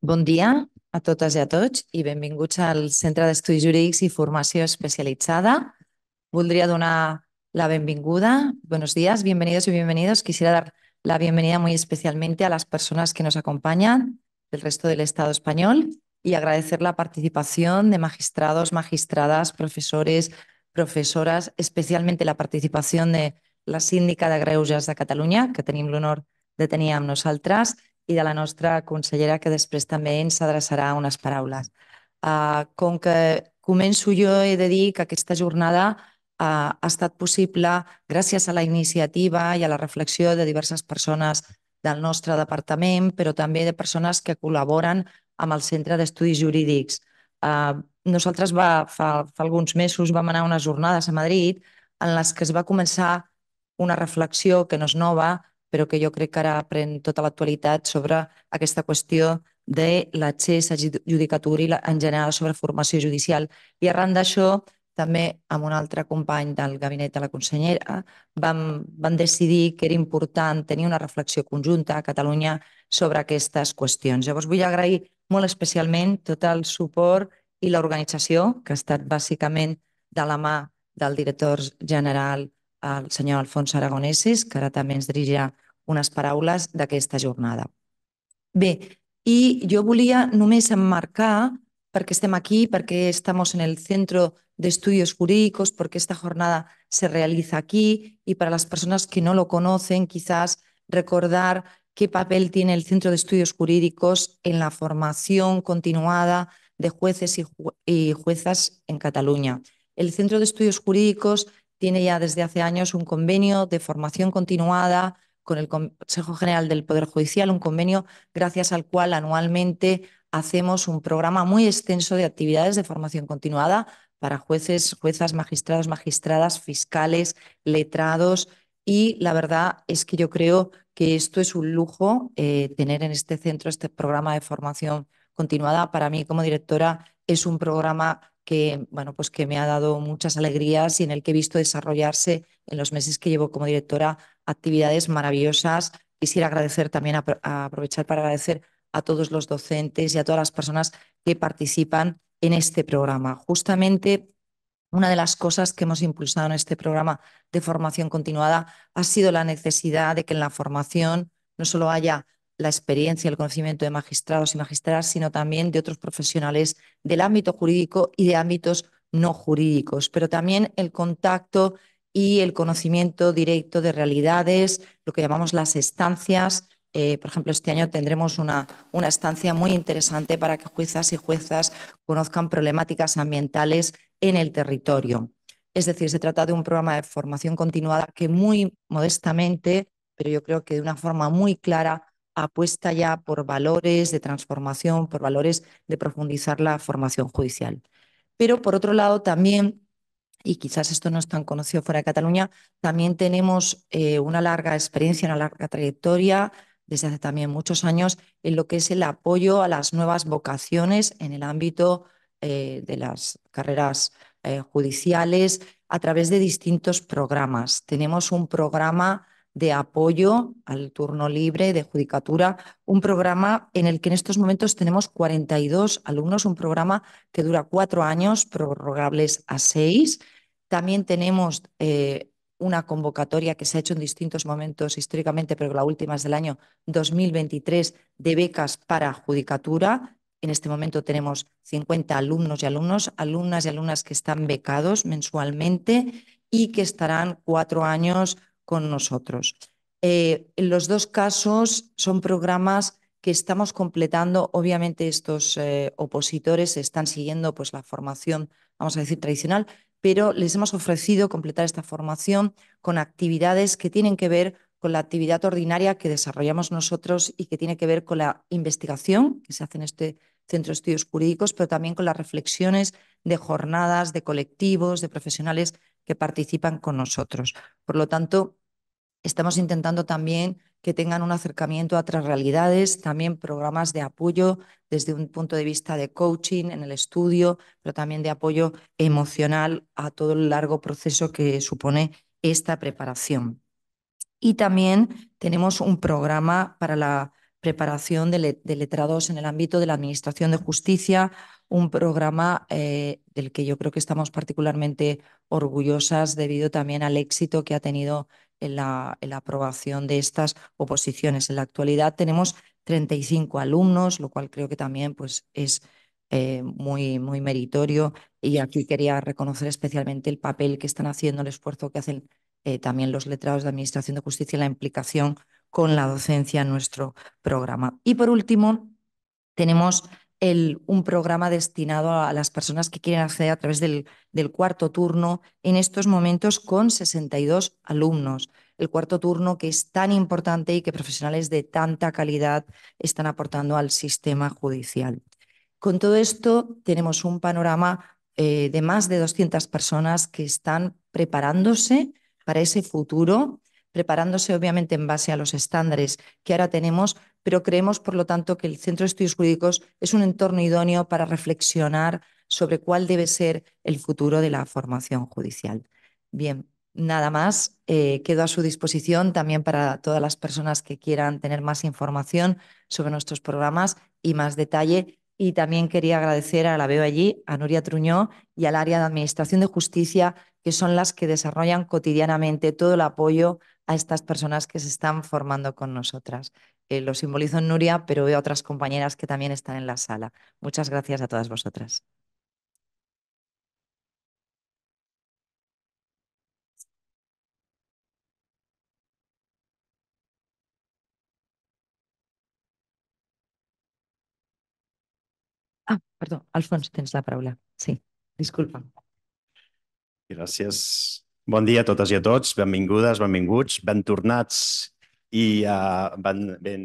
Buen día a todas y a todos y benvinguts al de Estudios Jurídicos y Formación Especializada. Voldría donar la bienvenida. Buenos días, bienvenidos y bienvenidos. Quisiera dar la bienvenida muy especialmente a las personas que nos acompañan del resto del Estado español y agradecer la participación de magistrados, magistradas, profesores, profesoras, especialmente la participación de la síndica de Greuges de Cataluña, que el honor de tenir amb i de la nostra consellera, que després també ens adreçarà unes paraules. Uh, com que començo jo, he de dir que aquesta jornada uh, ha estat possible gràcies a la iniciativa i a la reflexió de diverses persones del nostre departament, però també de persones que col·laboren amb el Centre d'Estudis Jurídics. Uh, nosaltres va, fa, fa alguns mesos vam anar a unes jornades a Madrid en les que es va començar una reflexió que no és nova, però que jo crec que ara pren tota l'actualitat sobre aquesta qüestió de l'accés a judicatura i en general sobre formació judicial. I arran d'això, també amb un altre company del gabinet de la consellera, vam, vam decidir que era important tenir una reflexió conjunta a Catalunya sobre aquestes qüestions. Llavors vull agrair molt especialment tot el suport i l'organització, que ha estat bàsicament de la mà del director general al señor Alfonso Aragoneses, que también també unas unas de de esta jornada. Bé, i jo volia només enmarcar para que estemos aquí, porque que estamos en el Centro de Estudios Jurídicos, porque esta jornada se realiza aquí y para las personas que no lo conocen, quizás recordar qué papel tiene el Centro de Estudios Jurídicos en la formación continuada de jueces y juezas en Cataluña. El Centro de Estudios Jurídicos tiene ya desde hace años un convenio de formación continuada con el Consejo General del Poder Judicial, un convenio gracias al cual anualmente hacemos un programa muy extenso de actividades de formación continuada para jueces, juezas, magistrados, magistradas, fiscales, letrados. Y la verdad es que yo creo que esto es un lujo, eh, tener en este centro este programa de formación continuada. Para mí como directora es un programa que, bueno, pues que me ha dado muchas alegrías y en el que he visto desarrollarse en los meses que llevo como directora actividades maravillosas. Quisiera agradecer también, aprovechar para agradecer a todos los docentes y a todas las personas que participan en este programa. Justamente una de las cosas que hemos impulsado en este programa de formación continuada ha sido la necesidad de que en la formación no solo haya la experiencia, el conocimiento de magistrados y magistradas, sino también de otros profesionales del ámbito jurídico y de ámbitos no jurídicos, pero también el contacto y el conocimiento directo de realidades, lo que llamamos las estancias. Eh, por ejemplo, este año tendremos una, una estancia muy interesante para que juezas y juezas conozcan problemáticas ambientales en el territorio. Es decir, se trata de un programa de formación continuada que muy modestamente, pero yo creo que de una forma muy clara, apuesta ya por valores de transformación, por valores de profundizar la formación judicial. Pero por otro lado también, y quizás esto no es tan conocido fuera de Cataluña, también tenemos eh, una larga experiencia, una larga trayectoria desde hace también muchos años en lo que es el apoyo a las nuevas vocaciones en el ámbito eh, de las carreras eh, judiciales a través de distintos programas. Tenemos un programa de apoyo al turno libre de judicatura, un programa en el que en estos momentos tenemos 42 alumnos, un programa que dura cuatro años, prorrogables a seis. También tenemos eh, una convocatoria que se ha hecho en distintos momentos históricamente, pero la última es del año 2023, de becas para judicatura. En este momento tenemos 50 alumnos y alumnos, alumnas y alumnas que están becados mensualmente y que estarán cuatro años con nosotros. Eh, en los dos casos son programas que estamos completando. Obviamente estos eh, opositores están siguiendo pues, la formación, vamos a decir, tradicional, pero les hemos ofrecido completar esta formación con actividades que tienen que ver con la actividad ordinaria que desarrollamos nosotros y que tiene que ver con la investigación que se hace en este Centro de Estudios Jurídicos, pero también con las reflexiones de jornadas, de colectivos, de profesionales que participan con nosotros. Por lo tanto, estamos intentando también que tengan un acercamiento a otras realidades, también programas de apoyo desde un punto de vista de coaching en el estudio, pero también de apoyo emocional a todo el largo proceso que supone esta preparación. Y también tenemos un programa para la preparación de, letrados en el ámbito de la Administración de Justicia un programa eh, del que yo creo que estamos particularmente orgullosas debido también al éxito que ha tenido en la, aprobación de estas oposiciones. En la actualidad tenemos 35 alumnos, lo cual creo que también pues, es eh, muy, muy meritorio y aquí quería reconocer especialmente el papel que están haciendo, el esfuerzo que hacen eh, también los letrados de Administración de Justicia y la implicación con la docencia en nuestro programa. Y por último, tenemos un programa destinado a las personas que quieren acceder a través del, cuarto turno en estos momentos con 62 alumnos. El cuarto turno que es tan importante y que profesionales de tanta calidad están aportando al sistema judicial. Con todo esto tenemos un panorama eh, de más de 200 personas que están preparándose para ese futuro preparándose obviamente en base a los estándares que ahora tenemos, pero creemos, por lo tanto, que el Centro de Estudios Jurídicos es un entorno idóneo para reflexionar sobre cuál debe ser el futuro de la formación judicial. Bien, nada más. Eh, quedo a su disposición también para todas las personas que quieran tener más información sobre nuestros programas y más detalle. Y también quería agradecer a la veo allí, a Nuria Truñó y al área de Administración de Justicia, que son las que desarrollan cotidianamente todo el apoyo a estas personas que se están formando con nosotras. Eh, lo simbolizo en Nuria, pero veo a otras compañeras que también están en la sala. Muchas gracias a todas vosotras. Ah, perdón, Alfonso, tienes la palabra. Sí, disculpa. Gracias. Buen día a todas y a todos, bienvenidas, bienvenidos, eh, ben eh, tornats y uh, eh,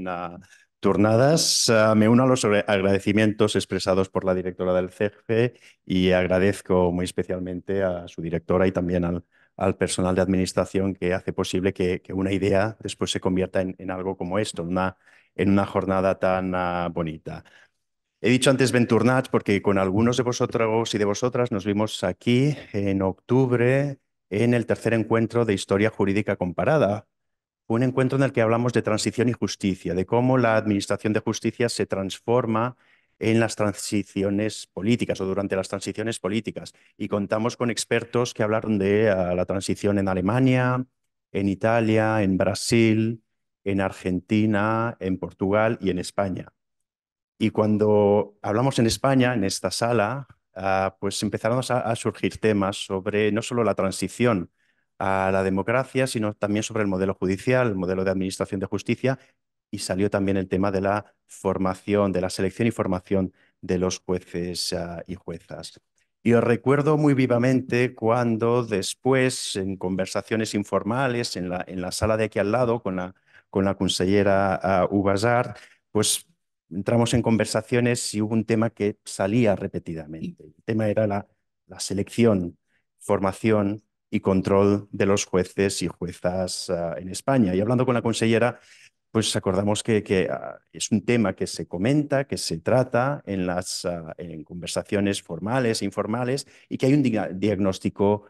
me uno a los agradecimientos expresados por la directora del CEGFE y agradezco muy especialmente a su directora y también al, personal de administración que hace posible que, una idea después se convierta en, algo como esto, una, en una jornada tan bonita. He dicho antes Venturnats porque con algunos de vosotros y de vosotras nos vimos aquí en octubre en el tercer encuentro de Historia Jurídica Comparada, un encuentro en el que hablamos de transición y justicia, de cómo la administración de justicia se transforma en las transiciones políticas o durante las transiciones políticas. Y contamos con expertos que hablaron de eh, la transición en Alemania, en Italia, en Brasil, en Argentina, en Portugal y en España. Y cuando hablamos en España, en esta sala, Ah, pues empezaron a, surgir temas sobre no solo la transición a la democracia, sino también sobre el modelo judicial, el modelo de administración de justicia, y salió también el tema de la formación, de la selección y formación de los jueces ah, y juezas. Y os recuerdo muy vivamente cuando después, en conversaciones informales, en la, en la sala de aquí al lado, con la, con la consellera ah, Ubasar, pues entramos en conversaciones y hubo un tema que salía repetidamente. El tema era la, selección, formación y control de los jueces y juezas ah, en España. Y hablando con la consellera, pues acordamos que, ah, es un tema que se comenta, que se trata en las ah, conversaciones formales e informales y que hay un diagnóstico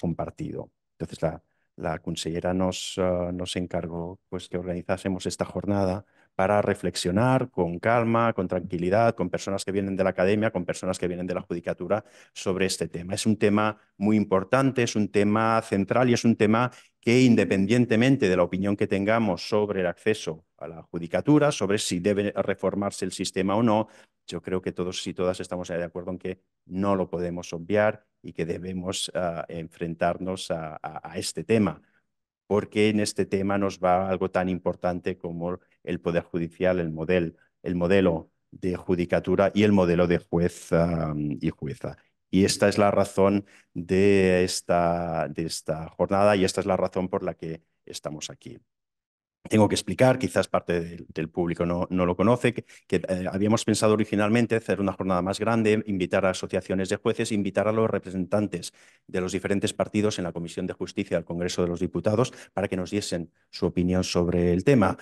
compartido. Entonces la, consellera nos, nos encargó pues, que organizásemos esta jornada para reflexionar con calma, con tranquilidad, con personas que vienen de la academia, con personas que vienen de la judicatura sobre este tema. Es un tema muy importante, es un tema central y es un tema que independientemente de la opinión que tengamos sobre el acceso a la judicatura, sobre si debe reformarse el sistema o no, yo creo que todos y todas estamos de acuerdo en que no lo podemos obviar y que debemos ah, enfrentarnos a este tema, porque en este tema nos va algo tan importante como el Poder Judicial, el, el modelo de judicatura y el modelo de juez mm, y jueza. Y esta es la razón de esta, de esta jornada y esta es la razón por la que estamos aquí tengo que explicar, quizás parte del, público no, lo conoce, que, eh, habíamos pensado originalmente hacer una jornada más grande, invitar a asociaciones de jueces, invitar a los representantes de los diferentes partidos en la Comisión de Justicia del Congreso de los Diputados para que nos diesen su opinión sobre el tema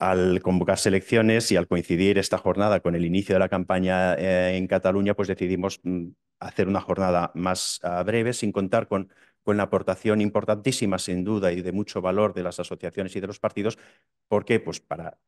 al convocar selecciones y al coincidir esta jornada con el inicio de la campaña eh, en Cataluña, pues decidimos mm, hacer una jornada más ah, breve, sin contar con, con la aportación importantísima, sin duda, y de mucho valor de las asociaciones y de los partidos. porque Pues para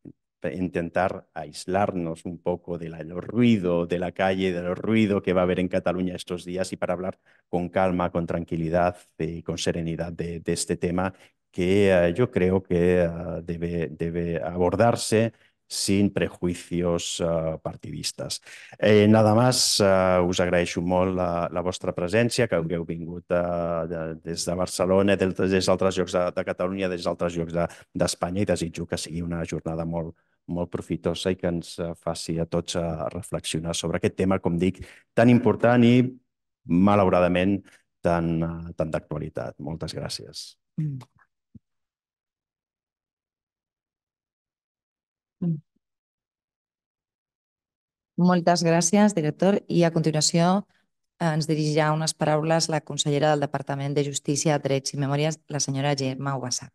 intentar aislarnos un poco del de ruido de la calle, del ruido que va a haber en Cataluña estos días y para hablar con calma, con tranquilidad y eh, con serenidad de este tema que eh, yo creo que ah, debe, debe abordarse sin prejuicios uh, ah, partidistes. Eh, nada més, uh, ah, us agraeixo molt la, la vostra presència, que heu vingut uh, de, des de Barcelona, del, des d'altres llocs de, de Catalunya, des d'altres llocs d'Espanya, de, i desitjo que sigui una jornada molt, molt profitosa i que ens faci a tots a reflexionar sobre aquest tema, com dic, tan important i, malauradament, tan, tan d'actualitat. Moltes gràcies. Mm. Mm. Moltes gràcies, director. I a continuació ens dirigirà unes paraules la consellera del Departament de Justícia, Drets i Memòries, la senyora Gemma Wassà.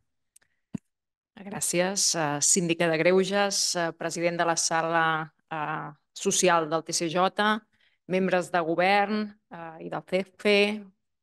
Gràcies, eh, síndica de Greuges, eh, president de la sala eh, social del TCJ, membres de govern i del CEFE,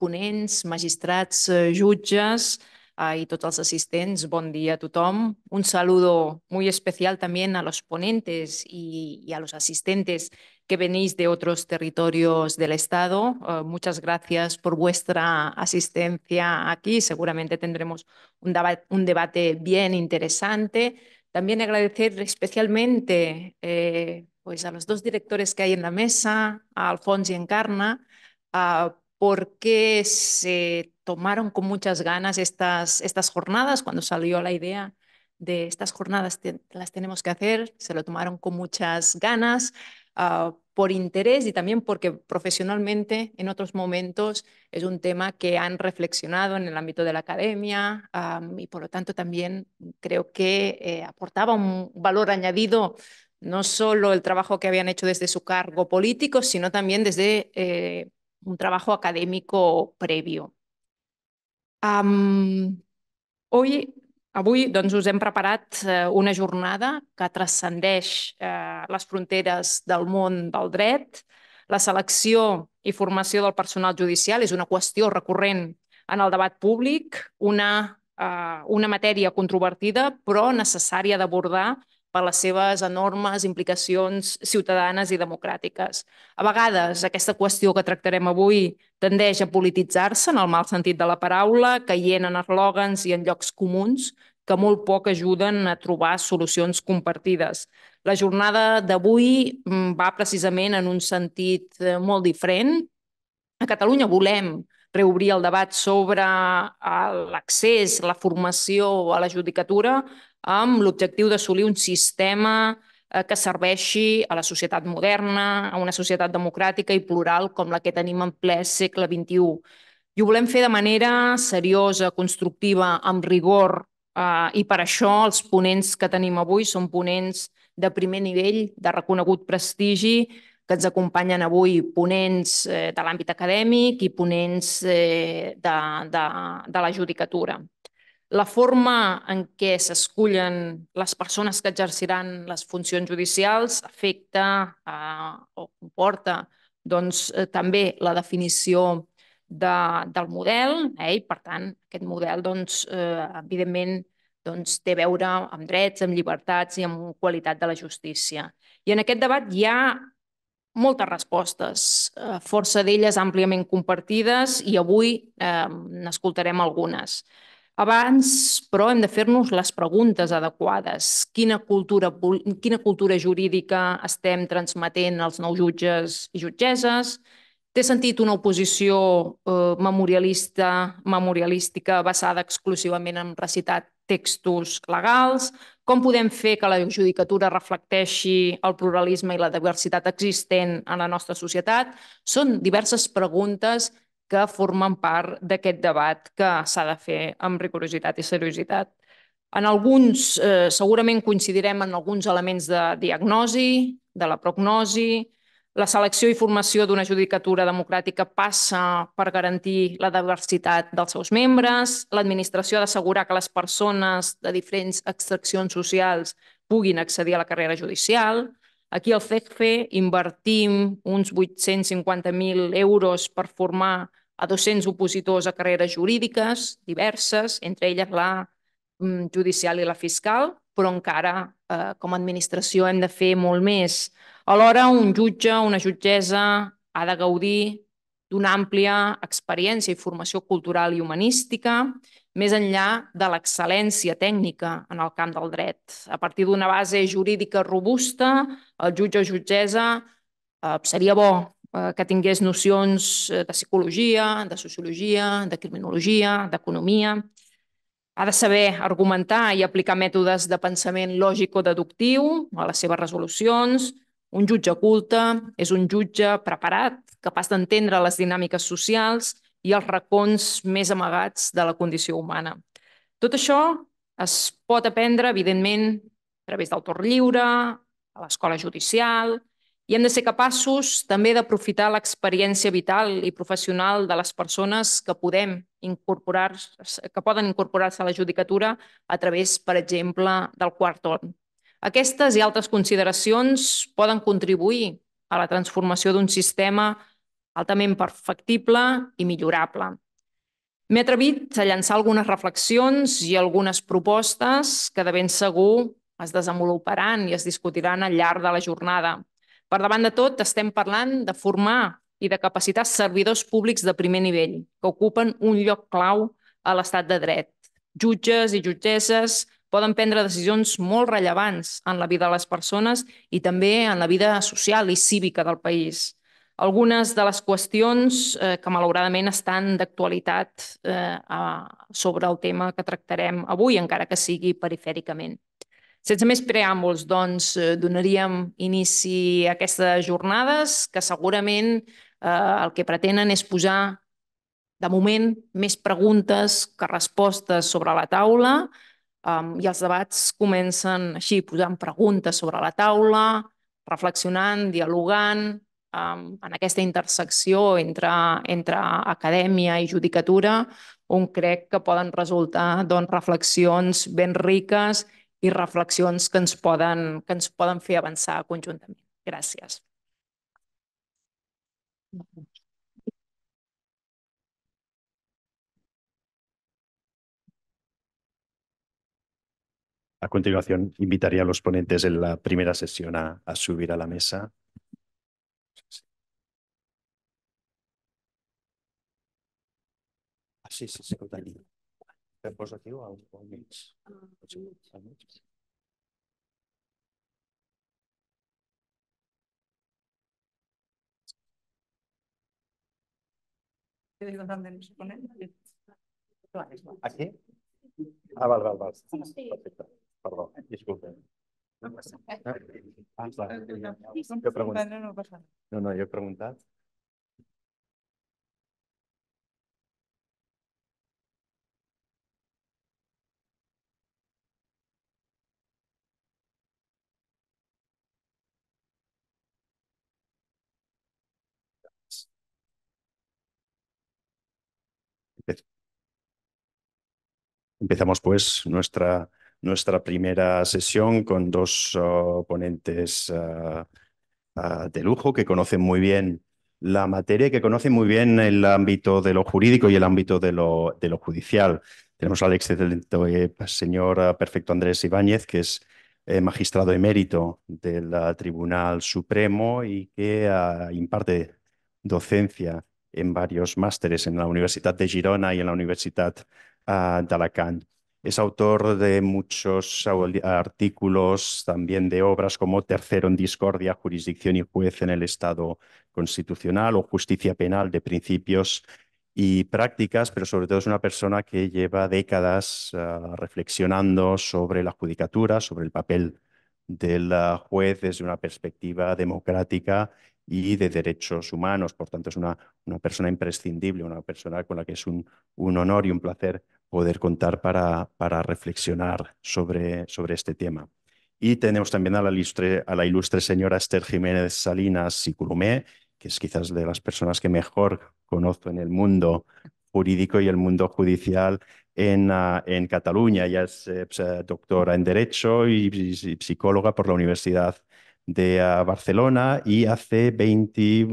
ponents, magistrats, jutges, y tots assistents, bon dia a tothom. Un saludo muy especial también a los ponentes y, a los asistentes que venís de otros territorios del Estado. Eh, muchas gracias por vuestra asistencia aquí. Seguramente tendremos un, un debate bien interesante. También agradecer especialmente eh, pues a los dos directores que hay en la mesa, a Alfons y Encarna, uh, por qué se tomaron con muchas ganas estas, estas jornadas, cuando salió la idea de estas jornadas las tenemos que hacer, se lo tomaron con muchas ganas, ah, por interés y también porque profesionalmente en otros momentos es un tema que han reflexionado en el ámbito de la academia y por lo tanto también creo que eh, aportaba un valor añadido no solo el trabajo que habían hecho desde su cargo político, sino también desde eh, un trabajo académico previo. Um, hoy, avui doncs, us hem preparat eh, una jornada que transcendeix eh, les fronteres del món del dret. La selecció i formació del personal judicial és una qüestió recurrent en el debat públic, una, eh, una matèria controvertida però necessària d'abordar per les seves enormes implicacions ciutadanes i democràtiques. A vegades, aquesta qüestió que tractarem avui tendeix a polititzar-se en el mal sentit de la paraula, caient en eslògans i en llocs comuns que molt poc ajuden a trobar solucions compartides. La jornada d'avui mm, va precisament en un sentit eh, molt diferent. A Catalunya volem reobrir el debat sobre eh, l'accés, la formació a la judicatura amb l'objectiu d'assolir un sistema eh, que serveixi a la societat moderna, a una societat democràtica i plural com la que tenim en ple segle XXI. I ho volem fer de manera seriosa, constructiva, amb rigor, eh, i per això els ponents que tenim avui són ponents de primer nivell, de reconegut prestigi, que ens acompanyen avui ponents eh, de l'àmbit acadèmic i ponents eh, de, de, de la judicatura. La forma en què s'escullen les persones que exerciran les funcions judicials afecta eh, o comporta doncs, eh, també la definició de, del model eh? i, per tant, aquest model, doncs, eh, evidentment, doncs, té a veure amb drets, amb llibertats i amb qualitat de la justícia. I en aquest debat hi ha moltes respostes, eh, força d'elles àmpliament compartides i avui eh, n'escoltarem algunes. Abans, però, hem de fer-nos les preguntes adequades. Quina cultura, quina cultura jurídica estem transmetent als nous jutges i jutgeses? Té sentit una oposició eh, memorialista, memorialística basada exclusivament en recitat textos legals? Com podem fer que la judicatura reflecteixi el pluralisme i la diversitat existent en la nostra societat? Són diverses preguntes que formen part d'aquest debat que s'ha de fer amb rigorositat i seriositat. En alguns, eh, segurament coincidirem en alguns elements de diagnosi, de la prognosi, la selecció i formació d'una judicatura democràtica passa per garantir la diversitat dels seus membres, l'administració ha d'assegurar que les persones de diferents extraccions socials puguin accedir a la carrera judicial. Aquí al CECFE invertim uns 850.000 euros per formar a 200 opositors a carreres jurídiques diverses, entre elles la mm, judicial i la fiscal, però encara eh, com a administració hem de fer molt més Alhora, un jutge, una jutgessa, ha de gaudir d'una àmplia experiència i formació cultural i humanística, més enllà de l'excel·lència tècnica en el camp del dret. A partir d'una base jurídica robusta, el jutge o jutgessa eh, seria bo eh, que tingués nocions eh, de psicologia, de sociologia, de criminologia, d'economia. Ha de saber argumentar i aplicar mètodes de pensament lògic o deductiu a les seves resolucions, un jutge culte és un jutge preparat, capaç d'entendre les dinàmiques socials i els racons més amagats de la condició humana. Tot això es pot aprendre, evidentment, a través del torn lliure, a l'escola judicial, i hem de ser capaços també d'aprofitar l'experiència vital i professional de les persones que podem incorporar que poden incorporar-se a la judicatura a través, per exemple, del quart torn. Aquestes i altres consideracions poden contribuir a la transformació d'un sistema altament perfectible i millorable. M'he atrevit a llançar algunes reflexions i algunes propostes que de ben segur es desenvoluparan i es discutiran al llarg de la jornada. Per davant de tot, estem parlant de formar i de capacitar servidors públics de primer nivell, que ocupen un lloc clau a l'estat de dret. Jutges i jutgesses poden prendre decisions molt rellevants en la vida de les persones i també en la vida social i cívica del país. Algunes de les qüestions eh, que malauradament estan d'actualitat eh, a, sobre el tema que tractarem avui, encara que sigui perifèricament. Sense més preàmbuls, doncs, eh, donaríem inici a aquestes jornades que segurament eh, el que pretenen és posar, de moment, més preguntes que respostes sobre la taula, i els debats comencen així, posant preguntes sobre la taula, reflexionant, dialogant, en aquesta intersecció entre, entre acadèmia i judicatura, on crec que poden resultar doncs, reflexions ben riques i reflexions que ens poden, que ens poden fer avançar conjuntament. Gràcies. Gràcies. A continuación, invitaría a los ponentes en la primera sesión a, subir a la mesa. Ah, sí, sí, sí, aquí. aquí o a ¿Aquí? Ah, vale, vale, vale. Perfecto. Perdón, eh, disculpen. No pasa No, no pasa No, no, yo he preguntado. Empezamos pues nuestra nuestra primera sesión con dos oh, ponentes ah, ah, de lujo que conocen muy bien la materia y que conocen muy bien el ámbito de lo jurídico y el ámbito de lo, de lo judicial. Tenemos al excelente eh, señor ah, Perfecto Andrés Ibáñez, que es eh, magistrado emérito del Tribunal Supremo y que imparte docencia en varios másteres en la Universidad de Girona y en la Universidad de Alacant. Es autor de muchos artículos, también de obras como Tercero en Discordia, Jurisdicción y Juez en el Estado Constitucional o Justicia Penal de Principios y Prácticas, pero sobre todo es una persona que lleva décadas ah, reflexionando sobre la judicatura, sobre el papel del juez desde una perspectiva democrática y de derechos humanos. Por tanto, es una, persona imprescindible, una persona con la que es un, un honor y un placer poder contar para, para reflexionar sobre, sobre este tema. Y tenemos también a la ilustre, a la ilustre señora Esther Jiménez Salinas y que es quizás de las personas que mejor conozco en el mundo jurídico y el mundo judicial en, ah, en Cataluña. Ella es eh, pues, eh, doctora en Derecho y, psicóloga por la Universidad de ah, Barcelona y hace 20,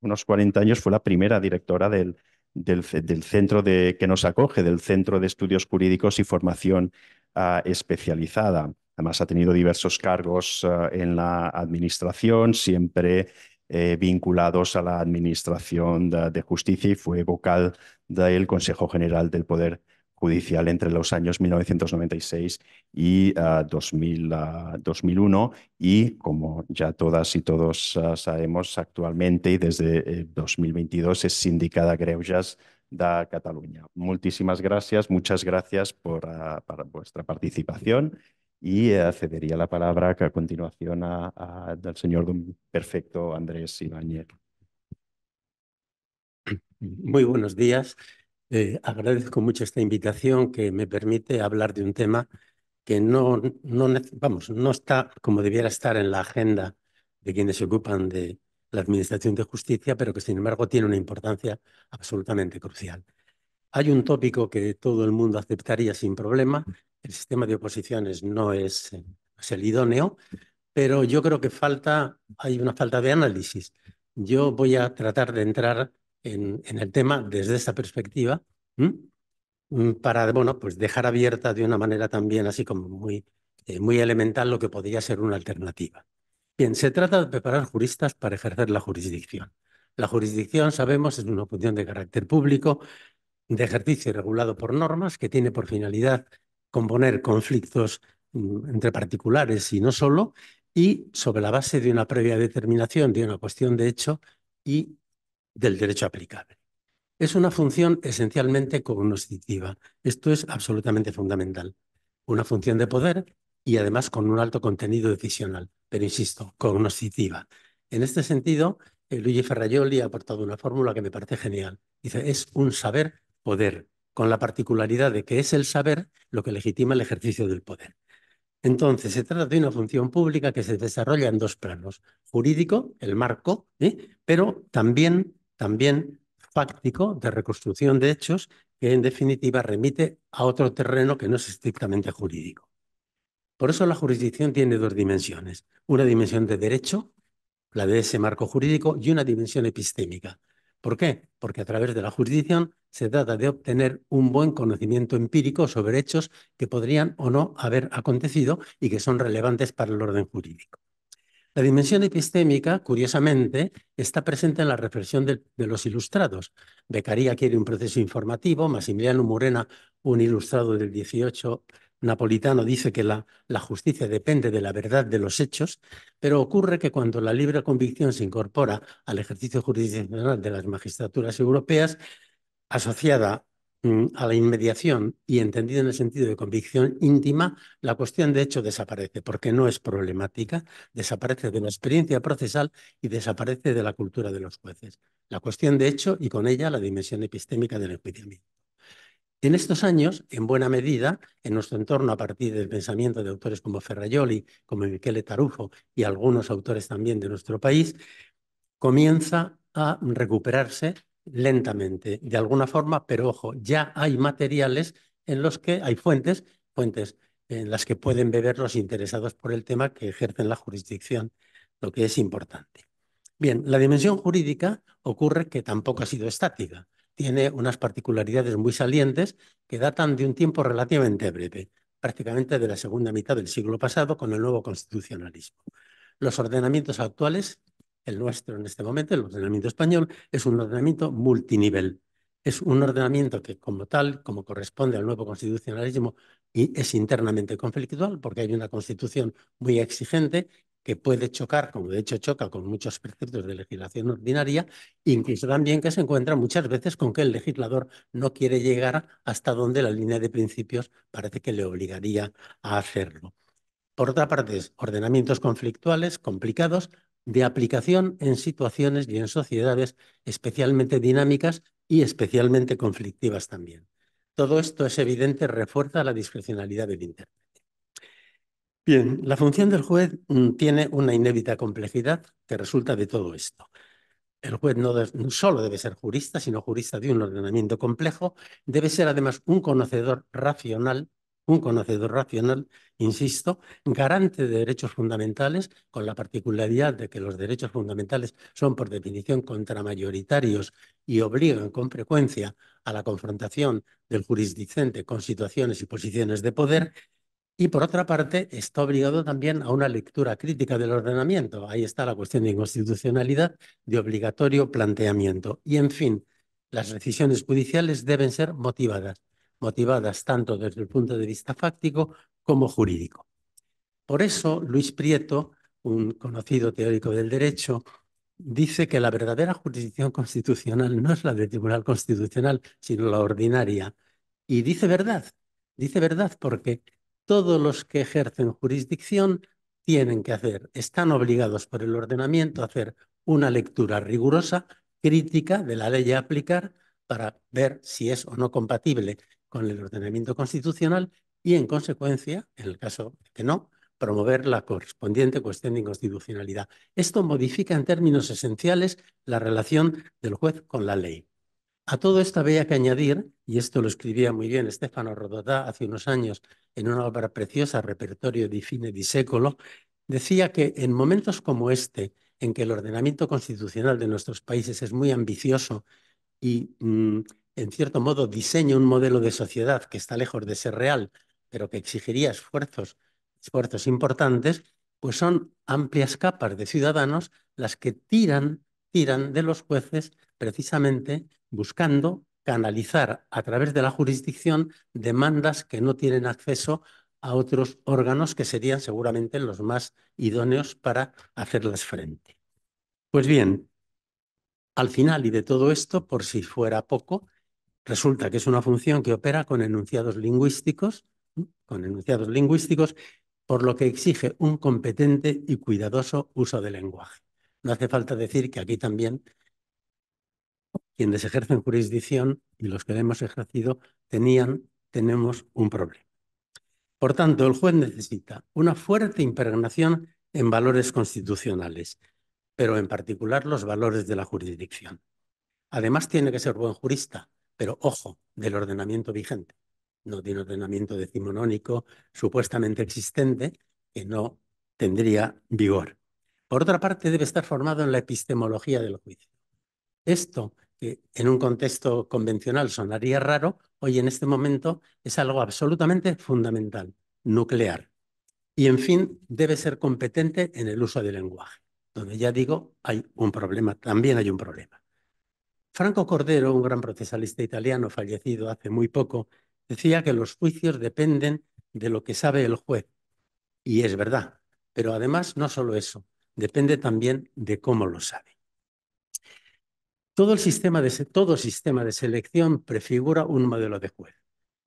unos 40 años fue la primera directora del, del, centro de, que nos acoge, del Centro de Estudios Jurídicos y Formación ah, Especializada. Además, ha tenido diversos cargos ah, en la administración, siempre eh, vinculados a la administración de, de, justicia y fue vocal del Consejo General del Poder judicial entre los años 1996 y 2001 ah, ah, y, como ya todas y todos ah, sabemos, actualmente y desde 2022 es sindicada Greujas de Cataluña. Muchísimas gracias, muchas gracias por, para vuestra participación y eh, cedería la palabra a continuación al señor perfecto Andrés Ibáñez. Muy buenos días. Eh, agradezco mucho esta invitación que me permite hablar de un tema que no, no, vamos, no está como debiera estar en la agenda de quienes se ocupan de la Administración de Justicia, pero que sin embargo tiene una importancia absolutamente crucial. Hay un tópico que todo el mundo aceptaría sin problema, el sistema de oposiciones no es, es el idóneo, pero yo creo que falta, hay una falta de análisis. Yo voy a tratar de entrar en, el tema desde esta perspectiva, mm, para bueno, pues dejar abierta de una manera también así como muy, eh, muy elemental lo que podría ser una alternativa. Bien, se trata de preparar juristas para ejercer la jurisdicción. La jurisdicción, sabemos, es una función de carácter público, de ejercicio regulado por normas, que tiene por finalidad componer conflictos mm, entre particulares y no solo, y sobre la base de una previa determinación de una cuestión de hecho y del derecho aplicable. Es una función esencialmente cognoscitiva. Esto es absolutamente fundamental. Una función de poder y además con un alto contenido decisional, pero insisto, cognoscitiva. En este sentido, eh, Luigi Ferrayoli ha aportado una fórmula que me parece genial. Dice, es un saber poder, con la particularidad de que es el saber lo que legitima el ejercicio del poder. Entonces, se trata de una función pública que se desarrolla en dos planos, jurídico, el marco, ¿eh? pero también también fáctico, de reconstrucción de hechos, que en definitiva remite a otro terreno que no es estrictamente jurídico. Por eso la jurisdicción tiene dos dimensiones, una dimensión de derecho, la de ese marco jurídico, y una dimensión epistémica. ¿Por qué? Porque a través de la jurisdicción se trata de obtener un buen conocimiento empírico sobre hechos que podrían o no haber acontecido y que son relevantes para el orden jurídico. La dimensión epistémica, curiosamente, está presente en la reflexión de, los ilustrados. Becaría quiere un proceso informativo, Massimiliano Morena, un ilustrado del 18 napolitano, dice que la, la justicia depende de la verdad de los hechos, pero ocurre que cuando la libre convicción se incorpora al ejercicio jurisdiccional de las magistraturas europeas, asociada Mm, a la inmediación y entendida en el sentido de convicción íntima, la cuestión de hecho desaparece, porque no es problemática, desaparece de la experiencia procesal y desaparece de la cultura de los jueces. La cuestión de hecho y con ella la dimensión epistémica del enjuiciamiento. En estos años, en buena medida, en nuestro entorno, a partir del pensamiento de autores como Ferraioli, como Michele Tarujo y algunos autores también de nuestro país, comienza a recuperarse lentamente, de alguna forma, pero ojo, ya hay materiales en los que hay fuentes, fuentes en las que pueden beber los interesados por el tema que ejercen la jurisdicción, lo que es importante. Bien, la dimensión jurídica ocurre que tampoco ha sido estática. Tiene unas particularidades muy salientes que datan de un tiempo relativamente breve, prácticamente de la segunda mitad del siglo pasado con el nuevo constitucionalismo. Los ordenamientos actuales el nuestro en este momento, el ordenamiento español, es un ordenamiento multinivel. Es un ordenamiento que como tal, como corresponde al nuevo constitucionalismo, y es internamente conflictual porque hay una constitución muy exigente que puede chocar, como de hecho choca con muchos preceptos de legislación ordinaria, incluso también que se encuentra muchas veces con que el legislador no quiere llegar hasta donde la línea de principios parece que le obligaría a hacerlo. Por otra parte, ordenamientos conflictuales complicados de aplicación en situaciones y en sociedades especialmente dinámicas y especialmente conflictivas también. Todo esto es evidente, refuerza la discrecionalidad del intérprete. Bien, la función del juez mm, tiene una inédita complejidad que resulta de todo esto. El juez no, no, solo debe ser jurista, sino jurista de un ordenamiento complejo, debe ser además un conocedor racional un conocedor racional, insisto, garante de derechos fundamentales, con la particularidad de que los derechos fundamentales son por definición contramayoritarios y obligan con frecuencia a la confrontación del jurisdicente con situaciones y posiciones de poder. Y por otra parte, está obligado también a una lectura crítica del ordenamiento. Ahí está la cuestión de inconstitucionalidad, de obligatorio planteamiento. Y en fin, las decisiones judiciales deben ser motivadas motivadas tanto desde el punto de vista fáctico como jurídico. Por eso, Luis Prieto, un conocido teórico del derecho, dice que la verdadera jurisdicción constitucional no es la del Tribunal Constitucional, sino la ordinaria. Y dice verdad, dice verdad porque todos los que ejercen jurisdicción tienen que hacer, están obligados por el ordenamiento a hacer una lectura rigurosa, crítica de la ley a aplicar para ver si es o no compatible con el ordenamiento constitucional y, en consecuencia, en el caso de que no, promover la correspondiente cuestión de inconstitucionalidad. Esto modifica en términos esenciales la relación del juez con la ley. A todo esto había que añadir, y esto lo escribía muy bien Estefano Rodotá hace unos años en una obra preciosa, Repertorio di fine di secolo, decía que en momentos como este, en que el ordenamiento constitucional de nuestros países es muy ambicioso y mm, en cierto modo, diseña un modelo de sociedad que está lejos de ser real, pero que exigiría esfuerzos, esfuerzos importantes, pues son amplias capas de ciudadanos las que tiran, tiran de los jueces precisamente buscando canalizar a través de la jurisdicción demandas que no tienen acceso a otros órganos que serían seguramente los más idóneos para hacerlas frente. Pues bien, al final y de todo esto, por si fuera poco, Resulta que es una función que opera con enunciados lingüísticos, con enunciados lingüísticos, por lo que exige un competente y cuidadoso uso del lenguaje. No hace falta decir que aquí también quienes ejercen jurisdicción y los que hemos ejercido tenían, tenemos un problema. Por tanto, el juez necesita una fuerte impregnación en valores constitucionales, pero en particular los valores de la jurisdicción. Además, tiene que ser buen jurista, pero ojo, del ordenamiento vigente, no tiene ordenamiento decimonónico supuestamente existente que no tendría vigor. Por otra parte, debe estar formado en la epistemología del juicio. Esto, que en un contexto convencional sonaría raro, hoy en este momento es algo absolutamente fundamental, nuclear. Y, en fin, debe ser competente en el uso del lenguaje, donde ya digo, hay un problema, también hay un problema. Franco Cordero, un gran procesalista italiano fallecido hace muy poco, decía que los juicios dependen de lo que sabe el juez. Y es verdad, pero además no solo eso, depende también de cómo lo sabe. Todo, el sistema de, todo sistema de selección prefigura un modelo de juez,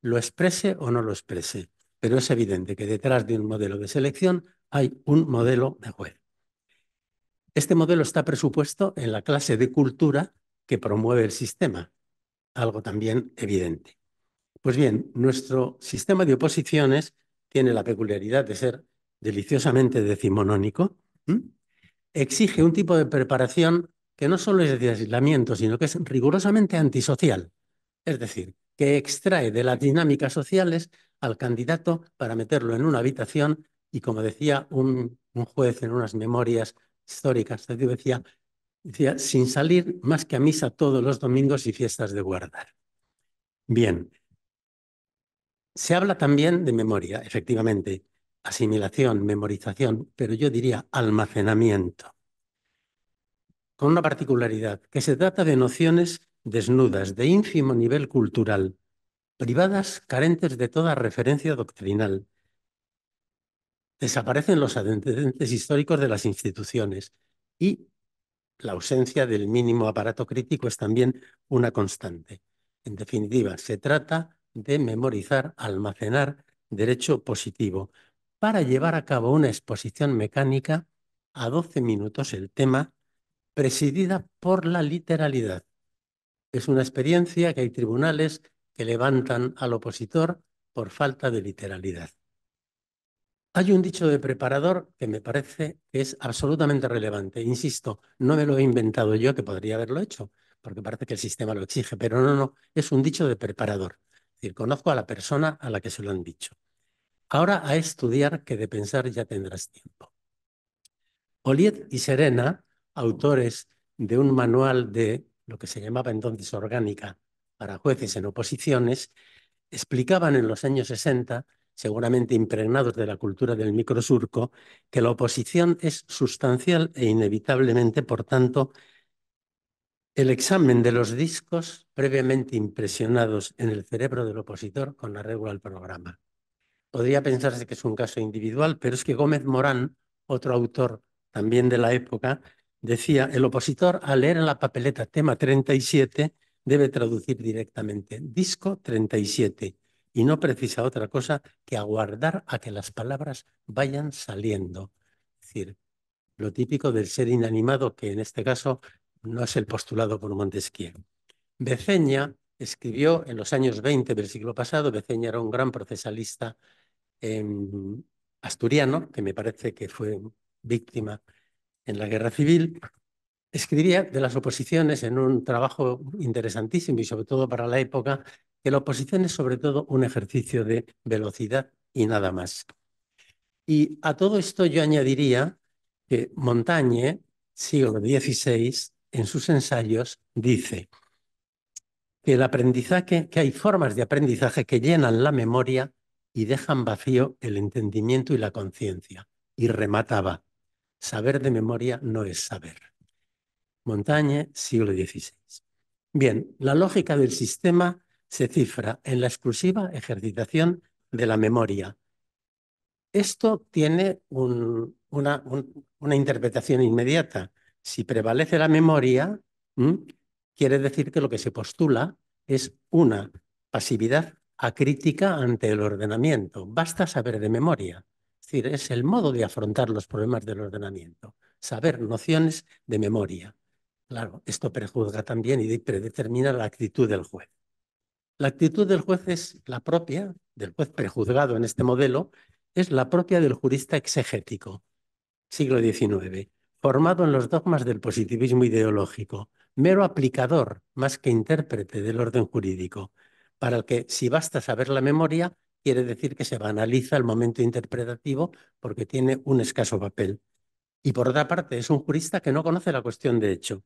lo exprese o no lo exprese, pero es evidente que detrás de un modelo de selección hay un modelo de juez. Este modelo está presupuesto en la clase de cultura que promueve el sistema, algo también evidente. Pues bien, nuestro sistema de oposiciones tiene la peculiaridad de ser deliciosamente decimonónico, exige un tipo de preparación que no solo es de aislamiento, sino que es rigurosamente antisocial, es decir, que extrae de las dinámicas sociales al candidato para meterlo en una habitación y, como decía un, un juez en unas memorias históricas, decía, Decía, sin salir más que a misa todos los domingos y fiestas de guardar. Bien. Se habla también de memoria, efectivamente, asimilación, memorización, pero yo diría almacenamiento. Con una particularidad, que se trata de nociones desnudas, de ínfimo nivel cultural, privadas, carentes de toda referencia doctrinal. Desaparecen los antecedentes históricos de las instituciones y la ausencia del mínimo aparato crítico es también una constante. En definitiva, se trata de memorizar, almacenar derecho positivo para llevar a cabo una exposición mecánica a 12 minutos el tema, presidida por la literalidad. Es una experiencia que hay tribunales que levantan al opositor por falta de literalidad. Hay un dicho de preparador que me parece que es absolutamente relevante. Insisto, no me lo he inventado yo, que podría haberlo hecho, porque parece que el sistema lo exige, pero no, no, es un dicho de preparador. Es decir, conozco a la persona a la que se lo han dicho. Ahora a estudiar que de pensar ya tendrás tiempo. Oliet y Serena, autores de un manual de lo que se llamaba entonces orgánica para jueces en oposiciones, explicaban en los años 60 seguramente impregnados de la cultura del microsurco, que la oposición es sustancial e inevitablemente, por tanto, el examen de los discos previamente impresionados en el cerebro del opositor con la regla del programa. Podría pensarse que es un caso individual, pero es que Gómez Morán, otro autor también de la época, decía, el opositor al leer en la papeleta tema 37 debe traducir directamente disco 37 y no precisa otra cosa que aguardar a que las palabras vayan saliendo. Es decir, lo típico del ser inanimado, que en este caso no es el postulado por Montesquieu. Beceña escribió en los años 20 del siglo pasado, Beceña era un gran procesalista em, asturiano, que me parece que fue víctima en la guerra civil, escribía de las oposiciones en un trabajo interesantísimo y sobre todo para la época, que la oposición es sobre todo un ejercicio de velocidad y nada más. Y a todo esto yo añadiría que Montaigne, siglo XVI, en sus ensayos dice que el aprendizaje, que hay formas de aprendizaje que llenan la memoria y dejan vacío el entendimiento y la conciencia. Y remataba, saber de memoria no es saber. Montaña, siglo XVI. Bien, la lógica del sistema se cifra en la exclusiva ejercitación de la memoria. Esto tiene una, interpretación inmediata. Si prevalece la memoria, quiere decir que lo que se postula es una pasividad acrítica ante el ordenamiento. Basta saber de memoria. Es decir, es el modo de afrontar los problemas del ordenamiento, saber nociones de memoria. Claro, esto prejuzga también y predetermina la actitud del juez. La actitud del juez es la propia, del juez prejuzgado en este modelo, es la propia del jurista exegético, siglo XIX, formado en los dogmas del positivismo ideológico, mero aplicador más que intérprete del orden jurídico, para el que si basta saber la memoria, quiere decir que se banaliza el momento interpretativo porque tiene un escaso papel. Y por otra parte, es un jurista que no conoce la cuestión de hecho,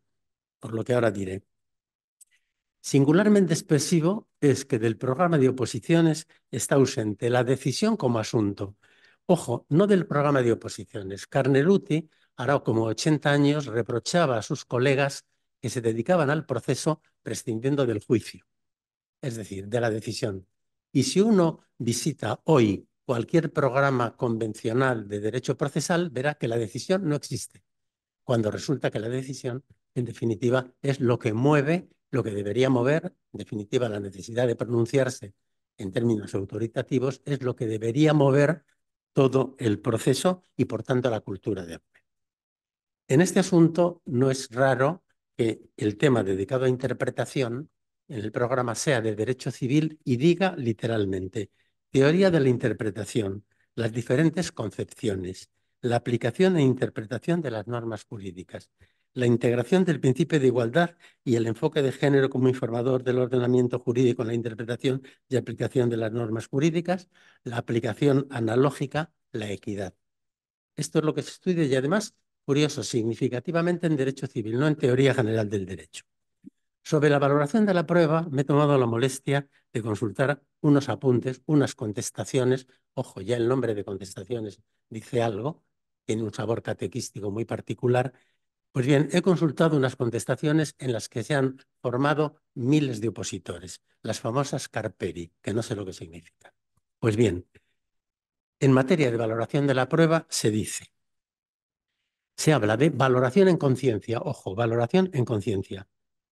por lo que ahora diré. Singularmente expresivo es que del programa de oposiciones está ausente la decisión como asunto. Ojo, no del programa de oposiciones. Carneluti, ahora como 80 años, reprochaba a sus colegas que se dedicaban al proceso prescindiendo del juicio, es decir, de la decisión. Y si uno visita hoy cualquier programa convencional de derecho procesal, verá que la decisión no existe, cuando resulta que la decisión en definitiva, es lo que mueve, lo que debería mover, en definitiva, la necesidad de pronunciarse en términos autoritativos, es lo que debería mover todo el proceso y, por tanto, la cultura de arte. En este asunto no es raro que el tema dedicado a interpretación en el programa sea de derecho civil y diga literalmente teoría de la interpretación, las diferentes concepciones, la aplicación e interpretación de las normas jurídicas la integración del principio de igualdad y el enfoque de género como informador del ordenamiento jurídico en la interpretación y aplicación de las normas jurídicas, la aplicación analógica, la equidad. Esto es lo que se estudia y además, curioso, significativamente en derecho civil, no en teoría general del derecho. Sobre la valoración de la prueba, me he tomado la molestia de consultar unos apuntes, unas contestaciones. Ojo, ya el nombre de contestaciones dice algo, tiene un sabor catequístico muy particular pues bien, he consultado unas contestaciones en las que se han formado miles de opositores, las famosas Carperi, que no sé lo que significa. Pues bien, en materia de valoración de la prueba se dice, se habla de valoración en conciencia, ojo, valoración en conciencia,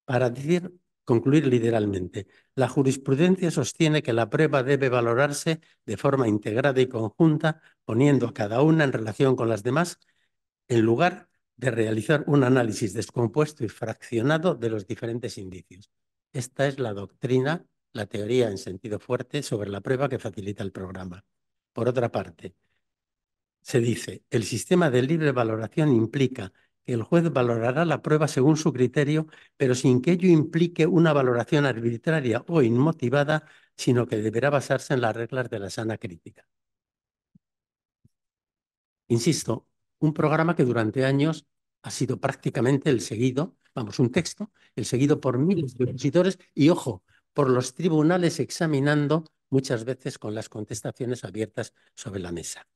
para decir, concluir literalmente, la jurisprudencia sostiene que la prueba debe valorarse de forma integrada y conjunta, poniendo cada una en relación con las demás en lugar de realizar un análisis descompuesto y fraccionado de los diferentes indicios. Esta es la doctrina, la teoría en sentido fuerte sobre la prueba que facilita el programa. Por otra parte, se dice, el sistema de libre valoración implica que el juez valorará la prueba según su criterio, pero sin que ello implique una valoración arbitraria o inmotivada, sino que deberá basarse en las reglas de la sana crítica. Insisto, un programa que durante años ha sido prácticamente el seguido, vamos, un texto, el seguido por miles de opositores y, ojo, por los tribunales examinando muchas veces con las contestaciones abiertas sobre la mesa.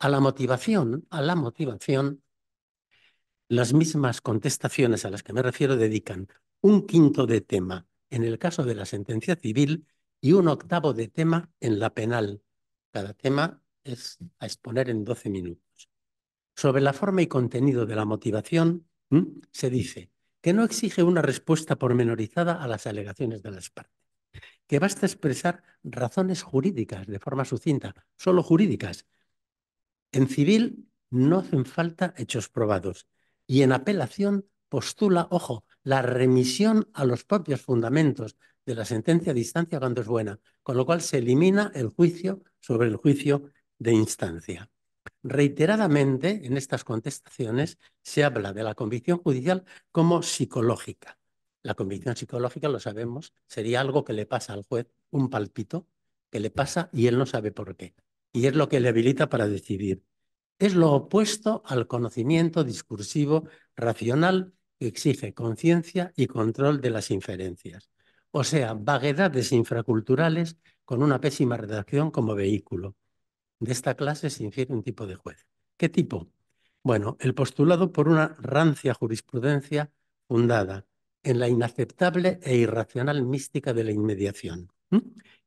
A la motivación, a la motivación, las mismas contestaciones a las que me refiero dedican un quinto de tema en el caso de la sentencia civil y un octavo de tema en la penal. Cada tema es a exponer en 12 minutos. Sobre la forma y contenido de la motivación, se dice que no exige una respuesta pormenorizada a las alegaciones de las partes, que basta expresar razones jurídicas de forma sucinta, solo jurídicas. En civil no hacen falta hechos probados y en apelación postula, ojo, la remisión a los propios fundamentos de la sentencia de instancia cuando es buena, con lo cual se elimina el juicio sobre el juicio de instancia. Reiteradamente en estas contestaciones se habla de la convicción judicial como psicológica. La convicción psicológica, lo sabemos, sería algo que le pasa al juez, un palpito, que le pasa y él no sabe por qué. Y es lo que le habilita para decidir. Es lo opuesto al conocimiento discursivo racional que exige conciencia y control de las inferencias. O sea, vaguedades infraculturales con una pésima redacción como vehículo de esta clase se infiere un tipo de juez. ¿Qué tipo? Bueno, el postulado por una rancia jurisprudencia fundada en la inaceptable e irracional mística de la inmediación,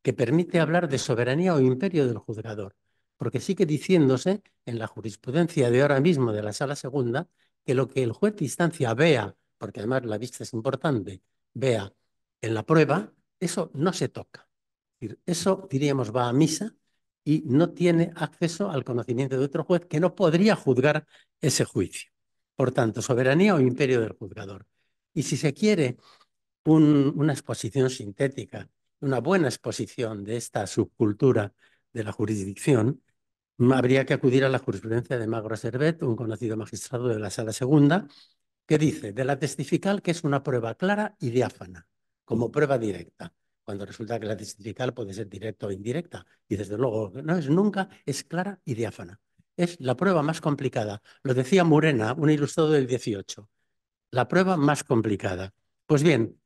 que permite hablar de soberanía o imperio del juzgador, porque sigue diciéndose en la jurisprudencia de ahora mismo de la Sala Segunda que lo que el juez de instancia vea, porque además la vista es importante, vea en la prueba, eso no se toca. Eso, diríamos, va a misa y no tiene acceso al conocimiento de otro juez que no podría juzgar ese juicio. Por tanto, soberanía o imperio del juzgador. Y si se quiere una exposición sintética, una buena exposición de esta subcultura de la jurisdicción, habría que acudir a la jurisprudencia de Magro Servet, un conocido magistrado de la Sala Segunda, que dice de la testifical que es una prueba clara y diáfana, como prueba directa, cuando resulta que la distrital puede ser directa o indirecta. Y desde luego no es nunca, es clara y diáfana. Es la prueba más complicada. Lo decía Morena, un ilustrado del 18. La prueba más complicada. Pues bien,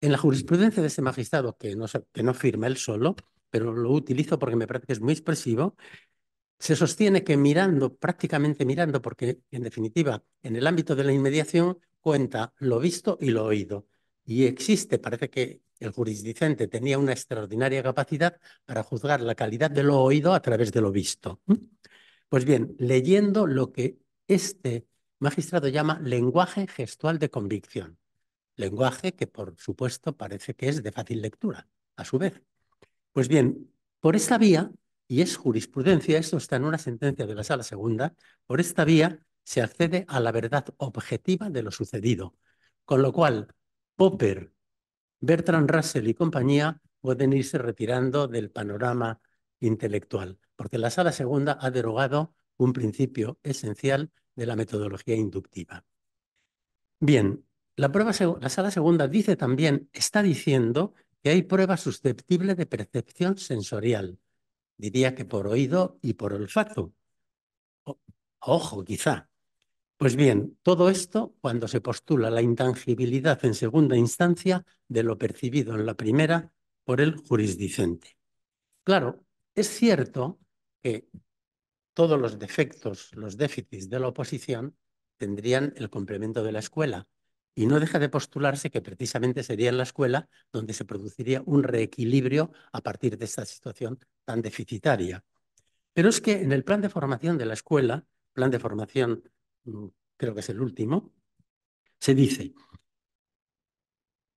en la jurisprudencia de este magistrado, que no, que no firma él solo, pero lo utilizo porque me parece que es muy expresivo, se sostiene que mirando, prácticamente mirando, porque en definitiva en el ámbito de la inmediación cuenta lo visto y lo oído. Y existe, parece que el jurisdicente tenía una extraordinaria capacidad para juzgar la calidad de lo oído a través de lo visto. Pues bien, leyendo lo que este magistrado llama lenguaje gestual de convicción, lenguaje que por supuesto parece que es de fácil lectura, a su vez. Pues bien, por esta vía, y es jurisprudencia, esto está en una sentencia de la Sala Segunda, por esta vía se accede a la verdad objetiva de lo sucedido, con lo cual Popper Bertrand Russell y compañía pueden irse retirando del panorama intelectual, porque la sala segunda ha derogado un principio esencial de la metodología inductiva. Bien, la, prueba, la sala segunda dice también, está diciendo que hay pruebas susceptibles de percepción sensorial, diría que por oído y por olfato. ojo, quizá, pues bien, todo esto cuando se postula la intangibilidad en segunda instancia de lo percibido en la primera por el jurisdicente. Claro, es cierto que todos los defectos, los déficits de la oposición tendrían el complemento de la escuela y no deja de postularse que precisamente sería en la escuela donde se produciría un reequilibrio a partir de esta situación tan deficitaria. Pero es que en el plan de formación de la escuela, plan de formación Mm, creo que es el último, se dice,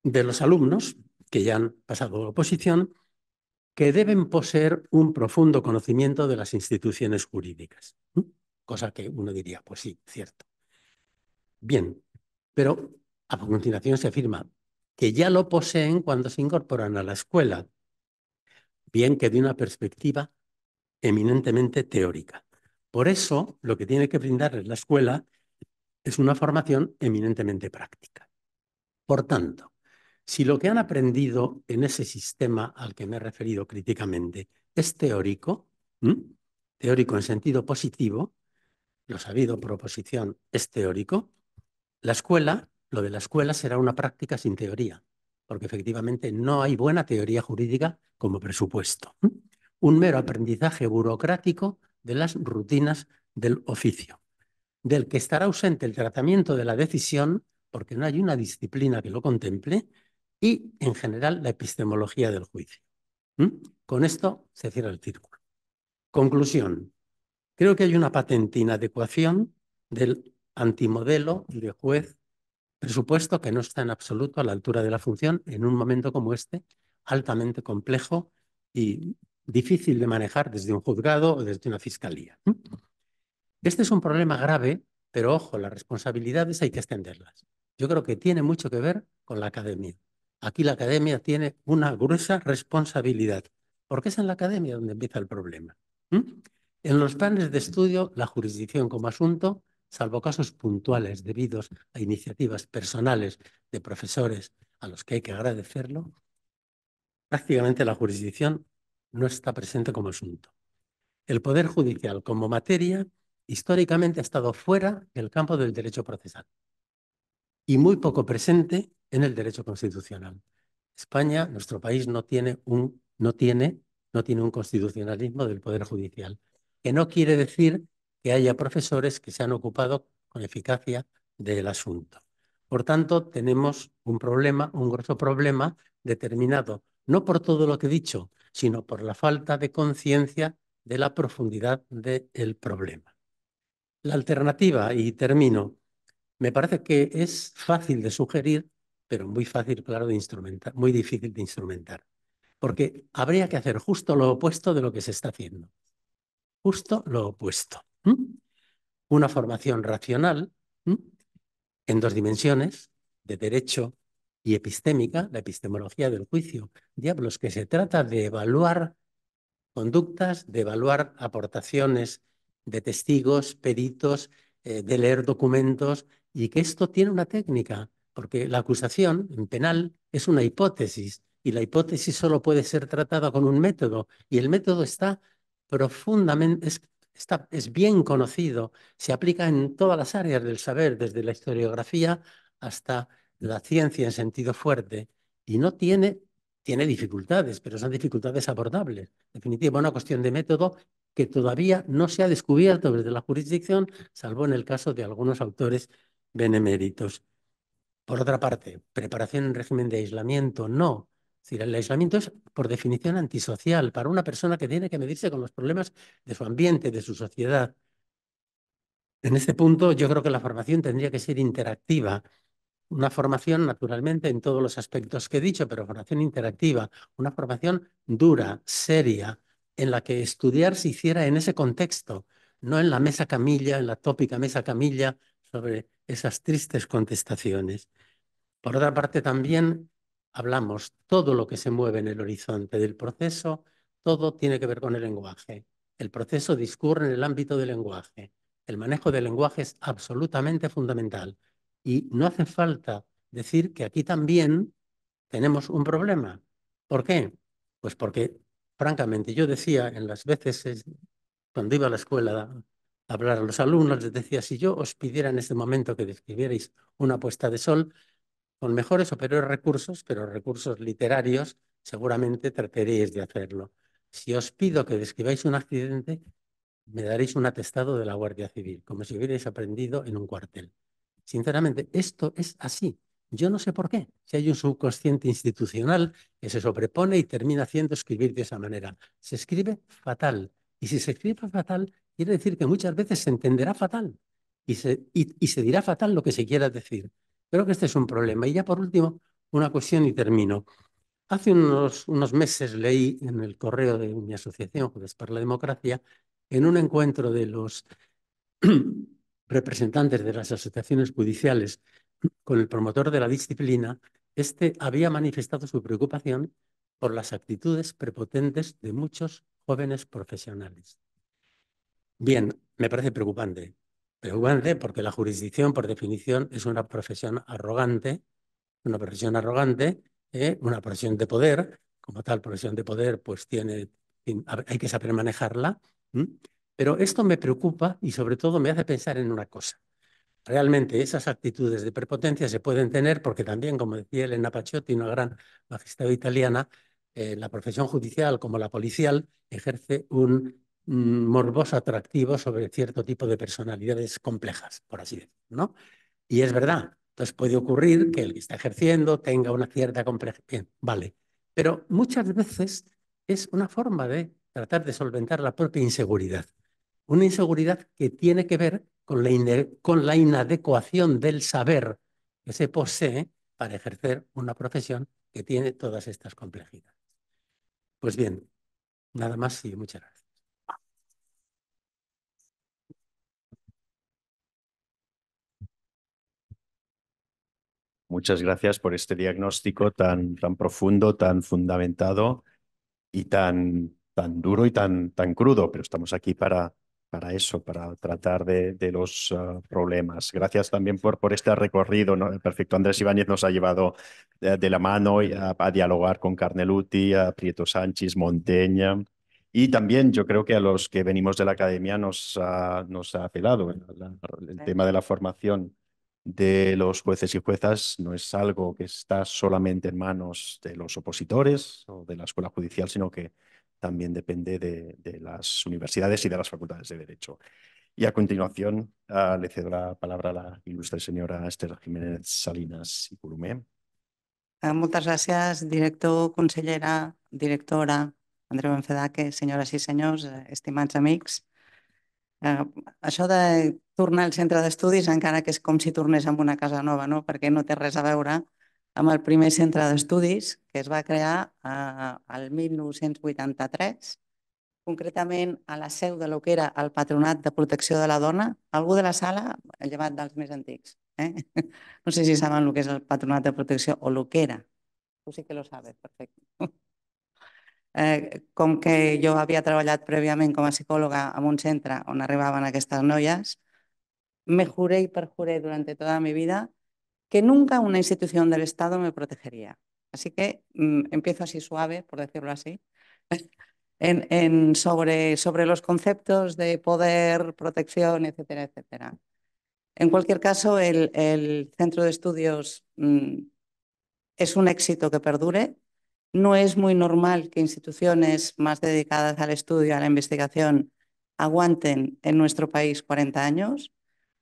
de los alumnos que ya han pasado la oposición, que deben poseer un profundo conocimiento de las instituciones jurídicas. Cosa que uno diría, pues sí, cierto. Bien, pero a continuación se afirma que ya lo poseen cuando se incorporan a la escuela, bien que de una perspectiva eminentemente teórica. Por eso, lo que tiene que brindar la escuela es una formación eminentemente práctica. Por tanto, si lo que han aprendido en ese sistema al que me he referido críticamente es teórico, teórico en sentido positivo, lo sabido proposición es teórico, la escuela, lo de la escuela será una práctica sin teoría, porque efectivamente no hay buena teoría jurídica como presupuesto. Un mero aprendizaje burocrático de las rutinas del oficio, del que estará ausente el tratamiento de la decisión, porque no hay una disciplina que lo contemple, y en general la epistemología del juicio. ¿Mm? Con esto se cierra el círculo. Conclusión. Creo que hay una patente inadecuación del antimodelo de juez presupuesto que no está en absoluto a la altura de la función en un momento como este, altamente complejo y difícil de manejar desde un juzgado o desde una fiscalía. Este es un problema grave, pero ojo, las responsabilidades hay que extenderlas. Yo creo que tiene mucho que ver con la academia. Aquí la academia tiene una gruesa responsabilidad, porque es en la academia donde empieza el problema. En los planes de estudio, la jurisdicción como asunto, salvo casos puntuales debidos a iniciativas personales de profesores a los que hay que agradecerlo, prácticamente la jurisdicción no está presente como asunto. El Poder Judicial como materia históricamente ha estado fuera del campo del derecho procesal y muy poco presente en el derecho constitucional. España, nuestro país, no tiene un, no tiene, no tiene un constitucionalismo del Poder Judicial, que no quiere decir que haya profesores que se han ocupado con eficacia del asunto. Por tanto, tenemos un problema, un grosso problema determinado, no por todo lo que he dicho, sino por la falta de conciencia de la profundidad del problema. La alternativa, y termino, me parece que es fácil de sugerir, pero muy fácil, claro, de instrumentar, muy difícil de instrumentar, porque habría que hacer justo lo opuesto de lo que se está haciendo. Justo lo opuesto. Una formación racional en dos dimensiones, de derecho y epistémica, la epistemología del juicio. Diablos, que se trata de evaluar conductas, de evaluar aportaciones de testigos, peritos, eh, de leer documentos, y que esto tiene una técnica, porque la acusación en penal es una hipótesis, y la hipótesis solo puede ser tratada con un método, y el método está profundamente, es bien conocido, se aplica en todas las áreas del saber, desde la historiografía hasta la ciencia en sentido fuerte y no tiene, tiene dificultades, pero son dificultades abordables. Definitiva, una cuestión de método que todavía no se ha descubierto desde la jurisdicción, salvo en el caso de algunos autores beneméritos. Por otra parte, preparación en régimen de aislamiento, no. el aislamiento es por definición antisocial para una persona que tiene que medirse con los problemas de su ambiente, de su sociedad. En este punto, yo creo que la formación tendría que ser interactiva una formación naturalmente en todos los aspectos que he dicho, pero formación interactiva, una formación dura, seria, en la que estudiar se hiciera en ese contexto, no en la mesa camilla, en la tópica mesa camilla, sobre esas tristes contestaciones. Por otra parte, también hablamos todo lo que se mueve en el horizonte del proceso, todo tiene que ver con el lenguaje. El proceso discurre en el ámbito del lenguaje. El manejo del lenguaje es absolutamente fundamental. Y no hace falta decir que aquí también tenemos un problema. ¿Por qué? Pues porque, francamente, yo decía en las veces cuando iba a la escuela a hablar a los alumnos, les decía, si yo os pidiera en este momento que describierais una puesta de sol, con mejores o peores recursos, pero recursos literarios, seguramente trataríais de hacerlo. Si os pido que describáis un accidente, me daréis un atestado de la Guardia Civil, como si hubierais aprendido en un cuartel. Sinceramente, esto es así. Yo no sé por qué. Si hay un subconsciente institucional que se sobrepone y termina haciendo escribir de esa manera. Se escribe fatal. Y si se escribe fatal, quiere decir que muchas veces se entenderá fatal. Y se, dirá fatal lo que se quiera decir. Creo que este es un problema. Y ya por último, una cuestión y termino. Hace unos, meses leí en el correo de mi asociación, Jueves para la Democracia, en un encuentro de los representantes de las asociaciones judiciales con el promotor de la disciplina, este había manifestado su preocupación por las actitudes prepotentes de muchos jóvenes profesionales. Bien, me parece preocupante. Preocupante porque la jurisdicción, por definición, es una profesión arrogante, una profesión arrogante, ¿eh? una profesión de poder. Como tal profesión de poder, pues tiene, hay que saber manejarla. Pero esto me preocupa y sobre todo me hace pensar en una cosa. Realmente esas actitudes de prepotencia se pueden tener porque también, como decía Elena Paciotti, una gran magistrada italiana, eh, la profesión judicial como la policial ejerce un mm, morboso atractivo sobre cierto tipo de personalidades complejas, por así decirlo. ¿no? Y es verdad, entonces puede ocurrir que el que está ejerciendo tenga una cierta complejidad. Bien, vale. Pero muchas veces es una forma de tratar de solventar la propia inseguridad. Una inseguridad que tiene que ver con la, con la inadecuación del saber que se posee para ejercer una profesión que tiene todas estas complejidades. Pues bien, nada más y muchas gracias. Muchas gracias por este diagnóstico tan, tan profundo, tan fundamentado y tan, tan duro y tan, tan crudo, pero estamos aquí para, para eso, para tratar de, los ah, problemas. Gracias también por, este recorrido. Perfecto. Andrés Ibáñez nos ha llevado eh, de la mano a, dialogar con Carneluti, a Prieto Sánchez, Monteña. Y también yo creo que a los que venimos de la academia nos ha, nos apelado ¿eh? el tema de la formación de los jueces y juezas no es algo que está solamente en manos de los opositores o de la escuela judicial, sino que también depende de, de, las universidades y de las facultades de Derecho. Y a continuación uh, le cedo la palabra a la ilustre señora Esther Jiménez Salinas y Colomé. Ah, muchas gracias, director, consellera, directora, Andreu Enfedaque, senyores i senyors, eh, estimats amics. Eh, això de tornar al centre d'estudis, encara que és com si tornés a una casa nova, no? perquè no té res a veure amb el primer centre d'estudis que es va crear al eh, 1983, concretament a la seu de lo que era el Patronat de Protecció de la Dona. Algú de la sala, llevat dels més antics, eh? no sé si saben el que és el Patronat de Protecció o el que era. Tu sí que lo sabes, perfecte. Eh, com que jo havia treballat prèviament com a psicòloga en un centre on arribaven aquestes noies, me juré i perjuré durant tota la meva vida que nunca una institución del Estado me protegería. Así que mm, empiezo así suave, por decirlo así, sobre, sobre los conceptos de poder, protección, etcétera, etcétera. En cualquier caso, el, centro de estudios mm, es un éxito que perdure. No es muy normal que instituciones más dedicadas al estudio, a la investigación, aguanten en nuestro país 40 años.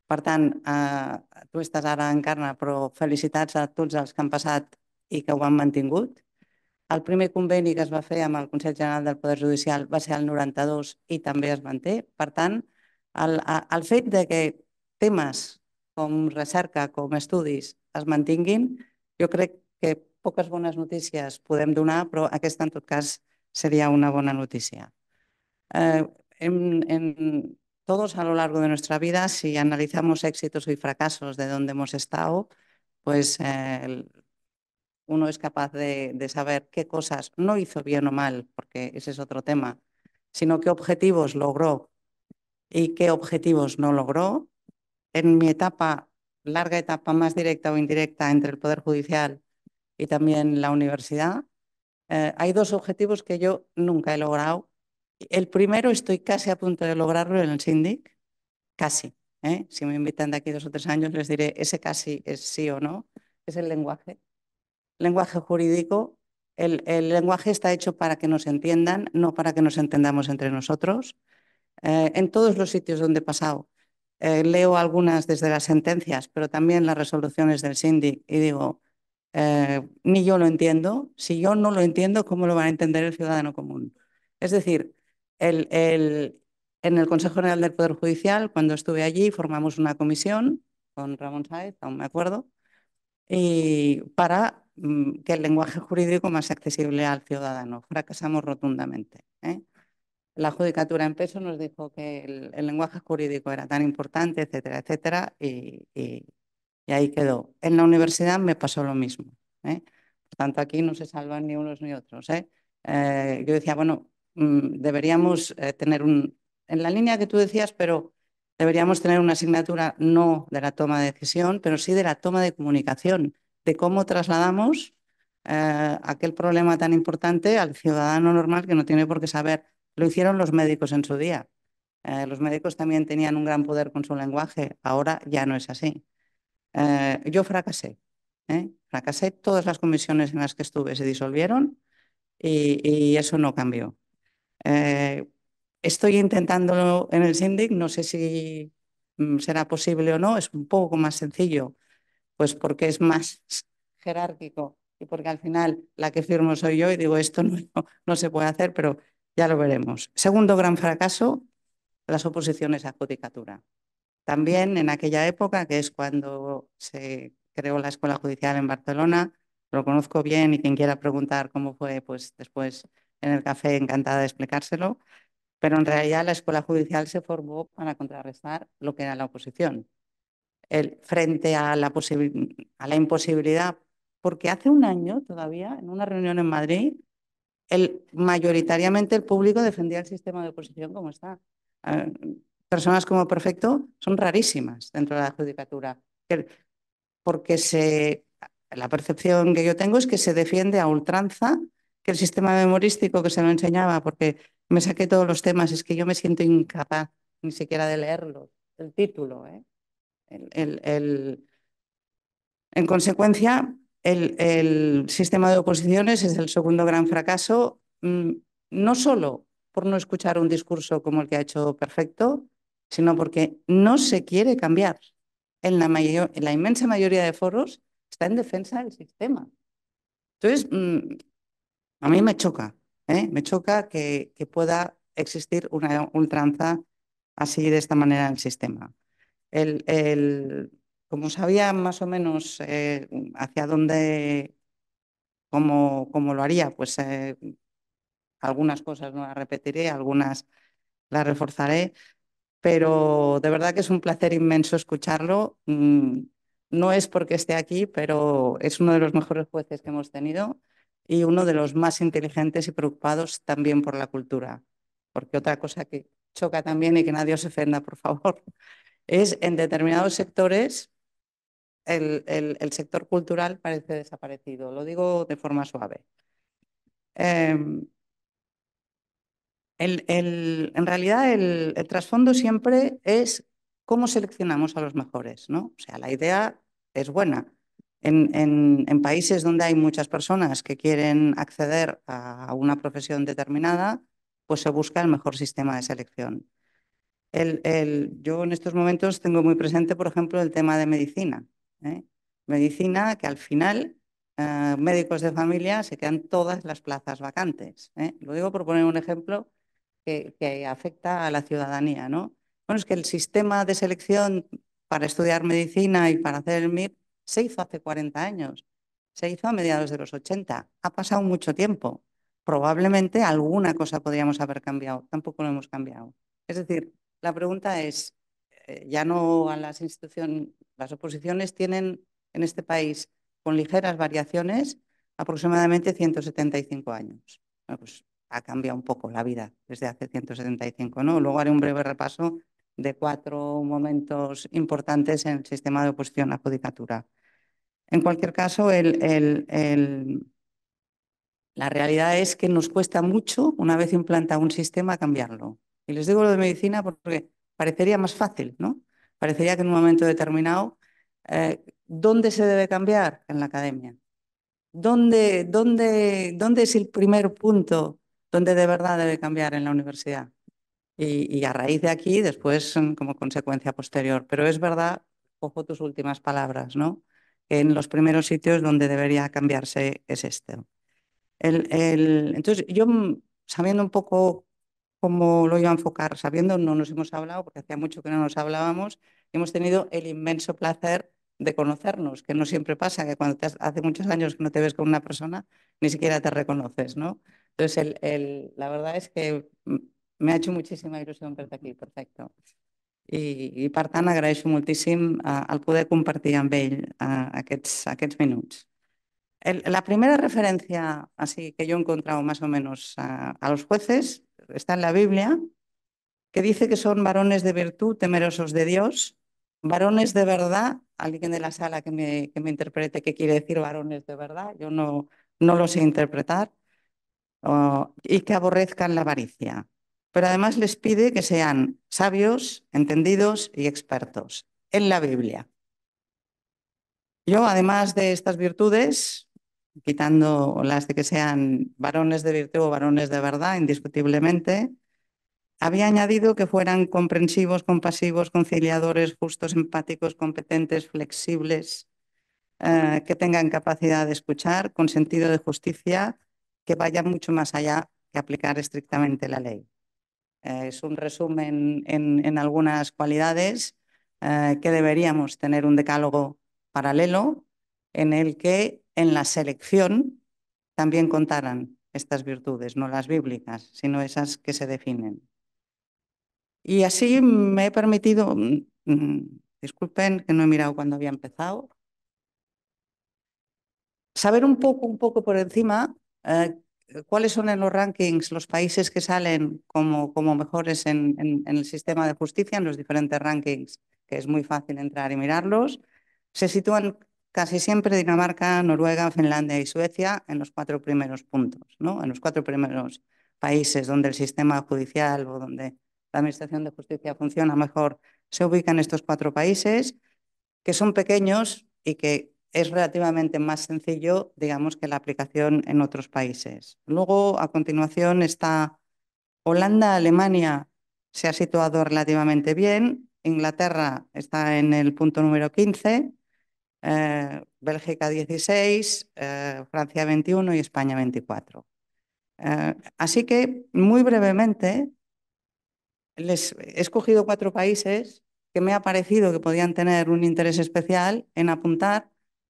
Per tant, eh, tu estàs ara en carna, però felicitats a tots els que han passat i que ho han mantingut. El primer conveni que es va fer amb el Consell General del Poder Judicial va ser el 92 i també es manté. Per tant, el, fet de que temes com recerca, com estudis, es mantinguin, jo crec que poques bones notícies podem donar, però aquesta, en tot cas, seria una bona notícia. Eh, hem, todos a lo largo de nuestra vida, si analizamos éxitos y fracasos de dónde hemos estado, pues eh, uno es capaz de, saber qué cosas no hizo bien o mal, porque ese es otro tema, sino qué objetivos logró y qué objetivos no logró. En mi etapa, larga etapa más directa o indirecta entre el Poder Judicial y también la universidad, eh, hay dos objetivos que yo nunca he logrado el primero estoy casi a punto de lograrlo en el SINDIC, casi. ¿eh? Si me invitan de aquí dos o tres años les diré, ese casi es sí o no, es el lenguaje. Lenguaje jurídico, el, lenguaje está hecho para que nos entiendan, no para que nos entendamos entre nosotros. Eh, en todos los sitios donde he pasado, eh, leo algunas desde las sentencias, pero también las resoluciones del SINDIC y digo, ni yo lo entiendo. Si yo no lo entiendo, ¿cómo lo va a entender el ciudadano común? Es decir, el, en el Consejo General del Poder Judicial, cuando estuve allí, formamos una comisión con Ramón Saez, aún me acuerdo, y para mm, que el lenguaje jurídico más accesible al ciudadano. Fracasamos rotundamente. ¿eh? La judicatura en peso nos dijo que el, lenguaje jurídico era tan importante, etcétera, etcétera, y, ahí quedó. En la universidad me pasó lo mismo. ¿eh? Por tanto, aquí no se salvan ni unos ni otros. ¿eh? yo decía, bueno, Mm, deberíamos eh, tener un, en la línea que tú decías, pero deberíamos tener una asignatura no de la toma de decisión, pero sí de la toma de comunicación, de cómo trasladamos eh, aquel problema tan importante al ciudadano normal que no tiene por qué saber. Lo hicieron los médicos en su día. Eh, los médicos también tenían un gran poder con su lenguaje, ahora ya no es así. yo fracasé, fracasé todas las comisiones en las que estuve, se disolvieron y eso no cambió. Eh, estoy intentándolo en el sindic, no sé si mm, será posible o no, es un poco más sencillo, pues porque es más jerárquico y porque al final la que firmo soy yo y digo esto no, no se puede hacer, pero ya lo veremos. Segundo gran fracaso, las oposiciones a judicatura. También en aquella época, que es cuando se creó la Escuela Judicial en Barcelona, lo conozco bien y quien quiera preguntar cómo fue, pues después en el café encantada de explicárselo, pero en realidad la escuela judicial se formó para contrarrestar lo que era la oposición. El, frente a la, imposibilidad, porque hace un año todavía, en una reunión en Madrid, el, mayoritariamente el público defendía el sistema de oposición como está. Ah, personas como Perfecto son rarísimas dentro de la judicatura, porque se, la percepción que yo tengo es que se defiende a ultranza que el sistema memorístico que se lo enseñaba, porque me saqué todos los temas, es que yo me siento incapaz ni siquiera de leerlo, el título. ¿eh? El, En consecuencia, el, sistema de oposiciones es el segundo gran fracaso, mm, no solo por no escuchar un discurso como el que ha hecho Perfecto, sino porque no se quiere cambiar. En la, en la inmensa mayoría de foros está en defensa del sistema. Entonces, mm, a mí me choca, ¿eh? me choca que, pueda existir una ultranza así de esta manera en el sistema. como sabía más o menos eh, hacia dónde, cómo, lo haría, pues eh, algunas cosas no las repetiré, algunas las reforzaré, pero de verdad que es un placer inmenso escucharlo. Mm, no es porque esté aquí, pero es uno de los mejores jueces que hemos tenido y uno de los más inteligentes y preocupados también por la cultura. Porque otra cosa que choca también y que nadie os ofenda, por favor, es en determinados sectores el, sector cultural parece desaparecido. Lo digo de forma suave. Em, en realidad el, trasfondo siempre es cómo seleccionamos a los mejores, ¿no? O sea, la idea es buena, en, países donde hay muchas personas que quieren acceder a una profesión determinada, pues se busca el mejor sistema de selección. yo en estos momentos tengo muy presente, por ejemplo, el tema de medicina. ¿eh? Medicina que al final eh, médicos de familia se quedan todas las plazas vacantes. ¿eh? Lo digo por poner un ejemplo que, afecta a la ciudadanía. ¿no? Bueno, es que el sistema de selección para estudiar medicina y para hacer el MIR se hizo hace 40 años, se hizo a mediados de los 80, ha pasado mucho tiempo. Probablemente alguna cosa podríamos haber cambiado, tampoco lo hemos cambiado. Es decir, la pregunta es, eh, ya no a las instituciones, las oposiciones tienen en este país, con ligeras variaciones, aproximadamente 175 años. Pues ha cambiado un poco la vida desde hace 175, ¿no? Luego haré un breve repaso de cuatro momentos importantes en el sistema de oposición a la judicatura. En cualquier caso, la realidad es que nos cuesta mucho, una vez implantado un sistema, cambiarlo. Y les digo lo de medicina porque parecería más fácil, ¿no? Parecería que en un momento determinado, eh, ¿dónde se debe cambiar? En la academia. ¿Dónde, dónde, ¿Dónde es el primer punto donde de verdad debe cambiar en la universidad? Y, a raíz de aquí, después mm, como consecuencia posterior. Pero es verdad, ojo tus últimas palabras, ¿no? en los primeros sitios donde debería cambiarse es este. entonces, yo mm, sabiendo un poco cómo lo iba a enfocar, sabiendo, no nos hemos hablado porque hacía mucho que no nos hablábamos, hemos tenido el inmenso placer de conocernos, que no siempre pasa, que cuando hace muchos años que no te ves con una persona, ni siquiera te reconoces, ¿no? Entonces, la verdad es que mm, me ha hecho muchísima ilusión verte aquí, perfecto. Y, partan agradezco muchísimo al eh, poder compartir amb ell a eh, aquests, aquests minuts. la primera referencia así que yo he encontrado más o menos eh, a, los jueces está en la Biblia, que dice que son varones de virtud, temerosos de Dios, varones de verdad, alguien de la sala que me, interprete qué quiere decir varones de verdad, yo no, no lo sé interpretar, y que aborrezcan la avaricia pero además les pide que sean sabios, entendidos y expertos en la Biblia. Yo, además de estas virtudes, quitando las de que sean varones de virtud o varones de verdad, indiscutiblemente, había añadido que fueran comprensivos, compasivos, conciliadores, justos, empáticos, competentes, flexibles, eh, que tengan capacidad de escuchar, con sentido de justicia, que vayan mucho más allá que aplicar estrictamente la ley. Eh, es un resumen en, algunas cualidades eh, que deberíamos tener un decálogo paralelo en el que en la selección también contaran estas virtudes, no las bíblicas, sino esas que se definen. Y así me he permitido, mm, mm, disculpen que no he mirado cuando había empezado, saber un poco, un poco por encima eh, cuáles son en los rankings los países que salen como, como mejores en, el sistema de justicia, en los diferentes rankings, que es muy fácil entrar y mirarlos. Se sitúan casi siempre Dinamarca, Noruega, Finlandia y Suecia en los cuatro primeros puntos, ¿no? en los cuatro primeros países donde el sistema judicial o donde la Administración de Justicia funciona mejor, se ubican estos cuatro países, que son pequeños y que es relativamente más sencillo, digamos, que la aplicación en otros países. Luego, a continuación, está Holanda, Alemania se ha situado relativamente bien, Inglaterra está en el punto número 15, eh, Bélgica 16, eh, Francia 21 y España 24. Eh, así que, muy brevemente, les he escogido cuatro países que me ha parecido que podían tener un interés especial en apuntar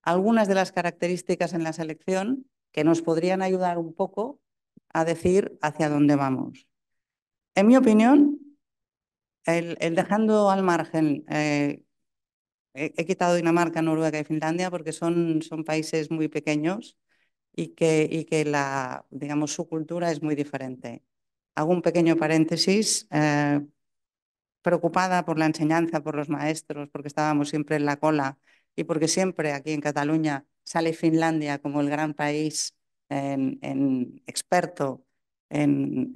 algunas de las características en la selección que nos podrían ayudar un poco a decir hacia dónde vamos. En mi opinión, el, dejando al margen, eh, he, quitado Dinamarca, Noruega y Finlandia porque son, son países muy pequeños y que, y que la, digamos, su cultura es muy diferente. Hago un pequeño paréntesis. Eh, preocupada por la enseñanza, por los maestros, porque estábamos siempre en la cola y porque siempre aquí en Cataluña sale Finlandia como el gran país em, experto en,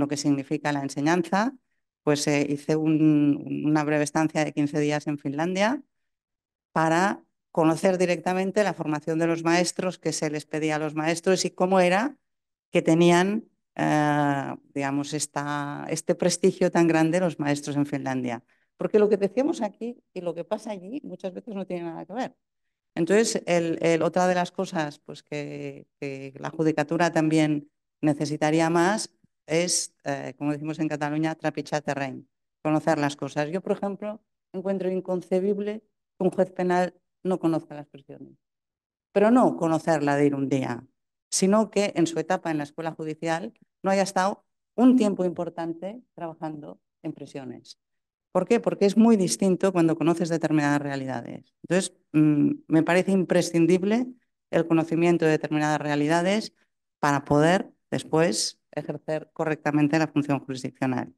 lo que significa la enseñanza, pues eh, hice una breve estancia de 15 días en Finlandia para conocer directamente la formación de los maestros, que se les pedía a los maestros y cómo era que tenían, eh, digamos, este prestigio tan grande los maestros en Finlandia. Porque lo que decíamos aquí y lo que pasa allí muchas veces no tiene nada que ver. Entonces, el, otra de las cosas pues, que, la judicatura también necesitaría más es, eh, como decimos en Cataluña, trapichar terreno, conocer las cosas. Yo, por ejemplo, encuentro inconcebible que un juez penal no conozca las prisiones. Pero no conocerla de ir un día, sino que en su etapa en la escuela judicial no haya estado un tiempo importante trabajando en prisiones. ¿Por qué? Porque es muy distinto cuando conoces determinadas realidades. Entonces, mm, me parece imprescindible el conocimiento de determinadas realidades para poder después ejercer correctamente la función jurisdiccional.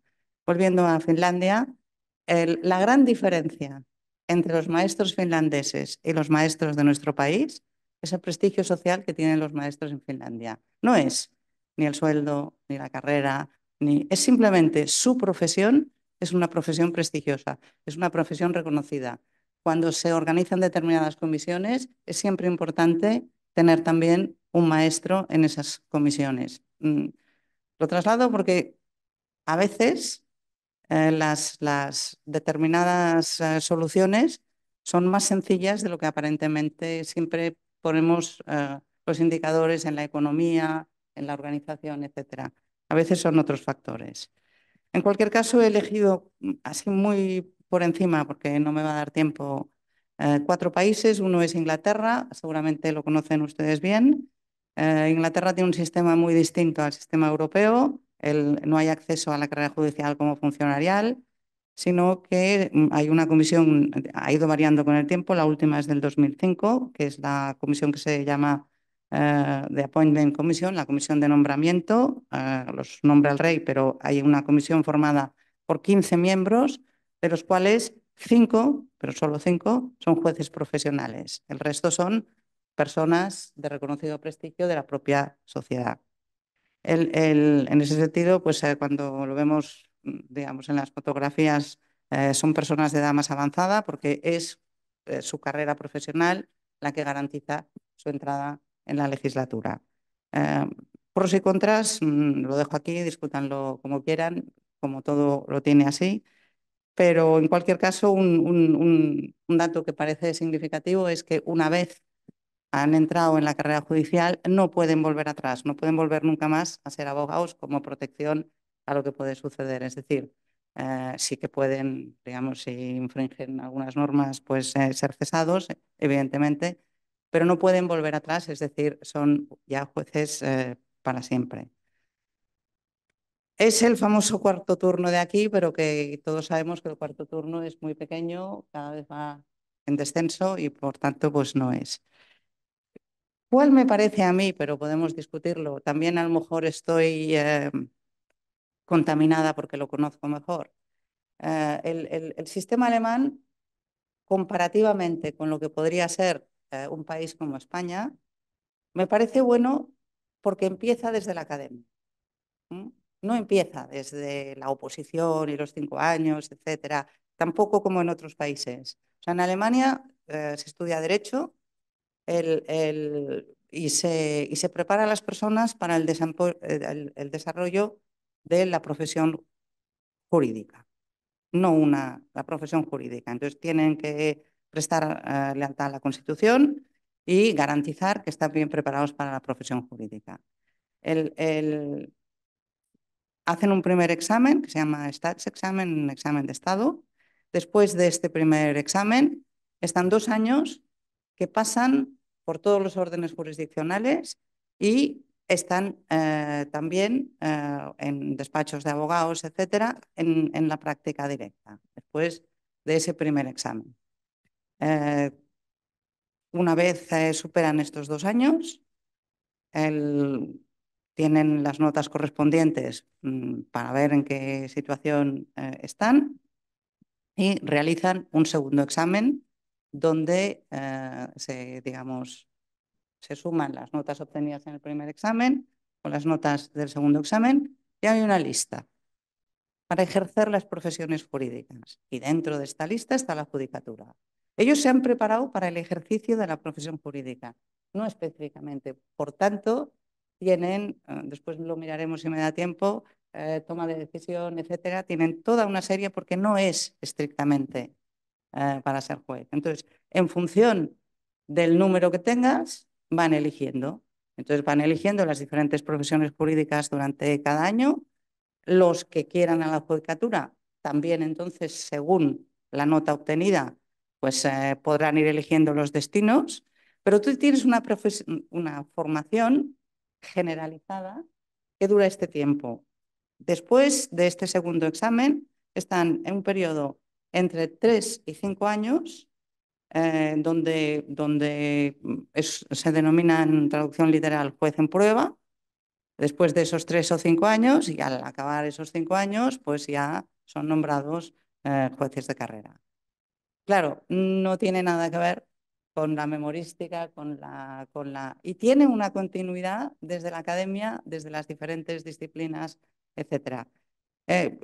Volviendo a Finlandia, la gran diferencia entre los maestros finlandeses y los maestros de nuestro país es el prestigio social que tienen los maestros en Finlandia. No es ni el sueldo, ni la carrera, ni es simplemente su profesión es una profesión prestigiosa, es una profesión reconocida. Cuando se organizan determinadas comisiones, es siempre importante tener también un maestro en esas comisiones. Mm, lo traslado porque a veces eh, las, determinadas eh, soluciones son más sencillas de lo que aparentemente siempre ponemos eh, los indicadores en la economía, en la organización, etc. A veces son otros factores. En cualquier caso, he elegido así muy por encima, porque no me va a dar tiempo, eh, cuatro países. Uno es Inglaterra, seguramente lo conocen ustedes bien. Eh, Inglaterra tiene un sistema muy distinto al sistema europeo. no hay acceso a la carrera judicial como funcionarial, sino que mm, hay una comisión, ha ido variando con el tiempo, la última es del 2005, que es la comisión que se llama eh, de Appointment Commission, la comisión de nombramiento, eh, los nombra el rey, pero hay una comisión formada por 15 miembros, de los cuales 5, pero solo 5, son jueces profesionales. El resto son personas de reconocido prestigio de la propia sociedad. El, el, en ese sentido, pues eh, cuando lo vemos, digamos, en las fotografías, son personas de edad más avanzada porque es su carrera profesional la que garantiza su entrada en la legislatura. Em, pros y contras, mm, lo dejo aquí, discútanlo como quieran, como todo lo tiene así. Pero en cualquier caso, un, dato que parece significativo es que una vez han entrado en la carrera judicial no pueden volver atrás, no pueden volver nunca más a ser abogados como protección a lo que puede suceder. Es decir, eh, sí que pueden, digamos, si infringen algunas normas, pues eh, ser cesados, evidentemente, pero no pueden volver atrás, es decir, son ya jueces eh, para siempre. Es el famoso cuarto turno de aquí, pero que todos sabemos que el cuarto turno es muy pequeño, cada vez va en descenso y por tanto pues no es. ¿Cuál me parece a mí? Pero podemos discutirlo. También a lo mejor estoy eh, contaminada porque lo conozco mejor. Eh, el sistema alemán, comparativamente con lo que podría ser eh, un país como España, me parece bueno porque empieza desde la academia. No empieza desde la oposición y los cinco años, etcétera, tampoco como en otros países. O sea, en Alemania eh, se estudia Derecho el, y, se, y, se, prepara las personas para el, el desarrollo de la profesión jurídica, no una, la profesión jurídica. Entonces tienen que prestar eh, lealtad a la Constitución y garantizar que están bien preparados para la profesión jurídica. El, Hacen un primer examen que se llama STATS examen, un examen de Estado. Después de este primer examen, están dos años que pasan por todos los órdenes jurisdiccionales y están eh, también eh, en despachos de abogados, etcétera, en la práctica directa, después de ese primer examen. Eh, una vez eh, superan estos dos años, tienen las notas correspondientes mm, para ver en qué situación eh, están y realizan un segundo examen donde se, digamos, se suman las notas obtenidas en el primer examen con las notas del segundo examen y hay una lista para ejercer las profesiones jurídicas. Y dentro de esta lista está la judicatura. Ellos se han preparado para el ejercicio de la profesión jurídica, no específicamente. Por tanto, tienen, eh, después lo miraremos si me da tiempo, eh, toma de decisión, etcétera, tienen toda una serie porque no es estrictamente eh, para ser juez. Entonces, en función del número que tengas, van eligiendo. Entonces, van eligiendo las diferentes profesiones jurídicas durante cada año. Los que quieran a la judicatura, también entonces, según la nota obtenida, pues eh, podrán ir eligiendo los destinos, pero tú tienes una, formación generalizada que dura este tiempo. Después de este segundo examen, están en un periodo entre tres y cinco años, eh, donde, donde mm, se denomina en traducción literal juez en prueba. Después de esos tres o cinco años, y al acabar esos cinco años, pues ya son nombrados eh, jueces de carrera. Claro, no tiene nada que ver con la memorística, con la, con la... Y tiene una continuidad desde la academia, desde las diferentes disciplinas, etc. Eh,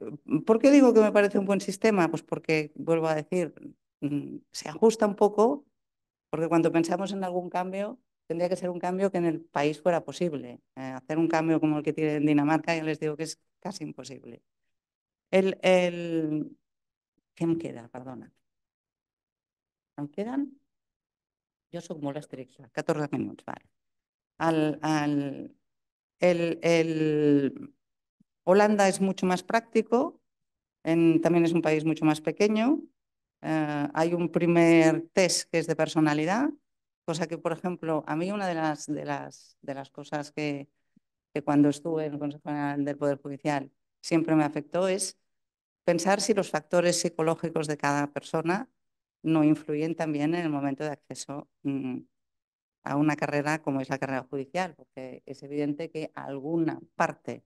¿Por qué digo que me parece un buen sistema? Pues porque, vuelvo a decir, mm, se ajusta un poco, porque cuando pensamos en algún cambio, tendría que ser un cambio que en el país fuera posible. Eh, hacer un cambio como el que tiene en Dinamarca, ya les digo que es casi imposible. El, el... ¿Qué me queda? Perdona quedan yo soy sóc estricta, 14 minutos vale. el, Holanda es mucho más práctico, en, también es un país mucho más pequeño. Eh, hay un primer test que es de personalidad, cosa que, por ejemplo, a mí una de las, de las, de cosas que, que cuando estuve en el Consejo General del Poder Judicial siempre me afectó es pensar si los factores psicológicos de cada persona no influyen también en el momento de acceso mm, a una carrera como es la carrera judicial, porque es evidente que alguna parte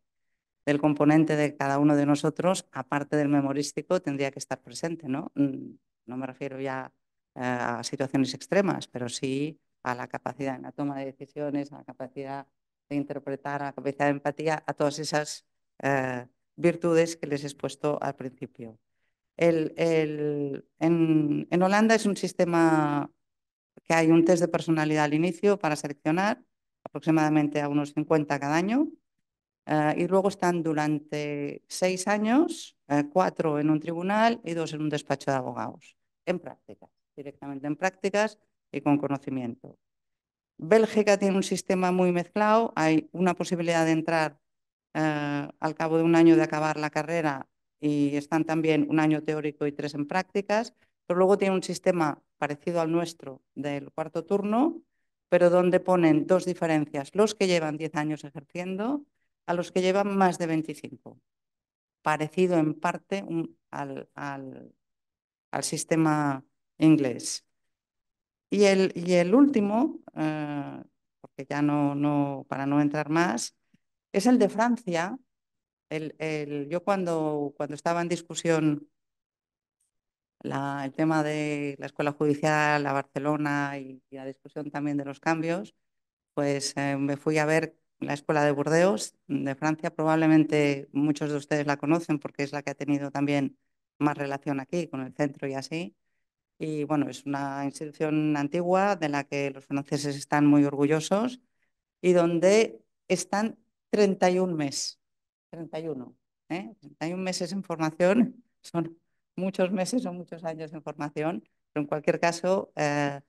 del componente de cada uno de nosotros, aparte del memorístico, tendría que estar presente. No, mm, no me refiero ya eh, a situaciones extremas, pero sí a la capacidad en la toma de decisiones, a la capacidad de interpretar, a la capacidad de empatía, a todas esas eh, virtudes que les he expuesto al principio en, Holanda es un sistema que hay un test de personalidad al inicio para seleccionar, aproximadamente a unos 50 cada año, eh, y luego están durante seis años, eh, cuatro en un tribunal y dos en un despacho de abogados, en prácticas, directamente en prácticas y con conocimiento. Bélgica tiene un sistema muy mezclado, hay una posibilidad de entrar eh, al cabo de un año de acabar la carrera y están también un año teórico y tres en prácticas, pero luego tiene un sistema parecido al nuestro del cuarto turno, pero donde ponen dos diferencias, los que llevan 10 años ejerciendo a los que llevan más de 25, parecido en parte al, sistema inglés. Y el, y el último, eh, porque ya no, no, para no entrar más, es el de Francia, el, yo cuando, cuando estaba en discusión el tema de la escuela judicial, la Barcelona y, la discusión también de los cambios, pues eh, me fui a ver la escuela de Burdeos de Francia. Probablemente muchos de ustedes la conocen porque es la que ha tenido también más relación aquí con el centro y así. Y bueno, es una institución antigua de la que los franceses están muy orgullosos y donde están 31 meses 31. 31 ¿eh? meses en formación, son muchos meses o muchos años en formación, pero en cualquier caso, eh,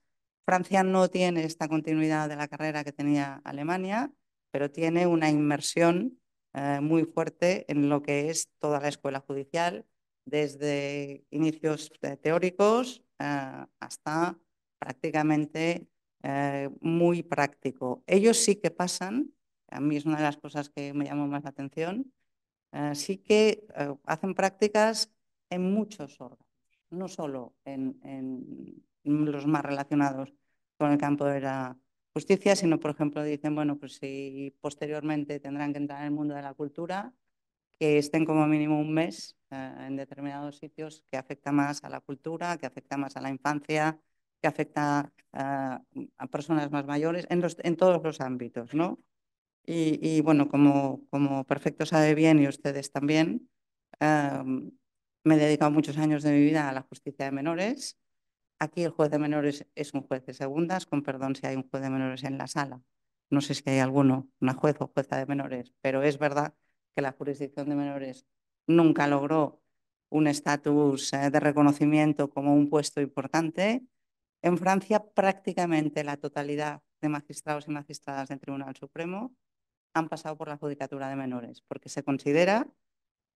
Francia no tiene esta continuidad de la carrera que tenía Alemania, pero tiene una inmersión eh, muy fuerte en lo que es toda la escuela judicial, desde inicios teóricos hasta prácticamente muy práctico. Ellos sí que pasan a mí es una de las cosas que me llamó más la atención, sí que eh, hacen prácticas en muchos órganos, no solo en, los más relacionados con el campo de la justicia, sino, por ejemplo, dicen, bueno, pues si posteriormente tendrán que entrar en el mundo de la cultura, que estén como mínimo un mes eh, en determinados sitios que afecta más a la cultura, que afecta más a la infancia, que afecta eh, a personas más mayores, en todos los ámbitos, ¿no? Y, bueno, como, perfecto sabe bien y ustedes también, me he dedicado muchos años de mi vida a la justicia de menores. Aquí el juez de menores es un juez de segundas, con perdón si hay un juez de menores en la sala. No sé si hay alguno, una juez o jueza de menores, pero es verdad que la jurisdicción de menores nunca logró un estatus eh, de reconocimiento como un puesto importante. En Francia prácticamente la totalidad de magistrados y magistradas del Tribunal Supremo han pasado por la Judicatura de Menores, porque se considera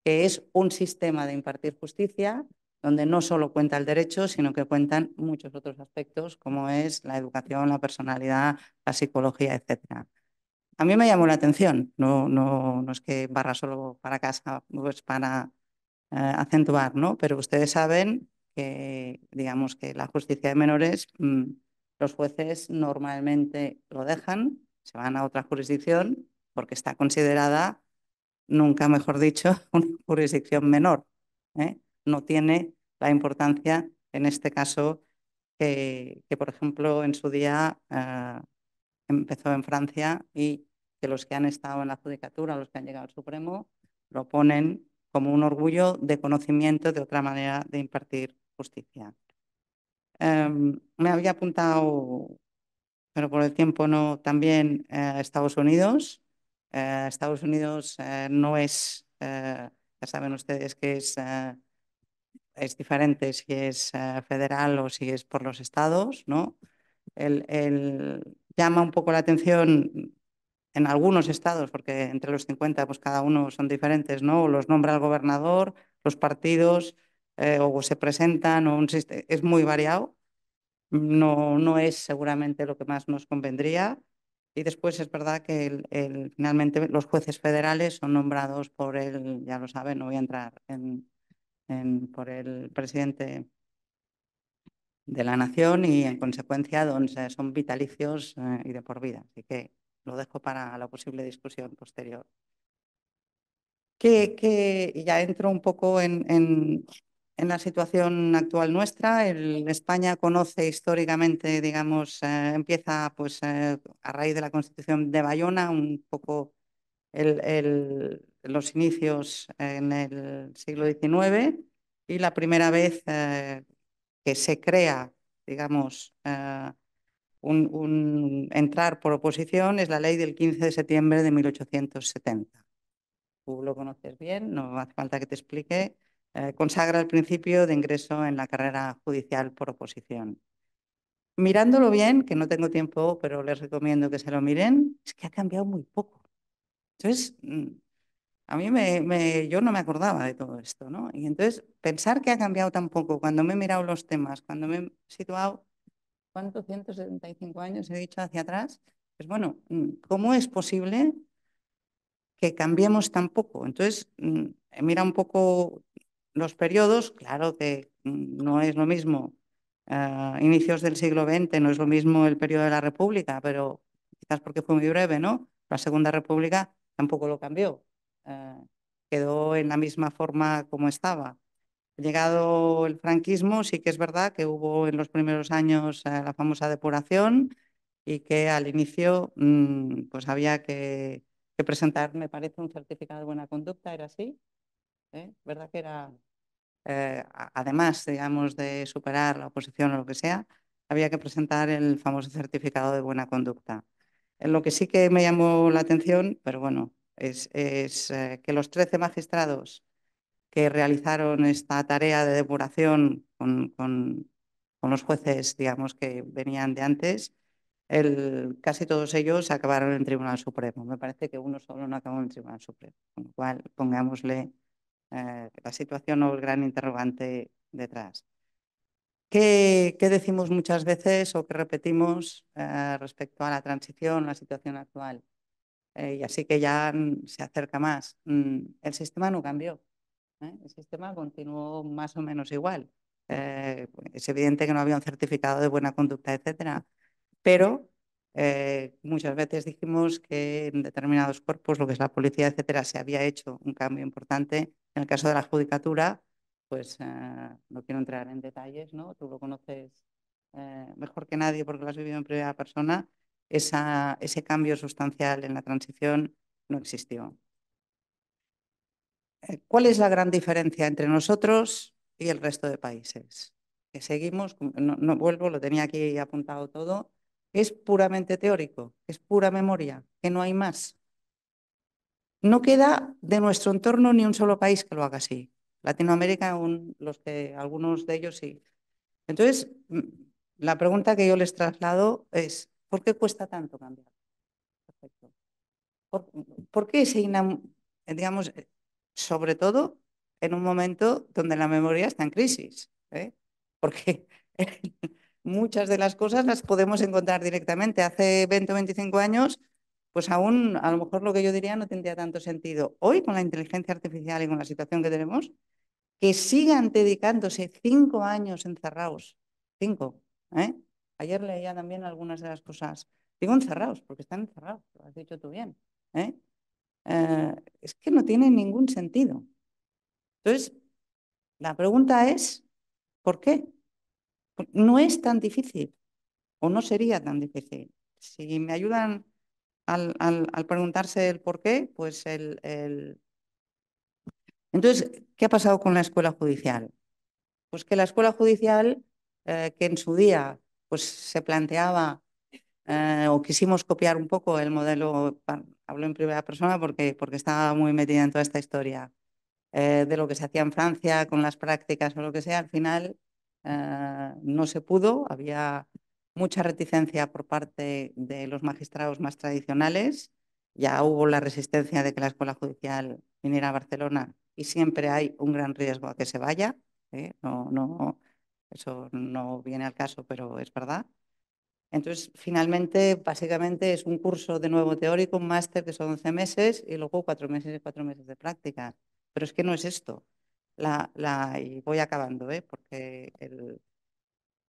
que es un sistema de impartir justicia donde no solo cuenta el derecho, sino que cuentan muchos otros aspectos, como es la educación, la personalidad, la psicología, etc. A mí me llamó la atención, no, no, no es que barra solo para casa, pues para eh, acentuar, ¿no? pero ustedes saben que, digamos, que la justicia de menores, mm, los jueces normalmente lo dejan, se van a otra jurisdicción porque está considerada, nunca mejor dicho, una jurisdicción menor. ¿eh? No tiene la importancia, en este caso, que, por ejemplo, en su día eh, empezó en Francia y que los que han estado en la judicatura, los que han llegado al Supremo, lo ponen como un orgullo de conocimiento de otra manera de impartir justicia. Em, me había apuntado, pero por el tiempo no, también eh, a Estados Unidos, eh, estados Unidos eh, no es, eh, ya saben ustedes que es, es diferente si es federal o si es por los estados, ¿no? El, el, llama un poco la atención en algunos estados, porque entre los 50 pues cada uno son diferentes, ¿no? los nombra el gobernador, los partidos, o se presentan, es muy variado. No, no es seguramente lo que más nos convendría. Y después es verdad que finalmente los jueces federales son nombrados por el, ya lo saben, no voy a entrar en, por el presidente de la nación y en consecuencia son vitalicios eh, y de por vida. Así que lo dejo para la posible discusión posterior. Que, ya entro un poco en, en la situación actual nuestra. España conoce históricamente, digamos, eh, empieza pues, eh, a raíz de la Constitución de Bayona, un poco los inicios en el siglo XIX y la primera vez eh, que se crea, digamos, un, un entrar por oposición es la ley del 15 de septiembre de 1870. Tú lo conoces bien, no hace falta que te explique eh, consagra el principio de ingreso en la carrera judicial por oposición. Mirándolo bien, que no tengo tiempo, pero les recomiendo que se lo miren, es que ha cambiado muy poco. Entonces, mm, a mí me, yo no me acordaba de todo esto, ¿no? Y entonces, pensar que ha cambiado tan poco, cuando me he mirado los temas, cuando me he situado, ¿cuántos 175 años he dicho hacia atrás? Pues bueno, mm, ¿cómo es posible que cambiemos tan poco? Entonces, mm, mira un poco los periodos, claro que mm, no es lo mismo eh, inicios del siglo XX, no es lo mismo el periodo de la República, pero quizás porque fue muy breve, ¿no? La Segunda República tampoco lo cambió, eh, quedó en la misma forma como estaba. Llegado el franquismo, sí que es verdad que hubo en los primeros años eh, la famosa depuración y que al inicio mm, pues había que, presentar, me parece, un certificado de buena conducta, ¿era así? ¿eh? ¿Verdad que era, eh, además, digamos, de superar la oposición o lo que sea, había que presentar el famoso certificado de buena conducta? En eh, lo que sí que me llamó la atención, pero bueno, es, es que los 13 magistrados que realizaron esta tarea de depuración con, con, con los jueces, digamos, que venían de antes, el, casi todos ellos acabaron en el Tribunal Supremo. Me parece que uno solo no acabó en el Tribunal Supremo, con lo cual pongámosle eh, la situación o el gran interrogante detrás. ¿Qué, decimos muchas veces o qué repetimos eh, respecto a la transición, la situación actual? Eh, y así que ya se acerca más. Mm, el sistema no cambió. El sistema continuó más o menos igual. Pues, es evidente que no había un certificado de buena conducta, etcétera. Pero muchas veces dijimos que en determinados cuerpos, lo que es la policía, etcétera, se había hecho un cambio importante en el caso de la Judicatura, pues eh, no quiero entrar en detalles, ¿no? Tú lo conoces eh, mejor que nadie porque lo has vivido en primera persona. ese cambio sustancial en la transición no existió. Eh, ¿Cuál es la gran diferencia entre nosotros y el resto de países? Que seguimos, no vuelvo, lo tenía aquí apuntado todo, es puramente teórico, es pura memoria, que no hay más. No queda de nuestro entorno ni un solo país que lo haga así. Latinoamérica, un, los que, algunos de ellos sí. Entonces, mm, la pregunta que yo les traslado es, ¿por qué cuesta tanto cambiar? ¿Por, qué se digamos, eh, sobre todo en un momento donde la memoria está en crisis? ¿eh? Porque muchas de las cosas las podemos encontrar directamente. Hace 20 o 25 años pues aún a lo mejor lo que yo diría no tendría tanto sentido. Hoy, con la inteligencia artificial y con la situación que tenemos, que sigan dedicándose cinco años encerrados, cinco. ¿eh? Ayer leía también algunas de las cosas, digo encerrados, porque están encerrados, lo has dicho tú bien. ¿eh? Eh, es que no tiene ningún sentido. Entonces, la pregunta es, ¿por qué? No es tan difícil, o no sería tan difícil. Si me ayudan al, preguntarse el por qué, pues el, Entonces, ¿qué ha pasado con la escuela judicial? Pues que la escuela judicial, eh, que en su día pues, se planteaba eh, o quisimos copiar un poco el modelo, hablo en primera persona porque, porque estaba muy metida en toda esta historia, eh, de lo que se hacía en Francia con las prácticas o lo que sea, al final no se pudo, había mucha reticencia por parte de los magistrados más tradicionales. Ya hubo la resistencia de que la escuela judicial viniera a Barcelona y siempre hay un gran riesgo a que se vaya. ¿eh? No, no, eso no viene al caso, pero es verdad. Entonces, finalmente, básicamente es un curso de nuevo teórico, un máster que son 11 meses y luego cuatro meses y cuatro meses de práctica. Pero es que no es esto. La, y voy acabando, ¿eh? porque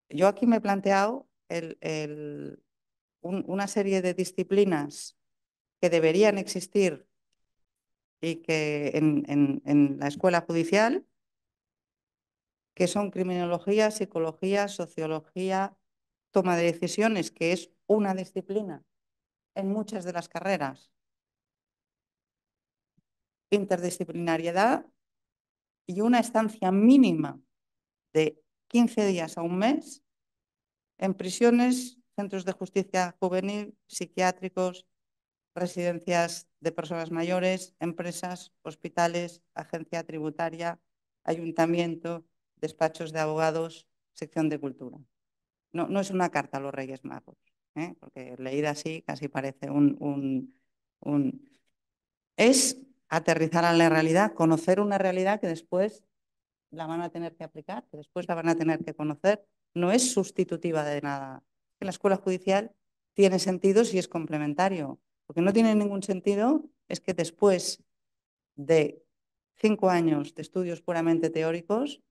yo aquí me he planteado el, una serie de disciplinas que deberían existir y que en, en la escuela judicial, que son criminología, psicología, sociología, toma de decisiones, que es una disciplina en muchas de las carreras. Interdisciplinariedad y una estancia mínima de 15 días a un mes en prisiones, centros de justicia juvenil, psiquiátricos, residencias de personas mayores, empresas, hospitales, agencia tributaria, ayuntamiento, despachos de abogados, sección de cultura. No, no es una carta a los Reyes Magos, ¿eh? porque leída así casi parece un, un, un... Es aterrizar a la realidad, conocer una realidad que después la van a tener que aplicar, que después la van a tener que conocer no es sustitutiva de nada. la escuela judicial tiene sentido si es complementario. Lo que no tiene ningún sentido es que después de cinco años de estudios puramente teóricos,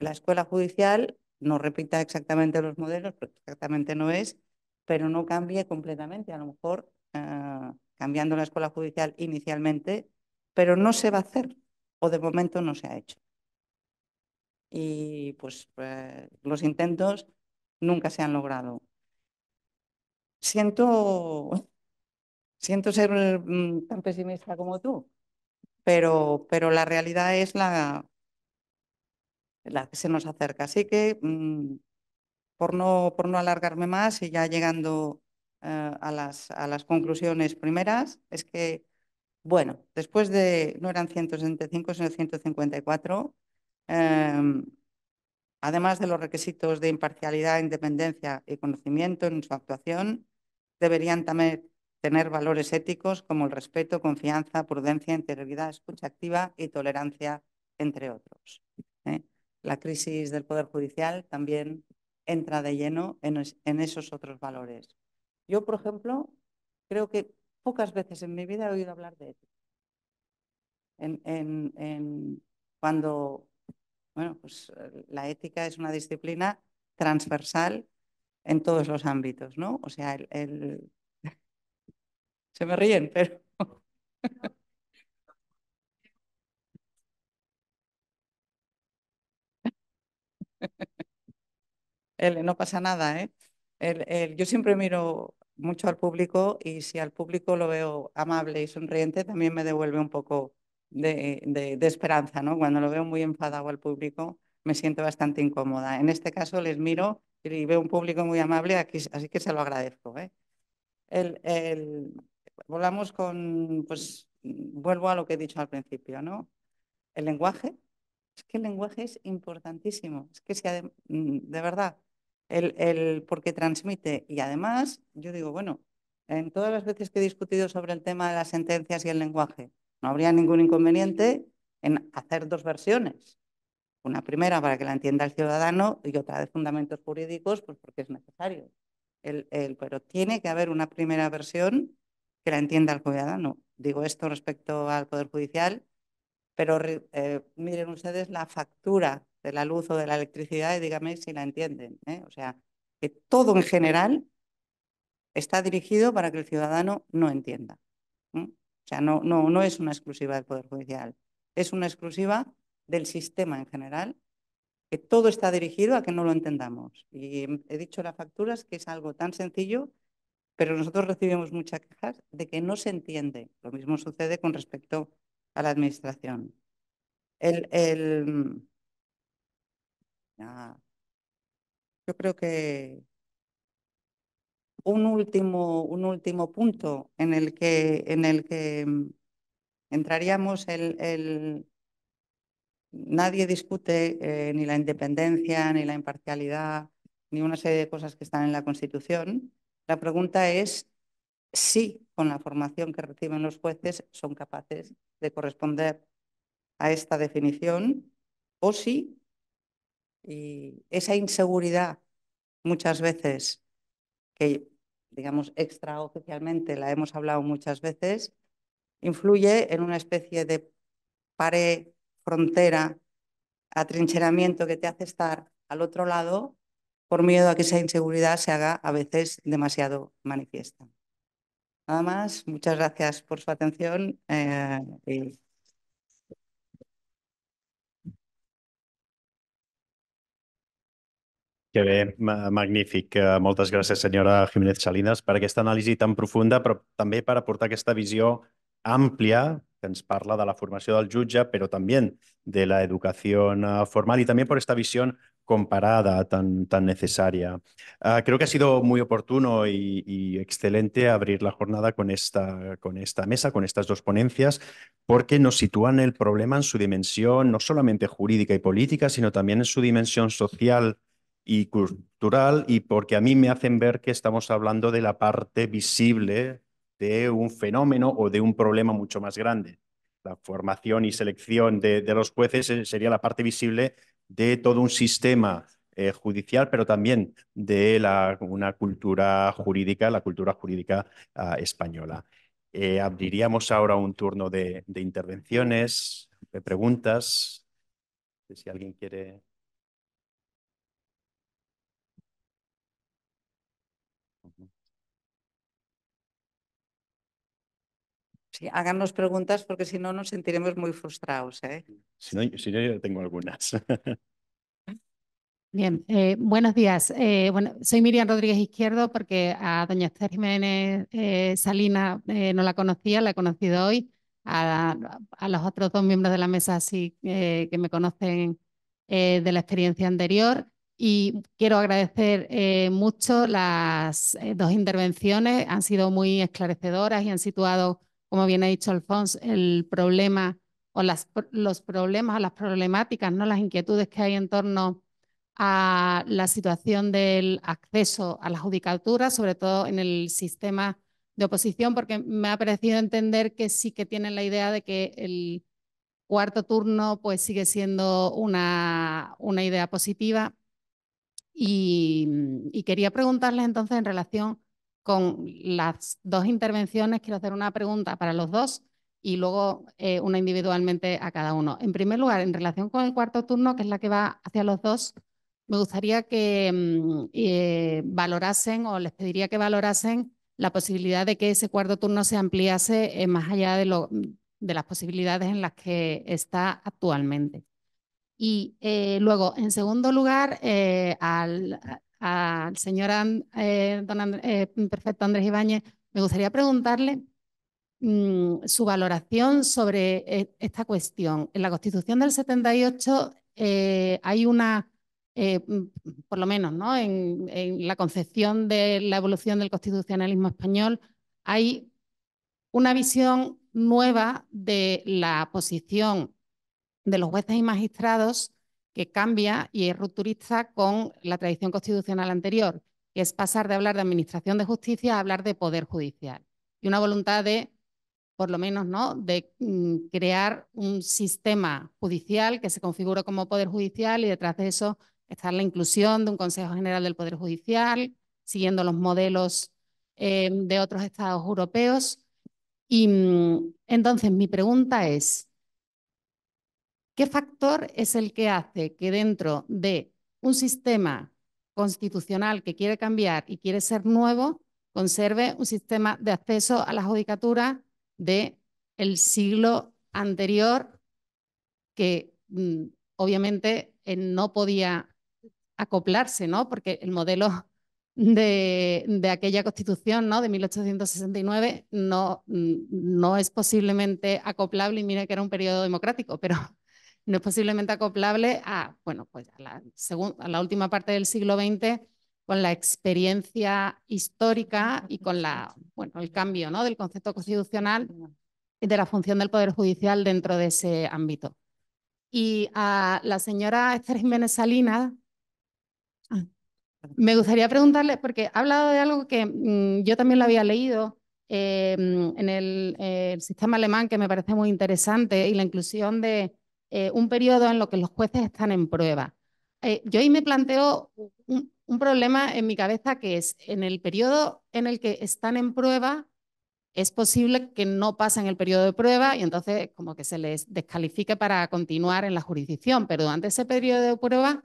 la escuela judicial no repita exactamente los modelos, exactamente no es, pero no cambie completamente. A lo mejor eh, cambiando la escuela judicial inicialmente, pero no se va a hacer o de momento no se ha hecho y pues eh, los intentos nunca se han logrado. Siento, siento ser mm, tan pesimista como tú, pero, pero la realidad es la, la que se nos acerca. Así que, mm, por, no, por no alargarme más y ya llegando eh, a, las, a las conclusiones primeras, es que, bueno, después de, no eran 165, sino 154 Em, además de los requisitos de imparcialidad, independencia y conocimiento en su actuación, deberían también tener valores éticos como el respeto, confianza, prudencia, integridad, escucha activa y tolerancia, entre otros. ¿eh? La crisis del Poder Judicial también entra de lleno en, esos otros valores. Yo, por ejemplo, creo que pocas veces en mi vida he oído hablar de ética. en, cuando bueno, pues eh, la ética es una disciplina transversal en todos los ámbitos, ¿no? O sea, el, se me ríen, pero... no pasa nada, ¿eh? El, yo siempre miro mucho al público y si al público lo veo amable y sonriente, también me devuelve un poco de, esperanza, ¿no? Cuando lo veo muy enfadado al público, me siento bastante incómoda. En este caso les miro y veo un público muy amable, aquí, así que se lo agradezco. ¿eh? volvamos con, pues vuelvo a lo que he dicho al principio, ¿no? El lenguaje, es que el lenguaje es importantísimo, es que sea mm, de, verdad, el, el, porque transmite. Y además, yo digo, bueno, en todas las veces que he discutido sobre el tema de las sentencias y el lenguaje, no habría ningún inconveniente en hacer dos versiones. Una primera para que la entienda el ciudadano y otra de fundamentos jurídicos, pues porque es necesario. pero tiene que haber una primera versión que la entienda el ciudadano. Digo esto respecto al Poder Judicial, pero eh, miren ustedes la factura de la luz o de la electricidad y díganme si la entienden. ¿eh? O sea, que todo en general está dirigido para que el ciudadano no entienda. O sea, no, no, no es una exclusiva del Poder Judicial, es una exclusiva del sistema en general, que todo está dirigido a que no lo entendamos. Y he dicho las facturas que es algo tan sencillo, pero nosotros recibimos muchas quejas de que no se entiende. Lo mismo sucede con respecto a la administración. Mm, yo creo que un último, un último punto en el que, en el que mm, entraríamos el, Nadie discute eh, ni la independencia, ni la imparcialidad, ni una serie de cosas que están en la Constitución. La pregunta es si con la formación que reciben los jueces son capaces de corresponder a esta definición o si y esa inseguridad muchas veces que digamos, extraoficialmente, la hemos hablado muchas veces, influye en una especie de pared, frontera, atrincheramiento que te hace estar al otro lado por miedo a que esa inseguridad se haga a veces demasiado manifiesta. Nada más, muchas gracias por su atención. Eh, Que bé, magnífic. Eh, Muchas gracias, señora Jiménez Salinas, que esta análisis tan profunda, pero también para aportar esta visión amplia que ens parla de la formación del jutge, pero también de la educación eh, formal y también por esta visión comparada tan, tan necesaria. Eh, creo que ha sido muy oportuno y, y, excelente abrir la jornada con esta, con esta mesa, con estas dos ponencias, porque nos sitúan el problema en su dimensión no solamente jurídica y política, sino también en su dimensión social y cultural y porque a mí me hacen ver que estamos hablando de la parte visible de un fenómeno o de un problema mucho más grande. La formación y selección de, los jueces eh, sería la parte visible de todo un sistema eh, judicial, pero también de la, una cultura jurídica, la cultura jurídica ah, española. Eh, abriríamos ahora un turno de, de intervenciones, de preguntas. Si alguien quiere háganos preguntas porque si no nos sentiremos muy frustrados. ¿eh? Si, no, yo tengo algunas. Bien, eh, buenos días. Eh, bueno, soy Miriam Rodríguez Izquierdo porque a doña Esther Jiménez Salina no la conocía, la he conocido hoy. A, a, los otros dos miembros de la mesa sí que me conocen de la experiencia anterior. Y quiero agradecer mucho las dos intervenciones, han sido muy esclarecedoras y han situado como bien ha dicho Alfonso, el problema o los problemas o las problemáticas, ¿no? las inquietudes que hay en torno a la situación del acceso a la judicatura, sobre todo en el sistema de oposición, porque me ha parecido entender que sí que tienen la idea de que el cuarto turno pues sigue siendo una, una idea positiva. Y, y quería preguntarles entonces en relación con las dos intervenciones quiero hacer una pregunta para los dos y luego eh, una individualmente a cada uno. En primer lugar, en relación con el cuarto turno, que es la que va hacia los dos, me gustaría que mm, eh, valorasen o les pediría que valorasen la posibilidad de que ese cuarto turno se ampliase eh, más allá de, de las posibilidades en las que está actualmente. Y luego, en segundo lugar, al, al señor eh, don eh, perfecto Andrés Ibáñez, me gustaría preguntarle mm, su valoración sobre eh, esta cuestión. En la Constitución del 78 hay una, mm, por lo menos ¿no? en la concepción de la evolución del constitucionalismo español, hay una visión nueva de la posición de los jueces y magistrados que cambia y rupturiza con la tradición constitucional anterior, que es pasar de hablar de administración de justicia a hablar de poder judicial. Y una voluntad de, por lo menos, ¿no? de mm, crear un sistema judicial que se configura como poder judicial y detrás de eso está la inclusión de un Consejo General del Poder Judicial, siguiendo los modelos eh, de otros estados europeos. Y mm, entonces mi pregunta es, ¿Qué factor es el que hace que dentro de un sistema constitucional que quiere cambiar y quiere ser nuevo, conserve un sistema de acceso a la judicatura del el siglo anterior que mm, obviamente eh, no podía acoplarse, ¿no? Porque el modelo de, aquella constitución ¿no? de 1869 no, mm, no es posiblemente acoplable y mire que era un periodo democrático, pero no es posiblemente acoplable a, bueno, pues la, a la última parte del siglo XX con la experiencia histórica y con la, bueno, el cambio ¿no? del concepto constitucional y de la función del Poder Judicial dentro de ese ámbito. Y a la señora Esther Jiménez Salinas, ah, me gustaría preguntarle, porque ha hablado de algo que mm, yo también lo había leído eh, mm, en eh, el, sistema alemán, que me parece muy interesante, y la inclusión de eh, un periodo en lo que los jueces están en prueba. Eh, yo ahí me planteo un, un, problema en mi cabeza que es, en el periodo en el que están en prueba, es posible que no pasen el periodo de prueba y entonces como que se les descalifique para continuar en la jurisdicción, pero durante ese periodo de prueba,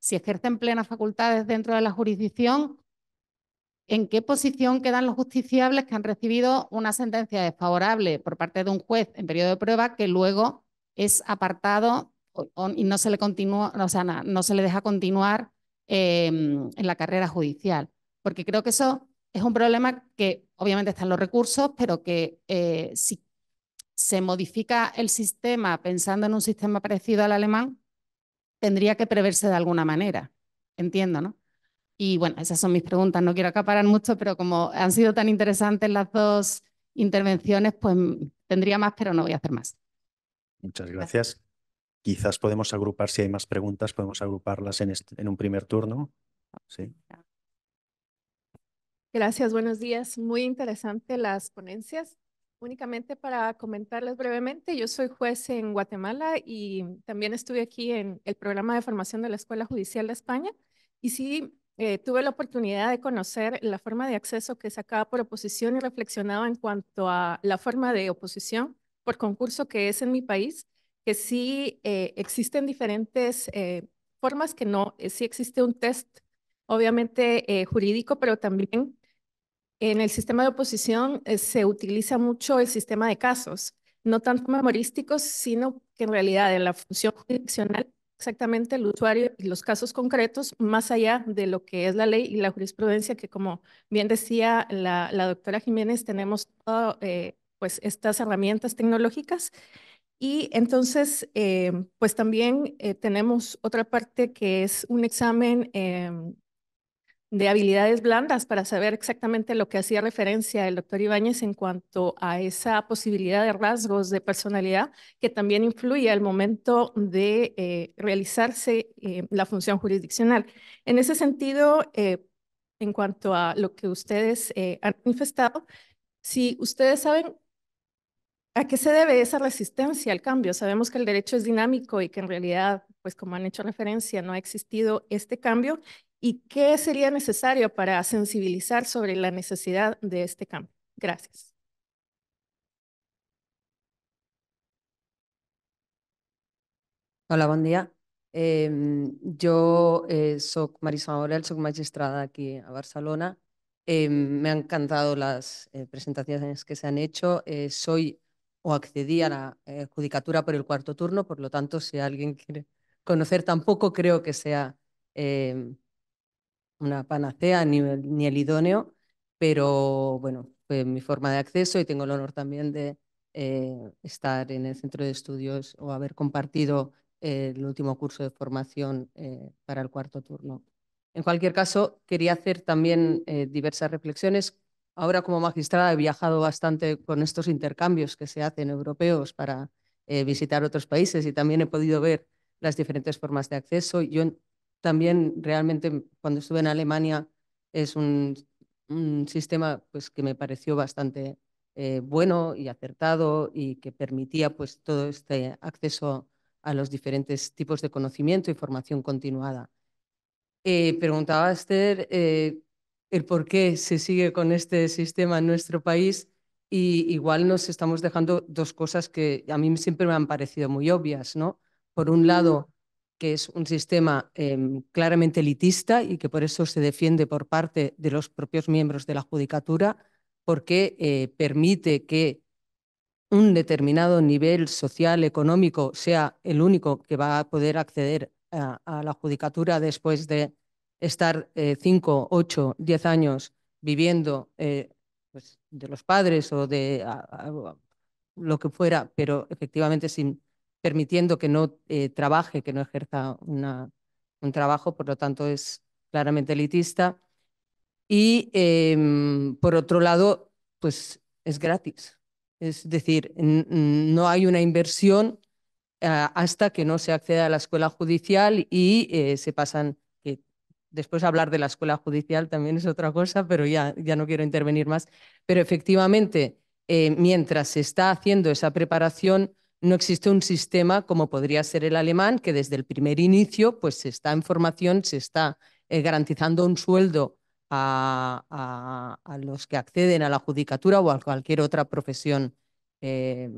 si ejercen plenas facultades dentro de la jurisdicción, ¿en qué posición quedan los justiciables que han recibido una sentencia desfavorable por parte de un juez en periodo de prueba que luego es apartado y no se le continúa, o sea, no, se le deja continuar em, en la carrera judicial, porque creo que eso es un problema que obviamente están los recursos, pero que eh, si se modifica el sistema pensando en un sistema parecido al alemán, tendría que preverse de alguna manera, entiendo, ¿no? Y bueno, esas son mis preguntas, no quiero acaparar mucho, pero como han sido tan interesantes las dos intervenciones, pues tendría más, pero no voy a hacer más. Muchas gracias. Quizás podemos agrupar, si hay más preguntas, podemos agruparlas en, en un primer turno. Sí. Gracias, buenos días. Muy interesante las ponencias. Únicamente para comentarles brevemente, yo soy juez en Guatemala y también estuve aquí en el programa de formación de la Escuela Judicial de España. Y sí, eh, tuve la oportunidad de conocer la forma de acceso que sacaba por oposición y reflexionaba en cuanto a la forma de oposición por concurso que es en mi país, que sí eh, existen diferentes eh, formas, que no, eh, sí existe un test, obviamente jurídico, pero también en el sistema de oposición se utiliza mucho el sistema de casos, no tanto memorísticos, sino que en realidad en la función jurisdiccional exactamente el usuario y los casos concretos, más allá de lo que es la ley y la jurisprudencia, que como bien decía la, doctora Jiménez, tenemos todo, pues estas herramientas tecnológicas. Y entonces, em, pues también eh, tenemos otra parte que es un examen em, de habilidades blandas para saber exactamente lo que hacía referencia el doctor Ibáñez en cuanto a esa posibilidad de rasgos de personalidad que también influye al momento de eh, realizarse eh, la función jurisdiccional. En ese sentido, en cuanto a lo que ustedes han manifestado, si ustedes saben ¿A qué se debe esa resistencia al cambio? Sabemos que el derecho es dinámico y que en realidad, pues como han hecho referencia, no ha existido este cambio. ¿Y qué sería necesario para sensibilizar sobre la necesidad de este cambio? Gracias. Hola, buen día. Em, yo eh, soy Marisa Morel, soy magistrada aquí a Barcelona. Em, me han encantado las eh, presentaciones que se han hecho. Eh, soy o accedí a mm. la eh, judicatura por el cuarto turno, por lo tanto, si alguien quiere conocer, tampoco creo que sea em, una panacea ni, el idóneo, pero bueno, fue mi forma de acceso y tengo el honor también de eh, estar en el centro de estudios o haber compartido el último curso de formación eh, para el cuarto turno. En cualquier caso, quería hacer también diversas reflexiones Ahora como magistrada he viajado bastante con estos intercambios que se hacen europeos para eh, visitar otros países y también he podido ver las diferentes formas de acceso. Yo también realmente cuando estuve en Alemania es un, sistema pues, que me pareció bastante eh, bueno y acertado y que permitía pues, todo este acceso a los diferentes tipos de conocimiento y formación continuada. Eh, preguntaba a Esther el por qué se sigue con este sistema en nuestro país y igual nos estamos dejando dos cosas que a mí siempre me han parecido muy obvias, ¿no? Por un lado, que es un sistema em, claramente elitista y que por eso se defiende por parte de los propios miembros de la judicatura, porque eh, permite que un determinado nivel social, económico, sea el único que va a poder acceder a la judicatura después de estar 5, 8, 10 años viviendo eh, pues, de los padres o de lo que fuera, pero efectivamente sin, permitiendo que no eh, trabaje, que no ejerza una, un trabajo, por lo tanto es claramente elitista. Y em, por otro lado, pues es gratis. Es decir, no hay una inversión eh, hasta que no se acceda a la escuela judicial y se pasan Después hablar de la escuela judicial también es otra cosa, pero ya, ya no quiero intervenir más. Pero efectivamente, eh, mientras se está haciendo esa preparación, no existe un sistema como podría ser el alemán, que desde el primer inicio pues, se está en formación, se está eh, garantizando un sueldo a, los que acceden a la judicatura o a cualquier otra profesión eh,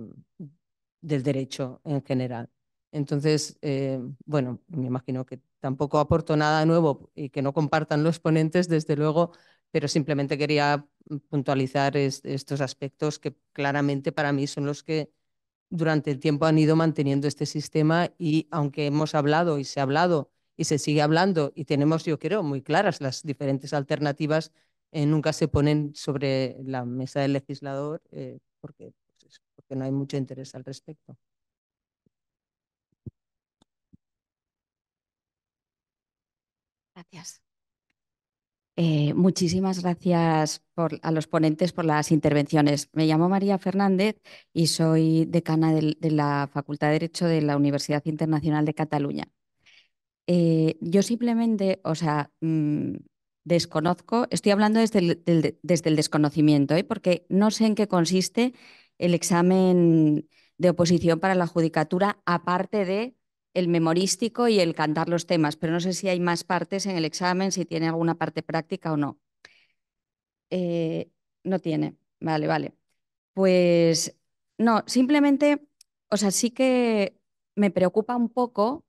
del derecho en general. Entonces, eh, bueno, me imagino que tampoco aporto nada nuevo y que no compartan los ponentes, desde luego, pero simplemente quería puntualizar estos aspectos que claramente para mí son los que durante el tiempo han ido manteniendo este sistema y aunque hemos hablado y se ha hablado y se sigue hablando y tenemos, yo creo, muy claras las diferentes alternativas, eh, nunca se ponen sobre la mesa del legislador eh, porque, pues, porque no hay mucho interés al respecto. Gracias. Eh, muchísimas gracias a los ponentes por las intervenciones. Me llamo María Fernández y soy decana de, la Facultad de Derecho de la Universidad Internacional de Cataluña. Eh, yo simplemente, o sea, mm, desconozco, estoy hablando desde el, desde el desconocimiento, ¿eh? porque no sé en qué consiste el examen de oposición para la judicatura, aparte de el memorístico y el cantar los temas, pero no sé si hay más partes en el examen, si tiene alguna parte práctica o no. Eh, no tiene, vale, vale. Pues no, simplemente, o sea, sí que me preocupa un poco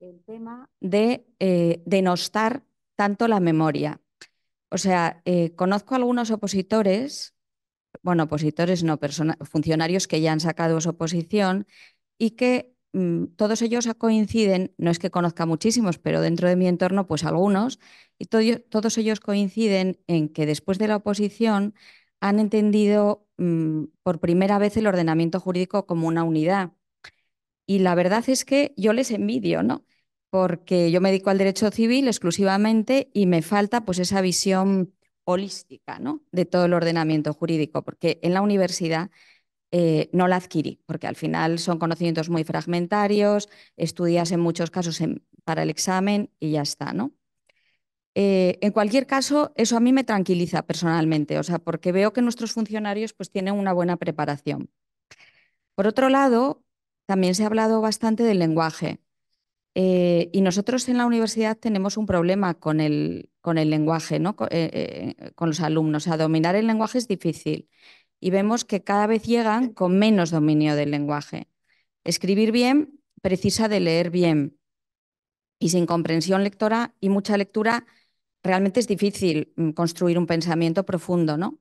el tema de eh, denostar tanto la memoria. O sea, eh, conozco algunos opositores, bueno, opositores no, funcionarios que ya han sacado su oposición y que Mm, todos ellos coinciden, no es que conozca muchísimos, pero dentro de mi entorno, pues algunos, y todos ellos coinciden en que después de la oposición han entendido mm, por primera vez el ordenamiento jurídico como una unidad. Y la verdad es que yo les envidio, ¿no? Porque yo me dedico al derecho civil exclusivamente y me falta pues esa visión holística, ¿no? De todo el ordenamiento jurídico, porque en la universidad eh, no la adquirí, porque al final son conocimientos muy fragmentarios, estudias en muchos casos para el examen y ya está, ¿no? Eh, en cualquier caso, eso a mí me tranquiliza personalmente, o sea, porque veo que nuestros funcionarios pues, tienen una buena preparación. Por otro lado, también se ha hablado bastante del lenguaje. Eh, y nosotros en la universidad tenemos un problema con el, con el lenguaje, ¿no? con, los alumnos. dominar el lenguaje es difícil y vemos que cada vez llegan con menos dominio del lenguaje. Escribir bien precisa de leer bien y sin comprensión lectora y mucha lectura realmente es difícil mm, construir un pensamiento profundo, ¿no?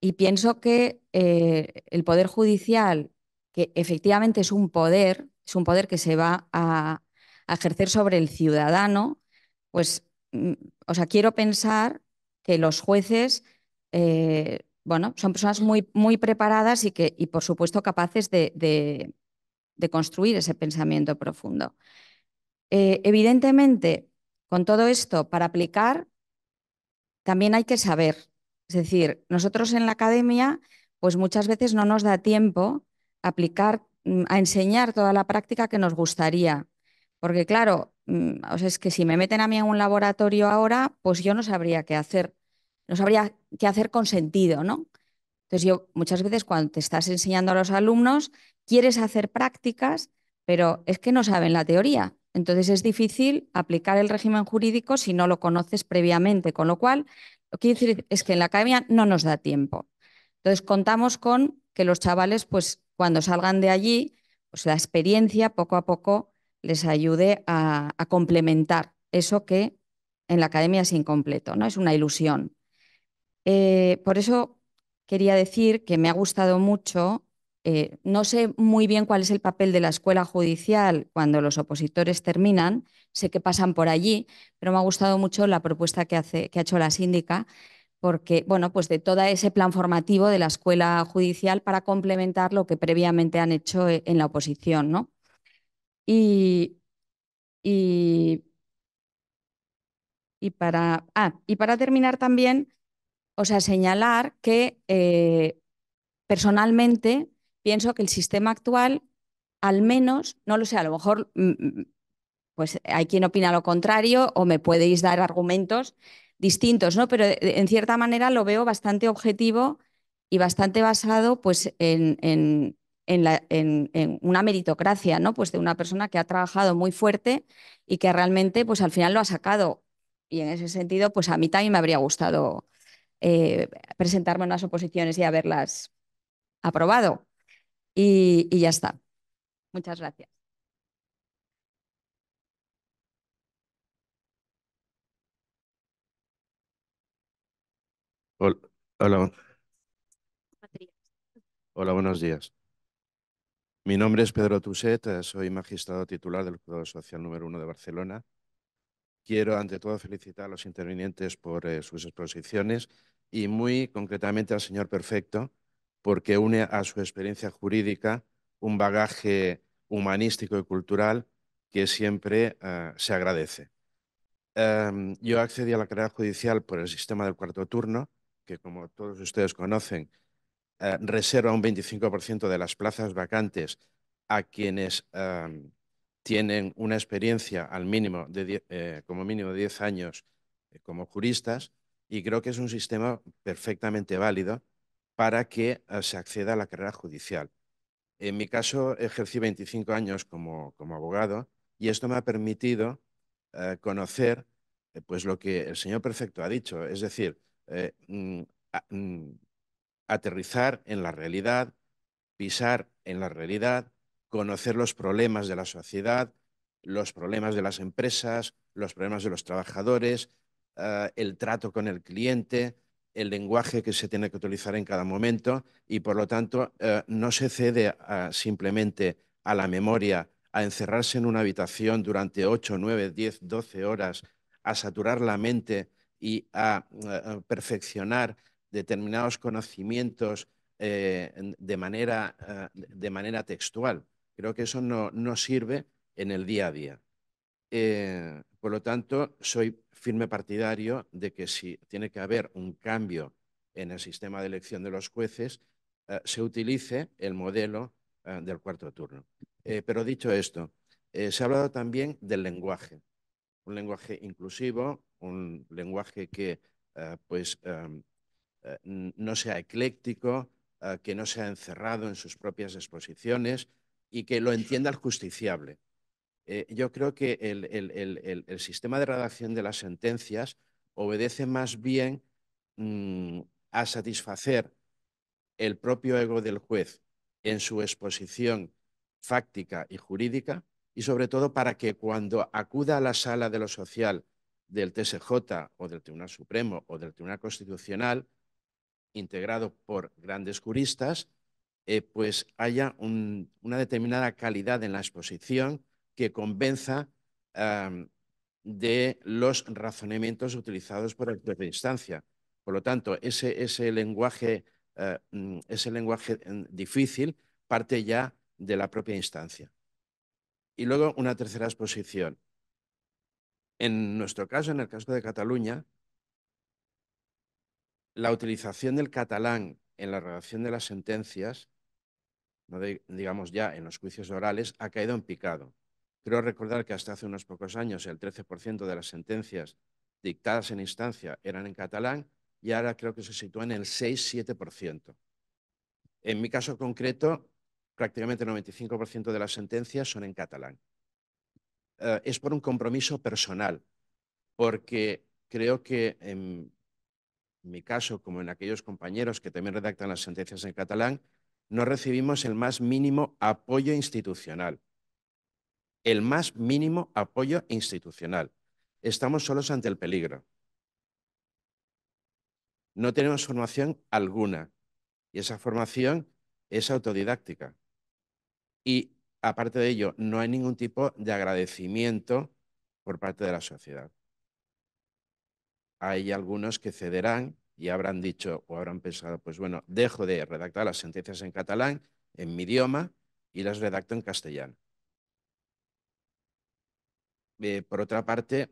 Y pienso que eh, el Poder Judicial, que efectivamente es un poder, es un poder que se va a, ejercer sobre el ciudadano, pues, mm, o sea, quiero pensar que los jueces eh, bueno, son personas muy, muy preparadas y, que, y por supuesto, capaces de, de, construir ese pensamiento profundo. Eh, evidentemente, con todo esto, para aplicar, también hay que saber. Es decir, nosotros en la academia, pues muchas veces no nos da tiempo a aplicar, mm, a enseñar toda la práctica que nos gustaría. Porque claro, mm, es que si me meten a mí en un laboratorio ahora, pues yo no sabría qué hacer. No sabría que hacer con sentido, ¿no? Entonces yo muchas veces cuando te estás enseñando a los alumnos, quieres hacer prácticas, pero es que no saben la teoría. Entonces es difícil aplicar el régimen jurídico si no lo conoces previamente, con lo cual lo que quiero decir es que en la academia no nos da tiempo. Entonces contamos con que los chavales, pues cuando salgan de allí, pues la experiencia poco a poco les ayude a, a complementar eso que en la academia es incompleto, ¿no? Es una ilusión. Eh, por eso quería decir que me ha gustado mucho. Eh, no sé muy bien cuál es el papel de la escuela judicial cuando los opositores terminan, sé que pasan por allí, pero me ha gustado mucho la propuesta que, hace, que ha hecho la síndica, porque, bueno, pues de todo ese plan formativo de la escuela judicial para complementar lo que previamente han hecho eh, en la oposición, Y, para, ah, y para terminar también, o sea, señalar que eh, personalmente pienso que el sistema actual, al menos, no lo sé, a lo mejor mm, mm, pues hay quien opina lo contrario o me podéis dar argumentos distintos, ¿no? Pero eh, en cierta manera lo veo bastante objetivo y bastante basado pues, en, en, en, una meritocracia, ¿no? Pues de una persona que ha trabajado muy fuerte y que realmente pues al final lo ha sacado. Y en ese sentido, pues a mí también me habría gustado eh, presentarme a unas oposiciones y haberlas aprobado. Y, ya está. Muchas gracias. Hola. Hola. buenos días. Mi nombre es Pedro Tuset, eh, soy magistrado titular del Juzgado Social número 1 de Barcelona. Quiero, ante todo, felicitar a los intervinientes por eh, sus exposiciones y muy concretamente al señor Perfecto, porque une a su experiencia jurídica un bagaje humanístico y cultural que siempre eh, se agradece. Em, yo accedí a la carrera judicial por el sistema del cuarto turno, que como todos ustedes conocen, eh, reserva un 25% de las plazas vacantes a quienes em, tienen una experiencia al mínimo de eh, como mínimo de 10 años como juristas y creo que es un sistema perfectamente válido para que eh, se acceda a la carrera judicial. En mi caso, ejercí 25 años como, abogado y esto me ha permitido eh, conocer eh, pues lo que el señor Perfecto ha dicho, es decir, mm, mm, aterrizar en la realidad, pisar en la realidad, conocer los problemas de la sociedad, los problemas de las empresas, los problemas de los trabajadores, eh, el trato con el cliente, el lenguaje que se tiene que utilizar en cada momento y por lo tanto eh, no se cede simplemente a la memoria, a encerrarse en una habitación durante 8, 9, 10, 12 horas, a saturar la mente y a, perfeccionar determinados conocimientos eh, de, manera, textual. Creo que eso no sirve en el día a día. Eh, por lo tanto, soy firme partidario de que si tiene que haber un cambio en el sistema de elección de los jueces, eh, se utilice el modelo eh, del cuarto turno. pero dicho esto, se ha hablado también del lenguaje, un lenguaje inclusivo, un lenguaje que pues, em, no sea ecléctico, que no sea encerrado en sus propias exposiciones y que lo entienda el justiciable. Eh, yo creo que el, sistema de redacción de las sentencias obedece más bien mm, a satisfacer el propio ego del juez en su exposición fáctica y jurídica y sobre todo para que cuando acuda a la sala de lo social del TSJ o del Tribunal Supremo o del Tribunal Constitucional, integrado por grandes juristas, eh, pues haya una determinada calidad en la exposición, que convenza de los razonamientos utilizados por el juez de instancia. Por lo tanto, ese, ese lenguaje, eh, mm, ese lenguaje mm, difícil parte ya de la propia instancia. Y luego una tercera exposición. En nuestro caso, en el caso de Cataluña, la utilización del catalán en la redacción de las sentencias, digamos ya en los juicios orales, ha caído en picado. Creo recordar que hasta hace unos pocos años el 13% de las sentencias dictadas en instancia eran en catalán y ahora creo que se sitúa en el 6-7%. En mi caso concreto, prácticamente el 95% de las sentencias son en catalán. Eh, es por un compromiso personal, porque creo que en mi caso, como en aquellos compañeros que también redactan las sentencias en catalán, no recibimos el más mínimo apoyo institucional el más mínimo apoyo institucional. Estamos solos ante el peligro. No tenemos formación alguna y esa formación es autodidáctica. Y aparte de ello, no hay ningún tipo de agradecimiento por parte de la sociedad. Hay algunos que cederán y habrán dicho o habrán pensado, pues bueno, dejo de redactar las sentencias en catalán, en mi idioma, y las redacto en castellano. Eh, por otra parte,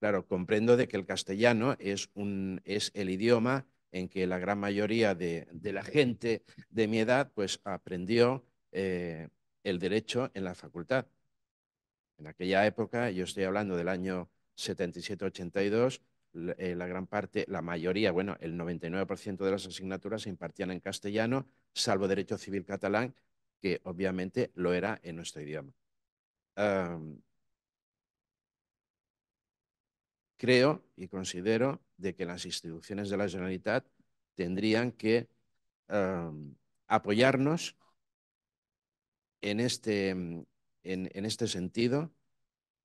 claro, comprendo de que el castellano es, un, es el idioma en que la gran mayoría de, la gente de mi edad pues aprendió eh, el derecho en la facultad. En aquella época, yo estoy hablando del año 77-82, eh, la, gran parte, la mayoría, bueno, el 99% de las asignaturas se impartían en castellano, salvo derecho civil catalán, que obviamente lo era en nuestro idioma creo y considero de que las instituciones de la Generalitat tendrían que apoyarnos en este, mm, en, este sentido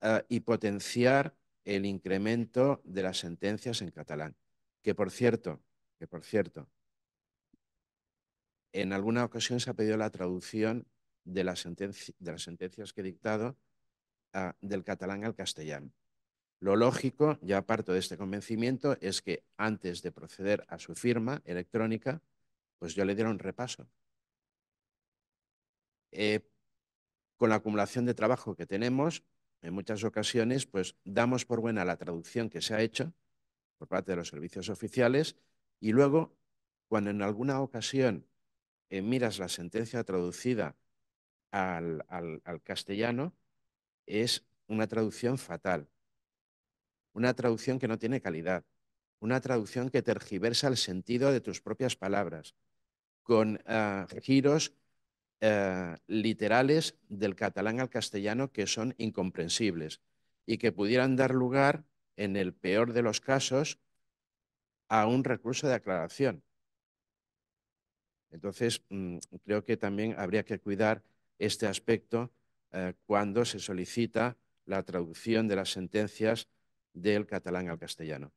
ah, y potenciar el incremento de las sentencias en catalán. Que por cierto, que por cierto, en alguna ocasión se ha pedido la traducción de las, sentencias que he dictado ah, del catalán al castellano. Lo lógico, ya parto de este convencimiento, es que antes de proceder a su firma electrónica, pues yo le diera un repaso. Eh, con la acumulación de trabajo que tenemos, en muchas ocasiones, pues damos por buena la traducción que se ha hecho por parte de los servicios oficiales y luego, cuando en alguna ocasión eh, miras la sentencia traducida al castellano, es una traducción fatal una traducción que no tiene calidad, una traducción que tergiversa el sentido de tus propias palabras, con ah, giros ah, literales del catalán al castellano que son incomprensibles y que pudieran dar lugar, en el peor de los casos, a un recurso de aclaración. Entonces, mm, creo que también habría que cuidar este aspecto ah, cuando se solicita la traducción de las sentencias del catalán al castellano.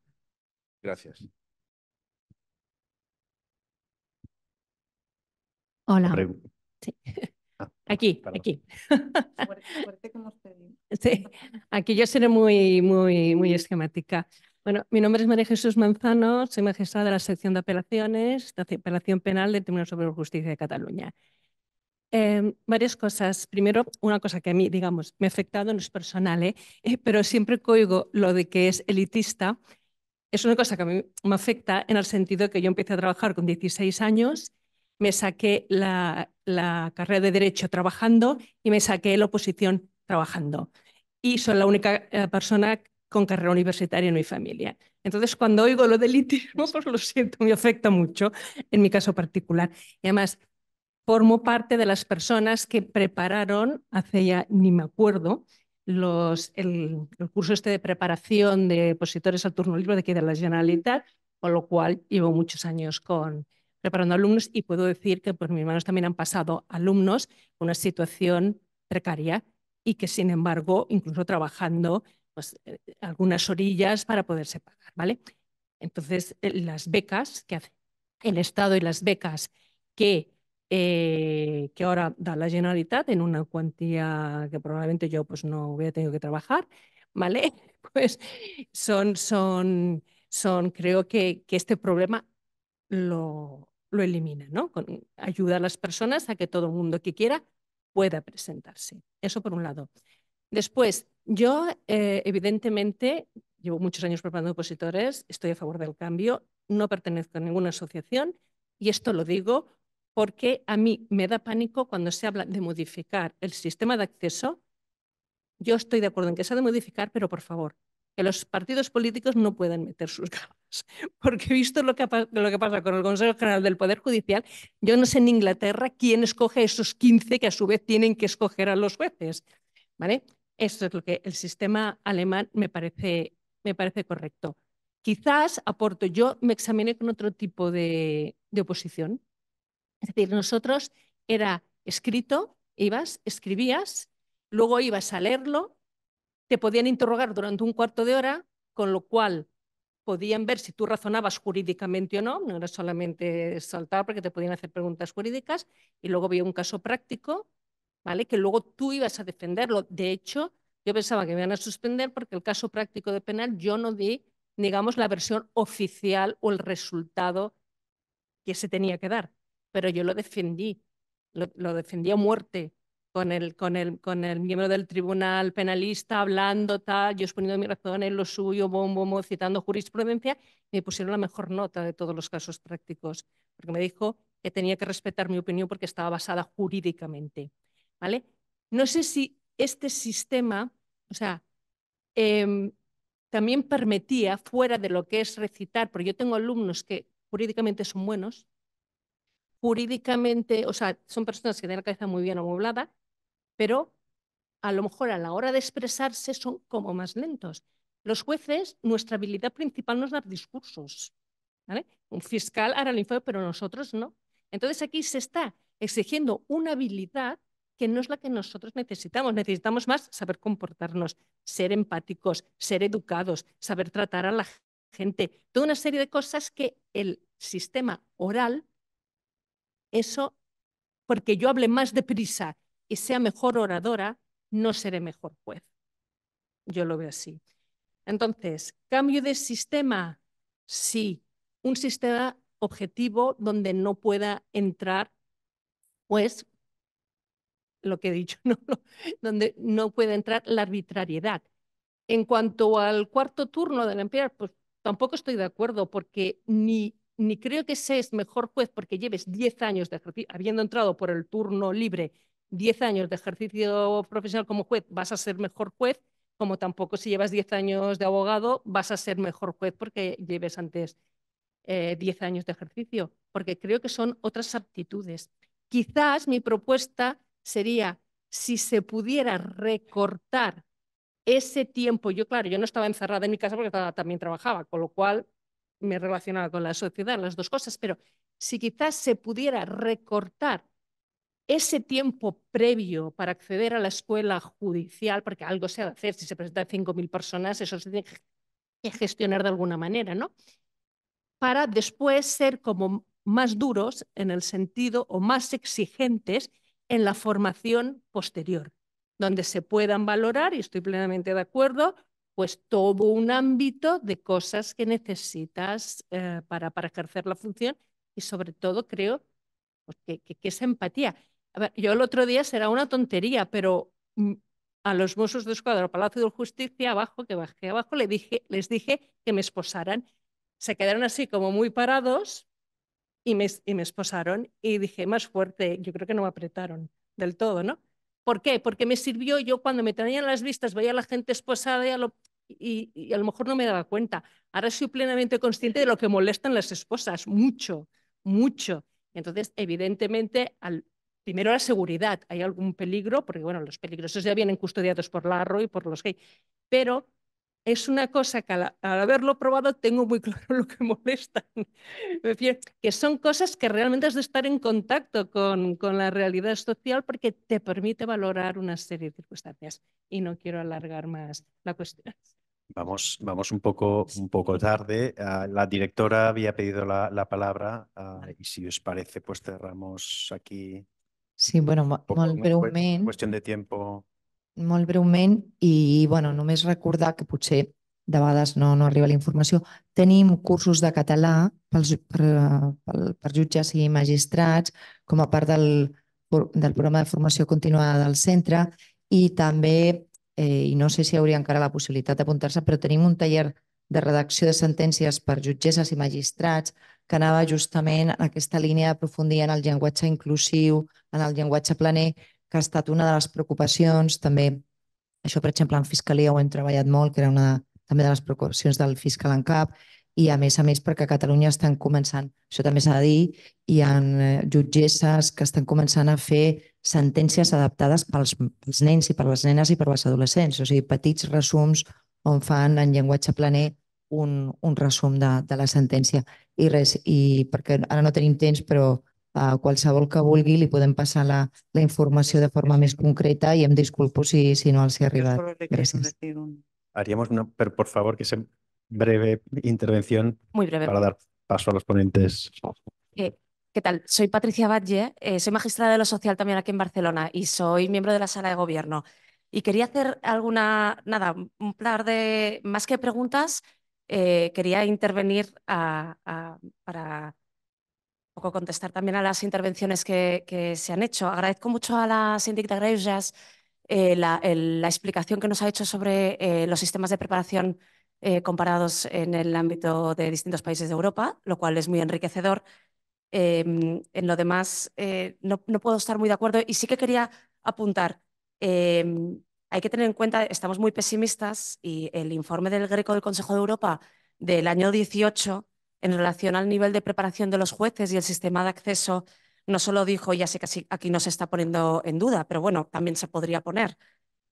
Gracias. Hola. aquí, aquí. aquí yo seré muy, muy, muy esquemática. Bueno, mi nombre es María Jesús Manzano, soy magistrada de la sección de apelaciones, de apelación penal del Tribunal Superior de Justicia de Cataluña. Em, varias cosas. Primero, una cosa que a mí, digamos, me ha afectado, no es personal, ¿eh? Eh, pero siempre que lo de que es elitista, es una cosa que a mí me afecta en el sentido que yo empecé a trabajar con 16 años, me saqué la, carrera de Derecho trabajando y me saqué la oposición trabajando. Y soy la única eh, persona con carrera universitaria en mi familia. Entonces, cuando oigo lo del elitismo, pues lo siento, me afecta mucho en mi caso particular. Y además, Formo parte de las personas que prepararon, hace ya ni me acuerdo, los, el, curso este de preparación de opositores al turno libre de aquí de la Generalitat, con lo cual llevo muchos años con, preparando alumnos y puedo decir que por mis manos también han pasado alumnos con una situación precaria y que sin embargo, incluso trabajando pues, eh, algunas orillas para poderse pagar. ¿vale? Entonces, eh, las becas que hace el Estado y las becas que eh, que ahora da la generalidad en una cuantía que probablemente yo pues, no hubiera tenido que trabajar, ¿vale? Pues son, son, son creo que, este problema lo, lo elimina, ¿no? ayuda a las personas a que todo el mundo que quiera pueda presentarse. Eso por un lado. Después, yo eh, evidentemente llevo muchos años preparando opositores, estoy a favor del cambio, no pertenezco a ninguna asociación y esto lo digo porque a mí me da pánico cuando se habla de modificar el sistema de acceso. Yo estoy de acuerdo en que se ha de modificar, pero por favor, que los partidos políticos no puedan meter sus gafas, porque visto lo que, lo que pasa con el Consejo General del Poder Judicial, yo no sé en Inglaterra quién escoge esos 15 que a su vez tienen que escoger a los jueces. ¿vale? Esto es lo que el sistema alemán me parece, me parece correcto. Quizás aporto, yo me examiné con otro tipo de oposición, es decir, nosotros era escrito, ibas, escribías, luego ibas a leerlo, te podían interrogar durante un cuarto de hora, con lo cual podían ver si tú razonabas jurídicamente o no, no era solamente saltar porque te podían hacer preguntas jurídicas, y luego había un caso práctico, ¿vale? Que luego tú ibas a defenderlo. De hecho, yo pensaba que me iban a suspender porque el caso práctico de penal yo no di, digamos, la versión oficial o el resultado que se tenía que dar pero yo lo defendí, lo, defendí a muerte con el, con, el, con el miembro del tribunal penalista hablando tal, yo exponiendo mi razón en lo suyo, bom, bom, citando jurisprudencia, me pusieron la mejor nota de todos los casos prácticos, porque me dijo que tenía que respetar mi opinión porque estaba basada jurídicamente. ¿vale? No sé si este sistema, o sea, em, también permitía, fuera de lo que es recitar, porque yo tengo alumnos que jurídicamente son buenos, jurídicamente, o sea, son personas que tienen la cabeza muy bien amueblada, pero a lo mejor a la hora de expresarse son como más lentos. Los jueces, nuestra habilidad principal no es dar discursos. Un fiscal hará el informe, pero nosotros no. Entonces aquí se está exigiendo una habilidad que no es la que nosotros necesitamos. Necesitamos más saber comportarnos, ser empáticos, ser educados, saber tratar a la gente. Toda una serie de cosas que el sistema oral eso, porque yo hable más deprisa y sea mejor oradora, no seré mejor juez. Yo lo veo así. Entonces, cambio de sistema, sí, un sistema objetivo donde no pueda entrar, pues, lo que he dicho, ¿no? donde no pueda entrar la arbitrariedad. En cuanto al cuarto turno del la pues tampoco estoy de acuerdo porque ni ni creo que seas mejor juez porque lleves 10 años de ejercicio, habiendo entrado por el turno libre 10 años de ejercicio profesional como juez, vas a ser mejor juez, como tampoco si llevas 10 años de abogado, vas a ser mejor juez porque lleves antes 10 eh, años de ejercicio, porque creo que son otras aptitudes. Quizás mi propuesta sería, si se pudiera recortar ese tiempo, yo claro, yo no estaba encerrada en mi casa porque también trabajaba, con lo cual me relacionaba con la sociedad, las dos cosas, pero si quizás se pudiera recortar ese tiempo previo para acceder a la escuela judicial, porque algo se ha de hacer, si se presentan 5.000 personas, eso se tiene que gestionar de alguna manera, ¿no? Para después ser como más duros en el sentido o más exigentes en la formación posterior, donde se puedan valorar, y estoy plenamente de acuerdo, pues todo un ámbito de cosas que necesitas eh, para, para ejercer la función y sobre todo creo pues, que, que, empatía. A ver, yo el otro día será una tontería, pero mm, a los mozos de escuadra, Palacio de Justicia, abajo, que bajé abajo, le dije, les dije que me esposaran. Se quedaron así como muy parados y me, y me esposaron y dije, más fuerte, yo creo que no me apretaron del todo, ¿no? ¿Por qué? Porque me sirvió yo cuando me traían las vistas, veía a la gente esposada y a lo y, a lo mejor no me daba cuenta. Ahora soy plenamente consciente de lo que molestan las esposas, mucho, mucho. Entonces, evidentemente, primero la seguridad. Hay algún peligro, porque bueno, los peligrosos ya vienen custodiados por la y por los gays, Pero es una cosa que al, haberlo probado tengo muy claro lo que molesta. que son cosas que realmente has de estar en contacto con, la realidad social porque te permite valorar una serie de circunstancias. Y no quiero alargar más la cuestión. Vamos, vamos un, poco, un poco tarde. Ah, la directora había pedido la, palabra ah, y si os parece, pues cerramos aquí. Sí, bueno, por de tiempo. molt breument i bueno, només recordar que potser de vegades no, no arriba la informació. Tenim cursos de català pels, per, per, per jutges i magistrats com a part del, del programa de formació continuada del centre i també, eh, i no sé si hi hauria encara la possibilitat d'apuntar-se, però tenim un taller de redacció de sentències per jutgesses i magistrats que anava justament en aquesta línia d'aprofundir en el llenguatge inclusiu, en el llenguatge planer, que ha estat una de les preocupacions també, això per exemple en Fiscalia ho hem treballat molt, que era una també de les preocupacions del fiscal en cap, i a més a més perquè a Catalunya estan començant, això també s'ha de dir, hi ha eh, jutgesses que estan començant a fer sentències adaptades pels, pels nens i per les nenes i per les adolescents, o sigui, petits resums on fan en llenguatge planer un, un resum de, de la sentència. I res, i perquè ara no tenim temps, però a qualsevol que vulgui li podem passar la, la informació de forma més concreta y em disculpo si, si no els he arribat. Haríamos una, pero por favor, que sea breve intervención Muy breve. para dar paso a los ponentes. Eh, ¿Qué tal? Soy Patricia Valle, eh, soy magistrada de lo social también aquí en Barcelona y soy miembro de la sala de gobierno. Y quería hacer alguna, nada, un par de, más que preguntas, eh, quería intervenir a, para poco contestar también a las intervenciones que, se han hecho. Agradezco mucho a la síndica Greujas eh, la, explicación que nos ha hecho sobre eh, los sistemas de preparación eh, comparados en el ámbito de distintos países de Europa, lo cual es muy enriquecedor. Em, en lo demás, no, no, puedo estar muy de acuerdo y sí que quería apuntar. Em, hay que tener en cuenta, estamos muy pesimistas y el informe del Greco del Consejo de Europa del año 18 en relación al nivel de preparación de los jueces y el sistema de acceso, no solo dijo, ya sé que aquí no se está poniendo en duda, pero bueno, también se podría poner.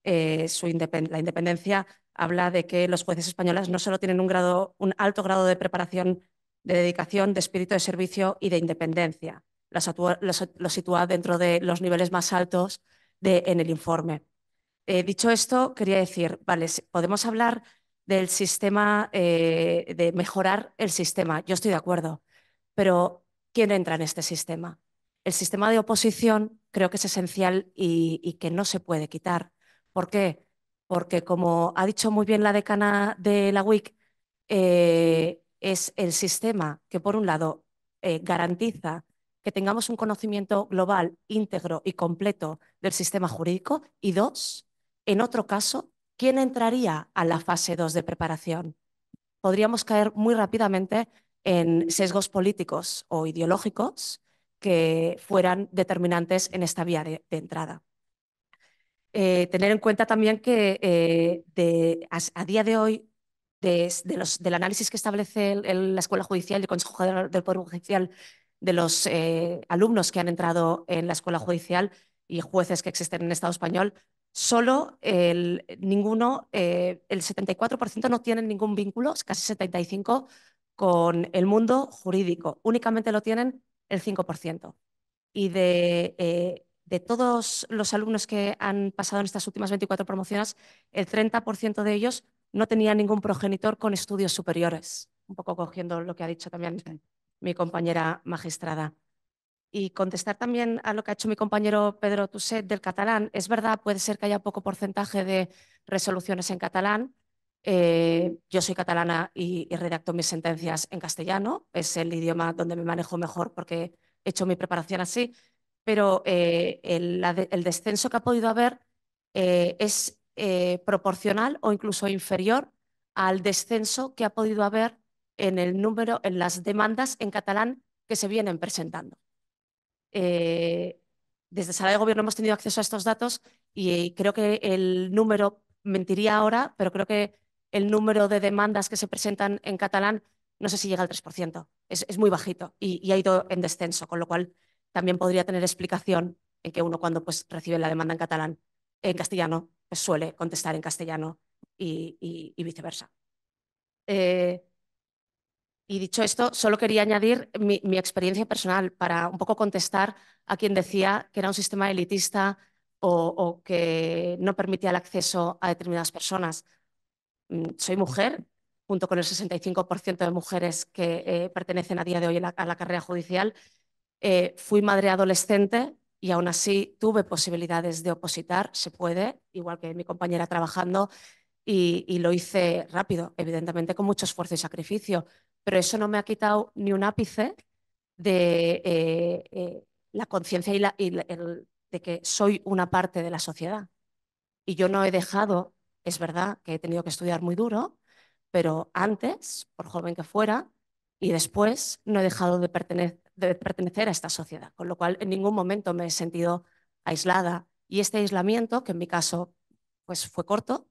Eh, su la independencia habla de que los jueces españoles no solo tienen un, grado, un alto grado de preparación, de dedicación, de espíritu de servicio y de independencia. Lo sitúa, dentro de los niveles más altos de, en el informe. Eh, dicho esto, quería decir, vale, podemos hablar del sistema, eh, de mejorar el sistema. Yo estoy de acuerdo, pero ¿quién entra en este sistema? El sistema de oposición creo que es esencial y, que no se puede quitar. ¿Por qué? Porque como ha dicho muy bien la decana de la UIC, eh, es el sistema que por un lado eh, garantiza que tengamos un conocimiento global, íntegro y completo del sistema jurídico y dos, en otro caso, ¿quién entraría a la fase 2 de preparación? Podríamos caer muy rápidamente en sesgos políticos o ideológicos que fueran determinantes en esta vía de, entrada. Eh, tener en cuenta también que eh, a, día de hoy, del análisis que establece la Escuela Judicial y el Consejo del Poder Judicial de los eh, alumnos que han entrado en la Escuela Judicial y jueces que existen en el Estado español, solo el, ninguno, eh, el 74% no tienen ningún vínculo, casi 75% con el mundo jurídico. Únicamente lo tienen el 5%. Y de, eh, de todos los alumnos que han pasado en estas últimas 24 promociones, el 30% de ellos no tenía ningún progenitor con estudios superiores. Un poco cogiendo lo que ha dicho también mi compañera magistrada. Y contestar también a lo que ha hecho mi compañero Pedro Tusset del catalán. Es verdad, puede ser que haya poco porcentaje de resoluciones en catalán. Eh, yo soy catalana y, redacto mis sentencias en castellano. Es el idioma donde me manejo mejor porque he hecho mi preparación así. Pero eh, el, descenso que ha podido haber eh, es proporcional o incluso inferior al descenso que ha podido haber en el número, en las demandas en catalán que se vienen presentando. Eh, desde Sala de Gobierno hemos tenido acceso a estos datos y creo que el número, mentiría ahora, pero creo que el número de demandas que se presentan en catalán no sé si llega al 3%. Es, muy bajito y, ha ido en descenso, con lo cual también podría tener explicación en que uno cuando pues, recibe la demanda en catalán, en castellano, pues suele contestar en castellano y, viceversa. Eh, y dicho esto, solo quería añadir mi, experiencia personal para un poco contestar a quien decía que era un sistema elitista o, que no permitía el acceso a determinadas personas. Mm, soy mujer, junto con el 65% de mujeres que eh, pertenecen a día de hoy a la, carrera judicial. Eh, fui madre adolescente y aún así tuve posibilidades de opositar, se puede, igual que mi compañera trabajando, y, lo hice rápido, evidentemente con mucho esfuerzo y sacrificio, pero eso no me ha quitado ni un ápice de eh, eh, la conciencia y, el, de que soy una parte de la sociedad. Y yo no he dejado, es verdad que he tenido que estudiar muy duro, pero antes, por joven que fuera, y después no he dejado de, de pertenecer a esta sociedad, con lo cual en ningún momento me he sentido aislada. Y este aislamiento, que en mi caso pues, fue corto,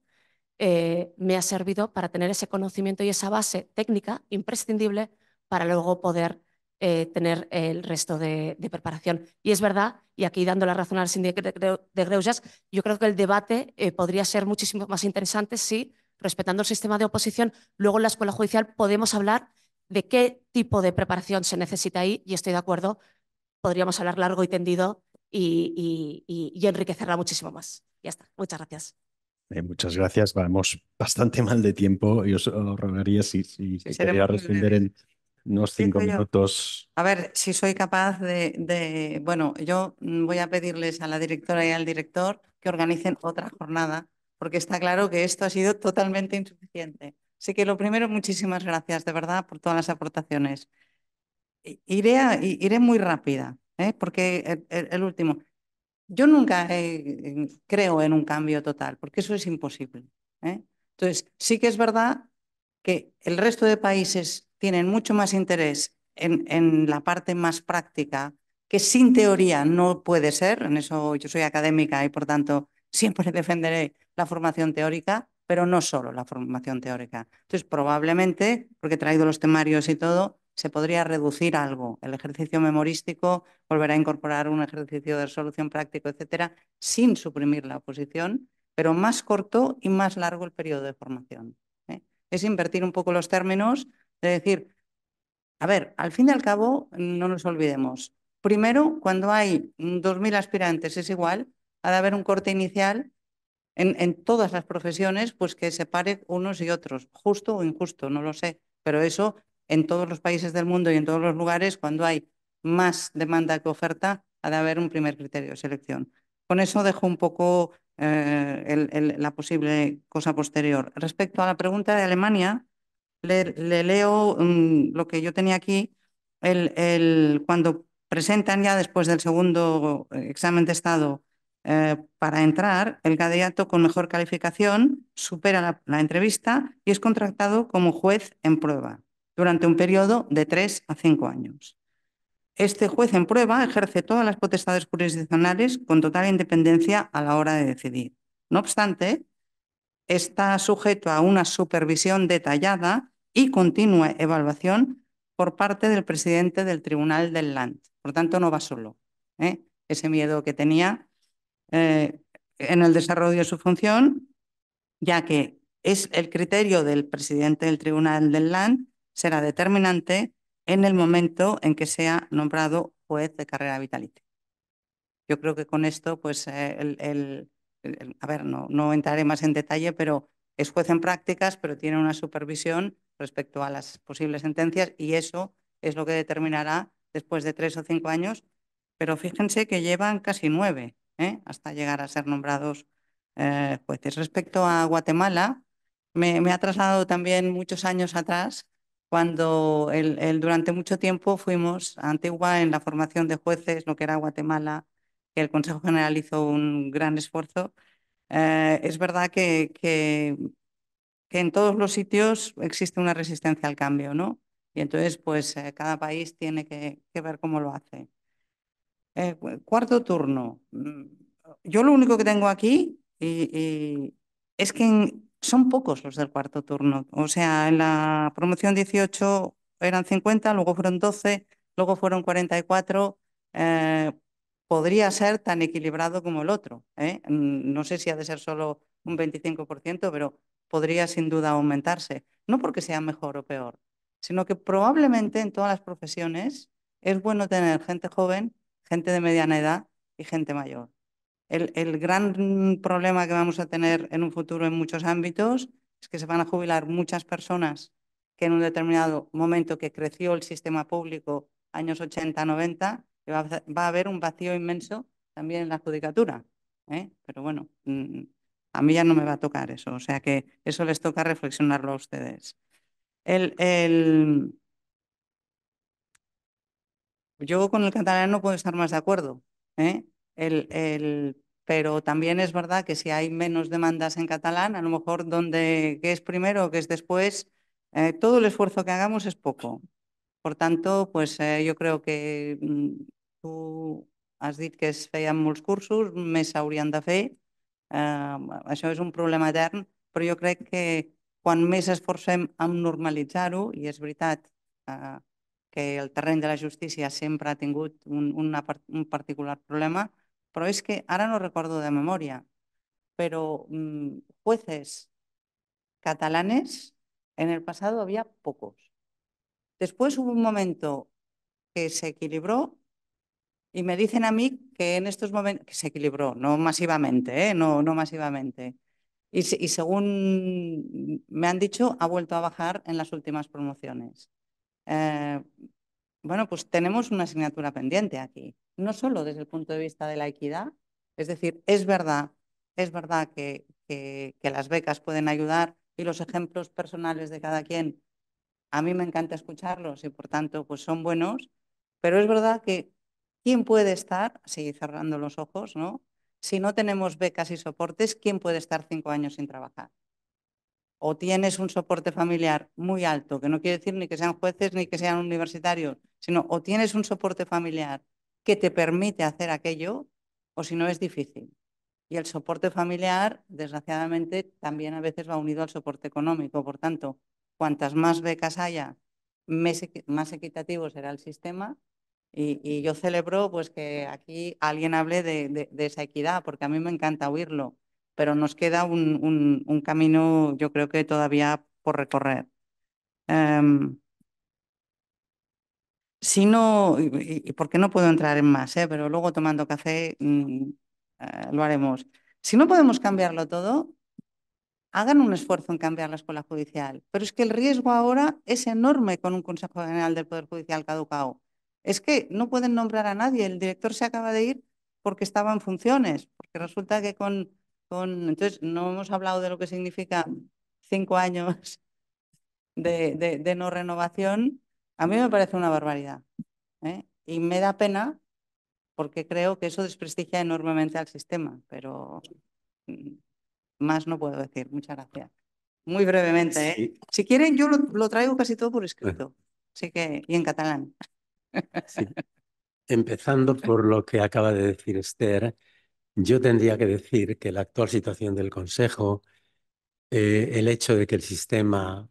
eh, me ha servido para tener ese conocimiento y esa base técnica imprescindible para luego poder eh, tener el resto de, preparación. Y es verdad, y aquí dando la razón al sindicato de Greujas, yo creo que el debate eh, podría ser muchísimo más interesante si, respetando el sistema de oposición, luego en la escuela judicial podemos hablar de qué tipo de preparación se necesita ahí, y estoy de acuerdo, podríamos hablar largo y tendido y enriquecerla muchísimo más. Ya está, muchas gracias. Eh, muchas gracias. Vamos bastante mal de tiempo y os, rogaría si, quería responder en unos cinco minutos. A ver, si soy capaz de, Bueno, yo voy a pedirles a la directora y al director que organicen otra jornada, porque está claro que esto ha sido totalmente insuficiente. Así que lo primero, muchísimas gracias de verdad por todas las aportaciones. Iré, iré muy rápida, ¿eh? porque el último. Yo nunca eh, creo en un cambio total, porque eso es imposible. ¿eh? Entonces, sí que es verdad que el resto de países tienen mucho más interés en, en la parte más práctica, que sin teoría no puede ser, en eso yo soy académica y por tanto siempre defenderé la formación teórica, pero no solo la formación teórica. Entonces, probablemente, porque he traído los temarios y todo, se podría reducir algo. El ejercicio memorístico volver a incorporar un ejercicio de resolución práctico, etcétera, sin suprimir la oposición, pero más corto y más largo el periodo de formación. ¿eh? Es invertir un poco los términos de decir, a ver, al fin y al cabo, no nos olvidemos. Primero, cuando hay 2.000 aspirantes es igual, ha de haber un corte inicial en, en todas las profesiones, pues que separe unos y otros, justo o injusto, no lo sé, pero eso en todos los países del mundo y en todos los lugares, cuando hay más demanda que oferta, ha de haber un primer criterio de selección. Con eso dejo un poco eh, la posible cosa posterior. Respecto a la pregunta de Alemania, le, leo mm, lo que yo tenía aquí. cuando presentan ya después del segundo eh, examen de estado eh, para entrar, el candidato con mejor calificación supera la entrevista y es contratado como juez en prueba durante un periodo de tres a cinco años. Este juez en prueba ejerce todas las potestades jurisdiccionales con total independencia a la hora de decidir. No obstante, está sujeto a una supervisión detallada y continua evaluación por parte del presidente del Tribunal del Land. Por tanto, no va solo. ¿eh? Ese miedo que tenía eh, en el desarrollo de su función, ya que es el criterio del presidente del Tribunal del Land será determinante en el momento en que sea nombrado juez de carrera vitalicia. Yo creo que con esto, pues, eh, el, a ver, no, entraré más en detalle, pero es juez en prácticas, pero tiene una supervisión respecto a las posibles sentencias y eso es lo que determinará después de tres o cinco años. Pero fíjense que llevan casi nueve ¿eh? hasta llegar a ser nombrados eh, jueces. Respecto a Guatemala, me, ha trasladado también muchos años atrás cuando el, durante mucho tiempo fuimos a Antigua en la formación de jueces, lo que era Guatemala, que el Consejo General hizo un gran esfuerzo. Eh, es verdad que, que, en todos los sitios existe una resistencia al cambio, ¿no? Y entonces, pues eh, cada país tiene que, ver cómo lo hace. Eh, cuarto turno. Mm, yo lo único que tengo aquí es que en, son pocos los del cuarto turno. O sea, en la promoción 18 eran 50, luego fueron 12, luego fueron 44. Eh, podría ser tan equilibrado como el otro. ¿eh? Mm, no sé si ha de ser solo un 25%, pero podría sin duda aumentarse. No porque sea mejor o peor, sino que probablemente en todas las profesiones es bueno tener gente joven, gente de mediana edad y gente mayor el, gran problema que vamos a tener en un futuro en muchos ámbitos es que se van a jubilar muchas personas que en un determinado momento que creció el sistema público años 80, 90, va a haber un vacío inmenso también en la judicatura. ¿eh? Pero bueno, mm, a mí ya no me va a tocar eso, o sea que eso les toca reflexionarlo a ustedes. El, Yo con el catalán no puedo estar más de acuerdo. ¿eh? El, el pero también es verdad que si hay menos demandas en catalán, a lo mejor donde que es primero o que es después, eh, todo el esfuerzo que hagamos es poco. Por tanto, pues eh, yo creo que mm, tú has dit que es feien molts cursos, més s'haurien de fer. Eh, això és un problema etern, però jo crec que quan més esforcem en normalitzar-ho, i és veritat eh, que el terreny de la justícia sempre ha tingut un, una, un particular problema, Pero es que ahora no recuerdo de memoria, pero mm, jueces catalanes en el pasado había pocos. Después hubo un momento que se equilibró y me dicen a mí que en estos momentos, que se equilibró, no masivamente, ¿eh? no, no masivamente. Y, según me han dicho, ha vuelto a bajar en las últimas promociones. Eh, bueno, pues tenemos una asignatura pendiente aquí, no solo desde el punto de vista de la equidad, es decir, es verdad, es verdad que, las becas pueden ayudar y los ejemplos personales de cada quien, a mí me encanta escucharlos y por tanto pues son buenos, pero es verdad que ¿quién puede estar, así cerrando los ojos, ¿no? si no tenemos becas y soportes, ¿quién puede estar cinco años sin trabajar? o tienes un soporte familiar muy alto, que no quiere decir ni que sean jueces ni que sean universitarios, sino o tienes un soporte familiar que te permite hacer aquello, o si no es difícil. Y el soporte familiar, desgraciadamente, también a veces va unido al soporte económico. Por tanto, cuantas más becas haya, más equitativo será el sistema. Y, yo celebro pues, que aquí alguien hable de, de esa equidad, porque a mí me encanta oírlo pero nos queda un, un, camino, yo creo que todavía por recorrer. Em, si no, y, porque no puedo entrar en más, eh, pero luego tomando café mm, eh, lo haremos. Si no podemos cambiarlo todo, hagan un esfuerzo en cambiar la escuela judicial. Pero es que el riesgo ahora es enorme con un Consejo General del Poder Judicial caducado. Es que no pueden nombrar a nadie. El director se acaba de ir porque estaba en funciones, porque resulta que con entonces, no hemos hablado de lo que significa cinco años de, no renovación. A mí me parece una barbaridad. ¿eh? Y me da pena porque creo que eso desprestigia enormemente al sistema, pero más no puedo decir. Muchas gracias. Muy brevemente. ¿eh? Si quieren, yo lo, traigo casi todo por escrito. Así que, y en catalán. Empezando por lo que acaba de decir Esther, yo tendría que decir que la actual situación del Consejo, eh, el hecho de que el sistema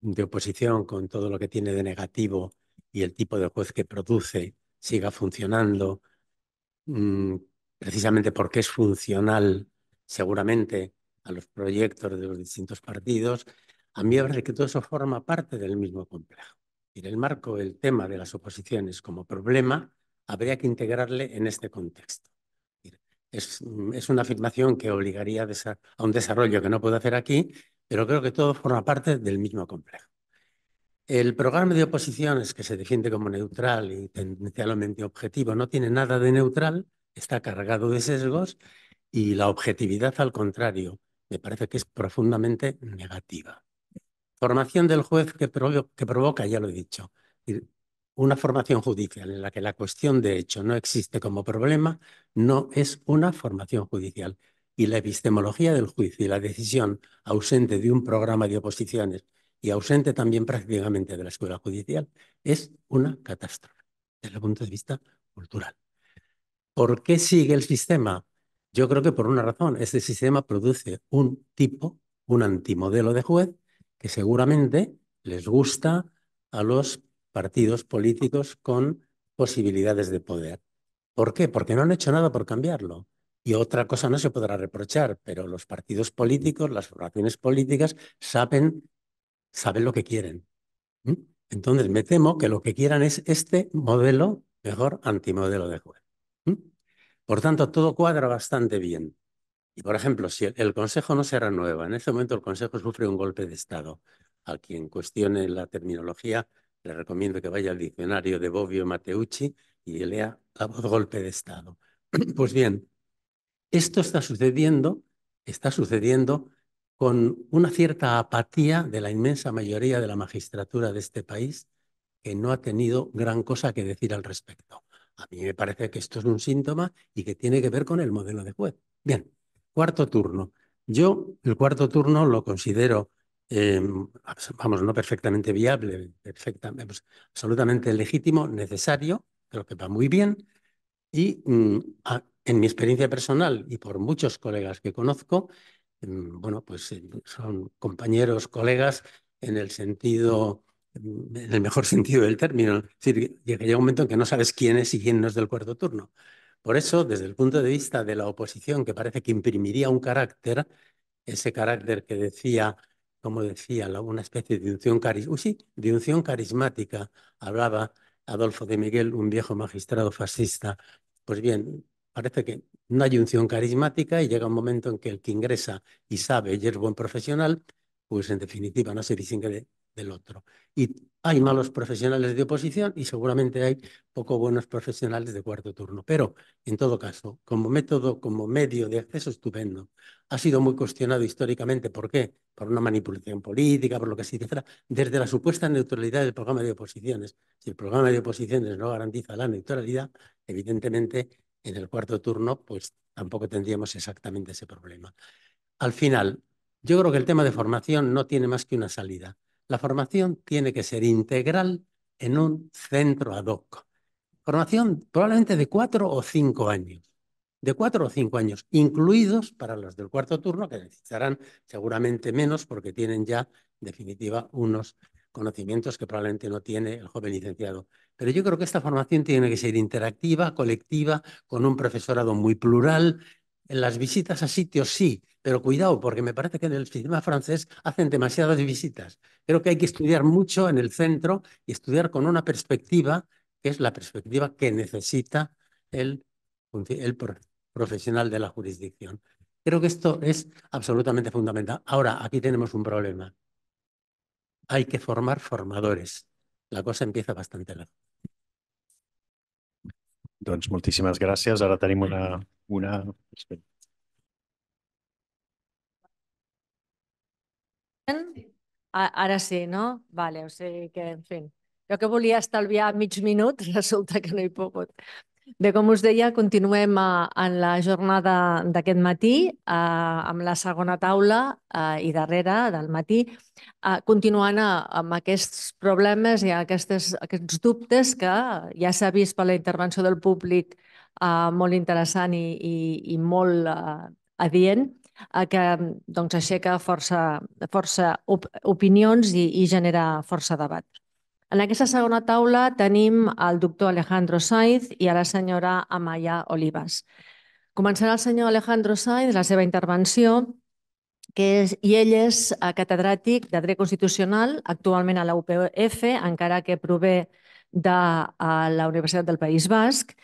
de oposición, con todo lo que tiene de negativo y el tipo de juez que produce, siga funcionando, mm, precisamente porque es funcional seguramente a los proyectos de los distintos partidos, a mí me parece que todo eso forma parte del mismo complejo. En el marco, el tema de las oposiciones como problema, habría que integrarle en este contexto. Mm, es, una afirmación que obligaría a, un desarrollo que no puedo hacer aquí, pero creo que todo forma parte del mismo complejo. El programa de oposiciones, que se defiende como neutral y tendencialmente objetivo, no tiene nada de neutral, está cargado de sesgos y la objetividad, al contrario, me parece que es profundamente negativa. Formación del juez que, que provoca, ya lo he dicho, una formación judicial en la que la cuestión de hecho no existe como problema no es una formación judicial. Y la epistemología del juicio y la decisión ausente de un programa de oposiciones y ausente también prácticamente de la escuela judicial es una catástrofe desde el punto de vista cultural. ¿Por qué sigue el sistema? Yo creo que por una razón. Este sistema produce un tipo, un antimodelo de juez que seguramente les gusta a los partidos políticos con posibilidades de poder. ¿Por qué? Porque no han hecho nada por cambiarlo. Y otra cosa no se podrá reprochar, pero los partidos políticos, las formaciones políticas, saben, lo que quieren. Entonces me temo que lo que quieran es este modelo, mejor antimodelo de juez. Por tanto, todo cuadra bastante bien. Y por ejemplo, si el, Consejo no se renueva, en este momento el Consejo sufre un golpe de Estado. A quien cuestione la terminología le recomiendo que vaya al diccionario de Bobbio Mateucci y lea la voz golpe de Estado. Pues bien, esto está sucediendo, está sucediendo con una cierta apatía de la inmensa mayoría de la magistratura de este país que no ha tenido gran cosa que decir al respecto. A mí me parece que esto es un síntoma y que tiene que ver con el modelo de juez. Bien, cuarto turno. Yo el cuarto turno lo considero Em, vamos, no perfectamente viable, perfectamente, absolutamente legítimo, necesario, creo que va muy bien. Y mm, en mi experiencia personal y por muchos colegas que conozco, em, bueno, pues eh, son compañeros, colegas en el sentido, mm, en el mejor sentido del término. Es decir, llega un momento en que no sabes quién es y quién no es del cuarto turno. Por eso, desde el punto de vista de la oposición, que parece que imprimiría un carácter, ese carácter que decía como decía, una especie de unción, sí, carismática, hablaba Adolfo de Miguel, un viejo magistrado fascista. Pues bien, parece que no hay unción carismática y llega un momento en que el que ingresa y sabe y es buen profesional, pues en definitiva no se dice que del otro. Y hay malos profesionales de oposición y seguramente hay poco buenos profesionales de cuarto turno. Pero, en todo caso, como método, como medio de acceso estupendo, ha sido muy cuestionado históricamente. ¿Por qué? Por una manipulación política, por lo que se dice, desde la supuesta neutralidad del programa de oposiciones. Si el programa de oposiciones no garantiza la neutralidad, evidentemente en el cuarto turno pues tampoco tendríamos exactamente ese problema. Al final, yo creo que el tema de formación no tiene más que una salida. La formación tiene que ser integral en un centro ad hoc. Formación probablemente de cuatro o cinco años. De cuatro o cinco años, incluidos para los del cuarto turno, que necesitarán seguramente menos porque tienen ya, en definitiva, unos conocimientos que probablemente no tiene el joven licenciado. Pero yo creo que esta formación tiene que ser interactiva, colectiva, con un profesorado muy plural. En las visitas a sitios sí, pero cuidado, porque me parece que en el sistema francés hacen demasiadas visitas. Creo que hay que estudiar mucho en el centro y estudiar con una perspectiva que es la perspectiva que necesita el, profesional de la jurisdicción. Creo que esto es absolutamente fundamental. Ahora, aquí tenemos un problema. Hay que formar formadores. La cosa empieza bastante lejos. Entonces, muchísimas gracias. Ahora tenemos una, una Ara sí, no? Vale, o sigui que, en fi. Jo que volia estalviar mig minut, resulta que no he pogut. Bé, com us deia, continuem eh, en la jornada d'aquest matí eh, amb la segona taula eh, i darrere del matí, eh, continuant eh, amb aquests problemes i aquestes, aquests dubtes que ja s'ha vist per la intervenció del públic eh, molt interessant i, i, molt eh, adient que doncs, aixeca força, força op opinions i, i genera força debat. En aquesta segona taula tenim el doctor Alejandro Saiz i a la senyora Amaya Olivas. Començarà el senyor Alejandro Saiz la seva intervenció, que és, i ell és eh, catedràtic de dret constitucional, actualment a la UPF, encara que prové de eh, la Universitat del País Basc,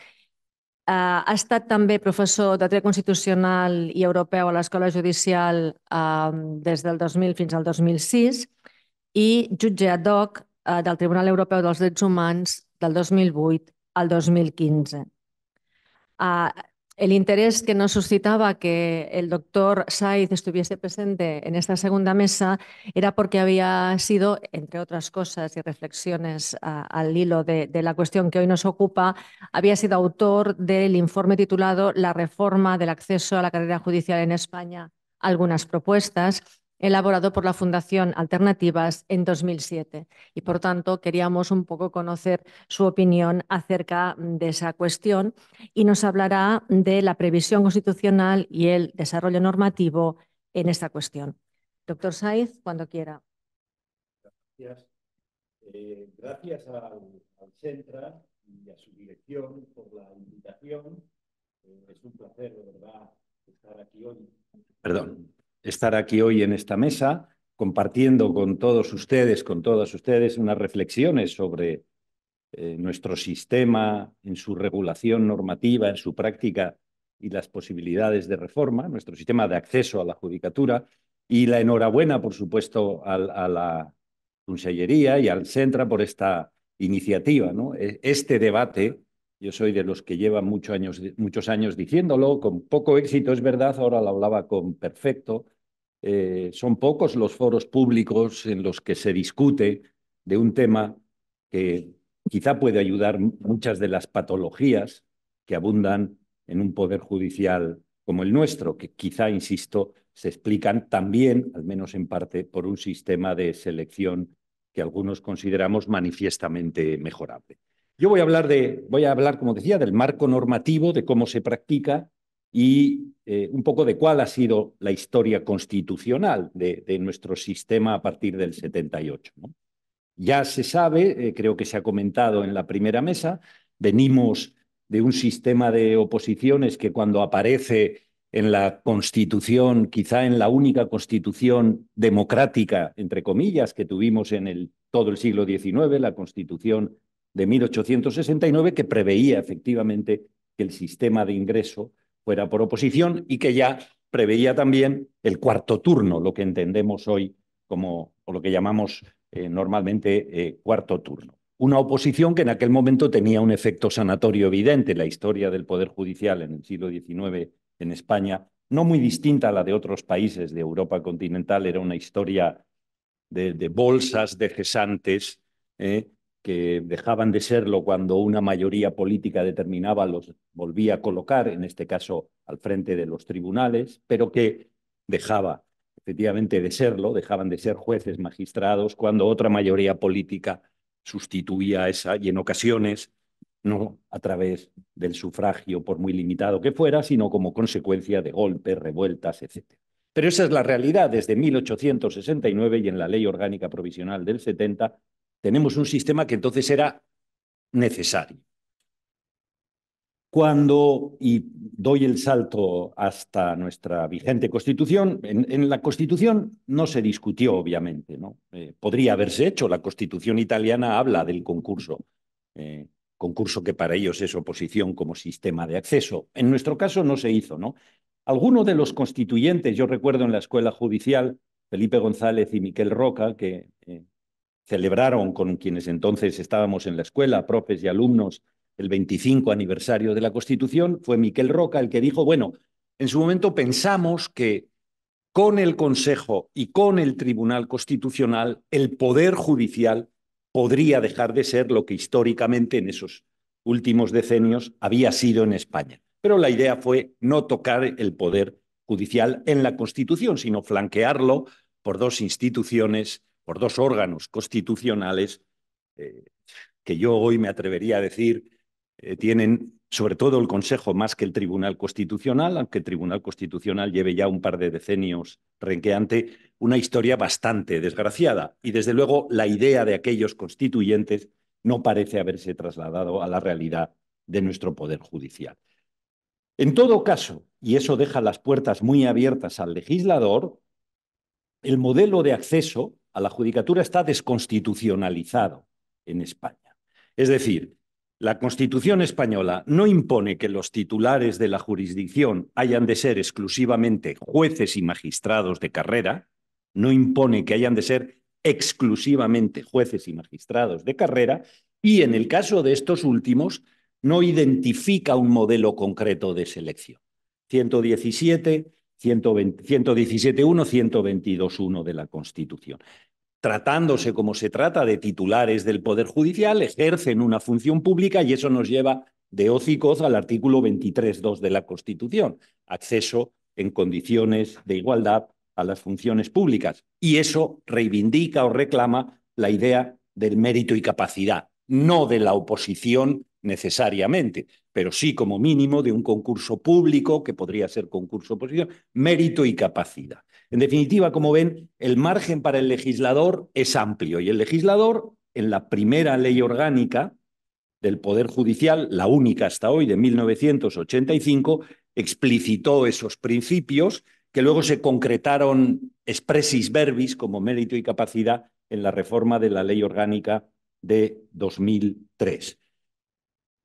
Eh, ha estat també professor de dret constitucional i europeu a l'Escola Judicial eh, des del 2000 fins al 2006 i jutge ad hoc eh, del Tribunal Europeu dels Drets Humans del 2008 al 2015. El interés que nos suscitaba que el doctor Saiz estuviese presente en esta segunda mesa era porque había sido, entre otras cosas y reflexiones al hilo de, de, la cuestión que hoy nos ocupa, había sido autor del informe titulado La reforma del acceso a la carrera judicial en España, algunas propuestas, elaborado por la Fundación Alternativas en 2007. Y por tanto, queríamos un poco conocer su opinión acerca mm, de esa cuestión y nos hablará de la previsión constitucional y el desarrollo normativo en esta cuestión. Doctor Saiz, cuando quiera. Gracias. Eh, gracias al, Centro y a su dirección por la invitación. Eh, es un placer, de verdad, estar aquí hoy. Perdón estar aquí hoy en esta mesa compartiendo con todos ustedes, con todas ustedes, unas reflexiones sobre eh, nuestro sistema en su regulación normativa, en su práctica y las posibilidades de reforma, nuestro sistema de acceso a la judicatura y la enhorabuena, por supuesto, a, la Consellería y al Centro por esta iniciativa. ¿no? E-, este debate yo soy de los que llevan años, muchos años diciéndolo, con poco éxito, es verdad, ahora lo hablaba con perfecto. Eh, son pocos los foros públicos en los que se discute de un tema que quizá puede ayudar muchas de las patologías que abundan en un poder judicial como el nuestro, que quizá, insisto, se explican también, al menos en parte, por un sistema de selección que algunos consideramos manifiestamente mejorable. Yo voy a hablar de, voy a hablar, como decía, del marco normativo, de cómo se practica y eh, un poco de cuál ha sido la historia constitucional de, nuestro sistema a partir del 78. ¿no? Ya se sabe, eh, creo que se ha comentado en la primera mesa, venimos de un sistema de oposiciones que cuando aparece en la constitución, quizá en la única constitución democrática, entre comillas, que tuvimos en el, todo el siglo XIX, la constitución de 1869 que preveía efectivamente que el sistema de ingreso fuera por oposición y que ya preveía también el cuarto turno, lo que entendemos hoy como o lo que llamamos eh, normalmente eh, cuarto turno. Una oposición que en aquel momento tenía un efecto sanatorio evidente. La historia del Poder Judicial en el siglo XIX en España, no muy distinta a la de otros países de Europa continental, era una historia de, bolsas de cesantes eh, que dejaban de serlo cuando una mayoría política determinaba los volvía a colocar, en este caso al frente de los tribunales, pero que dejaba efectivamente de serlo, dejaban de ser jueces, magistrados, cuando otra mayoría política sustituía a esa y en ocasiones no a través del sufragio, por muy limitado que fuera, sino como consecuencia de golpes, revueltas, etc. Pero esa es la realidad desde 1869 y en la Ley Orgánica Provisional del 70 tenemos un sistema que entonces era necesario. Cuando, y doy el salto hasta nuestra vigente Constitución, en, la Constitución no se discutió, obviamente, ¿no? Eh, podría haberse hecho, la Constitución italiana habla del concurso, eh, concurso que para ellos es oposición como sistema de acceso. En nuestro caso no se hizo, ¿no? alguno de los constituyentes, yo recuerdo en la escuela judicial, Felipe González y Miquel Roca, que eh, celebraron con quienes entonces estábamos en la escuela, profes y alumnos, el 25 aniversario de la Constitución, fue Miquel Roca el que dijo, bueno, en su momento pensamos que con el Consejo y con el Tribunal Constitucional, el Poder Judicial podría dejar de ser lo que históricamente en esos últimos decenios había sido en España. Pero la idea fue no tocar el Poder Judicial en la Constitución, sino flanquearlo por dos instituciones por dos órganos constitucionales eh, que yo hoy me atrevería a decir eh, tienen sobre todo el Consejo más que el Tribunal Constitucional, aunque el Tribunal Constitucional lleve ya un par de decenios renqueante, una historia bastante desgraciada. Y desde luego la idea de aquellos constituyentes no parece haberse trasladado a la realidad de nuestro Poder Judicial. En todo caso, y eso deja las puertas muy abiertas al legislador, el modelo de acceso a la judicatura está desconstitucionalizado en España. Es decir, la Constitución española no impone que los titulares de la jurisdicción hayan de ser exclusivamente jueces y magistrados de carrera, no impone que hayan de ser exclusivamente jueces y magistrados de carrera, y en el caso de estos últimos, no identifica un modelo concreto de selección. 117 117.1, 122.1 de la Constitución. Tratándose como se trata de titulares del Poder Judicial, ejercen una función pública y eso nos lleva de hoz al artículo 23.2 de la Constitución, acceso en condiciones de igualdad a las funciones públicas. Y eso reivindica o reclama la idea del mérito y capacidad, no de la oposición necesariamente, pero sí como mínimo de un concurso público, que podría ser concurso oposición, mérito y capacidad. En definitiva, como ven, el margen para el legislador es amplio y el legislador, en la primera ley orgánica del Poder Judicial, la única hasta hoy de 1985, explicitó esos principios que luego se concretaron expresis verbis como mérito y capacidad en la reforma de la ley orgánica de 2003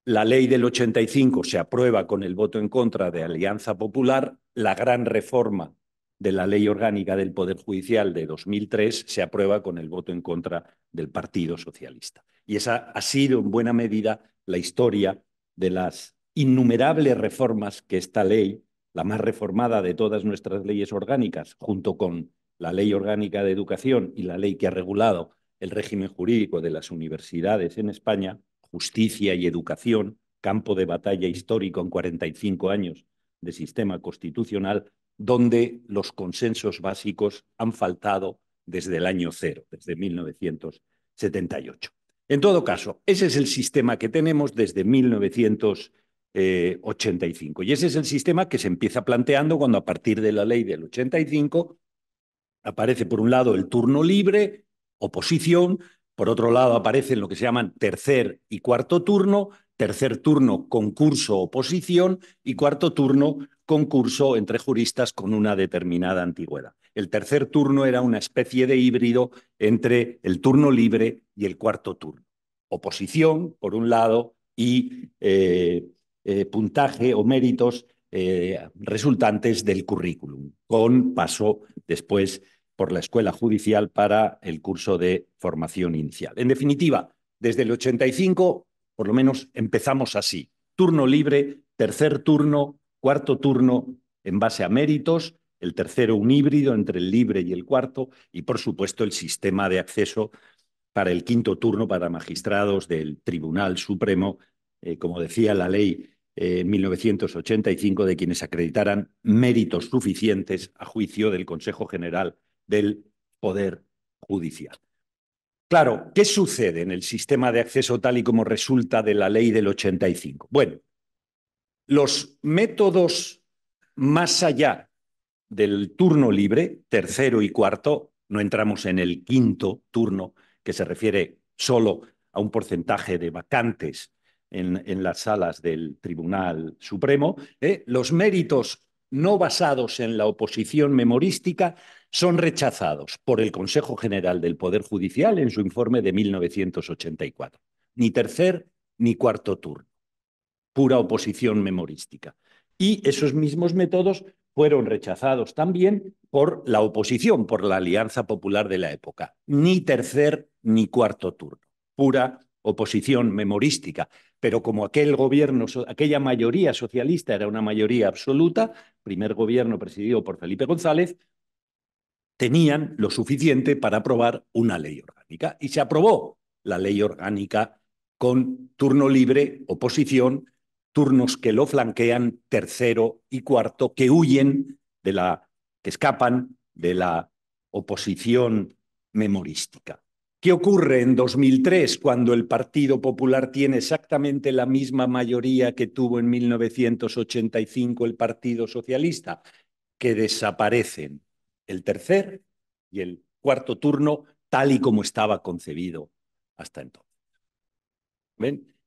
la ley del 85 se aprueba con el voto en contra de Alianza Popular, la gran reforma de la ley orgánica del Poder Judicial de 2003 se aprueba con el voto en contra del Partido Socialista. Y esa ha sido en buena medida la historia de las innumerables reformas que esta ley, la más reformada de todas nuestras leyes orgánicas, junto con la ley orgánica de educación y la ley que ha regulado el régimen jurídico de las universidades en España, justicia y educación, campo de batalla histórico en 45 años de sistema constitucional, donde los consensos básicos han faltado desde el año cero, desde 1978. En todo caso, ese es el sistema que tenemos desde 1985 y ese es el sistema que se empieza planteando cuando a partir de la ley del 85 aparece por un lado el turno libre, oposición, por otro lado, aparecen lo que se llaman tercer y cuarto turno, tercer turno concurso-oposición y cuarto turno concurso entre juristas con una determinada antigüedad. El tercer turno era una especie de híbrido entre el turno libre y el cuarto turno. Oposición, por un lado, y eh, eh, puntaje o méritos eh, resultantes del currículum, con paso después por la Escuela Judicial para el curso de formación inicial. En definitiva, desde el 85, por lo menos empezamos así. Turno libre, tercer turno, cuarto turno en base a méritos, el tercero un híbrido entre el libre y el cuarto, y por supuesto el sistema de acceso para el quinto turno para magistrados del Tribunal Supremo, eh, como decía la ley 1985, eh, de quienes acreditaran méritos suficientes a juicio del Consejo General del Poder Judicial. Claro, ¿qué sucede en el sistema de acceso tal y como resulta de la ley del 85? Bueno, los métodos más allá del turno libre, tercero y cuarto, no entramos en el quinto turno, que se refiere solo a un porcentaje de vacantes en, las salas del Tribunal Supremo, ¿eh? los méritos no basados en la oposición memorística son rechazados por el Consejo General del Poder Judicial en su informe de 1984. Ni tercer ni cuarto turno. Pura oposición memorística. Y esos mismos métodos fueron rechazados también por la oposición, por la Alianza Popular de la época. Ni tercer ni cuarto turno. Pura oposición memorística. Pero como aquel gobierno, aquella mayoría socialista era una mayoría absoluta, primer gobierno presidido por Felipe González, tenían lo suficiente para aprobar una ley orgánica. Y se aprobó la ley orgánica con turno libre, oposición, turnos que lo flanquean, tercero y cuarto, que huyen de la, que escapan de la oposición memorística. ¿Qué ocurre en 2003 cuando el Partido Popular tiene exactamente la misma mayoría que tuvo en 1985 el Partido Socialista? Que desaparecen el tercer y el cuarto turno tal y como estaba concebido hasta entonces.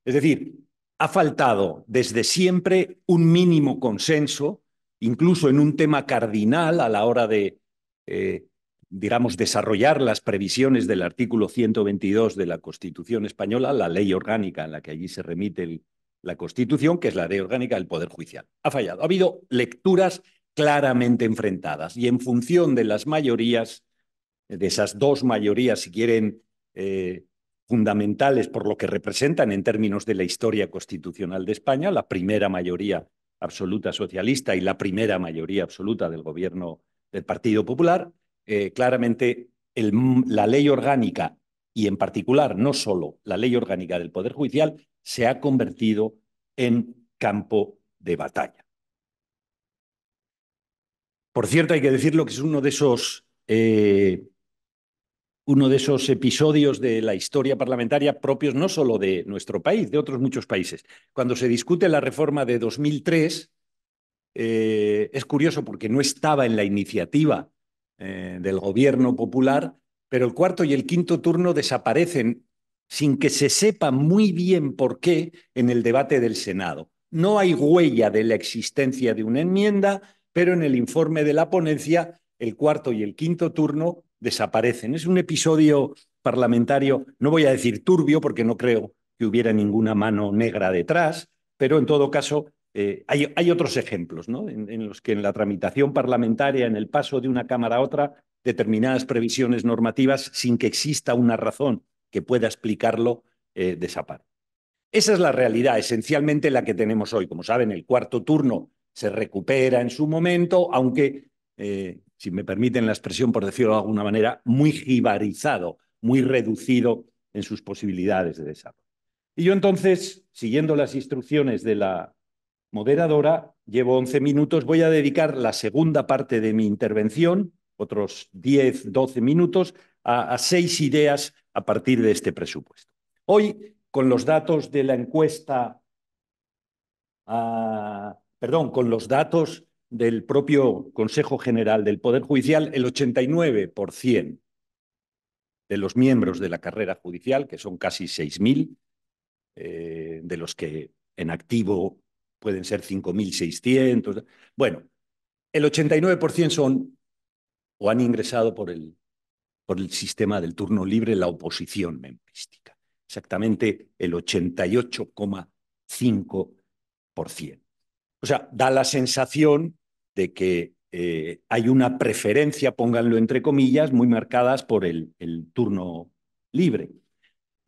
Es decir, ha faltado desde siempre un mínimo consenso, incluso en un tema cardinal a la hora de, eh, digamos, desarrollar las previsiones del artículo 122 de la Constitución española, la ley orgánica en la que allí se remite la Constitución, que es la ley orgánica del Poder Judicial. Ha fallado. Ha habido lecturas claramente enfrentadas. Y en función de las mayorías, de esas dos mayorías, si quieren, eh, fundamentales por lo que representan en términos de la historia constitucional de España, la primera mayoría absoluta socialista y la primera mayoría absoluta del gobierno del Partido Popular, eh, claramente la ley orgánica y en particular no solo la ley orgánica del Poder Judicial se ha convertido en campo de batalla. Por cierto, hay que decirlo que es uno de esos, eh, uno de esos episodios de la historia parlamentaria propios no solo de nuestro país, de otros muchos países. Cuando se discute la reforma de 2003, eh, es curioso porque no estaba en la iniciativa eh, del gobierno popular, pero el cuarto y el quinto turno desaparecen sin que se sepa muy bien por qué en el debate del Senado. No hay huella de la existencia de una enmienda, pero en el informe de la ponencia el cuarto y el quinto turno desaparecen. Es un episodio parlamentario, no voy a decir turbio, porque no creo que hubiera ninguna mano negra detrás, pero en todo caso eh, hay, otros ejemplos en, los que en la tramitación parlamentaria, en el paso de una Cámara a otra, determinadas previsiones normativas, sin que exista una razón que pueda explicarlo, eh, desaparecen. Esa es la realidad esencialmente la que tenemos hoy. Como saben, el cuarto turno se recupera en su momento, aunque, eh, si me permiten la expresión, por decirlo de alguna manera, muy jibarizado, muy reducido en sus posibilidades de desarrollo. Y yo entonces, siguiendo las instrucciones de la moderadora, llevo 11 minutos, voy a dedicar la segunda parte de mi intervención, otros 10, 12 minutos, a, a seis ideas a partir de este presupuesto. Hoy, con los datos de la encuesta a ah, perdón, con los datos del propio Consejo General del Poder Judicial, el 89% de los miembros de la carrera judicial, que son casi 6.000, eh, de los que en activo pueden ser 5.600. Bueno, el 89% son o han ingresado por el, por el sistema del turno libre la oposición memphística. Exactamente el 88,5%. O sea, da la sensación de que eh, hay una preferencia, pónganlo entre comillas, muy marcadas por el, el turno libre.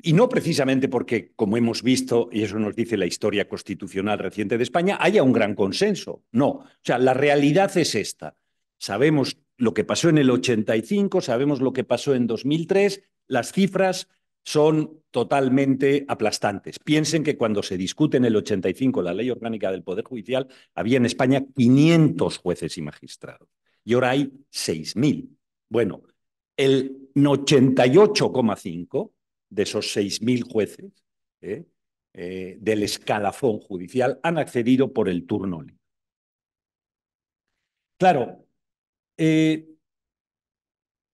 Y no precisamente porque, como hemos visto, y eso nos dice la historia constitucional reciente de España, haya un gran consenso. No, o sea, la realidad es esta. Sabemos lo que pasó en el 85, sabemos lo que pasó en 2003, las cifras son totalmente aplastantes. Piensen que cuando se discute en el 85 la ley orgánica del Poder Judicial, había en España 500 jueces y magistrados y ahora hay 6.000. Bueno, el 88,5 de esos 6.000 jueces ¿eh? Eh, del escalafón judicial han accedido por el turno libre. Claro, eh,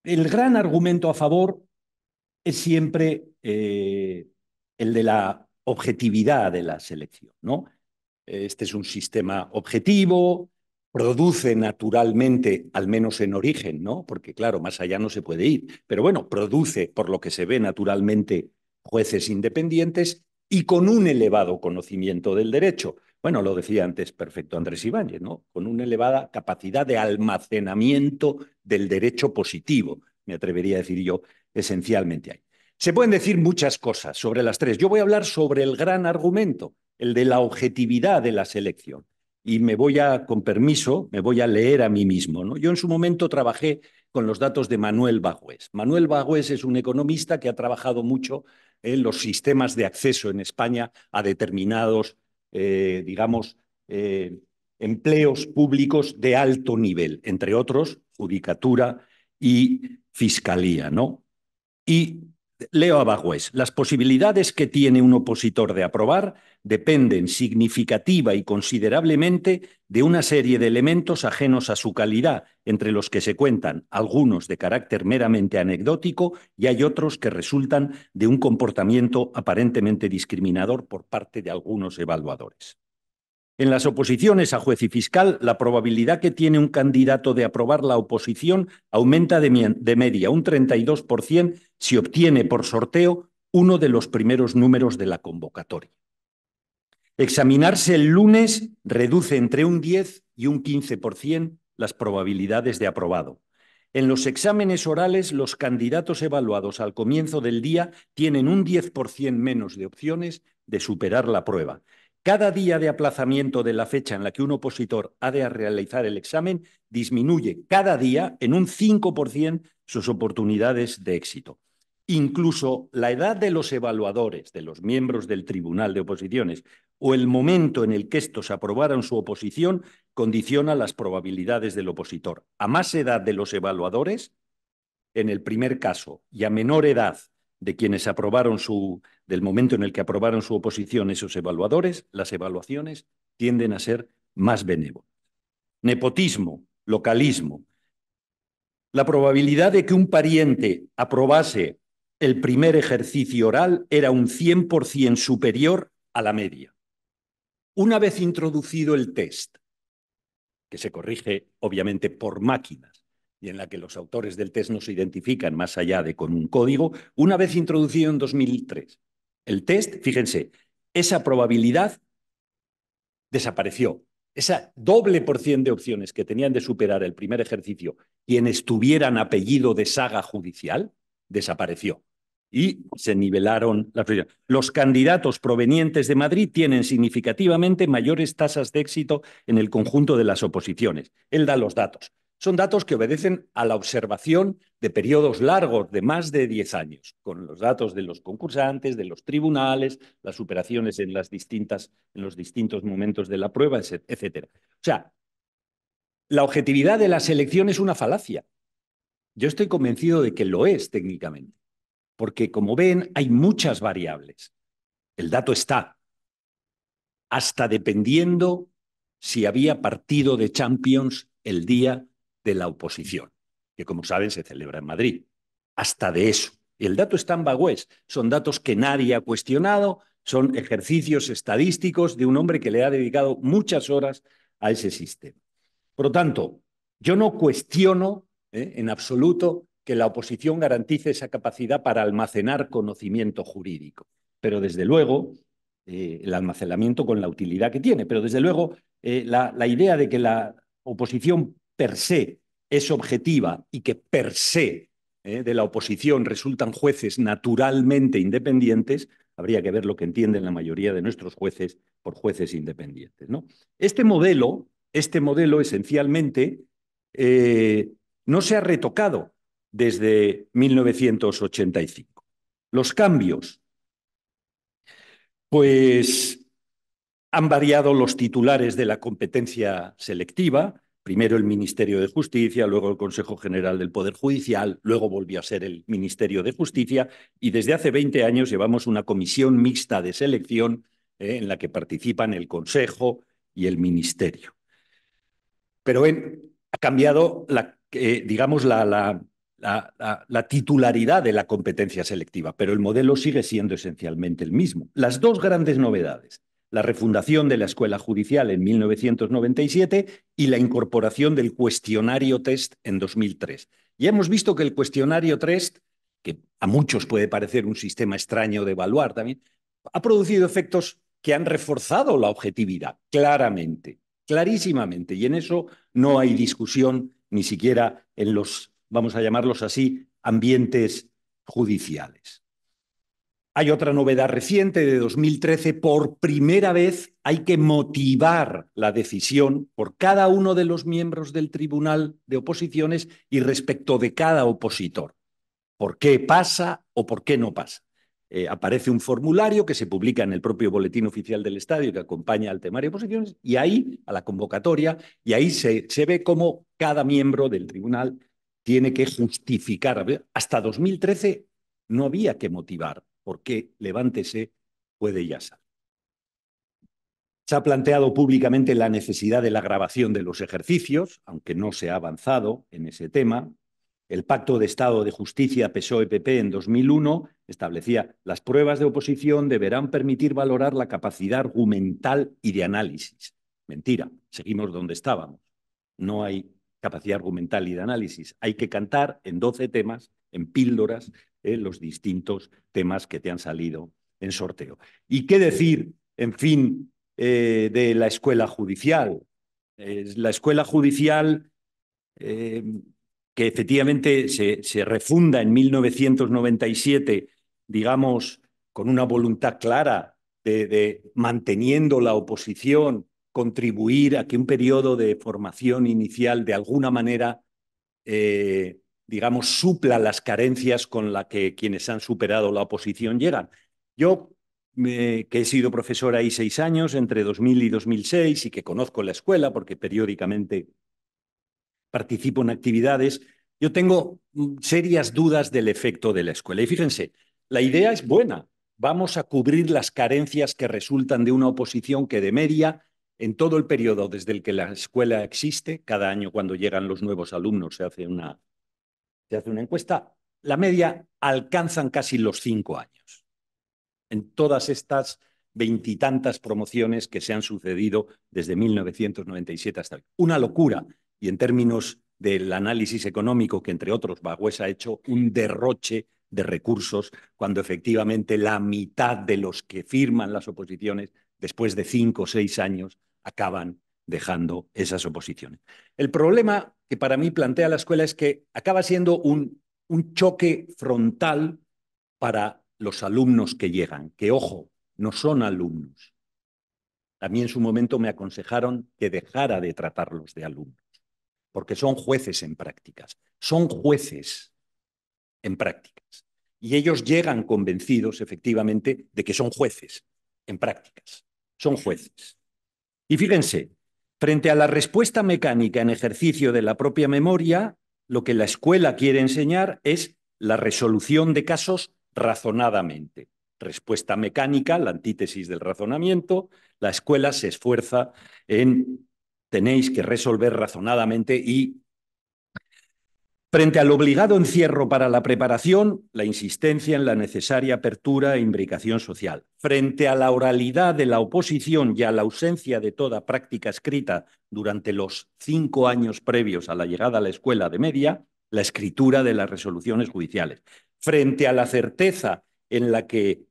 el gran argumento a favor es siempre eh, el de la objetividad de la selección. ¿no? Este es un sistema objetivo, produce naturalmente, al menos en origen, ¿no? porque claro, más allá no se puede ir, pero bueno, produce, por lo que se ve naturalmente, jueces independientes y con un elevado conocimiento del derecho. Bueno, lo decía antes perfecto Andrés Ibáñez, ¿no? Con una elevada capacidad de almacenamiento del derecho positivo, me atrevería a decir yo, esencialmente hay. Se pueden decir muchas cosas sobre las tres. Yo voy a hablar sobre el gran argumento, el de la objetividad de la selección. Y me voy a, con permiso, me voy a leer a mí mismo. ¿no? Yo en su momento trabajé con los datos de Manuel Bagüez. Manuel Bagüez es un economista que ha trabajado mucho en los sistemas de acceso en España a determinados, eh, digamos, eh, empleos públicos de alto nivel, entre otros, judicatura y fiscalía, ¿no? Y leo abajo es, las posibilidades que tiene un opositor de aprobar dependen significativa y considerablemente de una serie de elementos ajenos a su calidad, entre los que se cuentan algunos de carácter meramente anecdótico y hay otros que resultan de un comportamiento aparentemente discriminador por parte de algunos evaluadores. En las oposiciones a juez y fiscal, la probabilidad que tiene un candidato de aprobar la oposición aumenta de, media un 32% si obtiene por sorteo uno de los primeros números de la convocatoria. Examinarse el lunes reduce entre un 10 y un 15% las probabilidades de aprobado. En los exámenes orales, los candidatos evaluados al comienzo del día tienen un 10% menos de opciones de superar la prueba cada día de aplazamiento de la fecha en la que un opositor ha de realizar el examen disminuye cada día en un 5% sus oportunidades de éxito. Incluso la edad de los evaluadores, de los miembros del Tribunal de Oposiciones, o el momento en el que estos aprobaron su oposición condiciona las probabilidades del opositor. A más edad de los evaluadores, en el primer caso, y a menor edad de quienes aprobaron su, del momento en el que aprobaron su oposición esos evaluadores, las evaluaciones tienden a ser más benévolas. Nepotismo, localismo. La probabilidad de que un pariente aprobase el primer ejercicio oral era un 100% superior a la media. Una vez introducido el test, que se corrige obviamente por máquinas, en la que los autores del test no se identifican más allá de con un código, una vez introducido en 2003. El test, fíjense, esa probabilidad desapareció. Esa doble por cien de opciones que tenían de superar el primer ejercicio quienes tuvieran apellido de saga judicial, desapareció y se nivelaron las Los candidatos provenientes de Madrid tienen significativamente mayores tasas de éxito en el conjunto de las oposiciones. Él da los datos. Son datos que obedecen a la observación de periodos largos de más de 10 años, con los datos de los concursantes, de los tribunales, las superaciones en, las distintas, en los distintos momentos de la prueba, etc. O sea, la objetividad de la selección es una falacia. Yo estoy convencido de que lo es técnicamente, porque como ven, hay muchas variables. El dato está, hasta dependiendo si había partido de Champions el día de la oposición, que como saben se celebra en Madrid. Hasta de eso. El dato está en Bagüés. Son datos que nadie ha cuestionado, son ejercicios estadísticos de un hombre que le ha dedicado muchas horas a ese sistema. Por lo tanto, yo no cuestiono ¿eh? en absoluto que la oposición garantice esa capacidad para almacenar conocimiento jurídico. Pero desde luego, eh, el almacenamiento con la utilidad que tiene. Pero desde luego, eh, la idea de que la oposición per se es objetiva y que per se eh, de la oposición resultan jueces naturalmente independientes, habría que ver lo que entienden la mayoría de nuestros jueces por jueces independientes. ¿no? Este, modelo, este modelo esencialmente eh, no se ha retocado desde 1985. Los cambios, pues han variado los titulares de la competencia selectiva, primero el Ministerio de Justicia, luego el Consejo General del Poder Judicial, luego volvió a ser el Ministerio de Justicia y desde hace 20 años llevamos una comisión mixta de selección eh, en la que participan el Consejo y el Ministerio. Pero ha cambiado, eh, digamos, la titularidad de la competencia selectiva, pero el modelo sigue siendo esencialmente el mismo. Las dos grandes novedades la refundación de la Escuela Judicial en 1997 y la incorporación del cuestionario test en 2003. Ya hemos visto que el cuestionario test, que a muchos puede parecer un sistema extraño de evaluar también, ha producido efectos que han reforzado la objetividad, claramente, clarísimamente, y en eso no hay discusión ni siquiera en los, vamos a llamarlos así, ambientes judiciales. Hay otra novedad reciente de 2013. Por primera vez hay que motivar la decisión por cada uno de los miembros del Tribunal de Oposiciones y respecto de cada opositor. ¿Por qué pasa o por qué no pasa? Eh, aparece un formulario que se publica en el propio Boletín Oficial del Estadio que acompaña al temario de oposiciones y ahí, a la convocatoria, y ahí se, se ve cómo cada miembro del tribunal tiene que justificar. Hasta 2013 no había que motivar porque levántese puede ya salir. Se ha planteado públicamente la necesidad de la grabación de los ejercicios, aunque no se ha avanzado en ese tema. El Pacto de Estado de Justicia PSOE-PP e en 2001 establecía las pruebas de oposición deberán permitir valorar la capacidad argumental y de análisis. Mentira, seguimos donde estábamos. No hay capacidad argumental y de análisis. Hay que cantar en 12 temas, en píldoras, los distintos temas que te han salido en sorteo. ¿Y qué decir, en fin, eh, de la escuela judicial? la escuela judicial, em, que efectivamente se, refunda en 1997, digamos, con una voluntad clara de, manteniendo la oposición, contribuir a que un periodo de formación inicial de alguna manera eh, digamos, supla las carencias con las que quienes han superado la oposición llegan. Yo, que he sido profesor ahí seis años, entre 2000 y 2006, y que conozco la escuela porque periódicamente participo en actividades, yo tengo mm, serias dudas del efecto de la escuela. Y fíjense, la idea es buena. Vamos a cubrir las carencias que resultan de una oposición que de media, en todo el periodo desde el que la escuela existe, cada año cuando llegan los nuevos alumnos se hace una se hace una encuesta, la media alcanzan casi los cinco años. En todas estas veintitantas promociones que se han sucedido desde 1997 hasta hoy. Una locura. Y en términos del análisis económico que, entre otros, Bagués ha hecho, un derroche de recursos cuando efectivamente la mitad de los que firman las oposiciones, después de cinco o seis años, acaban dejando esas oposiciones. El problema que para mí plantea la escuela es que acaba siendo un, choque frontal para los alumnos que llegan, que ojo, no son alumnos. A mí en su momento me aconsejaron que dejara de tratarlos de alumnos, porque son jueces en prácticas, son jueces en prácticas. Y ellos llegan convencidos, efectivamente, de que son jueces en prácticas, son jueces. Y fíjense, Frente a la respuesta mecánica en ejercicio de la propia memoria, lo que la escuela quiere enseñar es la resolución de casos razonadamente. Respuesta mecánica, la antítesis del razonamiento, la escuela se esfuerza en tenéis que resolver razonadamente y Frente al obligado encierro para la preparación, la insistencia en la necesaria apertura e imbricación social. Frente a la oralidad de la oposición y a la ausencia de toda práctica escrita durante los cinco años previos a la llegada a la escuela de media, la escritura de las resoluciones judiciales. Frente a la certeza en la que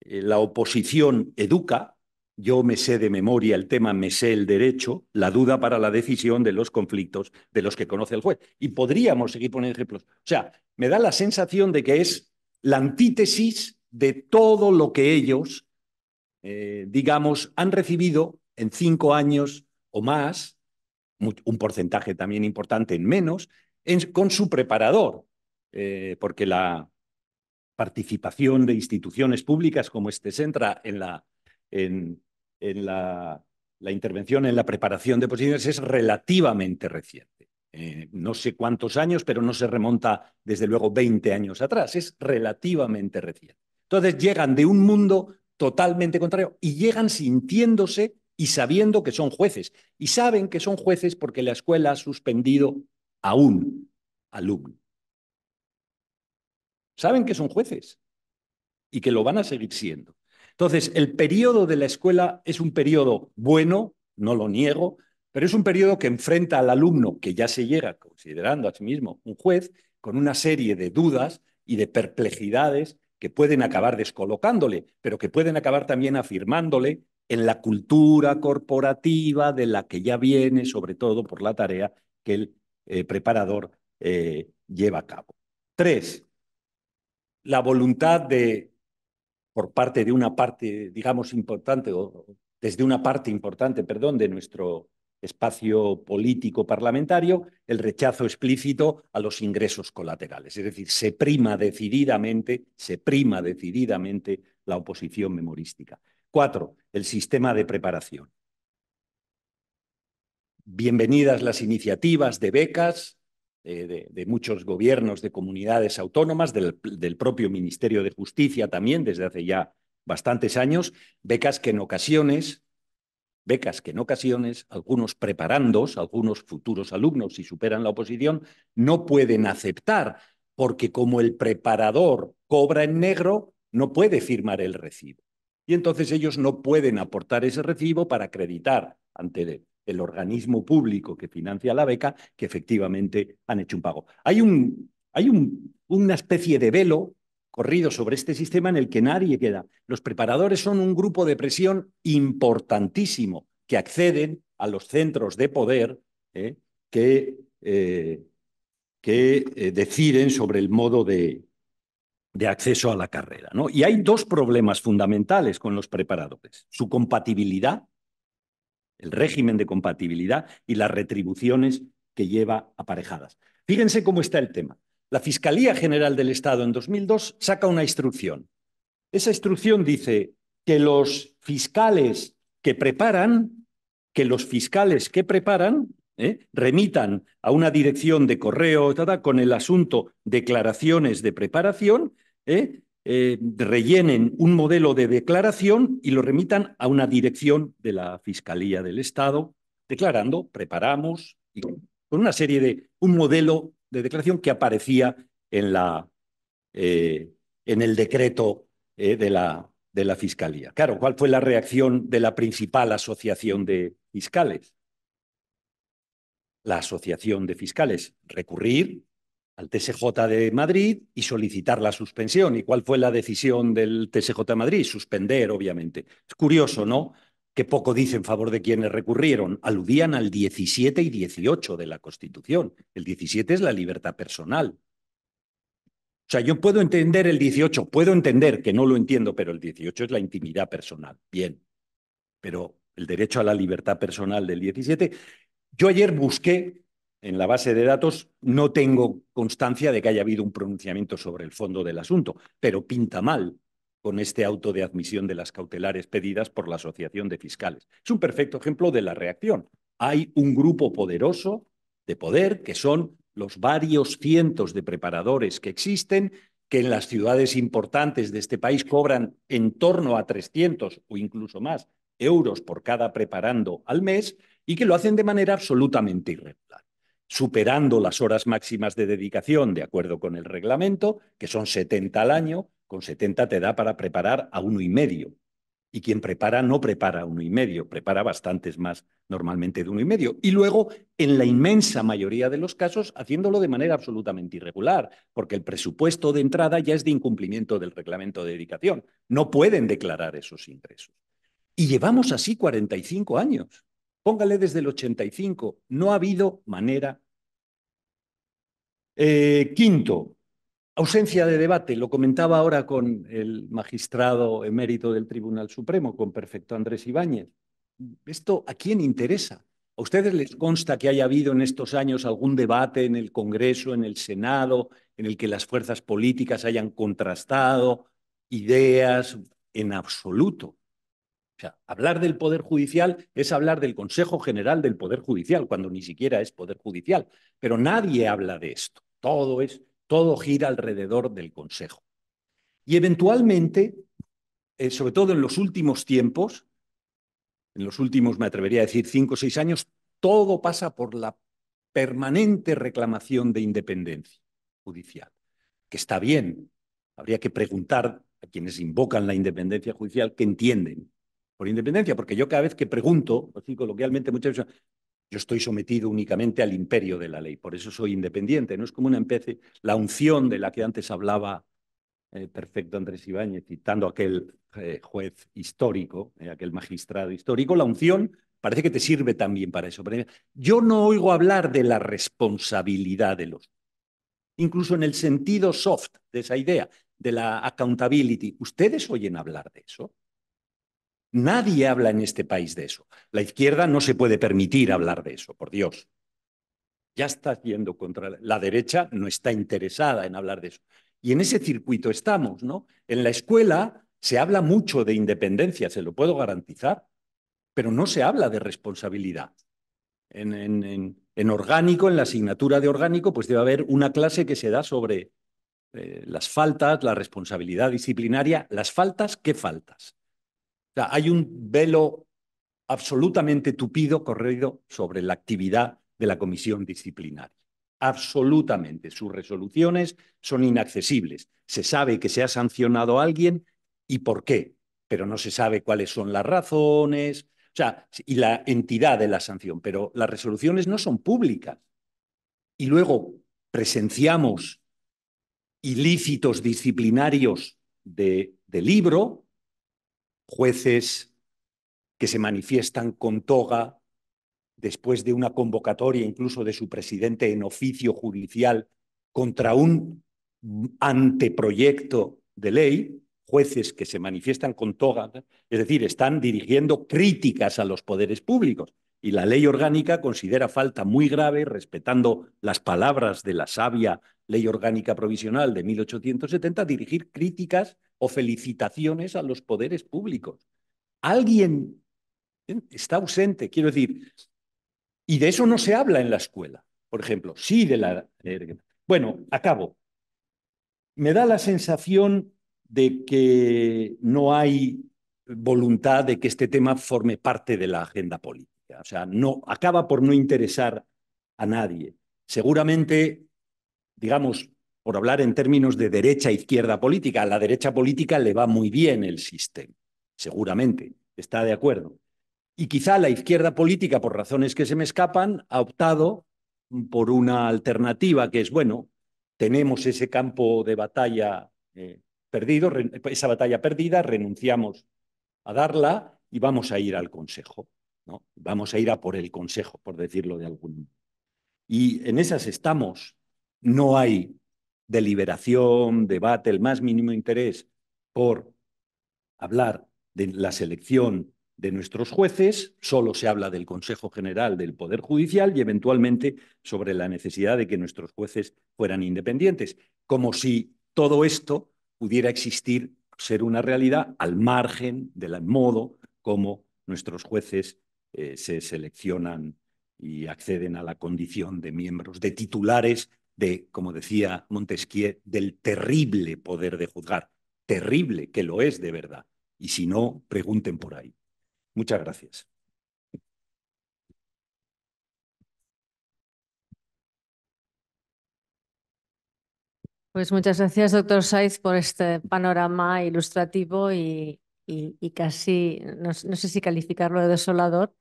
eh, la oposición educa, yo me sé de memoria el tema, me sé el derecho, la duda para la decisión de los conflictos de los que conoce el juez. Y podríamos seguir poniendo ejemplos. O sea, me da la sensación de que es la antítesis de todo lo que ellos, eh, digamos, han recibido en cinco años o más, un porcentaje también importante en menos, con su preparador, eh, porque la participación de instituciones públicas como este centra en la en, en la, intervención en la preparación de posiciones es relativamente reciente. Eh, no sé cuántos años, pero no se remonta desde luego 20 años atrás, es relativamente reciente. Entonces llegan de un mundo totalmente contrario y llegan sintiéndose y sabiendo que son jueces. Y saben que son jueces porque la escuela ha suspendido a un alumno. Saben que son jueces y que lo van a seguir siendo. Entonces, el periodo de la escuela es un periodo bueno, no lo niego, pero es un periodo que enfrenta al alumno, que ya se llega considerando a sí mismo un juez, con una serie de dudas y de perplejidades que pueden acabar descolocándole, pero que pueden acabar también afirmándole en la cultura corporativa de la que ya viene, sobre todo por la tarea que el eh, preparador eh, lleva a cabo. Tres, la voluntad de por parte de una parte, digamos, importante, o desde una parte importante, perdón, de nuestro espacio político parlamentario, el rechazo explícito a los ingresos colaterales. Es decir, se prima decididamente, se prima decididamente la oposición memorística. Cuatro, el sistema de preparación. Bienvenidas las iniciativas de becas, de, muchos gobiernos de comunidades autónomas, del, propio Ministerio de Justicia también desde hace ya bastantes años, becas que en ocasiones, becas que en ocasiones algunos preparandos, algunos futuros alumnos, si superan la oposición, no pueden aceptar, porque como el preparador cobra en negro, no puede firmar el recibo. Y entonces ellos no pueden aportar ese recibo para acreditar ante el organismo público que financia la beca, que efectivamente han hecho un pago. Hay, un, hay un, una especie de velo corrido sobre este sistema en el que nadie queda. Los preparadores son un grupo de presión importantísimo que acceden a los centros de poder ¿eh? que, eh, eh, deciden sobre el modo de, acceso a la carrera. ¿no? Y hay dos problemas fundamentales con los preparadores. Su compatibilidad el régimen de compatibilidad y las retribuciones que lleva aparejadas. Fíjense cómo está el tema. La Fiscalía General del Estado en 2002 saca una instrucción. Esa instrucción dice que los fiscales que preparan, que los fiscales que preparan ¿eh? remitan a una dirección de correo con el asunto declaraciones de preparación ¿eh? Eh, rellenen un modelo de declaración y lo remitan a una dirección de la Fiscalía del Estado, declarando, preparamos, con una serie de, un modelo de declaración que aparecía en, la, eh, en el decreto eh, de, la, de la Fiscalía. Claro, ¿cuál fue la reacción de la principal asociación de fiscales? La asociación de fiscales, recurrir al TSJ de Madrid y solicitar la suspensión. ¿Y cuál fue la decisión del TSJ de Madrid? Suspender, obviamente. Es curioso, ¿no? Que poco dice en favor de quienes recurrieron. Aludían al 17 y 18 de la Constitución. El 17 es la libertad personal. O sea, yo puedo entender el 18, puedo entender que no lo entiendo, pero el 18 es la intimidad personal. Bien. Pero el derecho a la libertad personal del 17. Yo ayer busqué en la base de datos no tengo constancia de que haya habido un pronunciamiento sobre el fondo del asunto, pero pinta mal con este auto de admisión de las cautelares pedidas por la Asociación de Fiscales. Es un perfecto ejemplo de la reacción. Hay un grupo poderoso de poder que son los varios cientos de preparadores que existen, que en las ciudades importantes de este país cobran en torno a 300 o incluso más euros por cada preparando al mes y que lo hacen de manera absolutamente irregular superando las horas máximas de dedicación de acuerdo con el reglamento, que son 70 al año, con 70 te da para preparar a uno y medio. Y quien prepara no prepara uno y medio, prepara bastantes más, normalmente de uno y medio. Y luego, en la inmensa mayoría de los casos, haciéndolo de manera absolutamente irregular, porque el presupuesto de entrada ya es de incumplimiento del reglamento de dedicación. No pueden declarar esos ingresos. Y llevamos así 45 años. Póngale desde el 85. No ha habido manera. Eh, quinto, ausencia de debate. Lo comentaba ahora con el magistrado emérito del Tribunal Supremo, con perfecto Andrés Ibáñez. ¿Esto a quién interesa? ¿A ustedes les consta que haya habido en estos años algún debate en el Congreso, en el Senado, en el que las fuerzas políticas hayan contrastado ideas en absoluto? O sea, hablar del Poder Judicial es hablar del Consejo General del Poder Judicial, cuando ni siquiera es Poder Judicial. Pero nadie habla de esto. Todo, es, todo gira alrededor del Consejo. Y eventualmente, eh, sobre todo en los últimos tiempos, en los últimos, me atrevería a decir, cinco o seis años, todo pasa por la permanente reclamación de independencia judicial, que está bien. Habría que preguntar a quienes invocan la independencia judicial qué entienden por independencia, porque yo cada vez que pregunto, así coloquialmente muchas veces, yo estoy sometido únicamente al imperio de la ley, por eso soy independiente, no es como una especie, la unción de la que antes hablaba eh, perfecto Andrés Ibáñez, citando aquel eh, juez histórico, eh, aquel magistrado histórico, la unción parece que te sirve también para eso. Yo no oigo hablar de la responsabilidad de los, incluso en el sentido soft de esa idea, de la accountability. ¿Ustedes oyen hablar de eso? Nadie habla en este país de eso. La izquierda no se puede permitir hablar de eso, por Dios. Ya está yendo contra la, derecha, no está interesada en hablar de eso. Y en ese circuito estamos, ¿no? En la escuela se habla mucho de independencia, se lo puedo garantizar, pero no se habla de responsabilidad. En, orgánico, en la asignatura de orgánico, pues debe haber una clase que se da sobre eh, las faltas, la responsabilidad disciplinaria, las faltas, ¿qué faltas? hay un velo absolutamente tupido corrido sobre la actividad de la comisión disciplinaria. Absolutamente. Sus resoluciones son inaccesibles. Se sabe que se ha sancionado a alguien y por qué, pero no se sabe cuáles son las razones sea, y la entidad de la sanción, pero las resoluciones no son públicas. Y luego presenciamos ilícitos disciplinarios de libro jueces que se manifiestan con toga después de una convocatoria incluso de su presidente en oficio judicial contra un anteproyecto de ley, jueces que se manifiestan con toga, es decir, están dirigiendo críticas a los poderes públicos. Y la ley orgánica considera falta muy grave, respetando las palabras de la sabia ley orgánica provisional de 1870, dirigir críticas o felicitaciones a los poderes públicos. Alguien está ausente, quiero decir, y de eso no se habla en la escuela, por ejemplo, sí de la... Eh, bueno, acabo. Me da la sensación de que no hay voluntad de que este tema forme parte de la agenda política. O sea, no, acaba por no interesar a nadie. Seguramente, digamos, por hablar en términos de derecha-izquierda e política, a la derecha política le va muy bien el sistema, seguramente, está de acuerdo. Y quizá la izquierda política, por razones que se me escapan, ha optado por una alternativa que es, bueno, tenemos ese campo de batalla eh, perdido, esa batalla perdida, renunciamos a darla y vamos a ir al Consejo, ¿no? Vamos a ir a por el Consejo, por decirlo de algún modo. Y en esas estamos. No hay deliberación, debate, el más mínimo interés por hablar de la selección de nuestros jueces, solo se habla del Consejo General del Poder Judicial y eventualmente sobre la necesidad de que nuestros jueces fueran independientes, como si todo esto pudiera existir, ser una realidad al margen del modo como nuestros jueces eh, se seleccionan y acceden a la condición de miembros, de titulares de, como decía Montesquieu, del terrible poder de juzgar. Terrible que lo es de verdad. Y si no, pregunten por ahí. Muchas gracias. Pues muchas gracias, doctor Saiz, por este panorama ilustrativo y, casi, no, no, sé si calificarlo de desolador,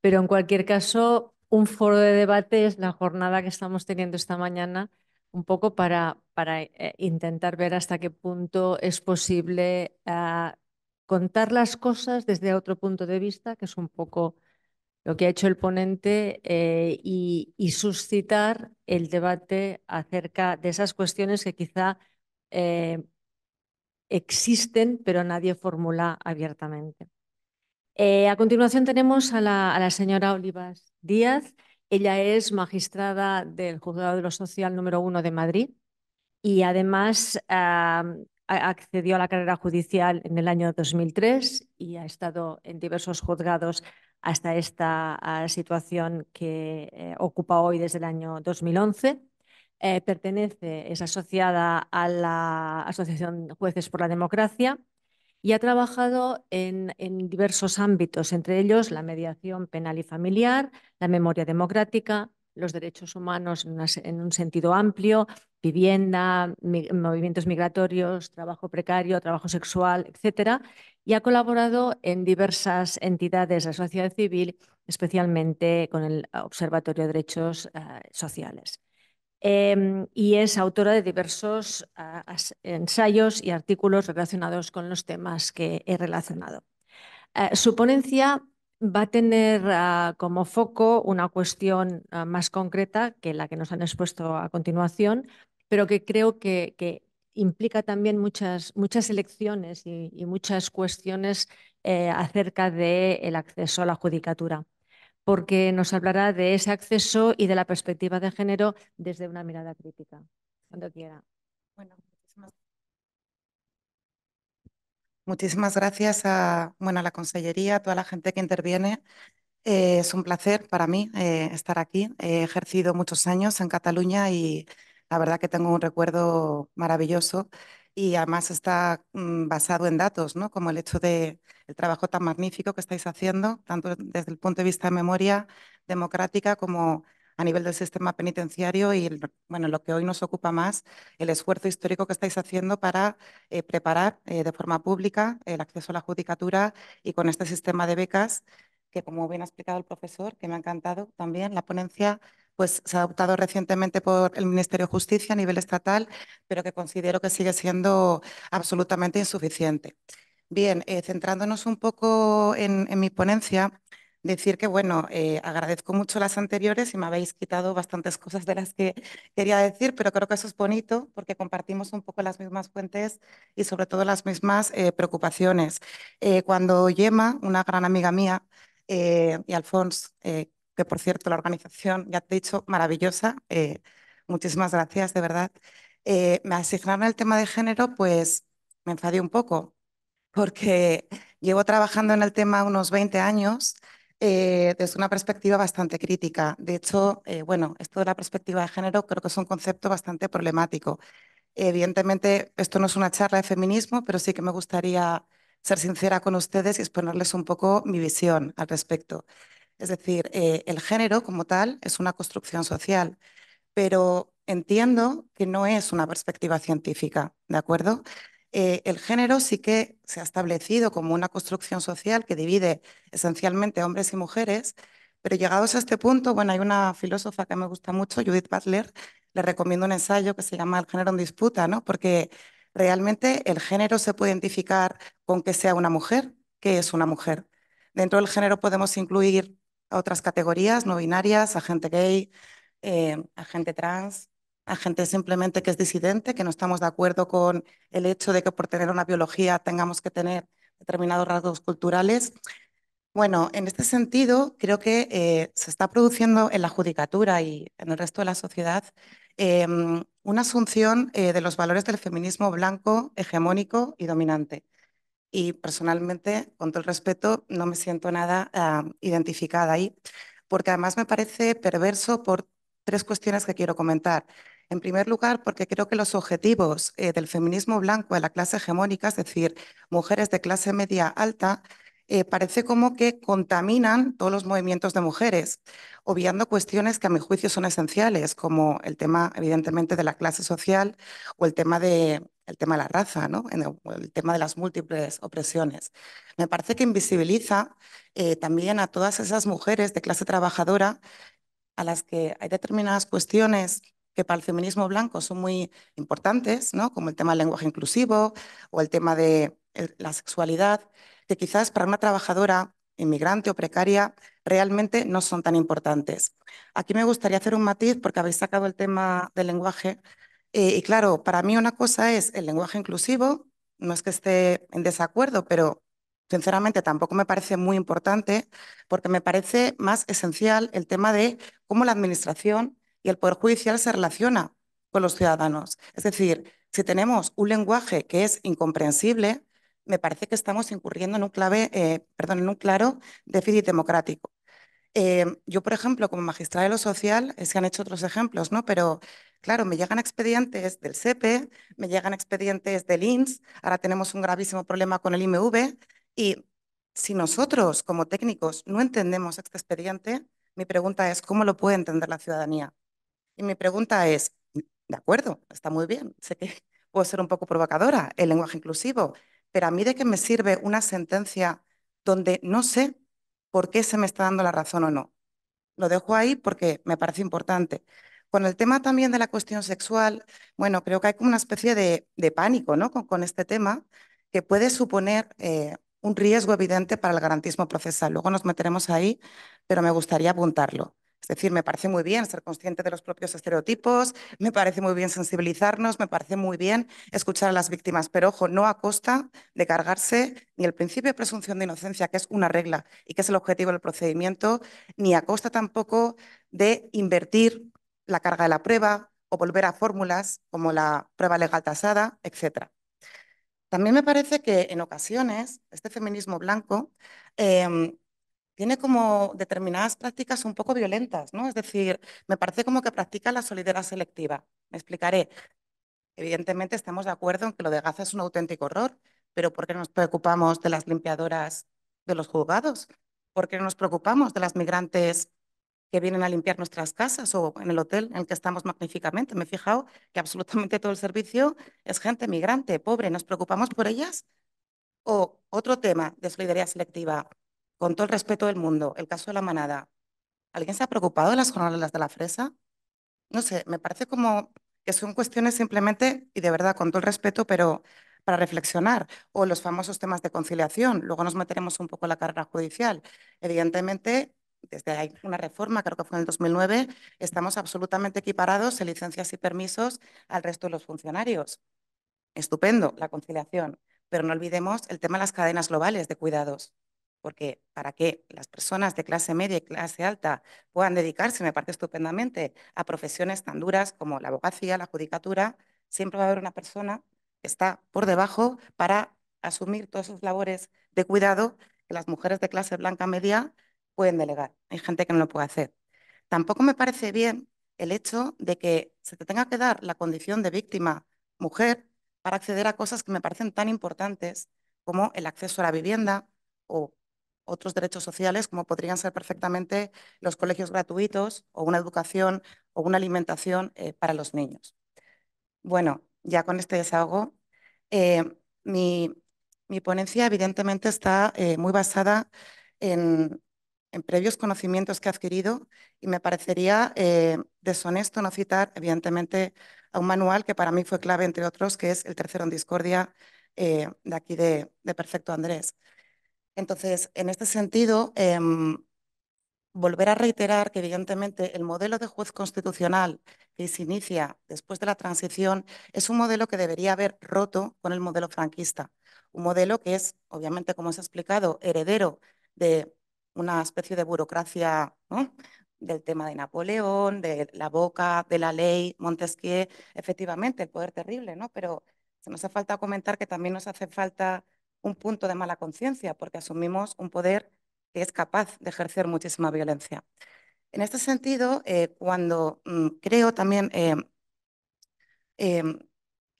pero en cualquier caso, un foro de debate, es la jornada que estamos teniendo esta mañana, un poco para, para eh, intentar ver hasta qué punto es posible ah, contar las cosas desde otro punto de vista, que es un poco lo que ha hecho el ponente, eh, y, suscitar el debate acerca de esas cuestiones que quizá eh, existen, pero nadie formula abiertamente. Eh, a continuación tenemos a la, señora Olivas Díaz. Ella es magistrada del Juzgado de lo Social número uno de Madrid y además accedió a la carrera judicial en el año 2003 y ha estado en diversos juzgados hasta esta situación que eh, ocupa hoy desde el año 2011. Eh, pertenece, es asociada a la Asociación Jueces por la Democracia y ha trabajado en, diversos ámbitos, entre ellos la mediación penal y familiar, la memoria democrática, los derechos humanos en, un sentido amplio, vivienda, movimientos migratorios, trabajo precario, trabajo sexual, etcétera, y ha colaborado en diversas entidades de la sociedad civil, especialmente con el Observatorio de Derechos eh, Sociales. Em, y es autora de diversos ensayos y artículos relacionados con los temas que he relacionado. Eh, su ponencia va a tener ah, como foco una cuestión ah, más concreta que la que nos han expuesto a continuación, pero que creo que, implica también muchas, muchas elecciones y, muchas cuestiones eh, acerca del acceso a la judicatura porque nos hablará de ese acceso y de la perspectiva de género desde una mirada crítica. Cuando quiera. Bueno, muchísimas, gracias a, bueno, la Consellería, a toda la gente que interviene. Eh, es un placer para mí eh, estar aquí. He ejercido muchos años en Cataluña y la verdad que tengo un recuerdo maravilloso y además está mm, basado en datos, ¿no? como el hecho de el trabajo tan magnífico que estáis haciendo, tanto desde el punto de vista de memoria democrática como a nivel del sistema penitenciario y bueno, lo que hoy nos ocupa más, el esfuerzo histórico que estáis haciendo para eh, preparar eh, de forma pública el acceso a la judicatura y con este sistema de becas que, como bien ha explicado el profesor, que me ha encantado también, la ponencia pues se ha adoptado recientemente por el Ministerio de Justicia a nivel estatal, pero que considero que sigue siendo absolutamente insuficiente. Bien, eh, centrándonos un poco en, mi ponencia, decir que, bueno, eh, agradezco mucho las anteriores y me habéis quitado bastantes cosas de las que quería decir, pero creo que eso es bonito porque compartimos un poco las mismas fuentes y sobre todo las mismas eh, preocupaciones. cuando Yema, una gran amiga mía, y Alfons, por cierto la organización, ya te he dicho, maravillosa. Eh, muchísimas gracias, de verdad. Eh, me asignaron el tema de género, pues me enfadé un poco, porque llevo trabajando en el tema unos 20 años eh, desde una perspectiva bastante crítica. De hecho, bueno, esto de la perspectiva de género creo que es un concepto bastante problemático. Evidentemente, esto no es una charla de feminismo, pero sí que me gustaría ser sincera con ustedes y exponerles un poco mi visión al respecto. Es decir, eh, el género como tal es una construcción social, pero entiendo que no es una perspectiva científica, ¿de acuerdo? Eh, el género sí que se ha establecido como una construcción social que divide esencialmente hombres y mujeres, pero llegados a este punto, bueno, hay una filósofa que me gusta mucho, Judith Butler, le recomiendo un ensayo que se llama El género en disputa, ¿no? Porque realmente el género se puede identificar con que sea una mujer, que es una mujer. Dentro del género podemos incluir a otras categorías no binarias, a gente gay, eh, a gente trans, a gente simplemente que es disidente, que no estamos de acuerdo con el hecho de que por tener una biología tengamos que tener determinados rasgos culturales. Bueno, en este sentido, creo que eh, se está produciendo en la judicatura y en el resto de la sociedad em, una asunción eh, de los valores del feminismo blanco, hegemónico y dominante y personalmente, con todo el respeto, no me siento nada ah, identificada ahí, porque además me parece perverso por tres cuestiones que quiero comentar. En primer lugar, porque creo que los objetivos eh, del feminismo blanco de la clase hegemónica, es decir, mujeres de clase media alta, eh, parece como que contaminan todos los movimientos de mujeres, obviando cuestiones que a mi juicio son esenciales, como el tema, evidentemente, de la clase social o el tema de, el tema de la raza, ¿no? el tema de las múltiples opresiones. Me parece que invisibiliza eh, también a todas esas mujeres de clase trabajadora a las que hay determinadas cuestiones que para el feminismo blanco son muy importantes, ¿no? como el tema del lenguaje inclusivo o el tema de la sexualidad, que quizás para una trabajadora inmigrante o precaria realmente no son tan importantes. Aquí me gustaría hacer un matiz porque habéis sacado el tema del lenguaje. Eh, y claro, para mí una cosa es el lenguaje inclusivo, no es que esté en desacuerdo, pero sinceramente tampoco me parece muy importante porque me parece más esencial el tema de cómo la Administración y el Poder Judicial se relaciona con los ciudadanos. Es decir, si tenemos un lenguaje que es incomprensible, me parece que estamos incurriendo en un, clave, eh, perdón, en un claro déficit democrático. Eh, yo, por ejemplo, como magistrada de lo social, se han hecho otros ejemplos, ¿no? Pero Claro, me llegan expedientes del SEPE, me llegan expedientes del INS, ahora tenemos un gravísimo problema con el IMV y si nosotros como técnicos no entendemos este expediente, mi pregunta es ¿cómo lo puede entender la ciudadanía? Y mi pregunta es, de acuerdo, está muy bien, sé que puedo ser un poco provocadora, el lenguaje inclusivo, pero a mí de qué me sirve una sentencia donde no sé por qué se me está dando la razón o no. Lo dejo ahí porque me parece importante. Con el tema también de la cuestión sexual, bueno, creo que hay como una especie de, pánico con, este tema que puede suponer eh, un riesgo evidente para el garantismo procesal. Luego nos meteremos ahí, pero me gustaría apuntarlo. Es decir, me parece muy bien ser consciente de los propios estereotipos, me parece muy bien sensibilizarnos, me parece muy bien escuchar a las víctimas, pero ojo, no a costa de cargarse ni el principio de presunción de inocencia, que es una regla y que es el objetivo del procedimiento, ni a costa tampoco de invertir la carga de la prueba o volver a fórmulas como la prueba legal tasada, etc. También me parece que en ocasiones este feminismo blanco em, tiene como determinadas prácticas un poco violentas, ¿no? Es decir, me parece como que practica la solidaridad selectiva. Me explicaré. Evidentemente estamos de acuerdo en que lo de Gaza es un auténtico horror, pero ¿por qué nos preocupamos de las limpiadoras de los juzgados? ¿Por qué nos preocupamos de las migrantes que vienen a limpiar nuestras casas o en el hotel en el que estamos magníficamente? Me he fijado que absolutamente todo el servicio es gente migrante, pobre. ¿Nos preocupamos por ellas? O otro tema de solidaridad selectiva, con todo el respeto del mundo, el caso de la manada, ¿alguien se ha preocupado de las jornadas de la fresa? No sé, me parece como que son cuestiones simplemente, y de verdad, con todo el respeto, pero para reflexionar, o los famosos temas de conciliación, luego nos meteremos un poco en la carrera judicial. Evidentemente, desde hay una reforma, creo que fue en el 2009, estamos absolutamente equiparados en licencias y permisos al resto de los funcionarios. Estupendo, la conciliación, pero no olvidemos el tema de las cadenas globales de cuidados porque para que las personas de clase media y clase alta puedan dedicarse, me parece estupendamente, a profesiones tan duras como la abogacía, la judicatura, siempre va a haber una persona que está por debajo para asumir todas sus labores de cuidado que las mujeres de clase blanca media pueden delegar. Hay gente que no lo puede hacer. Tampoco me parece bien el hecho de que se te tenga que dar la condición de víctima mujer para acceder a cosas que me parecen tan importantes como el acceso a la vivienda o otros derechos sociales, como podrían ser perfectamente los colegios gratuitos o una educación o una alimentación eh, para los niños. Bueno, ya con este desahogo, eh, mi, ponencia evidentemente está eh, muy basada en, previos conocimientos que he adquirido y me parecería deshonesto no citar, evidentemente, a un manual que para mí fue clave, entre otros, que es el tercero en discordia de aquí de Perfecto Andrés. Entonces, en este sentido, em, volver a reiterar que evidentemente el modelo de juez constitucional que se inicia después de la transición es un modelo que debería haber roto con el modelo franquista, un modelo que es, obviamente, como se ha explicado, heredero de una especie de burocracia del tema de Napoleón, de la boca, de la ley, Montesquieu, efectivamente, el poder terrible, ¿no? Pero se nos hace falta comentar que también nos hace falta un punto de mala conciencia, porque asumimos un poder que es capaz de ejercer muchísima violencia. En este sentido, eh, cuando mm, creo también em, em,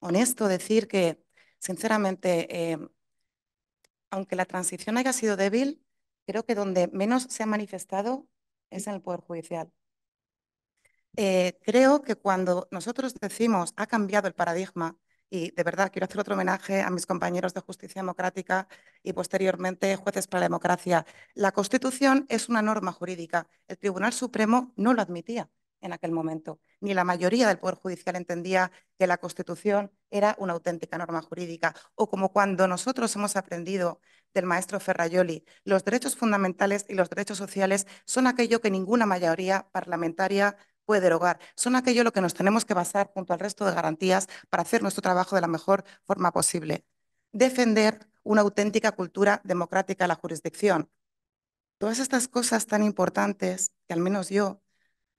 honesto decir que, sinceramente, em, aunque la transición haya sido débil, creo que donde menos se ha manifestado es en el Poder Judicial. Eh, creo que cuando nosotros decimos ha cambiado el paradigma, y de verdad quiero hacer otro homenaje a mis compañeros de Justicia Democrática y posteriormente jueces para la democracia. La Constitución es una norma jurídica. El Tribunal Supremo no lo admitía en aquel momento. Ni la mayoría del Poder Judicial entendía que la Constitución era una auténtica norma jurídica. O como cuando nosotros hemos aprendido del maestro Ferraioli, los derechos fundamentales y los derechos sociales son aquello que ninguna mayoría parlamentaria puede derogar. Son aquello lo que nos tenemos que basar junto al resto de garantías para hacer nuestro trabajo de la mejor forma posible. Defender una auténtica cultura democrática de la jurisdicción. Todas estas cosas tan importantes que al menos yo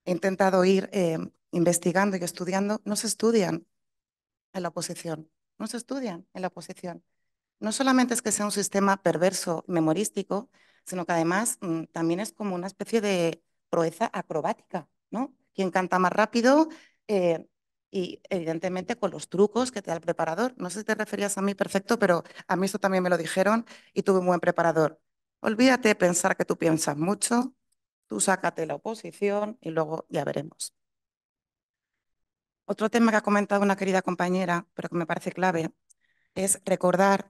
he intentado ir eh, investigando y estudiando, no se estudian en la oposición. No se estudian en la oposición. No solamente es que sea un sistema perverso, memorístico, sino que además mm, también es como una especie de proeza acrobática, ¿no? Quien canta más rápido eh, y evidentemente con los trucos que te da el preparador. No sé si te referías a mí perfecto, pero a mí eso también me lo dijeron y tuve un buen preparador. Olvídate de pensar que tú piensas mucho, tú sácate la oposición y luego ya veremos. Otro tema que ha comentado una querida compañera, pero que me parece clave, es recordar,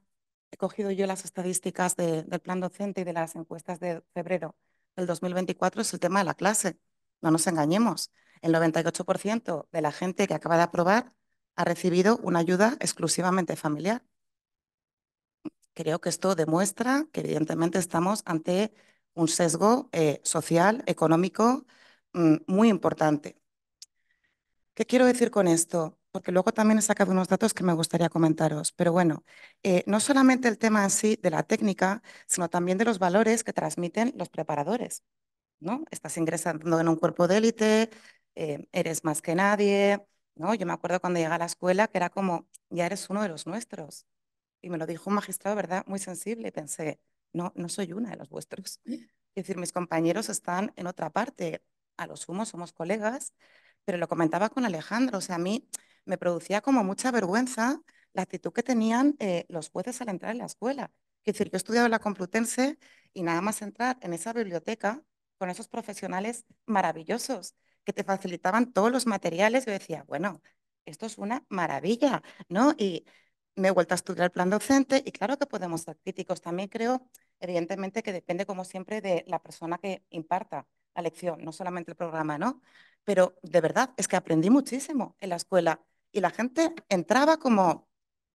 he cogido yo las estadísticas del plan docente y de las encuestas de febrero del 2024, es el tema de la clase. No nos engañemos. El 98% de la gente que acaba de aprobar ha recibido una ayuda exclusivamente familiar. Creo que esto demuestra que evidentemente estamos ante un sesgo eh, social, económico, mm, muy importante. ¿Qué quiero decir con esto? Porque luego también he sacado unos datos que me gustaría comentaros. Pero bueno, eh, no solamente el tema así de la técnica, sino también de los valores que transmiten los preparadores. Estás ingresando en un cuerpo de élite, eh, eres más que nadie, ¿no? Yo me acuerdo cuando llegué a la escuela que era como, ya eres uno de los nuestros. Y me lo dijo un magistrado, ¿verdad? Muy sensible. Y pensé, no, no soy una de los vuestros. Es decir, mis compañeros están en otra parte. A lo sumo somos colegas, pero lo comentaba con Alejandro. O sea, a mí me producía como mucha vergüenza la actitud que tenían eh, los jueces al entrar en la escuela. Es decir, yo he estudiado la Complutense y nada más entrar en esa biblioteca con esos profesionales maravillosos que te facilitaban todos los materiales. Yo decía, bueno, esto es una maravilla, ¿no? Y me he vuelto a estudiar el plan docente y claro que podemos ser críticos. También creo, evidentemente, que depende, como siempre, de la persona que imparta la lección, no solamente el programa, ¿no? Pero de verdad, es que aprendí muchísimo en la escuela y la gente entraba como,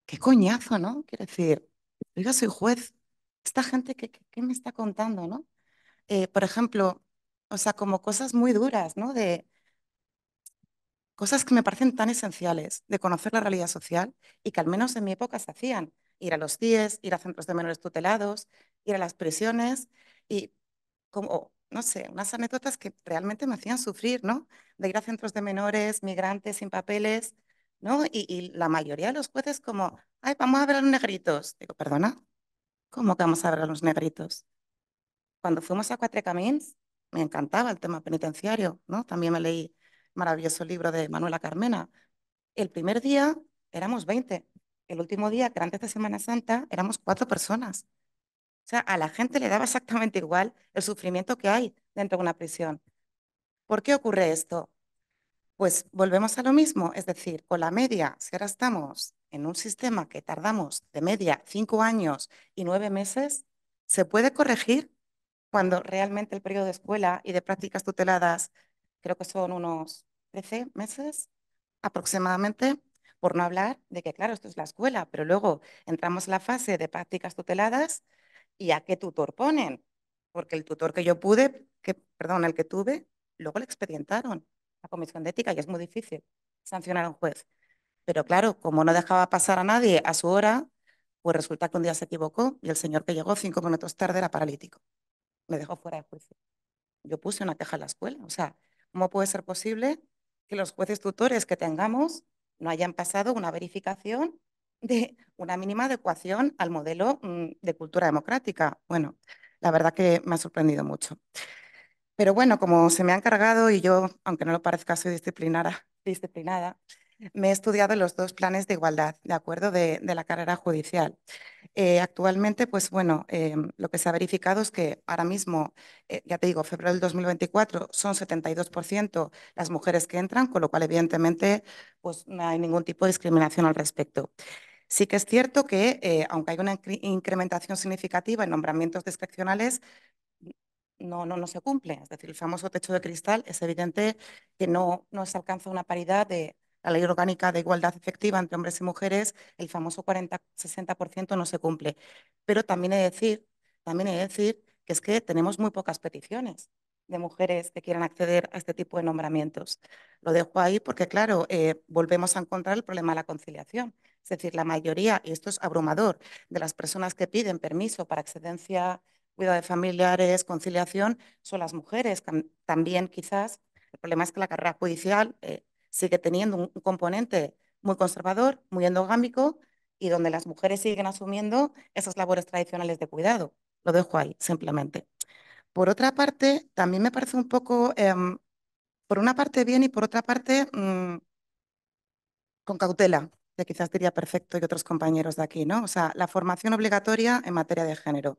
qué coñazo, ¿no? Quiero decir, oiga, soy juez, esta gente, ¿qué, qué me está contando, no? Eh, por ejemplo, o sea, como cosas muy duras, ¿no? De cosas que me parecen tan esenciales de conocer la realidad social y que al menos en mi época se hacían. Ir a los CIES, ir a centros de menores tutelados, ir a las prisiones y como, no sé, unas anécdotas que realmente me hacían sufrir, ¿no? De ir a centros de menores, migrantes sin papeles, Y, la mayoría de los jueces como, ay, vamos a ver a los negritos. Digo, perdona, ¿cómo que vamos a ver a los negritos? cuando fuimos a Cuatro Camins, me encantaba el tema penitenciario, ¿no? También me leí maravilloso libro de Manuela Carmena. El primer día éramos 20. El último día, que era antes de Semana Santa, éramos cuatro personas. O sea, a la gente le daba exactamente igual el sufrimiento que hay dentro de una prisión. ¿Por qué ocurre esto? Pues volvemos a lo mismo, es decir, con la media, si ahora estamos en un sistema que tardamos de media cinco años y nueve meses, ¿se puede corregir? cuando realmente el periodo de escuela y de prácticas tuteladas, creo que son unos 13 meses aproximadamente, por no hablar de que, claro, esto es la escuela, pero luego entramos en la fase de prácticas tuteladas y a qué tutor ponen, porque el tutor que yo pude, perdón, el que tuve, luego le expedientaron la comisión de ética y es muy difícil sancionar a un juez. Pero claro, como no dejaba pasar a nadie a su hora, pues resulta que un día se equivocó y el señor que llegó cinco minutos tarde era paralítico me dejó fuera de juicio. Yo puse una queja a la escuela. O sea, ¿cómo puede ser posible que los jueces tutores que tengamos no hayan pasado una verificación de una mínima adecuación al modelo mm, de cultura democrática? Bueno, la verdad que me ha sorprendido mucho. Pero bueno, como se me ha encargado y yo, aunque no lo parezca, soy disciplinada me he estudiado los dos planes de igualdad, de acuerdo, de, la carrera judicial. Eh, actualmente, pues bueno, eh, lo que se ha verificado es que ahora mismo, eh, ya te digo, febrero del 2024 son 72% las mujeres que entran, con lo cual evidentemente pues no hay ningún tipo de discriminación al respecto. Sí que es cierto que, aunque hay una incrementación significativa en nombramientos discrecionales, no, no, no, se cumple. Es decir, el famoso techo de cristal es evidente que no, no se alcanza una paridad de la Ley Orgánica de Igualdad Efectiva entre Hombres y Mujeres, el famoso 40-60% no se cumple. Pero también he de decir, también decir que es que tenemos muy pocas peticiones de mujeres que quieran acceder a este tipo de nombramientos. Lo dejo ahí porque, claro, eh, volvemos a encontrar el problema de la conciliación. Es decir, la mayoría, y esto es abrumador, de las personas que piden permiso para excedencia, cuidado de familiares, conciliación, son las mujeres. También quizás el problema es que la carrera judicial eh, sigue teniendo un, componente muy conservador, muy endogámico, y donde las mujeres siguen asumiendo esas labores tradicionales de cuidado. Lo dejo ahí, simplemente. Por otra parte, también me parece un poco, em, por una parte bien y por otra parte mm, con cautela, que quizás diría perfecto y otros compañeros de aquí, ¿no? O sea, la formación obligatoria en materia de género.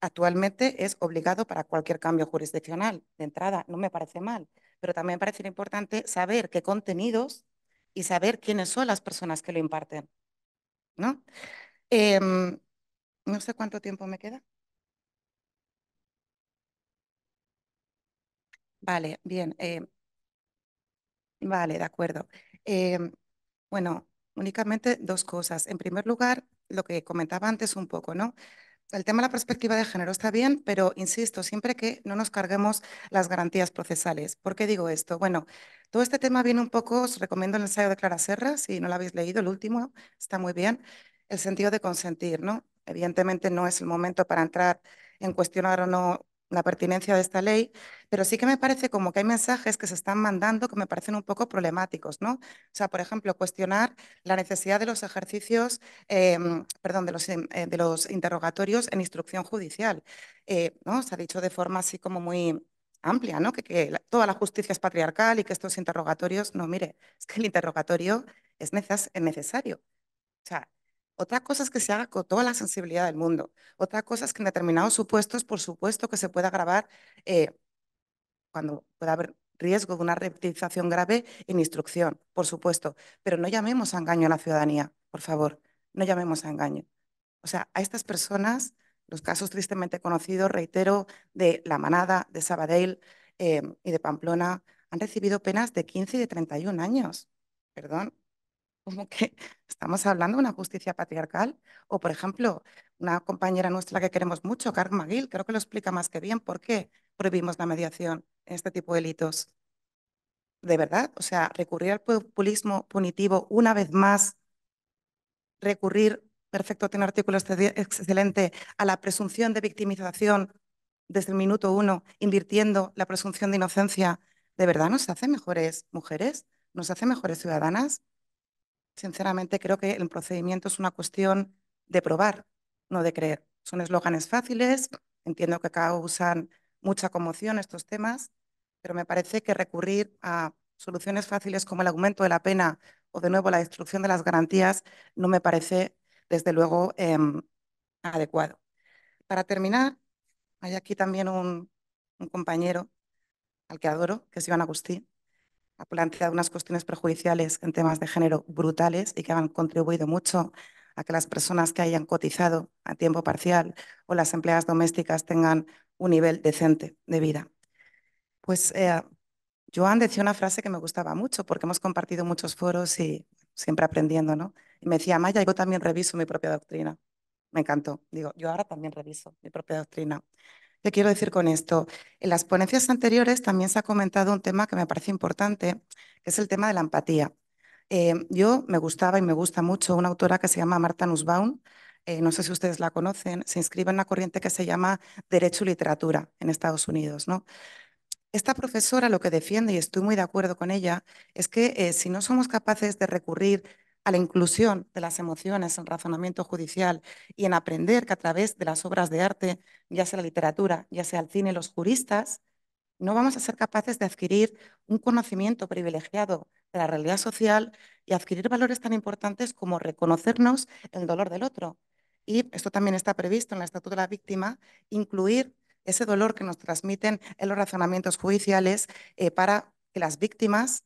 Actualmente es obligado para cualquier cambio jurisdiccional. De entrada, no me parece mal, pero también parece importante saber qué contenidos y saber quiénes son las personas que lo imparten. ¿no? Em, no sé cuánto tiempo me queda. Vale, bien. Em, vale, de acuerdo. Em, bueno, únicamente dos cosas. En primer lugar, lo que comentaba antes un poco, ¿no? el tema de la perspectiva de género está bien, pero insisto, siempre que no nos carguemos las garantías procesales. ¿Por qué digo esto? Bueno, todo este tema viene un poco, os recomiendo el ensayo de Clara Serra, si no lo habéis leído, el último, está muy bien, el sentido de consentir, ¿no? Evidentemente no es el momento para entrar en cuestionar o no la pertinencia de esta ley, pero sí que me parece como que hay mensajes que se están mandando que me parecen un poco problemáticos, ¿no? O sea, por ejemplo, cuestionar la necesidad de los ejercicios, em, perdón, de los, eh, de los interrogatorios en instrucción judicial, eh, ¿no? Se ha dicho de forma así como muy amplia, ¿no? Que, que toda la justicia es patriarcal y que estos interrogatorios, no, mire, es que el interrogatorio es necesario. O sea, otra cosa es que se haga con toda la sensibilidad del mundo. Otra cosa es que en determinados supuestos, por supuesto, que se pueda grabar eh, cuando pueda haber riesgo de una repetización grave en instrucción, por supuesto. Pero no llamemos a engaño a la ciudadanía, por favor. No llamemos a engaño. O sea, a estas personas, los casos tristemente conocidos, reitero, de La Manada, de Sabadell eh, y de Pamplona, han recibido penas de 15 y de 31 años. Perdón, como que estamos hablando de una justicia patriarcal. O, por ejemplo, una compañera nuestra que queremos mucho, Carl Maguil, creo que lo explica más que bien por qué prohibimos la mediación en este tipo de delitos. De verdad, o sea, recurrir al populismo punitivo una vez más, recurrir, perfecto, tiene un artículo excelente, a la presunción de victimización desde el minuto uno, invirtiendo la presunción de inocencia, ¿de verdad nos hace mejores mujeres? ¿Nos hace mejores ciudadanas? Sinceramente, creo que el procedimiento es una cuestión de probar, no de creer. Son eslóganes fáciles, entiendo que causan mucha conmoción estos temas, pero me parece que recurrir a soluciones fáciles como el aumento de la pena o de nuevo la destrucción de las garantías no me parece, desde luego, em, adecuado. Para terminar, hay aquí también un, un compañero al que adoro, que es Iván Agustín, ha planteado unas cuestiones prejudiciales en temas de género brutales y que han contribuido mucho a que las personas que hayan cotizado a tiempo parcial o las empleadas domésticas tengan un nivel decente de vida. Pues eh, Joan decía una frase que me gustaba mucho porque hemos compartido muchos foros y siempre aprendiendo, ¿no? Y me decía, Maya, yo también reviso mi propia doctrina. Me encantó. Digo, yo ahora también reviso mi propia doctrina. ¿Qué quiero decir con esto? En las ponencias anteriores también se ha comentado un tema que me parece importante, que es el tema de la empatía. Eh, yo me gustaba y me gusta mucho una autora que se llama Marta Nussbaum, eh, no sé si ustedes la conocen, se inscribe en una corriente que se llama Derecho y Literatura en Estados Unidos. ¿no? Esta profesora lo que defiende, y estoy muy de acuerdo con ella, es que eh, si no somos capaces de recurrir a la inclusión de las emociones en razonamiento judicial y en aprender que a través de las obras de arte, ya sea la literatura, ya sea el cine, los juristas, no vamos a ser capaces de adquirir un conocimiento privilegiado de la realidad social y adquirir valores tan importantes como reconocernos el dolor del otro. Y esto también está previsto en el Estatuto de la Víctima, incluir ese dolor que nos transmiten en los razonamientos judiciales eh, para que las víctimas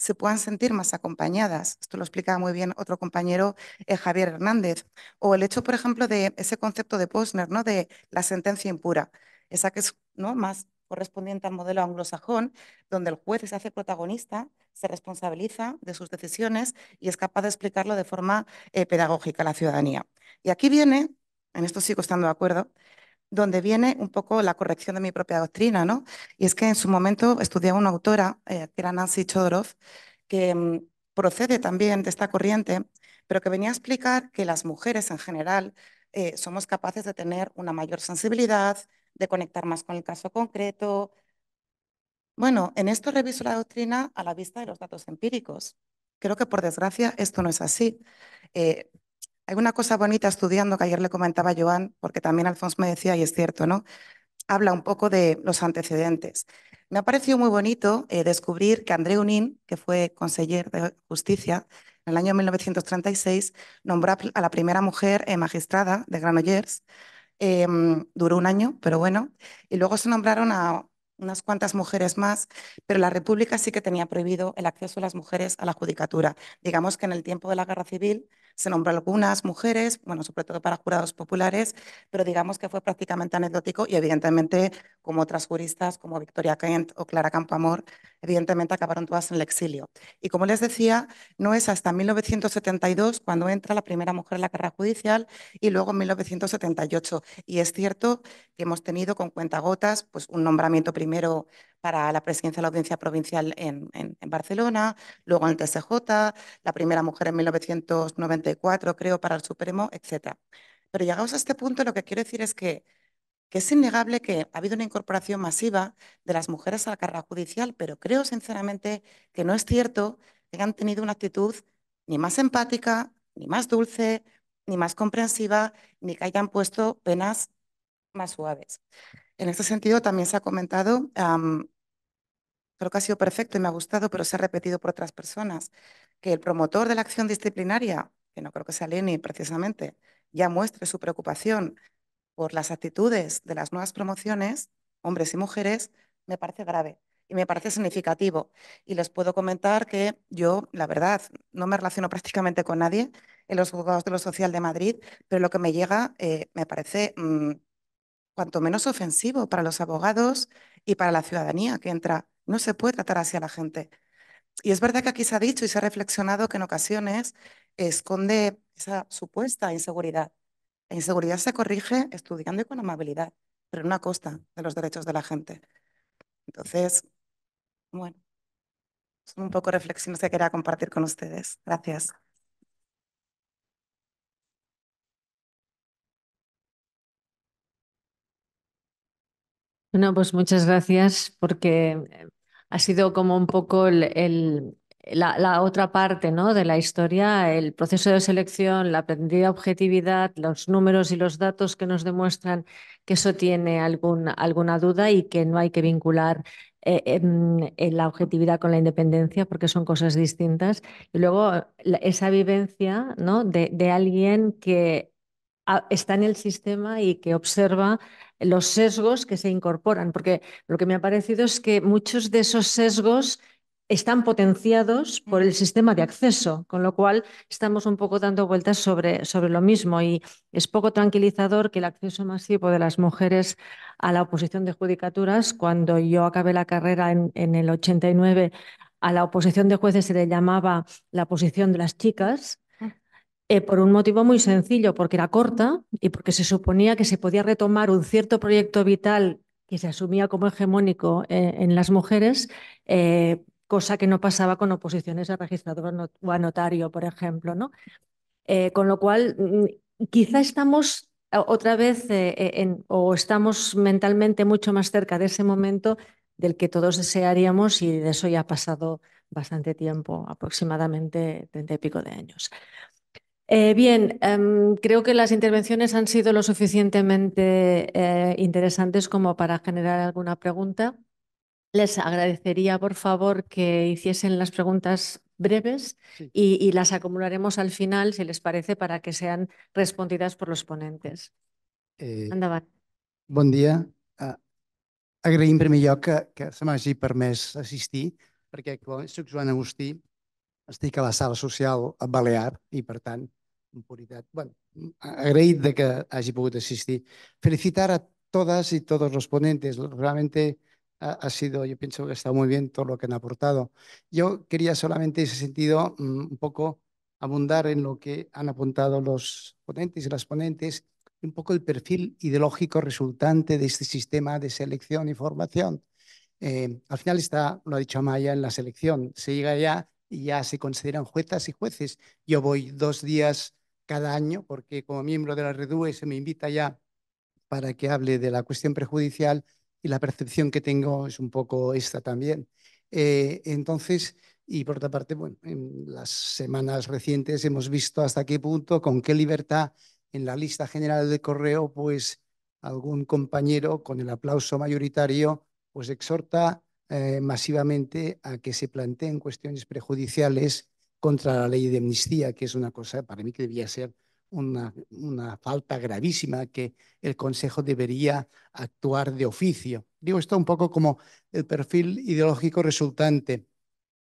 se puedan sentir más acompañadas. Esto lo explicaba muy bien otro compañero, eh, Javier Hernández. O el hecho, por ejemplo, de ese concepto de Posner, ¿no? de la sentencia impura, esa que es ¿no? más correspondiente al modelo anglosajón, donde el juez se hace protagonista, se responsabiliza de sus decisiones y es capaz de explicarlo de forma eh, pedagógica a la ciudadanía. Y aquí viene, en esto sigo estando de acuerdo, donde viene un poco la corrección de mi propia doctrina, ¿no? Y es que en su momento estudié a una autora, eh, que era Nancy Chodorov, que mm, procede también de esta corriente, pero que venía a explicar que las mujeres en general eh, somos capaces de tener una mayor sensibilidad, de conectar más con el caso concreto. Bueno, en esto reviso la doctrina a la vista de los datos empíricos. Creo que por desgracia esto no es así. Eh, hay una cosa bonita estudiando que ayer le comentaba Joan, porque también Alfonso me decía, y es cierto, ¿no? Habla un poco de los antecedentes. Me ha parecido muy bonito eh, descubrir que André Unín, que fue conseller de Justicia en el año 1936, nombró a la primera mujer eh, magistrada de Granollers. Em, duró un año, pero bueno. Y luego se nombraron a unas cuantas mujeres más, pero la República sí que tenía prohibido el acceso de las mujeres a la judicatura. Digamos que en el tiempo de la Guerra Civil se nombró algunas mujeres, bueno, sobre todo para jurados populares, pero digamos que fue prácticamente anecdótico y evidentemente, como otras juristas como Victoria Kent o Clara Campoamor, evidentemente acabaron todas en el exilio. Y como les decía, no es hasta 1972 cuando entra la primera mujer en la carrera judicial y luego en 1978. Y es cierto que hemos tenido con cuentagotas pues, un nombramiento primero para la presidencia de la Audiencia Provincial en, Barcelona, luego en el TSJ, la primera mujer en 1994, creo, para el Supremo, etc. Pero llegados a este punto, lo que quiero decir es que, que es innegable que ha habido una incorporación masiva de las mujeres a la carrera judicial, pero creo sinceramente que no es cierto que hayan tenido una actitud ni más empática, ni más dulce, ni más comprensiva, ni que hayan puesto penas más suaves. En este sentido, también se ha comentado, creo que ha sido perfecto y me ha gustado, pero se ha repetido por otras personas, que el promotor de la acción disciplinaria, que no creo que sea Leni precisamente, ya muestre su preocupación por las actitudes de las nuevas promociones, hombres y mujeres, me parece grave y me parece significativo. Y les puedo comentar que yo, la verdad, no me relaciono prácticamente con nadie en los juzgados de lo social de Madrid, pero lo que me llega eh, me parece... Mm, cuanto menos ofensivo para los abogados y para la ciudadanía que entra. No se puede tratar así a la gente. Y es verdad que aquí se ha dicho y se ha reflexionado que en ocasiones esconde esa supuesta inseguridad. La inseguridad se corrige estudiando y con amabilidad, pero en una costa de los derechos de la gente. Entonces, bueno, son un poco reflexiones que quería compartir con ustedes. Gracias. Bueno, pues muchas gracias porque eh, ha sido como un poco el, la, otra parte, ¿no? de la historia, el proceso de selección, la aprendida objetividad, los números y los datos que nos demuestran que eso tiene algún, alguna duda y que no hay que vincular eh, la objetividad con la independencia porque son cosas distintas. Y luego eh, esa vivencia, ¿no? de, alguien que ah, está en el sistema y que observa los sesgos que se incorporan, porque lo que me ha parecido es que muchos de esos sesgos están potenciados por el sistema de acceso, con lo cual estamos un poco dando vueltas sobre, sobre lo mismo y es poco tranquilizador que el acceso masivo de las mujeres a la oposición de judicaturas, cuando yo acabé la carrera en, en el 89, a la oposición de jueces se le llamaba la oposición de las chicas, eh, por un motivo muy sencillo, porque era corta y porque se suponía que se podía retomar un cierto proyecto vital que se asumía como hegemónico eh, en las mujeres, eh, cosa que no pasaba con oposiciones a registrador o a notario, por ejemplo. ¿no? con lo cual, mm, quizá estamos otra vez o estamos mentalmente mucho más cerca de ese momento del que todos desearíamos y de eso ya ha pasado bastante tiempo, aproximadamente treinta y pico de años. Eh, bien, em, creo que las intervenciones han sido lo suficientemente eh, interesantes como para generar alguna pregunta. Les agradecería, por favor, que hiciesen las preguntas breves y, las acumularemos al final, si les parece, para que sean respondidas por los ponentes. Eh, día. Bon día. Ah, que, se m'hagi permès assistir, perquè soc Joan Agustí, a la sala social a Balear y per tant, bueno, agradezco de que así podido existir. Felicitar a todas y todos los ponentes. Realmente ha, sido, yo pienso que está muy bien todo lo que han aportado. Yo quería solamente en ese sentido mm, un poco abundar en lo que han apuntado los ponentes y las ponentes, un poco el perfil ideológico resultante de este sistema de selección y formación. Eh, al final está, lo ha dicho Maya, en la selección. Se llega ya y ya se consideran juezas y jueces. Yo voy dos días cada año, porque como miembro de la REDUE se me invita ya para que hable de la cuestión prejudicial y la percepción que tengo es un poco esta también. Eh, entonces, y por otra parte, bueno, en las semanas recientes hemos visto hasta qué punto, con qué libertad en la lista general de correo, pues algún compañero con el aplauso mayoritario, pues exhorta eh, masivamente a que se planteen cuestiones prejudiciales contra la ley de amnistía, que es una cosa para mí que debía ser una, una, falta gravísima que el Consejo debería actuar de oficio. Digo esto un poco como el perfil ideológico resultante.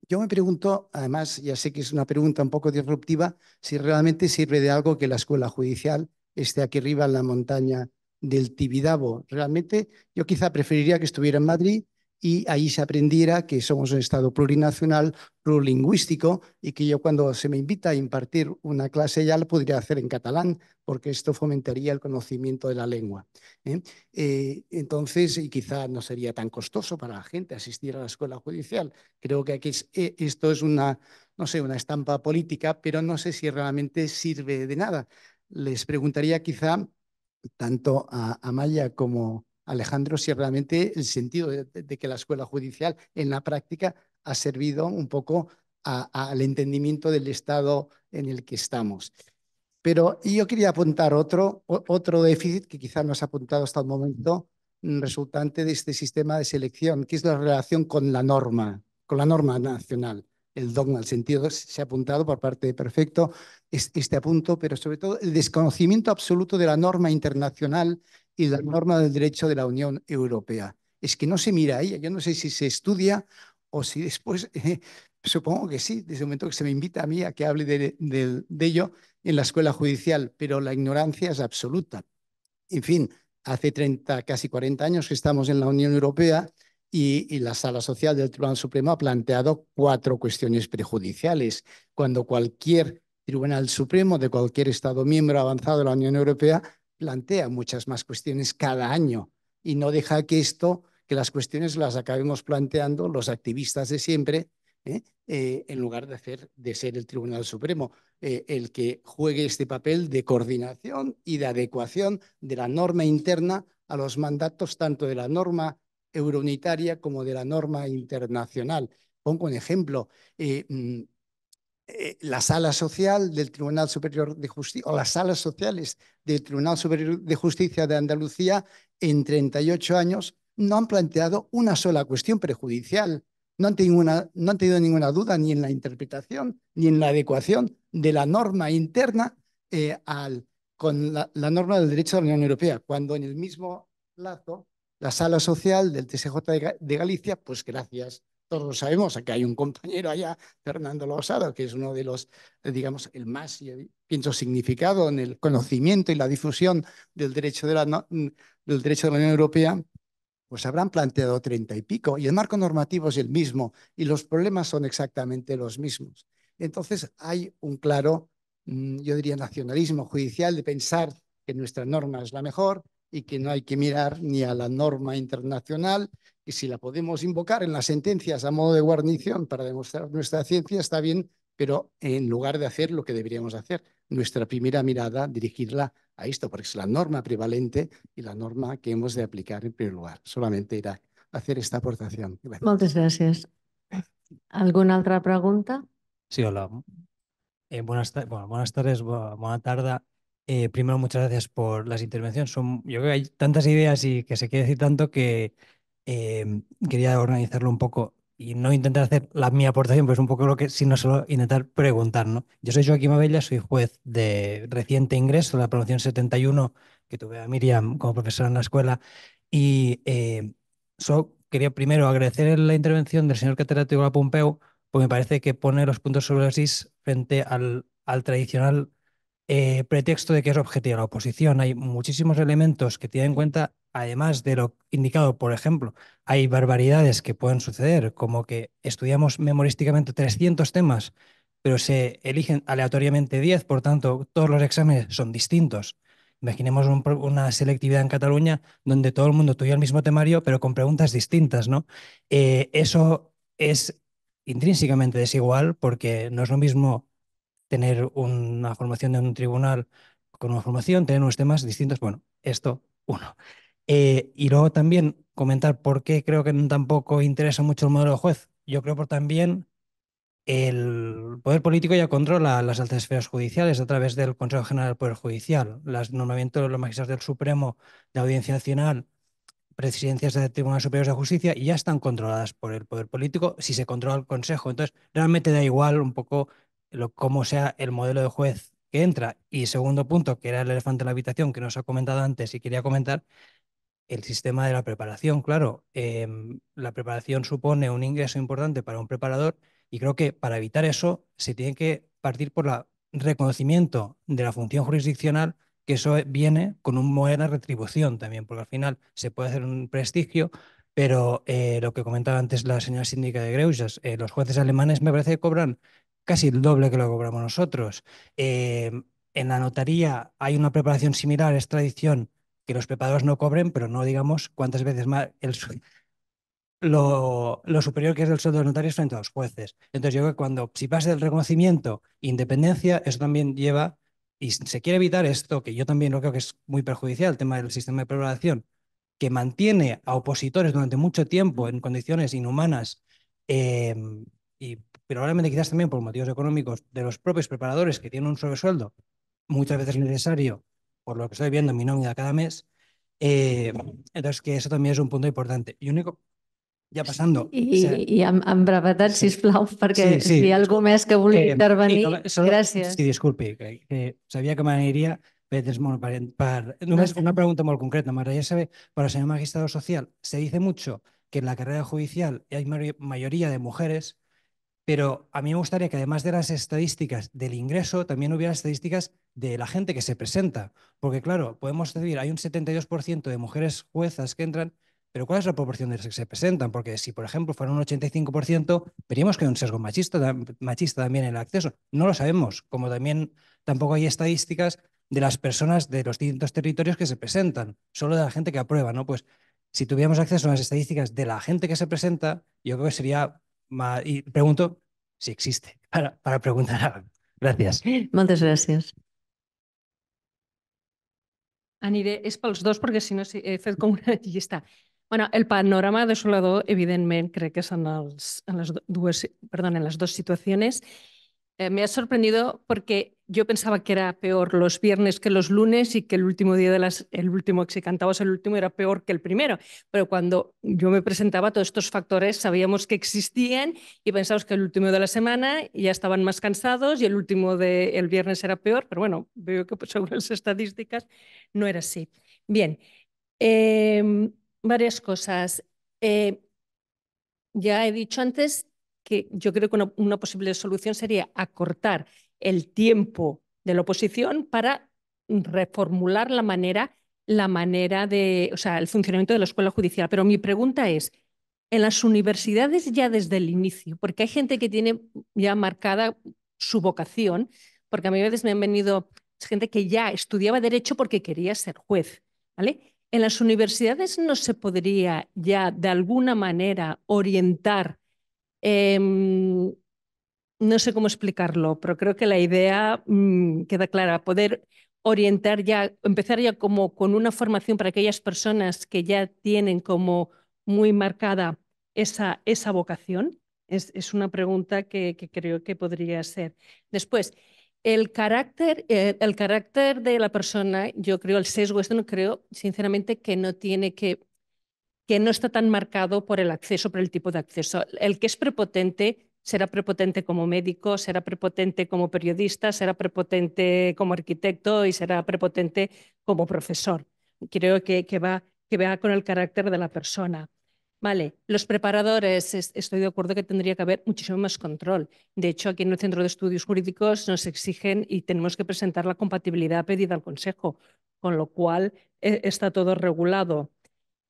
Yo me pregunto, además, ya sé que es una pregunta un poco disruptiva, si realmente sirve de algo que la escuela judicial esté aquí arriba en la montaña del Tibidabo. Realmente yo quizá preferiría que estuviera en Madrid y ahí se aprendiera que somos un Estado plurinacional, plurilingüístico, y que yo cuando se me invita a impartir una clase ya la podría hacer en catalán, porque esto fomentaría el conocimiento de la lengua. ¿eh? Eh, entonces, y quizá no sería tan costoso para la gente asistir a la escuela judicial. Creo que eh, esto es una, no sé, una estampa política, pero no sé si realmente sirve de nada. Les preguntaría quizá tanto a Amaya como Alejandro si realmente el sentido de, que la escuela judicial en la práctica ha servido un poco al entendimiento del estado en el que estamos. Pero yo quería apuntar otro, otro déficit que quizás no se ha apuntado hasta el momento mm, resultante de este sistema de selección, que es la relación con la norma, con la norma nacional. El dogma, el sentido, se ha apuntado por parte de Perfecto este apunto, pero sobre todo el desconocimiento absoluto de la norma internacional y la norma del derecho de la Unión Europea. Es que no se mira ahí, ella, yo no sé si se estudia o si después, eh, supongo que sí, desde el momento que se me invita a mí a que hable de, ello en la escuela judicial, pero la ignorancia es absoluta. En fin, hace 30, casi 40 años que estamos en la Unión Europea y, y, la Sala Social del Tribunal Supremo ha planteado cuatro cuestiones prejudiciales. Cuando cualquier Tribunal Supremo de cualquier Estado miembro avanzado de la Unión Europea plantea muchas más cuestiones cada año y no deja que esto, que las cuestiones las acabemos planteando los activistas de siempre, ¿eh? Eh, en lugar de, hacer, de ser el Tribunal Supremo eh, el que juegue este papel de coordinación y de adecuación de la norma interna a los mandatos tanto de la norma eurounitaria como de la norma internacional. Pongo un ejemplo. Mm, eh, la sala social del Tribunal Superior de Justicia o las salas sociales del Tribunal Superior de Justicia de Andalucía en 38 años no han planteado una sola cuestión prejudicial. No han, tenido no han tenido ninguna duda ni en la interpretación ni en la adecuación de la norma interna eh, al, con la, norma del derecho de la Unión Europea, cuando en el mismo plazo la sala social del TSJ de, de Galicia, pues gracias todos lo sabemos, aquí hay un compañero allá, Fernando Lozada, que es uno de los, digamos, el más, pienso, significado en el conocimiento y la difusión del derecho del derecho de la Unión Europea, pues habrán planteado treinta y pico, y el marco normativo es el mismo, y los problemas son exactamente los mismos. Entonces hay un claro, mm, yo diría, nacionalismo judicial de pensar que nuestra norma es la mejor, y que no hay que mirar ni a la norma internacional, y si la podemos invocar en las sentencias a modo de guarnición para demostrar nuestra ciencia, está bien, pero en lugar de hacer lo que deberíamos hacer, nuestra primera mirada, dirigirla a esto, porque es la norma prevalente y la norma que hemos de aplicar en primer lugar. Solamente ir a hacer esta aportación. Muchas gracias. ¿Alguna otra pregunta? Sí, hola. Eh, buenas, bueno, buenas tardes, buena tarde eh, primero, muchas gracias por las intervenciones. yo creo que hay tantas ideas y que se quiere decir tanto que em, quería organizarlo un poco y no intentar hacer la, mi aportación, pero un poco lo que, sino solo intentar preguntar. ¿no? Yo soy Joaquín Abella, soy juez de reciente ingreso de la promoción 71, que tuve a Miriam como profesora en la escuela, y eh, solo quería primero agradecer la intervención del señor catedrático Pompeu, porque me parece que pone los puntos sobre los is frente al, al tradicional eh, pretexto de que es objetivo la oposición. Hay muchísimos elementos que tienen en cuenta, además de lo indicado, por ejemplo, hay barbaridades que pueden suceder, como que estudiamos memorísticamente 300 temas, pero se eligen aleatoriamente 10, por tanto, todos los exámenes son distintos. Imaginemos una selectividad en Cataluña donde todo el mundo tuviera el mismo temario, pero con preguntas distintas, ¿no? Eh, eso es intrínsecamente desigual porque no es lo mismo tener una formación de un tribunal con una formación, tener unos temas distintos. Bueno, esto uno. Eh, y luego también comentar por qué creo que tampoco interesa mucho el modelo de juez. Yo creo por también el poder político ya controla las altas esferas judiciales a través del Consejo General del Poder Judicial, los nombramientos de los magistrados del Supremo, de Audiencia Nacional, presidencias de Tribunales Superiores de Justicia, y ya están controladas por el poder político si se controla el Consejo. Entonces, realmente da igual un poco lo, cómo sea el modelo de juez que entra. Y segundo punto, que era el elefante en la habitación, que nos ha comentado antes y quería comentar, el sistema de la preparación. Claro, em, la preparación supone un ingreso importante para un preparador y creo que para evitar eso se tiene que partir por el reconocimiento de la función jurisdiccional, que eso viene con una buena retribución también, porque al final se puede hacer un prestigio, pero eh, lo que comentaba antes la señora síndica de Greus eh, los jueces alemanes me parece que cobran casi el doble que lo cobramos nosotros. Em, en la notaría hay una preparación similar, es tradición que los preparadores no cobren, pero no digamos cuántas veces más el, lo, superior que es el sueldo de los notarios frente a los jueces. Entonces yo creo que cuando, si pasa del reconocimiento, independencia, eso también lleva, y se quiere evitar esto, que yo también lo creo que es muy perjudicial, el tema del sistema de preparación, que mantiene a opositores durante mucho tiempo en condiciones inhumanas, em, y probablemente quizás también por motivos económicos de los propios preparadores que tienen un sobresueldo, muchas veces necesario, por lo que estoy viendo, mi nómina cada mes. Eh, entonces, que eso también es un punto importante y único, ya pasando y o si i amb, amb si algo ha que vulgui a intervenir, que, que sabia una pregunta muy concreta, m'agradaria saber, para al senyor magistrado social, se dice mucho que en la carrera judicial hay mayoría de mujeres, pero a mí me gustaría que además de las estadísticas del ingreso, también hubiera estadísticas de la gente que se presenta. Porque claro, podemos decir, hay un 72% de mujeres juezas que entran, pero ¿cuál es la proporción de las que se presentan? Porque si, por ejemplo, fuera un 85%, veríamos que hay un sesgo machista, machista también en el acceso. No lo sabemos, como también tampoco hay estadísticas de las personas de los distintos territorios que se presentan, solo de la gente que aprueba, ¿no? Pues si tuviéramos acceso a las estadísticas de la gente que se presenta, yo creo que sería y pregunto si existe para, para preguntar. Gracias. Muchas gracias. Aniré, és pels dos, perquè si no he fet com una llista. Bueno, el panorama desolador, evidentment, crec que és en, els, en, les, dues, perdón, en las dos situaciones. Eh, me ha sorprendido porque yo pensaba que era peor los viernes que los lunes y que el último día de las, el último que se cantaba el último era peor que el primero. Pero cuando yo me presentaba, todos estos factores sabíamos que existían y pensábamos que el último de la semana ya estaban más cansados y el último del viernes era peor. Pero bueno, veo que pues, según las estadísticas no era así. Bien, em, varias cosas. Eh, ya he dicho antes que yo creo que una posible solución sería acortar el tiempo de la oposición para reformular la manera, la manera de, o sea, el funcionamiento de la escuela judicial. Pero mi pregunta es, en las universidades ya desde el inicio, porque hay gente que tiene ya marcada su vocación, porque a mí a veces me han venido gente que ya estudiaba derecho porque quería ser juez, ¿vale? En las universidades no se podría ya de alguna manera orientar em, no sé cómo explicarlo, pero creo que la idea mm, queda clara, poder orientar ya, empezar ya como con una formación para aquellas personas que ya tienen como muy marcada esa, esa vocación, es, una pregunta que, creo que podría ser. Después, el carácter, eh, carácter de la persona, yo creo, el sesgo, esto no creo, sinceramente, que no tiene que, que no está tan marcado por el acceso, por el tipo de acceso. El que es prepotente será prepotente como médico, será prepotente como periodista, será prepotente como arquitecto y será prepotente como profesor. Creo que, va, que va con el carácter de la persona. Vale, los preparadores, estoy de acuerdo que tendría que haber muchísimo más control. De hecho, aquí en el Centro de Estudios Jurídicos nos exigen y tenemos que presentar la compatibilidad pedida al Consejo, con lo cual eh, está todo regulado.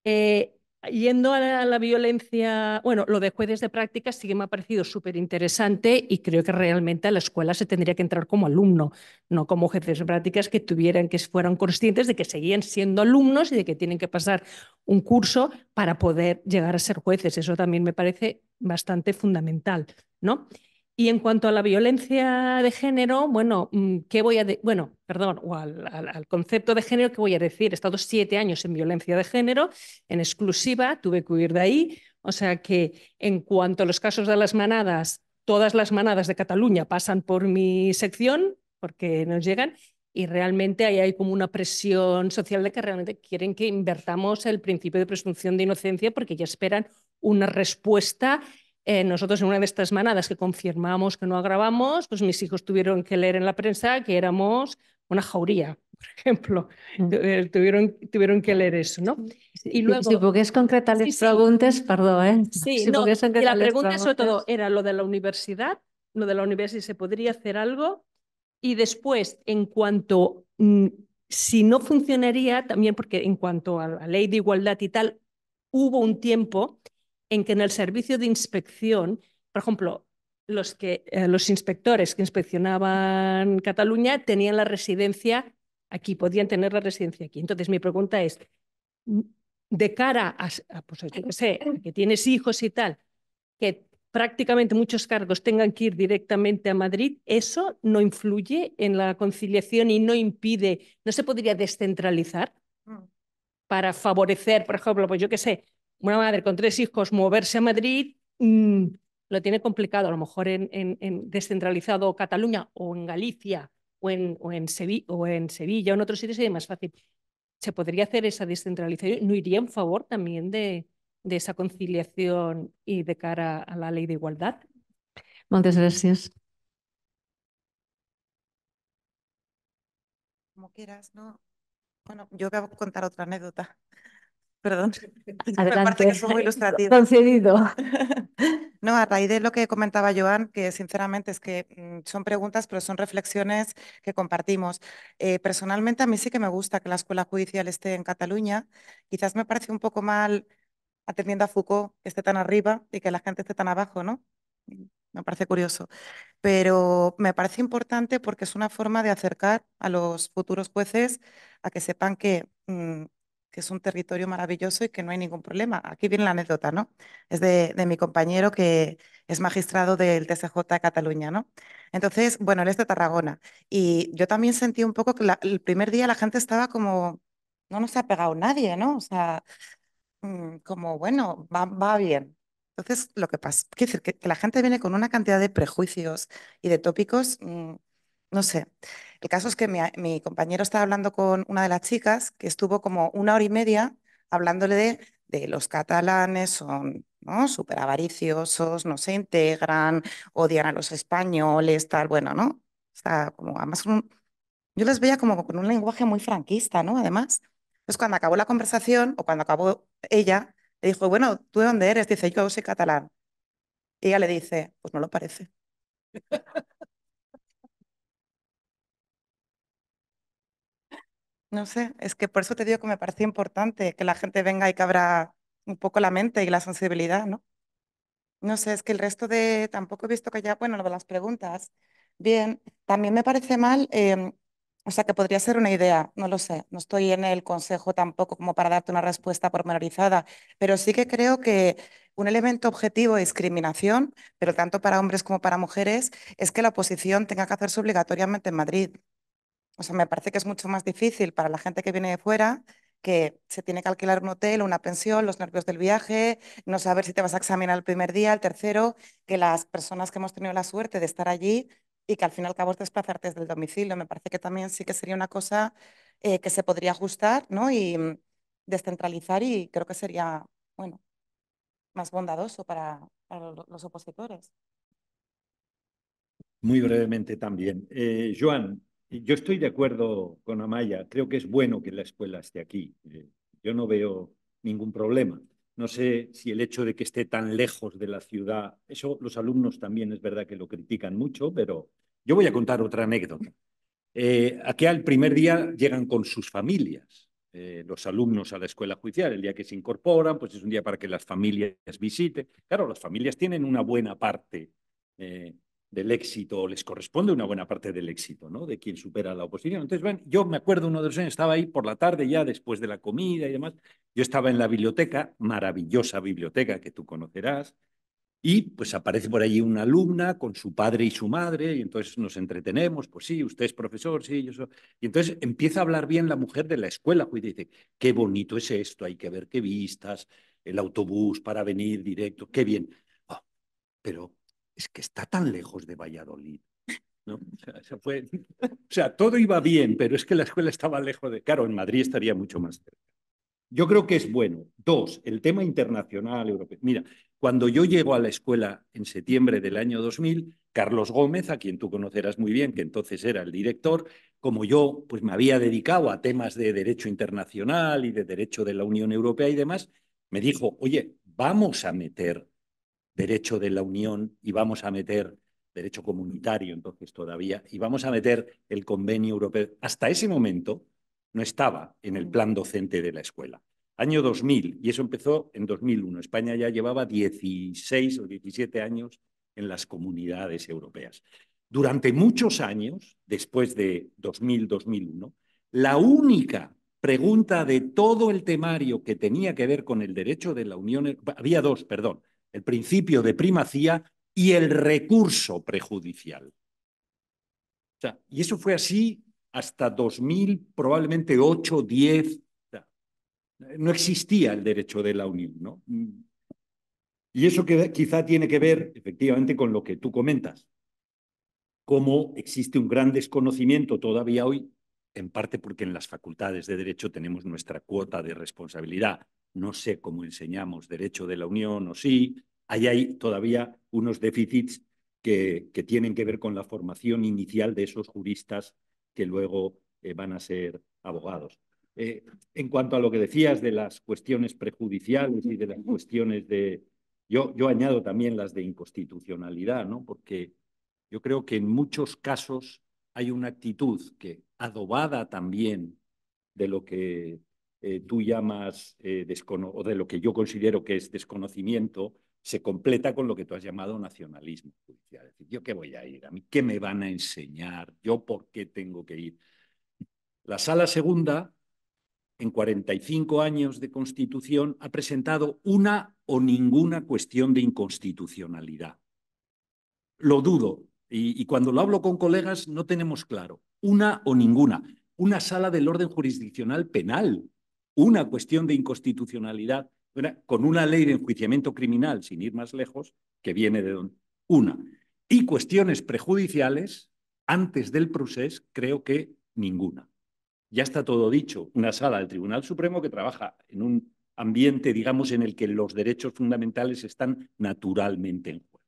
Eh, Yendo a la, violencia, bueno, lo de jueces de prácticas sí que me ha parecido súper interesante y creo que realmente a la escuela se tendría que entrar como alumno, no como jueces de prácticas que tuvieran, que fueran conscientes de que seguían siendo alumnos y de que tienen que pasar un curso para poder llegar a ser jueces. Eso también me parece bastante fundamental, ¿no? Y en cuanto a la violencia de género, bueno, mm, ¿qué voy a bueno, perdón, o al, al, concepto de género, ¿qué voy a decir? He estado siete años en violencia de género, en exclusiva, tuve que huir de ahí. O sea que en cuanto a los casos de las manadas, todas las manadas de Cataluña pasan por mi sección porque nos llegan y realmente ahí hay como una presión social de que realmente quieren que invertamos el principio de presunción de inocencia porque ya esperan una respuesta eh, nosotros en una de estas manadas que confirmamos que no agravamos, pues mis hijos tuvieron que leer en la prensa que éramos una jauría, por ejemplo. Mm. Eh, tuvieron, tuvieron que leer eso, ¿no? y luego... Si puedes concretar las preguntas, perdón. eh? Sí, no, y la pregunta sobre todo era lo de la universidad, lo de la universidad, si ¿se podría hacer algo? Y después, en cuanto, mm, si no funcionaría, también porque en cuanto a la ley de igualdad y tal, hubo un tiempo en que en el servicio de inspección, por ejemplo, los, que, eh, los inspectores que inspeccionaban Cataluña tenían la residencia aquí, podían tener la residencia aquí. Entonces, mi pregunta es, de cara a, pues, yo sé, que tienes hijos y tal, que prácticamente muchos cargos tengan que ir directamente a Madrid, ¿eso no influye en la conciliación y no impide, no se podría descentralizar mm. para favorecer, por ejemplo, pues yo qué sé, una madre con tres hijos moverse a Madrid mm, lo tiene complicado, a lo mejor en, descentralizado Cataluña o en Galicia o en, Sevilla, o en Sevilla o otros sitios sería más fácil. Se podría hacer esa descentralización, no iría en favor también de, esa conciliación y de cara a la ley de igualdad. Muchas gracias. Como quieras, Bueno, yo voy a contar otra anécdota. Perdón. es Que muy ilustrativo. No, a raíz de lo que comentaba Joan, que sinceramente es que mm, son preguntas, pero son reflexiones que compartimos. Eh, personalmente, a mí sí que me gusta que la escuela judicial esté en Cataluña. Quizás me parece un poco mal atendiendo a Foucault que esté tan arriba y que la gente esté tan abajo, ¿no? Mm, me parece curioso. Pero me parece importante porque es una forma de acercar a los futuros jueces a que sepan que mm, es un territorio maravilloso y que no hay ningún problema. Aquí viene la anécdota, ¿no? Es de, mi compañero que es magistrado del TSJ Cataluña, ¿no? Entonces, bueno, él es de Tarragona. Y yo también sentí un poco que el primer día la gente estaba como, no nos ha pegado nadie, ¿no? O sea, mm, como, bueno, va, bien. Entonces, lo que pasa, quiero decir, que, la gente viene con una cantidad de prejuicios y de tópicos, mm, no sé. El caso es que mi, compañero estaba hablando con una de las chicas que estuvo como una hora y media hablándole de, de los catalanes son ¿no? súper avariciosos, no se integran, odian a los españoles, tal, bueno, ¿no? Está como, además, yo les veía como con un lenguaje muy franquista, ¿no? Además, pues cuando acabó la conversación o cuando acabó ella, le dijo, bueno, ¿tú de dónde eres? Dice, yo soy catalán. Y ella le dice, pues no lo parece. No sé, es que por eso te digo que me parece importante que la gente venga y que abra un poco la mente y la sensibilidad, ¿no? No sé, es que el resto de, tampoco he visto que ya, bueno, lo de las preguntas, bien, también me parece mal, em, o sea, que podría ser una idea, no lo sé, no estoy en el consejo tampoco como para darte una respuesta pormenorizada, pero sí que creo que un elemento objetivo de discriminación, pero tanto para hombres como para mujeres, es que la oposición tenga que hacerse obligatoriamente en Madrid. O sea, me parece que es mucho más difícil para la gente que viene de fuera que se tiene que alquilar un hotel o una pensión, los nervios del viaje, no saber si te vas a examinar el primer día, el tercero, que las personas que hemos tenido la suerte de estar allí y que al final y al desplazarte desde el domicilio. Me parece que también sí que sería una cosa eh, que se podría ajustar ¿no? y mm, descentralizar y creo que sería bueno, más bondadoso para, los opositores. Muy mm. brevemente también. Eh, Joan, yo estoy de acuerdo con Amaya. Creo que es bueno que la escuela esté aquí. Eh, yo no veo ningún problema. No sé si el hecho de que esté tan lejos de la ciudad, eso los alumnos también es verdad que lo critican mucho, pero yo voy a contar otra anécdota. Eh, aquí al primer día llegan con sus familias, eh, los alumnos a la escuela judicial. El día que se incorporan, pues es un día para que las familias visiten. Claro, las familias tienen una buena parte del éxito, les corresponde una buena parte del éxito, ¿no? De quien supera la oposición. Entonces, bueno, yo me acuerdo uno de los años, estaba ahí por la tarde ya, después de la comida y demás, yo estaba en la biblioteca, maravillosa biblioteca que tú conocerás, y pues aparece por allí una alumna con su padre y su madre, y entonces nos entretenemos, pues sí, usted es profesor, sí, yo soy. Y entonces empieza a hablar bien la mujer de la escuela, pues dice, qué bonito es esto, hay que ver qué vistas, el autobús para venir directo, qué bien. Ah, pero es que está tan lejos de Valladolid. ¿no? O, sea, todo iba bien, pero es que la escuela estaba lejos de... Claro, en Madrid estaría mucho más cerca. Yo creo que es bueno. Dos, el tema internacional europeo. Mira, cuando yo llego a la escuela en septiembre del año 2000, Carlos Gómez, a quien tú conocerás muy bien, que entonces era el director, como yo pues me había dedicado a temas de derecho internacional y de derecho de la Unión Europea y demás, me dijo, oye, vamos a meter derecho de la Unión y vamos a meter derecho comunitario, entonces todavía, y vamos a meter el convenio europeo. Hasta ese momento no estaba en el plan docente de la escuela. Año 2000, y eso empezó en 2001. España ya llevaba 16 o 17 años en las comunidades europeas. Durante muchos años, después de 2000-2001, la única pregunta de todo el temario que tenía que ver con el derecho de la Unión, había dos, perdón, el principio de primacía y el recurso prejudicial. O sea, y eso fue así hasta 2000, probablemente 8, 10. No existía el derecho de la Unión. ¿no? Y eso que quizá tiene que ver efectivamente con lo que tú comentas, cómo existe un gran desconocimiento todavía hoy en parte porque en las facultades de Derecho tenemos nuestra cuota de responsabilidad. No sé cómo enseñamos Derecho de la Unión o sí. Ahí hay todavía unos déficits que, que tienen que ver con la formación inicial de esos juristas que luego eh, van a ser abogados. Eh, en cuanto a lo que decías de las cuestiones prejudiciales y de las cuestiones de... Yo, yo añado también las de inconstitucionalidad, ¿no? porque yo creo que en muchos casos hay una actitud que, adobada también de lo que eh, tú llamas eh, o de lo que yo considero que es desconocimiento, se completa con lo que tú has llamado nacionalismo Es decir, ¿yo qué voy a ir? ¿A mí qué me van a enseñar? ¿Yo por qué tengo que ir? La sala segunda, en 45 años de constitución, ha presentado una o ninguna cuestión de inconstitucionalidad. Lo dudo, y, cuando lo hablo con colegas no tenemos claro, una o ninguna, una sala del orden jurisdiccional penal, una cuestión de inconstitucionalidad con una ley de enjuiciamiento criminal, sin ir más lejos, que viene de donde. Una. Y cuestiones prejudiciales, antes del proceso, creo que ninguna. Ya está todo dicho. Una sala del Tribunal Supremo que trabaja en un ambiente, digamos, en el que los derechos fundamentales están naturalmente en juego.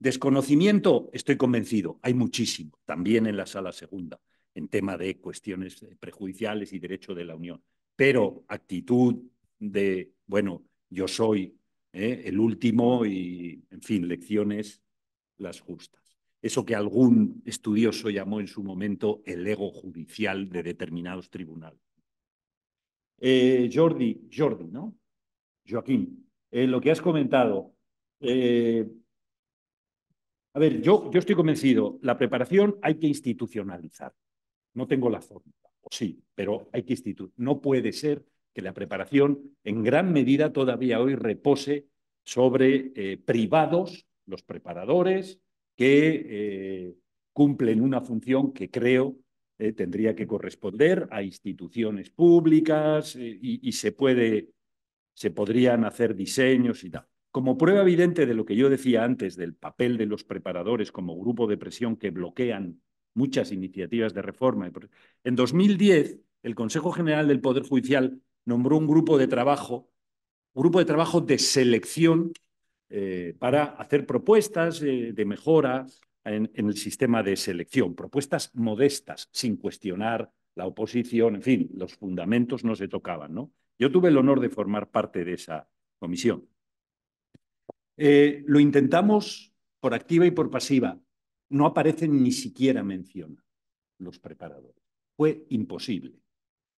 Desconocimiento, estoy convencido, hay muchísimo, también en la sala segunda, en tema de cuestiones eh, prejudiciales y derecho de la Unión. Pero actitud de, bueno, yo soy ¿eh? el último y, en fin, lecciones las justas. Eso que algún estudioso llamó en su momento el ego judicial de determinados tribunales. Eh, Jordi, Jordi, ¿no? Joaquín, lo que has comentado, eh, a ver, yo, yo estoy convencido, la preparación hay que institucionalizar. No tengo la fórmula, sí, pero hay que instituir. No puede ser que la preparación en gran medida todavía hoy repose sobre eh, privados, los preparadores, que eh, cumplen una función que creo eh, tendría que corresponder a instituciones públicas y, y se, puede, se podrían hacer diseños y tal. Como prueba evidente de lo que yo decía antes del papel de los preparadores como grupo de presión que bloquean muchas iniciativas de reforma, en 2010 el Consejo General del Poder Judicial nombró un grupo de trabajo, un grupo de trabajo de selección eh, para hacer propuestas eh, de mejora en, en, el sistema de selección, propuestas modestas, sin cuestionar la oposición, en fin, los fundamentos no se tocaban. ¿no? Yo tuve el honor de formar parte de esa comisión. Eh, lo intentamos por activa y por pasiva. No aparecen ni siquiera menciona los preparadores. Fue imposible.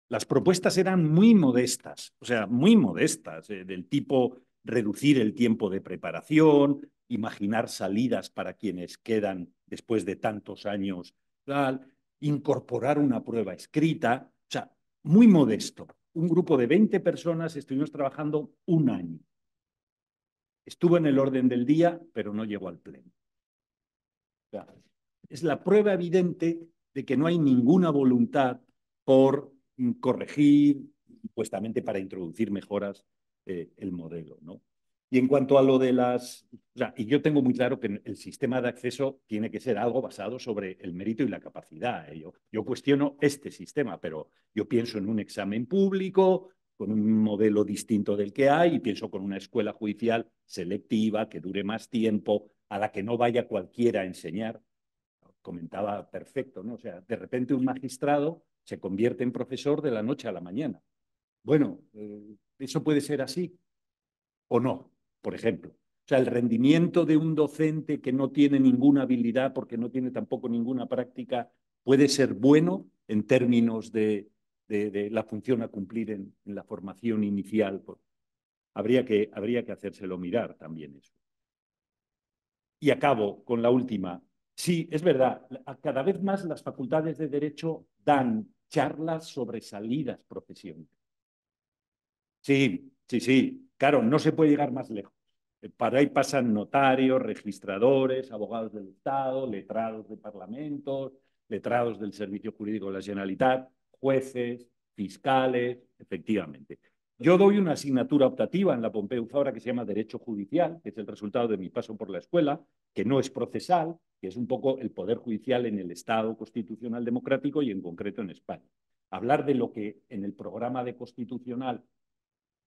Las propuestas eran muy modestas, o sea, muy modestas, eh, del tipo reducir el tiempo de preparación, imaginar salidas para quienes quedan después de tantos años, incorporar una prueba escrita, o sea, muy modesto. Un grupo de 20 personas estuvimos trabajando un año Estuvo en el orden del día, pero no llegó al pleno. es la prueba evidente de que no hay ninguna voluntad por mm, corregir, supuestamente para introducir mejoras eh, el modelo. ¿no? Y en cuanto a lo de las... y yo tengo muy claro que el sistema de acceso tiene que ser algo basado sobre el mérito y la capacidad. ¿eh? yo, cuestiono este sistema, pero yo pienso en un examen público, con un modelo distinto del que hay y pienso con una escuela judicial selectiva que dure más tiempo, a la que no vaya cualquiera a enseñar. Comentaba perfecto, ¿no? O sea, de repente un magistrado se convierte en profesor de la noche a la mañana. Bueno, eh, eso puede ser así o no, por ejemplo. O sea, el rendimiento de un docente que no tiene ninguna habilidad porque no tiene tampoco ninguna práctica puede ser bueno en términos de de, la función a cumplir en, la formación inicial. Pues, habría, que, habría que hacérselo mirar también eso. Y acabo con la última. Sí, es verdad, cada vez más las facultades de Derecho dan charlas sobre salidas profesionales. Sí, sí, sí, claro, no se puede llegar más lejos. Para ahí pasan notarios, registradores, abogados del Estado, letrados de parlamentos, letrados del Servicio Jurídico de la Generalitat jueces, fiscales, efectivamente. Yo doy una asignatura optativa en la Pompeu ahora que se llama Derecho Judicial, que es el resultado de mi paso por la escuela, que no es procesal, que es un poco el poder judicial en el Estado constitucional democrático y en concreto en España. Hablar de lo que en el programa de constitucional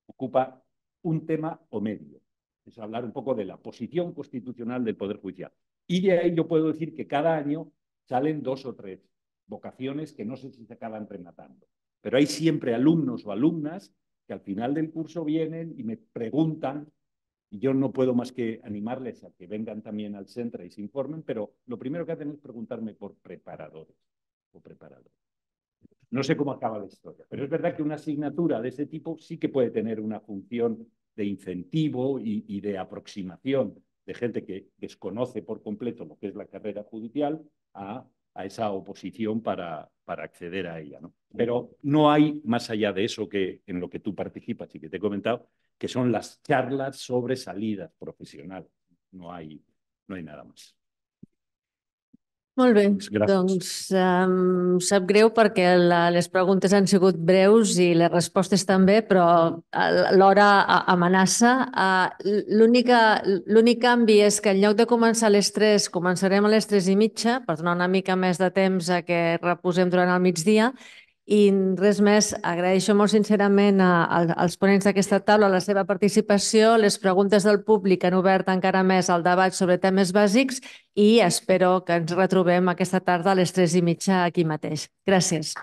ocupa un tema o medio. Es hablar un poco de la posición constitucional del poder judicial. Y de ahí yo puedo decir que cada año salen dos o tres vocaciones que no sé si se acaban rematando. Pero hay siempre alumnos o alumnas que al final del curso vienen y me preguntan, y yo no puedo más que animarles a que vengan también al centro y se informen, pero lo primero que hacen es preguntarme por preparadores o preparadores. No sé cómo acaba la historia, pero es verdad que una asignatura de ese tipo sí que puede tener una función de incentivo y de aproximación de gente que desconoce por completo lo que es la carrera judicial a a esa oposición para, para acceder a ella. ¿no? Pero no hay más allá de eso que en lo que tú participas y que te he comentado, que son las charlas sobre salidas profesionales. No hay, no hay nada más. Molt bé, Gràcies. doncs um, sap greu perquè la, les preguntes han sigut breus i les respostes també, però eh, l'hora amenaça. Uh, L'únic canvi és que en lloc de començar a les 3, començarem a les 3 i mitja, per donar una mica més de temps a que reposem durant el migdia, i res més, agraeixo molt sincerament als ponents d'aquesta taula la seva participació, les preguntes del públic han obert encara més el debat sobre temes bàsics i espero que ens retrobem aquesta tarda a les 3 i mitja aquí mateix. Gràcies.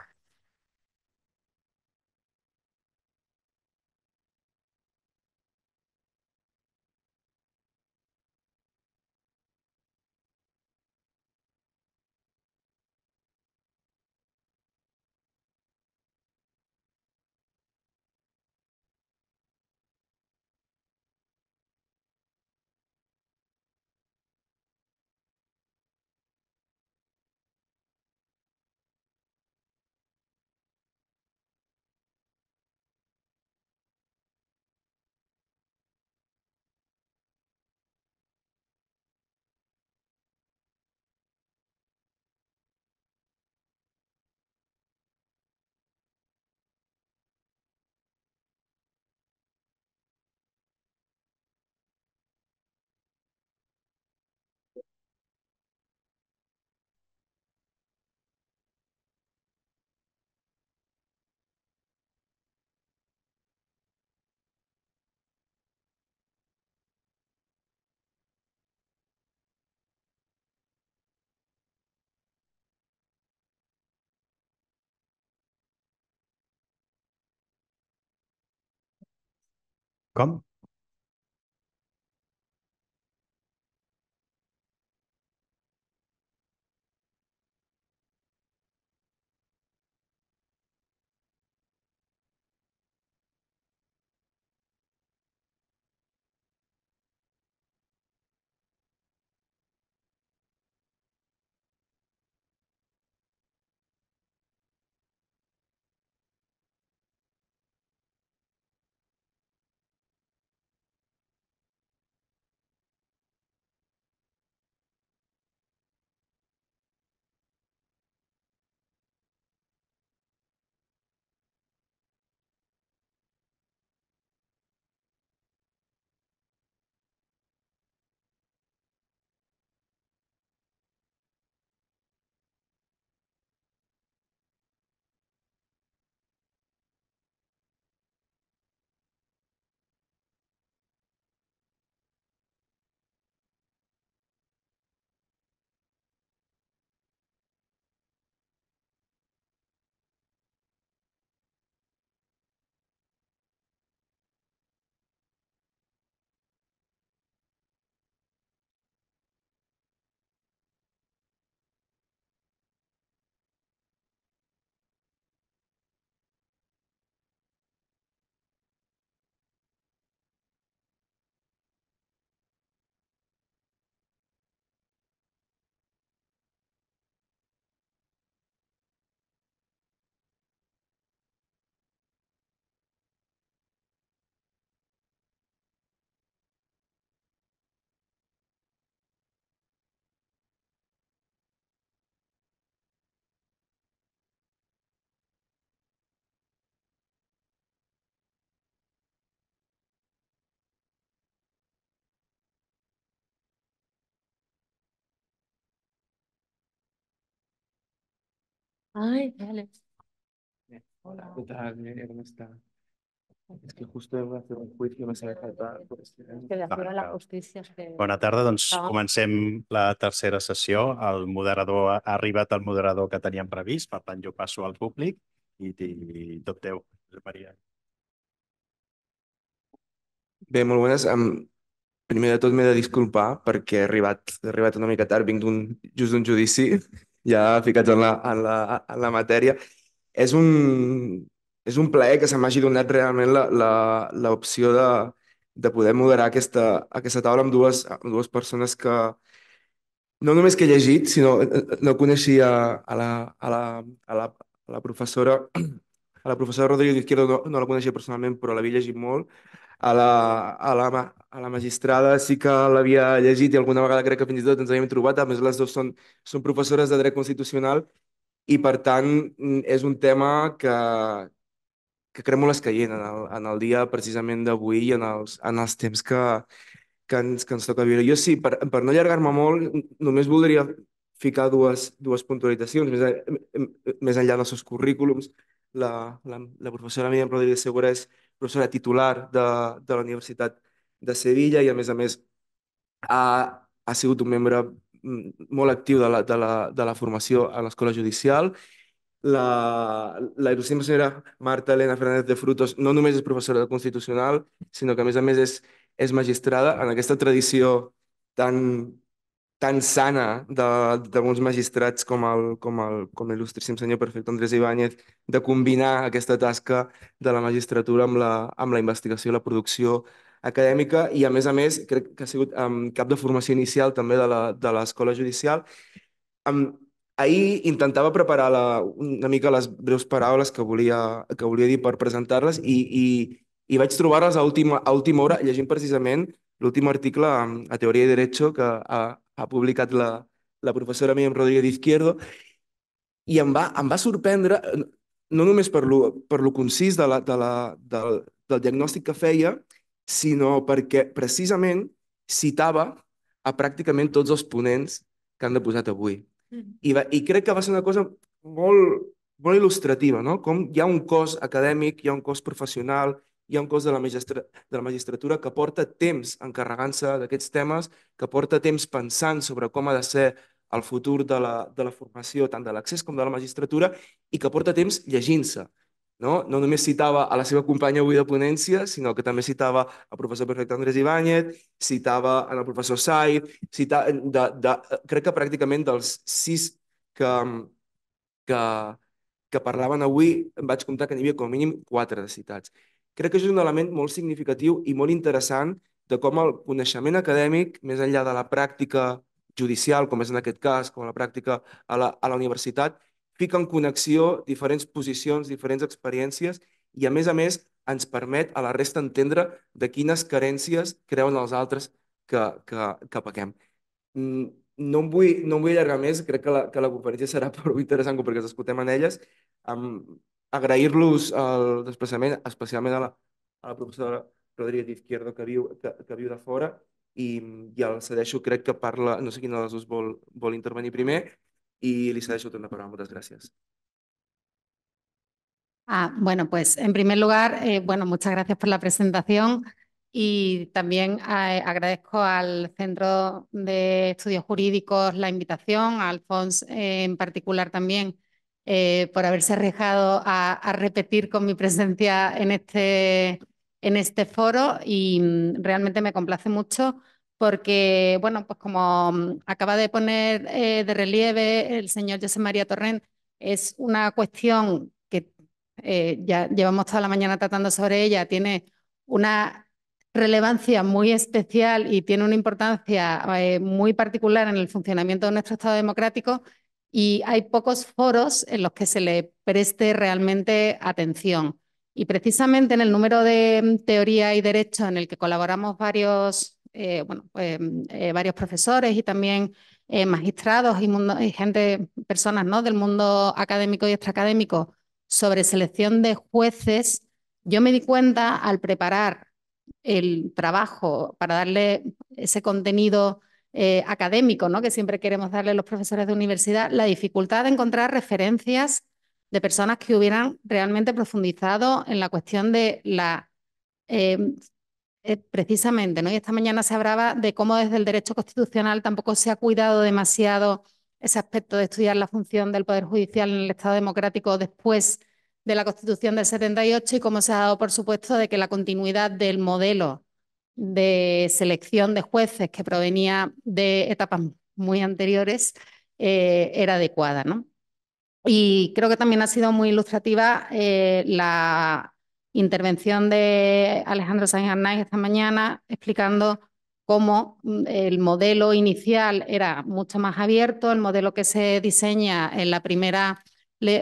komm, Ay, dale. Hola, ¿qué tal? Miriam? ¿Cómo está? És que justo heu de fer un quiz que m'ha saltat. Que de fer la justícia. Que... Bona tarda, doncs ah. comencem la tercera sessió. El moderador ha arribat al moderador que teníem previst, per tant jo passo al públic i, i tot teu, Josep Maria. Bé, molt bones. Um, primer de tot m'he de disculpar perquè he arribat, he arribat una mica tard, vinc d'un, just d'un judici ja ficats en la, en la, en la matèria. És un, és un plaer que se m'hagi donat realment l'opció de, de poder moderar aquesta, aquesta taula amb dues, amb dues persones que no només que he llegit, sinó no coneixia a la, a la, a la, a la professora a la professora Rodríguez Izquierdo no, no la coneixia personalment, però l'havia llegit molt a la, a la, a la magistrada sí que l'havia llegit i alguna vegada crec que fins i tot ens havíem trobat, a més les dues són, són professores de dret constitucional i per tant és un tema que, que crec molt escaient en el, en el dia precisament d'avui i en els, en els temps que, que, ens, que ens toca viure. Jo sí, per, per no allargar-me molt, només voldria ficar dues, dues puntualitzacions, més, a, més enllà dels seus currículums. La, la, la professora Miriam Rodríguez Segura és professora titular de, de la Universitat de Sevilla i, a més a més, ha, ha sigut un membre mm, molt actiu de la, de la, de la formació a l'Escola Judicial. La, la il·lustre senyora Marta Elena Fernández de Frutos no només és professora de Constitucional, sinó que, a més a més, és, és magistrada en aquesta tradició tan, tan sana de, magistrats com el, com el com l'il·lustríssim senyor perfecte Andrés Ibáñez de combinar aquesta tasca de la magistratura amb la, amb la investigació i la producció acadèmica i, a més a més, crec que ha sigut um, cap de formació inicial també de l'escola judicial. Um, ahir intentava preparar la, una mica les breus paraules que volia, que volia dir per presentar-les i, i, i vaig trobar-les a última, a última hora llegint precisament l'últim article a, a Teoria i Derecho que a, ha publicat la, la professora Miriam Rodríguez Izquierdo, i em va, em va sorprendre, no només per lo, per lo concís de la, de la, del, del diagnòstic que feia, sinó perquè precisament citava a pràcticament tots els ponents que han deposat avui. Mm. I, va, I crec que va ser una cosa molt, molt il·lustrativa, no? com hi ha un cos acadèmic, hi ha un cos professional, hi ha un cos de la, de la magistratura que porta temps encarregant-se d'aquests temes, que porta temps pensant sobre com ha de ser el futur de la, de la formació, tant de l'accés com de la magistratura, i que porta temps llegint-se. No? no només citava a la seva companya avui de ponència, sinó que també citava el professor Perfecte Andrés Ibáñez, citava en el professor Said, cita de, de, crec que pràcticament dels sis que, que, que parlaven avui, em vaig comptar que n'hi havia com a mínim quatre de citats. Crec que és un element molt significatiu i molt interessant de com el coneixement acadèmic, més enllà de la pràctica judicial, com és en aquest cas, com la pràctica a la, a la universitat, fica en connexió diferents posicions, diferents experiències i, a més a més, ens permet a la resta entendre de quines carències creuen els altres que, que, que paquem. Mm, no em, vull, no em vull allargar més, crec que la, que la conferència serà prou interessant perquè ens escoltem en elles. Um, agrair-los el desplaçament, especialment a la, profesora la professora Rodríguez Izquierdo, que viu, que, de fora, y i el cedeixo, crec que parla, no sé quién de los dos vol, vol intervenir primer, y Elisa de la palabra. Muchas gracias. Ah, bueno, pues en primer lugar, eh, bueno, muchas gracias por la presentación y también eh, agradezco al Centro de Estudios Jurídicos la invitación, a Alfons eh, en particular también eh, por haberse arriesgado a, repetir con mi presencia en este, en este foro y mm, realmente me complace mucho porque, bueno, pues como mm, acaba de poner eh, de relieve el señor José María Torrent, es una cuestión que eh, ya llevamos toda la mañana tratando sobre ella, tiene una relevancia muy especial y tiene una importancia muy particular en el funcionamiento de nuestro Estado democrático y hay pocos foros en los que se le preste realmente atención. Y precisamente en el número de teoría y derecho en el que colaboramos varios, eh, bueno, pues, eh, varios profesores y también eh, magistrados y, gente, personas ¿no? del mundo académico y extraacadémico sobre selección de jueces, yo me di cuenta al preparar el trabajo para darle ese contenido eh, académico, ¿no? que siempre queremos darle a los profesores de universidad, la dificultad de encontrar referencias de personas que hubieran realmente profundizado en la cuestión de la... Eh, eh, precisamente, ¿no? y esta mañana se hablaba de cómo desde el derecho constitucional tampoco se ha cuidado demasiado ese aspecto de estudiar la función del Poder Judicial en el Estado democrático después de la Constitución del 78 y cómo se ha dado, por supuesto, de que la continuidad del modelo de selección de jueces que provenía de etapas muy anteriores eh, era adecuada. Y creo que también ha sido muy ilustrativa eh, la intervención de Alejandro Sáenz Arnaiz esta mañana explicando cómo mm, el modelo inicial era mucho más abierto, el modelo que se diseña en la primera,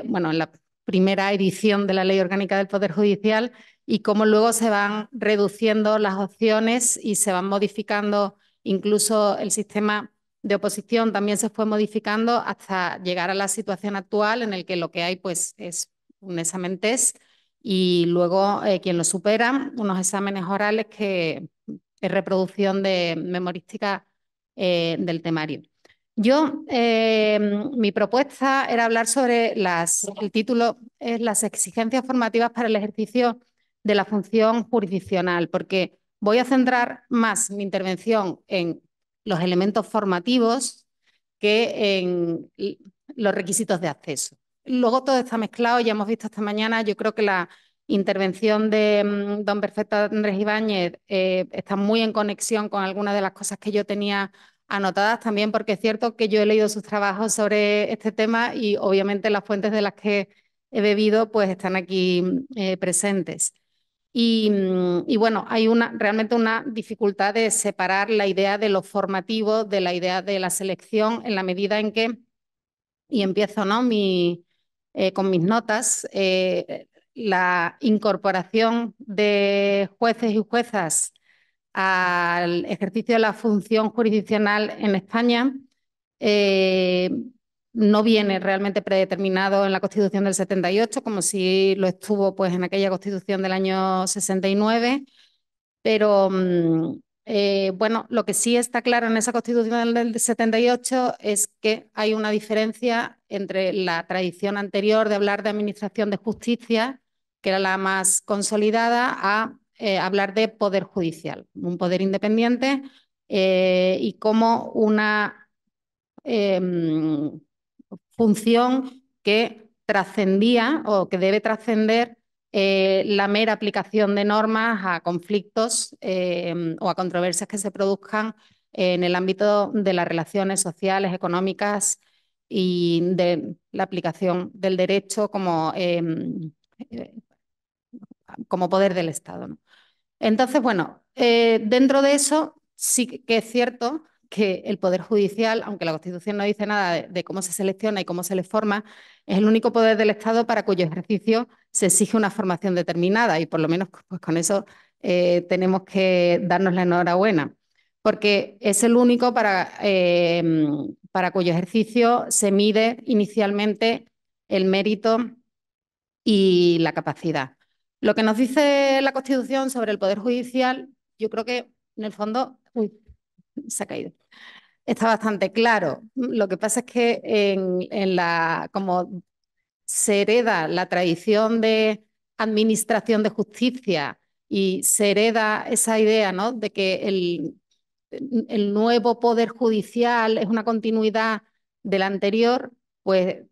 bueno, en la primera edición de la Ley Orgánica del Poder Judicial y cómo luego se van reduciendo las opciones y se van modificando incluso el sistema de oposición también se fue modificando hasta llegar a la situación actual en el que lo que hay pues es un examen test y luego eh, quien lo supera unos exámenes orales que es reproducción de memorística eh, del temario. Yo, em, mi propuesta era hablar sobre las, el título es las exigencias formativas para el ejercicio de la función jurisdiccional, porque voy a centrar más mi intervención en los elementos formativos que en los requisitos de acceso. Luego todo está mezclado, ya hemos visto esta mañana, yo creo que la intervención de mm, don Perfecto Andrés Ibáñez eh, está muy en conexión con algunas de las cosas que yo tenía anotadas también, porque es cierto que yo he leído sus trabajos sobre este tema y obviamente las fuentes de las que he bebido pues están aquí mm, eh, presentes. Mm, y, bueno, hay una, realmente una dificultad de separar la idea de lo formativo de la idea de la selección en la medida en que, y empiezo ¿no? Mi, eh, con mis notas, eh, la incorporación de jueces y juezas al ejercicio de la función jurisdiccional en España eh, no viene realmente predeterminado en la Constitución del 78, como si lo estuvo pues, en aquella Constitución del año 69, pero mm, eh, bueno, lo que sí está claro en esa Constitución del 78 es que hay una diferencia entre la tradición anterior de hablar de administración de justicia, que era la más consolidada, a eh, hablar de poder judicial, un poder independiente, eh, y como una función que trascendía o que debe trascender eh, la mera aplicación de normas a conflictos eh, o a controversias que se produzcan en el ámbito de las relaciones sociales, económicas y de la aplicación del derecho como, em, como poder del Estado. Entonces, bueno, eh, dentro de eso sí que es cierto que el Poder Judicial, aunque la Constitución no dice nada de, cómo se selecciona y cómo se le forma, es el único poder del Estado para cuyo ejercicio se exige una formación determinada y por lo menos pues, con eso eh, tenemos que darnos la enhorabuena, porque es el único para, em, para cuyo ejercicio se mide inicialmente el mérito y la capacidad. Lo que nos dice la Constitución sobre el Poder Judicial, yo creo que en el fondo se ha caído. Está bastante claro. Lo que pasa es que en, la, como se hereda la tradición de administración de justicia y se hereda esa idea ¿no? de que el, nuevo poder judicial es una continuidad del anterior, pues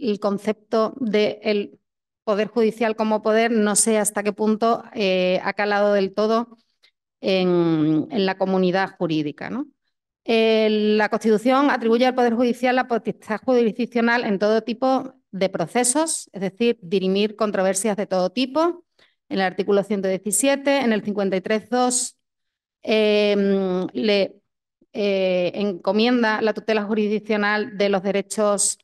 el concepto del el poder judicial como poder no sé hasta qué punto eh, ha calado del todo en, la comunidad jurídica. ¿no? Eh, la Constitución atribuye al Poder Judicial la potestad jurisdiccional en todo tipo de procesos, es decir, dirimir controversias de todo tipo. En el artículo 117, en el 53.2, em, le eh, encomienda la tutela jurisdiccional de los derechos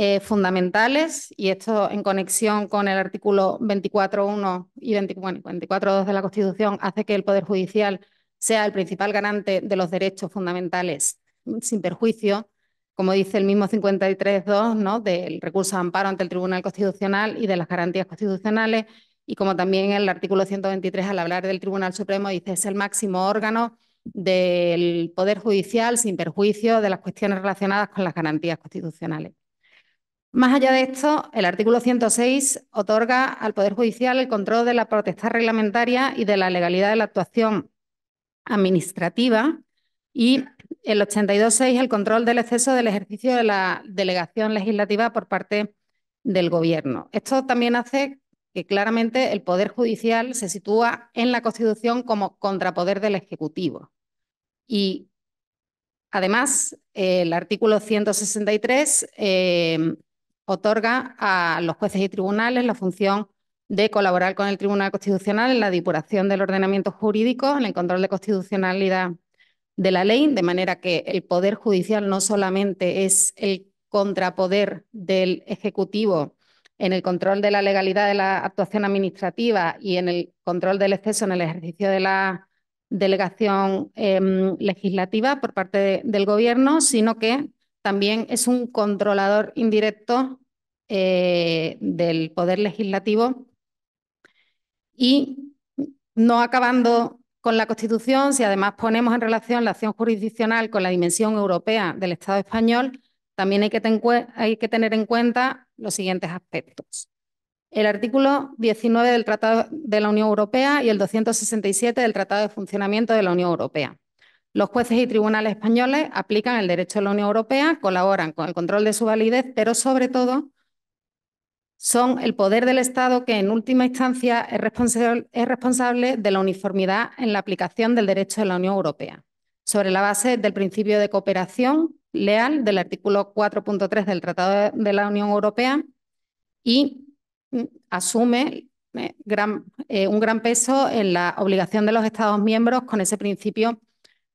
eh, fundamentales, y esto en conexión con el artículo 24.1 y 24.2 de la Constitución, hace que el Poder Judicial sea el principal garante de los derechos fundamentales sin perjuicio, como dice el mismo 53.2, ¿no? del recurso de amparo ante el Tribunal Constitucional y de las garantías constitucionales, y como también el artículo 123 al hablar del Tribunal Supremo dice es el máximo órgano del Poder Judicial sin perjuicio de las cuestiones relacionadas con las garantías constitucionales. Más allá de esto, el artículo 106 otorga al Poder Judicial el control de la protesta reglamentaria y de la legalidad de la actuación administrativa y el 82.6 el control del exceso del ejercicio de la delegación legislativa por parte del Gobierno. Esto también hace que claramente el Poder Judicial se sitúa en la Constitución como contrapoder del Ejecutivo. Y además, el artículo 163 otorga a los jueces y tribunales la función de colaborar con el Tribunal Constitucional en la depuración del ordenamiento jurídico, en el control de constitucionalidad de la ley, de manera que el Poder Judicial no solamente es el contrapoder del Ejecutivo en el control de la legalidad de la actuación administrativa y en el control del exceso en el ejercicio de la delegación em, legislativa por parte del Gobierno, sino que también es un controlador indirecto eh, del Poder Legislativo y no acabando con la Constitución, si además ponemos en relación la acción jurisdiccional con la dimensión europea del Estado español, también hay que, hay que tener en cuenta los siguientes aspectos. El artículo 19 del Tratado de la Unión Europea y el 267 del Tratado de Funcionamiento de la Unión Europea. Los jueces y tribunales españoles aplican el derecho de la Unión Europea, colaboran con el control de su validez, pero sobre todo son el poder del Estado que en última instancia es, responsable de la uniformidad en la aplicación del derecho de la Unión Europea, sobre la base del principio de cooperación leal del artículo 4.3 del Tratado de la Unión Europea y asume eh, eh, un gran peso en la obligación de los Estados miembros con ese principio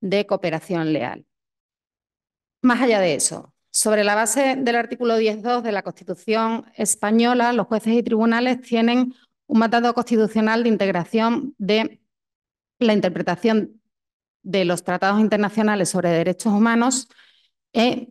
de cooperación leal. Más allá de eso, sobre la base del artículo 10.2 de la Constitución española, los jueces y tribunales tienen un mandato constitucional de integración de la interpretación de los tratados internacionales sobre derechos humanos. Eh,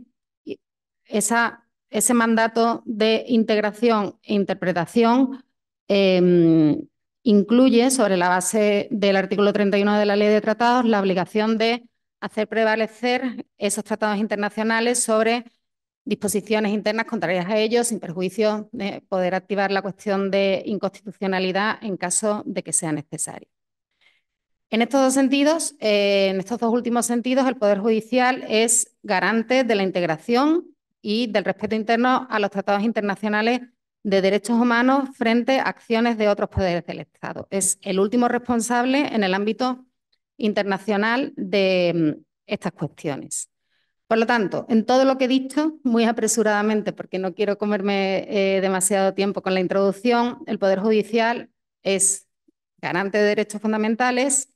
esa, ese mandato de integración e interpretación em, incluye, sobre la base del artículo 31 de la Ley de Tratados, la obligación de hacer prevalecer esos tratados internacionales sobre disposiciones internas contrarias a ellos, sin perjuicio de poder activar la cuestión de inconstitucionalidad en caso de que sea necesario. En estos dos sentidos, eh, en estos dos últimos sentidos, el Poder Judicial es garante de la integración y del respeto interno a los tratados internacionales de derechos humanos frente a acciones de otros poderes del Estado. Es el último responsable en el ámbito internacional de mm, estas cuestiones. Por lo tanto, en todo lo que he dicho, muy apresuradamente, porque no quiero comerme eh, demasiado tiempo con la introducción, el Poder Judicial es garante de derechos fundamentales,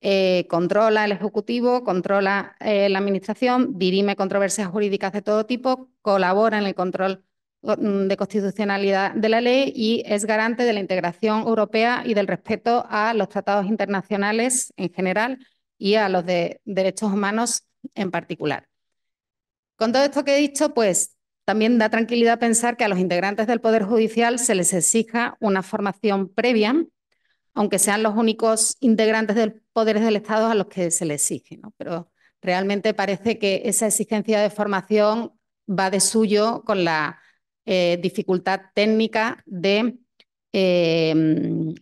eh, controla el Ejecutivo, controla eh, la Administración, dirime controversias jurídicas de todo tipo, colabora en el control Mm, de constitucionalidad de la ley y es garante de la integración europea y del respeto a los tratados internacionales en general y a los de derechos humanos en particular. Con todo esto que he dicho, pues también da tranquilidad pensar que a los integrantes del Poder Judicial se les exija una formación previa, aunque sean los únicos integrantes del Poder del Estado a los que se les exige. ¿no? Pero realmente parece que esa exigencia de formación va de suyo con la eh, dificultad técnica de eh,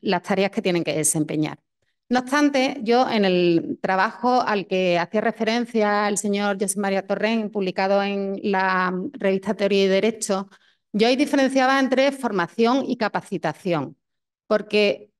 las tareas que tienen que desempeñar. No obstante, yo en el trabajo al que hacía referencia el señor José María Torren, publicado en la revista Teoría y Derecho, yo ahí diferenciaba entre formación y capacitación, porque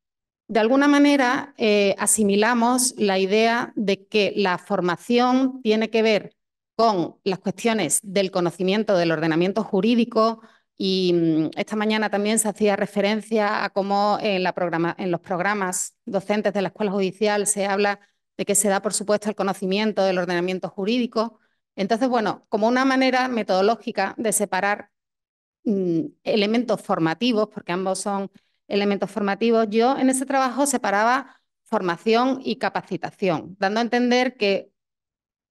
de alguna manera eh, asimilamos la idea de que la formación tiene que ver con las cuestiones del conocimiento del ordenamiento jurídico, y mm, esta mañana también se hacía referencia a cómo en, la programa, en, los programas docentes de la Escuela Judicial se habla de que se da, por supuesto, el conocimiento del ordenamiento jurídico. Entonces, bueno, como una manera metodológica de separar mm, elementos formativos, porque ambos son elementos formativos, yo en ese trabajo separaba formación y capacitación, dando a entender que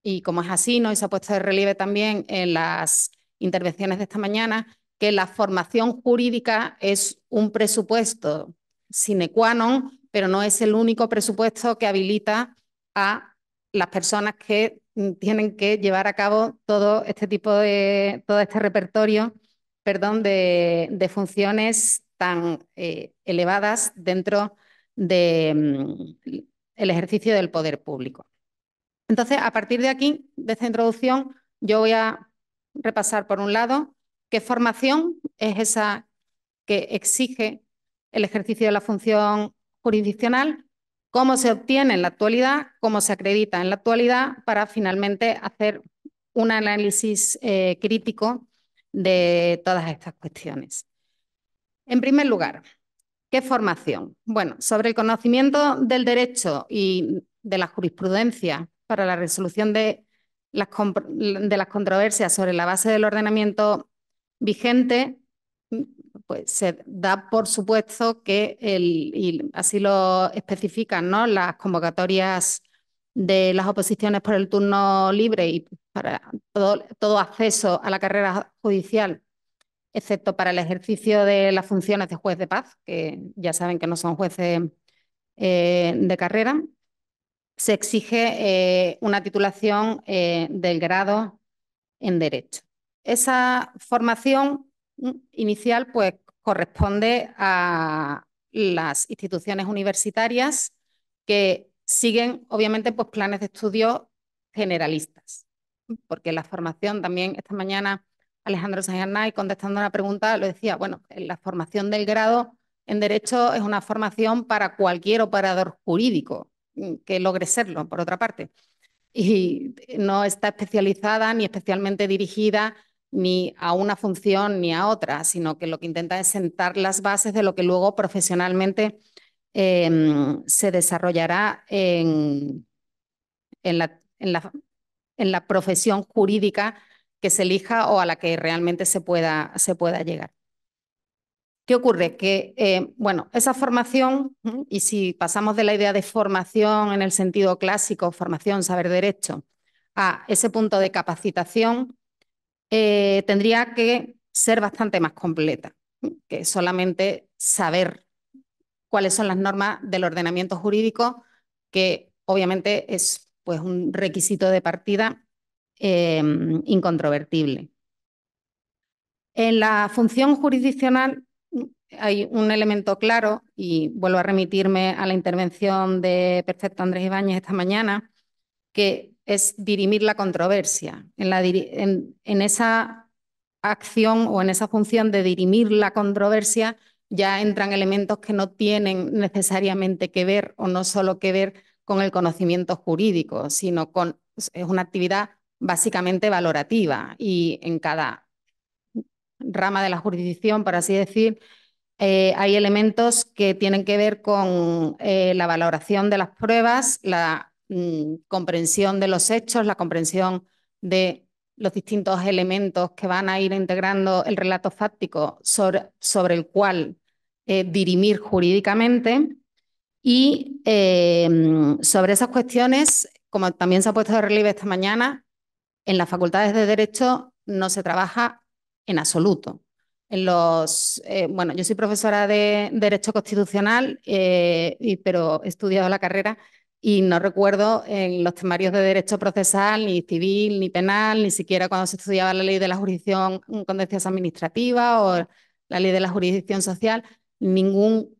y como es así, ¿no? se ha puesto de relieve también en las intervenciones de esta mañana, que la formación jurídica es un presupuesto sine qua non, pero no es el único presupuesto que habilita a las personas que tienen que llevar a cabo todo este tipo de, todo este repertorio, perdón, de, funciones tan eh, elevadas dentro del mm, ejercicio del poder público. Entonces, a partir de aquí, de esta introducción, yo voy a repasar, por un lado, qué formación es esa que exige el ejercicio de la función jurisdiccional, cómo se obtiene en la actualidad, cómo se acredita en la actualidad, para finalmente hacer un análisis eh, crítico de todas estas cuestiones. En primer lugar, ¿qué formación? Bueno, sobre el conocimiento del derecho y de la jurisprudencia para la resolución de las, de las controversias sobre la base del ordenamiento vigente, pues se da por supuesto que, el, y así lo especifican ¿no? las convocatorias de las oposiciones por el turno libre y para todo, todo acceso a la carrera judicial, excepto para el ejercicio de las funciones de juez de paz, que ya saben que no son jueces eh, de carrera, se exige eh, una titulación eh, del grado en Derecho. Esa formación mm, inicial pues, corresponde a las instituciones universitarias que siguen, obviamente, pues, planes de estudio generalistas, porque la formación también esta mañana Alejandro Sayanay, contestando una pregunta, lo decía, bueno, eh, la formación del grado en Derecho es una formación para cualquier operador jurídico, Mm, que logre serlo, por otra parte. Y no está especializada ni especialmente dirigida ni a una función ni a otra, sino que lo que intenta es sentar las bases de lo que luego profesionalmente em, se desarrollará en, en, la, en, la, en, la, profesión jurídica que se elija o a la que realmente se pueda, se pueda llegar. ¿Qué ocurre? Que, eh, bueno, esa formación, y si pasamos de la idea de formación en el sentido clásico, formación, saber derecho, a ese punto de capacitación, eh, tendría que ser bastante más completa que solamente saber cuáles son las normas del ordenamiento jurídico, que obviamente es pues, un requisito de partida eh, incontrovertible. En la función jurisdiccional hay un elemento claro, y vuelvo a remitirme a la intervención de Perfecto Andrés Ibáñez esta mañana, que es dirimir la controversia. En, esa acción o en esa función de dirimir la controversia ya entran elementos que no tienen necesariamente que ver o no solo que ver con el conocimiento jurídico, sino con es una actividad básicamente valorativa y en cada rama de la jurisdicción, por así decir, eh, hay elementos que tienen que ver con eh, la valoración de las pruebas, la mm, comprensión de los hechos, la comprensión de los distintos elementos que van a ir integrando el relato fáctico sobre, el cual eh, dirimir jurídicamente. Y mm, sobre esas cuestiones, como también se ha puesto de relieve esta mañana, en las facultades de Derecho no se trabaja en absoluto los, eh, bueno, yo soy profesora de Derecho Constitucional, eh, pero he estudiado la carrera y no recuerdo en eh, los temarios de Derecho Procesal, ni civil, ni penal, ni siquiera cuando se estudiaba la ley de la jurisdicción Condencias administrativa o la ley de la jurisdicción social, ningún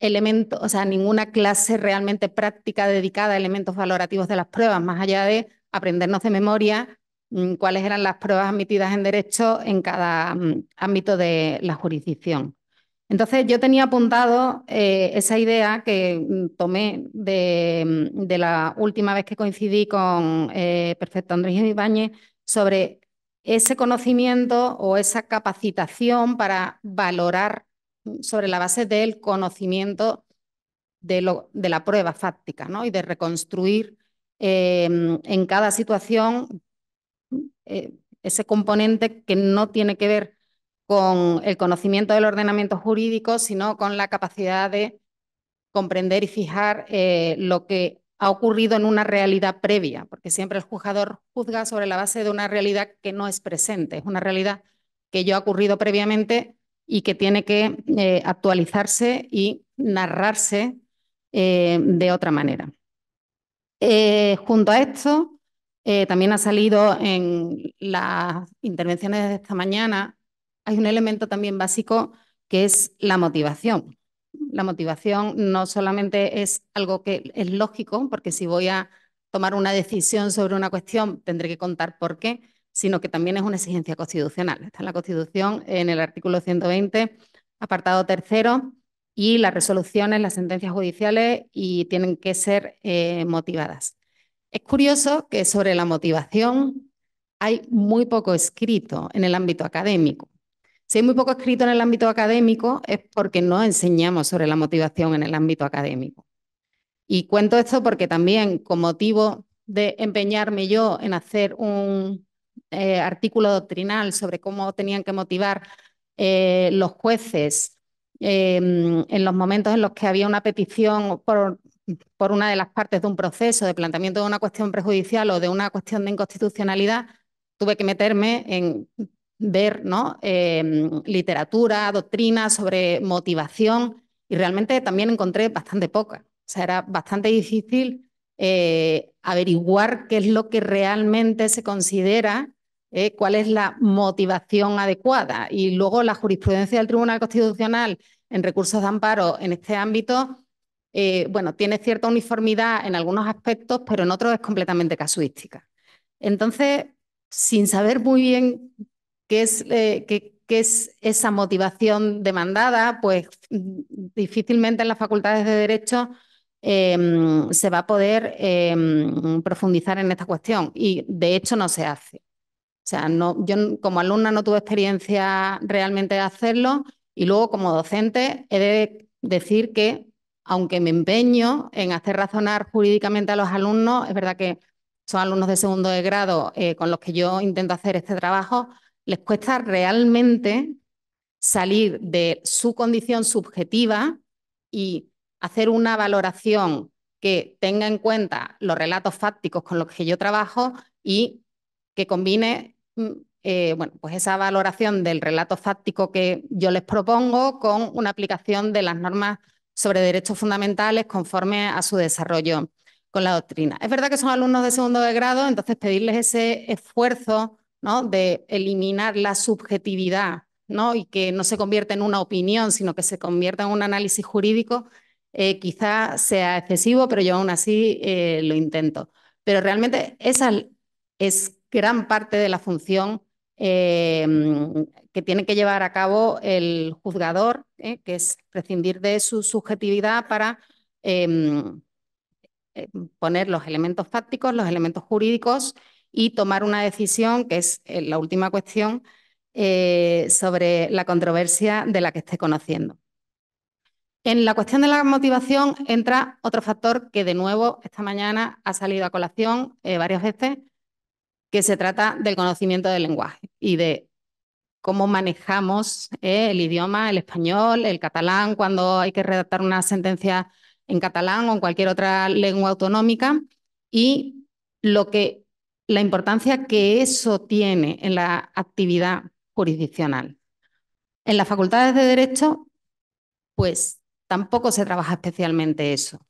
elemento, o sea, ninguna clase realmente práctica dedicada a elementos valorativos de las pruebas, más allá de aprendernos de memoria Mm, cuáles eran las pruebas admitidas en derecho en cada mm, ámbito de la jurisdicción. Entonces yo tenía apuntado eh, esa idea que mm, tomé de, la última vez que coincidí con eh, Perfecto Andrés Ibáñez sobre ese conocimiento o esa capacitación para valorar sobre la base del conocimiento de, lo, de la prueba fáctica ¿no? y de reconstruir eh, en cada situación eh, ese componente que no tiene que ver con el conocimiento del ordenamiento jurídico, sino con la capacidad de comprender y fijar eh, lo que ha ocurrido en una realidad previa, porque siempre el juzgador juzga sobre la base de una realidad que no es presente, es una realidad que ya ha ocurrido previamente y que tiene que eh, actualizarse y narrarse de otra manera. junto a esto, eh, también ha salido en las intervenciones de esta mañana, hay un elemento también básico que es la motivación. La motivación no solamente es algo que es lógico, porque si voy a tomar una decisión sobre una cuestión tendré que contar por qué, sino que también es una exigencia constitucional. Está en la Constitución, en el artículo 120, apartado tercero, y las resoluciones, las sentencias judiciales, y tienen que ser eh, motivadas. Es curioso que sobre la motivación hay muy poco escrito en el ámbito académico. Si hay muy poco escrito en el ámbito académico es porque no enseñamos sobre la motivación en el ámbito académico. Y cuento esto porque también con motivo de empeñarme yo en hacer un eh, artículo doctrinal sobre cómo tenían que motivar eh, los jueces em, en los momentos en los que había una petición por por una de las partes de un proceso de planteamiento de una cuestión prejudicial o de una cuestión de inconstitucionalidad, tuve que meterme en ver ¿no? Em, literatura, doctrina sobre motivación y realmente también encontré bastante poca. O sea, era bastante difícil eh, averiguar qué es lo que realmente se considera, eh, cuál es la motivación adecuada. Y luego la jurisprudencia del Tribunal Constitucional en recursos de amparo en este ámbito eh, bueno, tiene cierta uniformidad en algunos aspectos, pero en otros es completamente casuística. Entonces, sin saber muy bien qué es, eh, esa motivación demandada, pues difícilmente en las facultades de Derecho em, se va a poder em, profundizar en esta cuestión y de hecho no se hace. O sea, yo como alumna no tuve experiencia realmente de hacerlo y luego como docente he de decir que aunque me empeño en hacer razonar jurídicamente a los alumnos, es verdad que son alumnos de segundo de grado eh, con los que yo intento hacer este trabajo, les cuesta realmente salir de su condición subjetiva y hacer una valoración que tenga en cuenta los relatos fácticos con los que yo trabajo y que combine mm, eh, bueno, pues esa valoración del relato fáctico que yo les propongo con una aplicación de las normas sobre derechos fundamentales conforme a su desarrollo con la doctrina. Es verdad que son alumnos de segundo de grado, entonces pedirles ese esfuerzo ¿no? de eliminar la subjetividad ¿no? y que no se convierta en una opinión, sino que se convierta en un análisis jurídico, quizás eh, quizá sea excesivo, pero yo aún así eh, lo intento. Pero realmente esa es gran parte de la función eh, que tiene que llevar a cabo el juzgador, eh, que es prescindir de su subjetividad para em, eh, poner los elementos fácticos, los elementos jurídicos y tomar una decisión, que es eh, la última cuestión, sobre la controversia de la que esté conociendo. En la cuestión de la motivación entra otro factor que de nuevo esta mañana ha salido a colación varias veces, que se trata del conocimiento del lenguaje y de cómo manejamos eh, el idioma, el español, el catalán, cuando hay que redactar una sentencia en catalán o en cualquier otra lengua autonómica y lo que, la importancia que eso tiene en la actividad jurisdiccional. En las facultades de Derecho, pues tampoco se trabaja especialmente eso.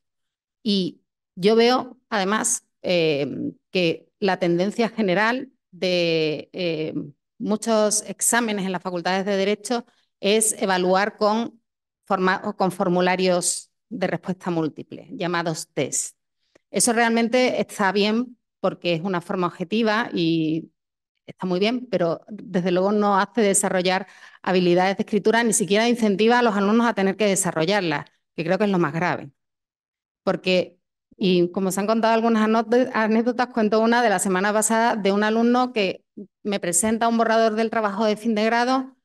Y yo veo, además, eh, que la tendencia general de eh, muchos exámenes en las facultades de Derecho es evaluar con, con formularios de respuesta múltiple, llamados test. Eso realmente está bien porque es una forma objetiva y está muy bien, pero desde luego no hace desarrollar habilidades de escritura, ni siquiera incentiva a los alumnos a tener que desarrollarlas, que creo que es lo más grave. Porque, y como se han contado algunas anécdotas, cuento una de la semana pasada de un alumno que me presenta un borrador del trabajo de fin de grado,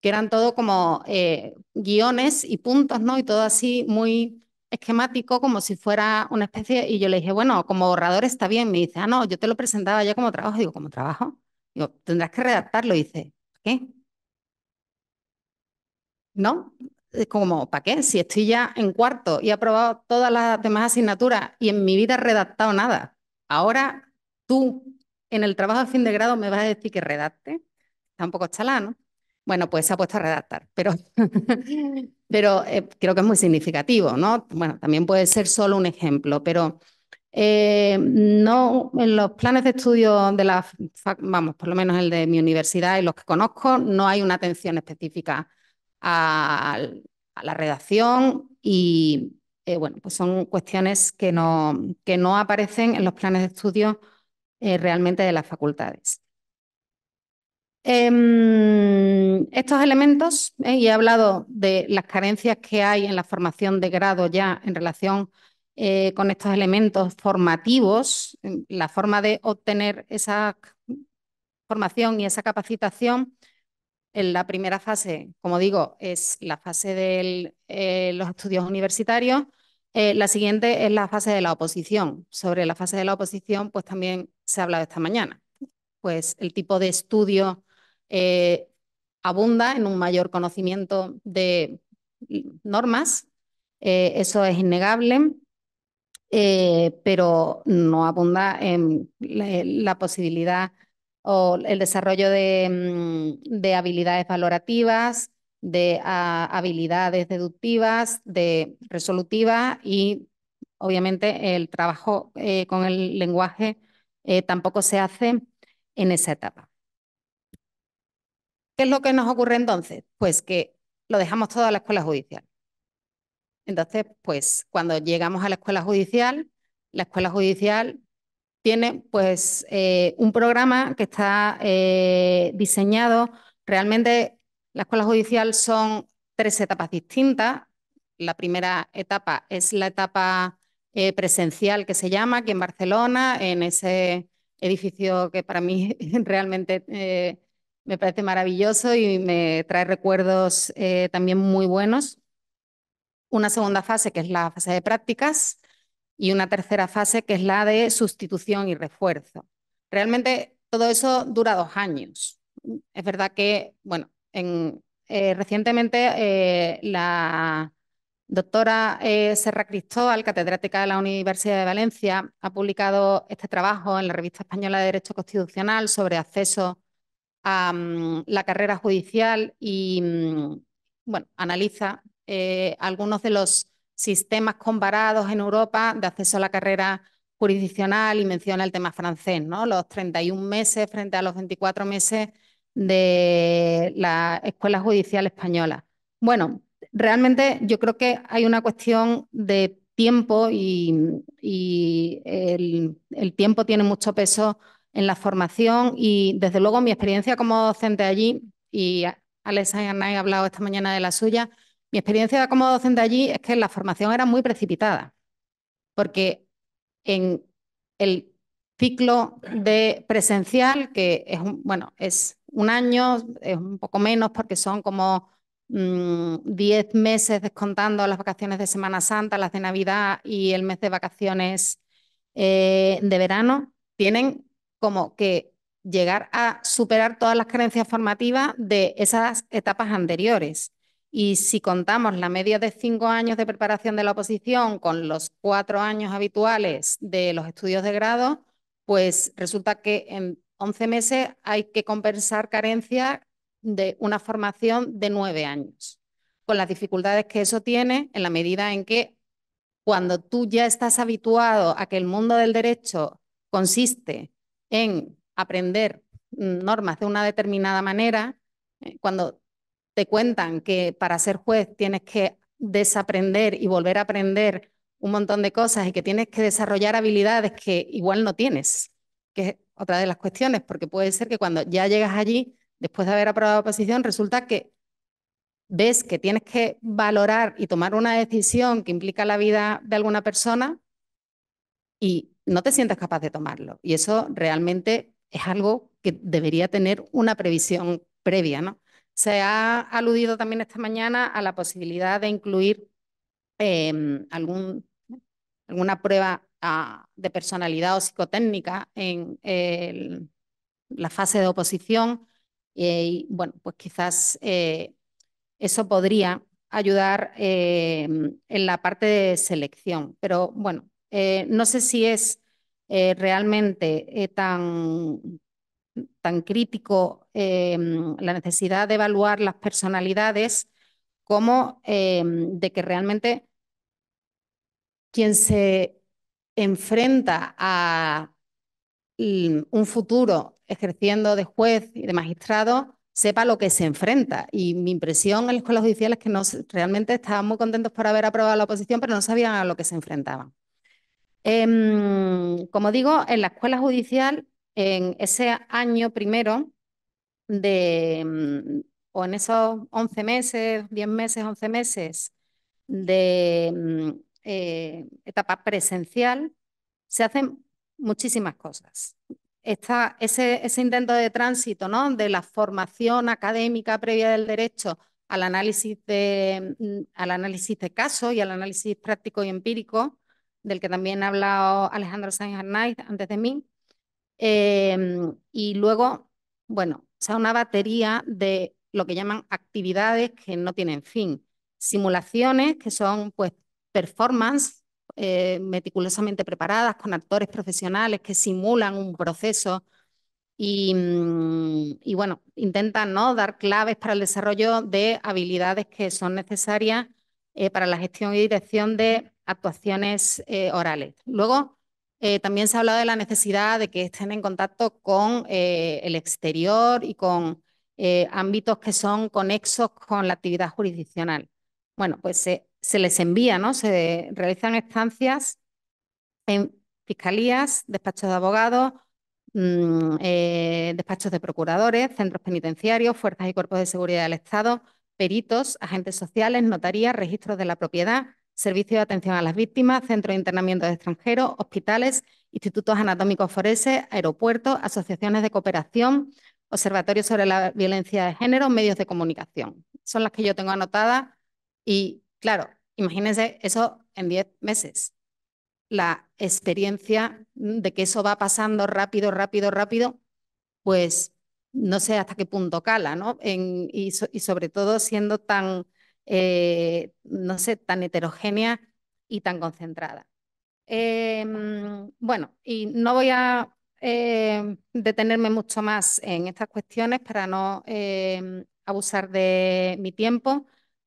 que eran todo como eh, guiones y puntos, ¿no? Y todo así muy esquemático, como si fuera una especie, y yo le dije, bueno, como borrador está bien, me dice, ah, no, yo te lo presentaba ya como trabajo, digo, ¿como trabajo? Digo, tendrás que redactarlo, y dice, ¿qué? ¿No? Es como, ¿para qué? Si estoy ya en cuarto y he aprobado todas las demás asignaturas y en mi vida he redactado nada. Ahora tú en el trabajo de fin de grado me vas a decir que redacte. Está Tampoco chalá, ¿no? Bueno, pues se ha puesto a redactar, pero, pero eh, creo que es muy significativo, ¿no? Bueno, también puede ser solo un ejemplo, pero eh, no, en los planes de estudio de la, vamos, por lo menos el de mi universidad y los que conozco, no hay una atención específica a, la redacción y, eh, bueno, pues son cuestiones que no, que no aparecen en los planes de estudio eh, realmente de las facultades. Em, estos elementos, eh, y he hablado de las carencias que hay en la formación de grado ya en relación eh, con estos elementos formativos, em, la forma de obtener esa formación y esa capacitación. En la primera fase, como digo, es la fase de los estudios universitarios. Eh, la siguiente es la fase de la oposición. Sobre la fase de la oposición, pues también se ha hablado esta mañana. Pues el tipo de estudio eh, abunda en un mayor conocimiento de normas, eh, eso es innegable, pero no abunda en la, posibilidad o el desarrollo de, mm, habilidades valorativas, de ah, habilidades deductivas, de resolutivas y obviamente el trabajo eh, con el lenguaje eh, tampoco se hace en esa etapa. ¿Qué es lo que nos ocurre entonces? Pues que lo dejamos todo a la escuela judicial. Entonces, pues cuando llegamos a la escuela judicial, la escuela judicial tiene pues eh, un programa que está diseñado realmente la escuela judicial son tres etapas distintas. La primera etapa es la etapa eh, presencial que se llama aquí en Barcelona, en ese edificio que para mí realmente eh, me parece maravilloso y me trae recuerdos eh, también muy buenos. Una segunda fase que es la fase de prácticas y una tercera fase que es la de sustitución y refuerzo. Realmente todo eso dura dos años. Es verdad que, bueno, eh, recientemente, eh, la doctora eh, Serra Cristóbal, catedrática de la Universidad de Valencia, ha publicado este trabajo en la Revista Española de Derecho Constitucional sobre acceso a mm, la carrera judicial y, mm, bueno, analiza algunos de los sistemas comparados en Europa de acceso a la carrera jurisdiccional y menciona el tema francés, ¿no? los 31 meses frente a los 24 meses de la Escuela Judicial Española. Bueno, realmente yo creo que hay una cuestión de tiempo y, el, tiempo tiene mucho peso en la formación y desde luego mi experiencia como docente allí, y Alexa y hablado esta mañana de la suya, mi experiencia como docente allí es que la formación era muy precipitada, porque en el ciclo de presencial, que es, bueno, es un año, es un poco menos porque son como 10 mm, meses descontando las vacaciones de Semana Santa, las de Navidad y el mes de vacaciones eh, de verano, tienen como que llegar a superar todas las carencias formativas de esas etapas anteriores. Y si contamos la media de cinco años de preparación de la oposición con los cuatro años habituales de los estudios de grado, pues resulta que en 11 meses hay que compensar carencia de una formación de 9 años, con las dificultades que eso tiene en la medida en que cuando tú ya estás habituado a que el mundo del derecho consiste en aprender normas de una determinada manera, eh, cuando te cuentan que para ser juez tienes que desaprender y volver a aprender un montón de cosas y que tienes que desarrollar habilidades que igual no tienes, que otra de las cuestiones, porque puede ser que cuando ya llegas allí, después de haber aprobado posición, resulta que ves que tienes que valorar y tomar una decisión que implica la vida de alguna persona y no te sientes capaz de tomarlo. Y eso realmente es algo que debería tener una previsión previa, ¿no? Se ha aludido también esta mañana a la posibilidad de incluir em, algún, alguna prueba de personalidad o psicotécnica en la fase de oposición. Eh, y bueno, pues quizás eh, eso podría ayudar eh, en la parte de selección. Pero bueno, no sé si es realmente tan, tan crítico la necesidad de evaluar las personalidades como de que realmente quien se enfrenta a mm, un futuro ejerciendo de juez y de magistrado sepa lo que se enfrenta. Y mi impresión en la escuela judicial es que no, realmente estaban muy contentos por haber aprobado la oposición, pero no sabían a lo que se enfrentaban. Em, como digo, en la escuela judicial, en ese año primero, de, mm, o en esos 11 meses, 10 meses, 11 meses de mm, eh, etapa presencial, se hacen muchísimas cosas. ese, intento de tránsito ¿no? de la formación académica previa del derecho al análisis de, mm, al análisis de casos y al análisis práctico y empírico, del que también ha hablado Alejandro Sánchez Arnaiz antes de mí, eh, y luego, bueno, o sea, una batería de lo que llaman actividades que no tienen fin, simulaciones que son pues performance eh, meticulosamente preparadas, con actores profesionales que simulan un proceso mm, y, bueno, intentan ¿no? dar claves para el desarrollo de habilidades que son necesarias eh, para la gestión y dirección de actuaciones eh, orales. Luego, también se ha hablado de la necesidad de que estén en contacto con el exterior y con ámbitos que son conexos con la actividad jurisdiccional. Bueno, pues se se les envía, ¿no? Se realizan estancias en fiscalías, despachos de abogados, mm, eh, despachos de procuradores, centros penitenciarios, fuerzas y cuerpos de seguridad del Estado, peritos, agentes sociales, notarías, registros de la propiedad, servicios de atención a las víctimas, centros de internamiento de extranjeros, hospitales, institutos anatómicos forenses, aeropuertos, asociaciones de cooperación, observatorios sobre la violencia de género, medios de comunicación. Son las que yo tengo anotadas y Claro, imagínense eso en 10 meses. La experiencia de que eso va pasando rápido, rápido, rápido, pues no sé hasta qué punto cala, ¿no? y, sobre todo siendo tan, eh, no sé, tan heterogénea y tan concentrada. Em, bueno, y no voy a eh, detenerme mucho más en estas cuestiones para no em, abusar de mi tiempo.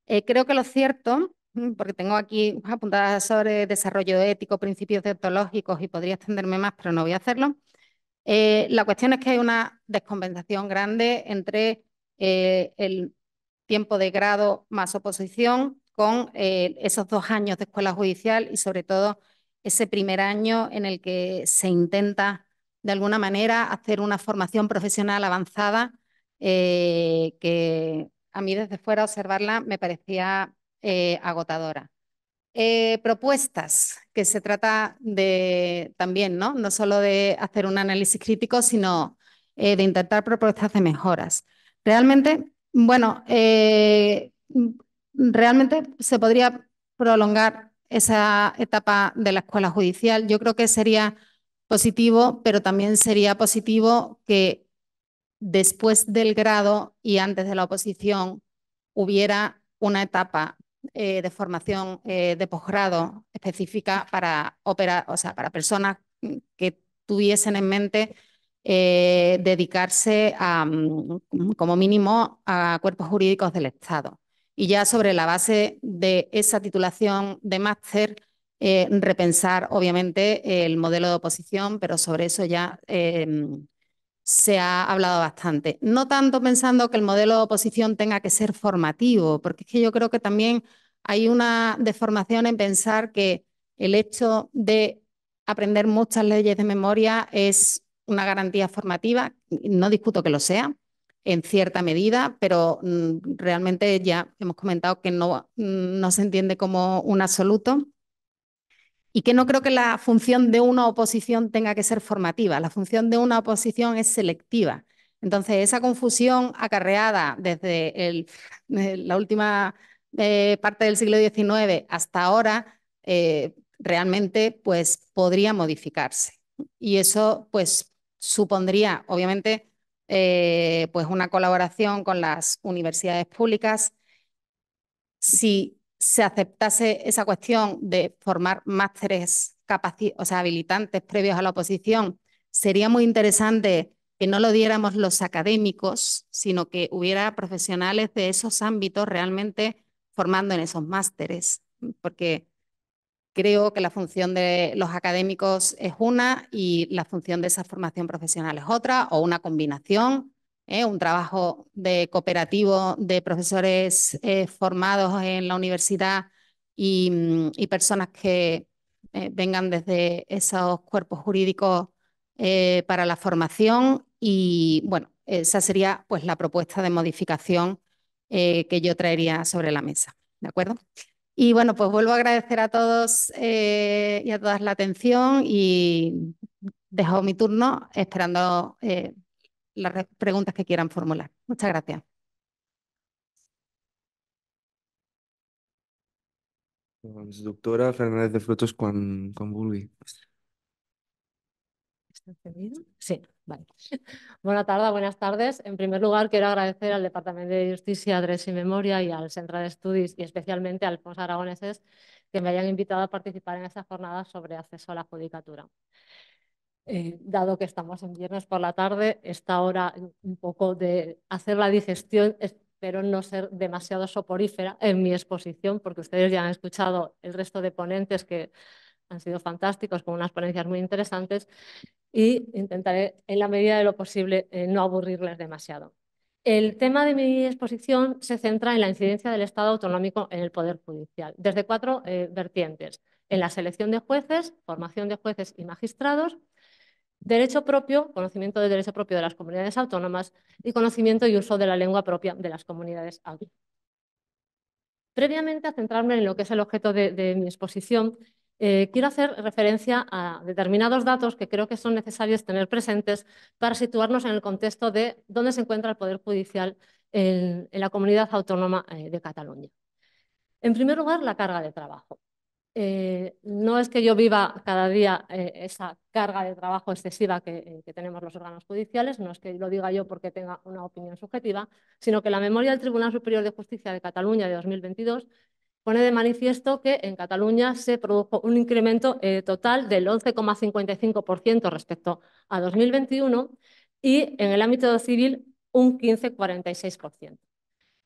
Eh, creo que lo cierto, mm, porque tengo aquí apuntadas sobre desarrollo ético, principios deontológicos y podría extenderme más, pero no voy a hacerlo. Eh, la cuestión es que hay una descompensación grande entre eh, el tiempo de grado más oposición con esos dos años de escuela judicial y sobre todo ese primer año en el que se intenta de alguna manera hacer una formación profesional avanzada que a mí desde fuera observarla me parecía eh, agotadora. Eh, propuestas, que se trata de también, ¿no? No solo de hacer un análisis crítico, sino eh, de intentar propuestas de mejoras. Realmente, bueno, realmente se podría prolongar esa etapa de la escuela judicial. Yo creo que sería positivo, pero también sería positivo que después del grado y antes de la oposición hubiera una etapa eh, de formación eh, de posgrado específica para, operar, o sea, para personas que tuviesen en mente eh, dedicarse a, mm, como mínimo a cuerpos jurídicos del Estado. Y ya sobre la base de esa titulación de máster, repensar obviamente el modelo de oposición, pero sobre eso ya em, se ha hablado bastante. No tanto pensando que el modelo de oposición tenga que ser formativo, porque es que yo creo que también hay una deformación en pensar que el hecho de aprender muchas leyes de memoria es una garantía formativa. No discuto que lo sea en cierta medida, pero mm, realmente ya hemos comentado que no, mm, no se entiende como un absoluto y que no creo que la función de una oposición tenga que ser formativa, la función de una oposición es selectiva. Entonces, esa confusión acarreada desde la última eh, parte del siglo XIX hasta ahora, eh, realmente pues, podría modificarse. Y eso pues, supondría, obviamente, eh, pues una colaboración con las universidades públicas. Si se aceptase esa cuestión de formar másteres o sea, habilitantes previos a la oposición, sería muy interesante que no lo diéramos los académicos, sino que hubiera profesionales de esos ámbitos realmente formando en esos másteres, porque creo que la función de los académicos es una y la función de esa formación profesional es otra, o una combinación, ¿eh? un trabajo de cooperativo de profesores eh, formados en la universidad y, mm, personas que eh, vengan desde esos cuerpos jurídicos para la formación. Y bueno, esa sería pues la propuesta de modificación que yo traería sobre la mesa. ¿De acuerdo? Y bueno, pues vuelvo a agradecer a todos y a todas la atención y dejo mi turno esperando las preguntas que quieran formular. Muchas gracias. Pues, doctora Fernández de Frutos con Sí, vale. Buenas tarde, buenas tardes. En primer lugar, quiero agradecer al Departamento de Justicia, Adres y Memoria y al Centro de Estudios y especialmente a pos Aragoneses que me hayan invitado a participar en esta jornada sobre acceso a la judicatura. Eh, dado que estamos en viernes por la tarde, esta hora eh, un poco de hacer la digestión, espero no ser demasiado soporífera en mi exposición, porque ustedes ya han escuchado el resto de ponentes que han sido fantásticos, con unas ponencias muy interesantes, y intentaré, en la medida de lo posible, eh, no aburrirles demasiado. El tema de mi exposición se centra en la incidencia del Estado autonómico en el Poder Judicial, desde cuatro vertientes. En la selección de jueces, formación de jueces y magistrados, derecho propio, conocimiento del derecho propio de las comunidades autónomas y conocimiento y uso de la lengua propia de las comunidades autónomas. Previamente a centrarme en lo que es el objeto de, mi exposición, eh, quiero hacer referencia a determinados datos que creo que son necesarios tener presentes para situarnos en el contexto de dónde se encuentra el Poder Judicial en la comunidad autónoma eh, de Cataluña. En primer lugar, la carga de trabajo. Eh, no es que yo viva cada día eh, esa carga de trabajo excesiva que, eh, que, tenemos los órganos judiciales, no es que lo diga yo porque tenga una opinión subjetiva, sino que la memoria del Tribunal Superior de Justicia de Cataluña de 2022 pone de manifiesto que en Cataluña se produjo un incremento total del 11,55% respecto a 2021 y en el ámbito civil un 15,46%.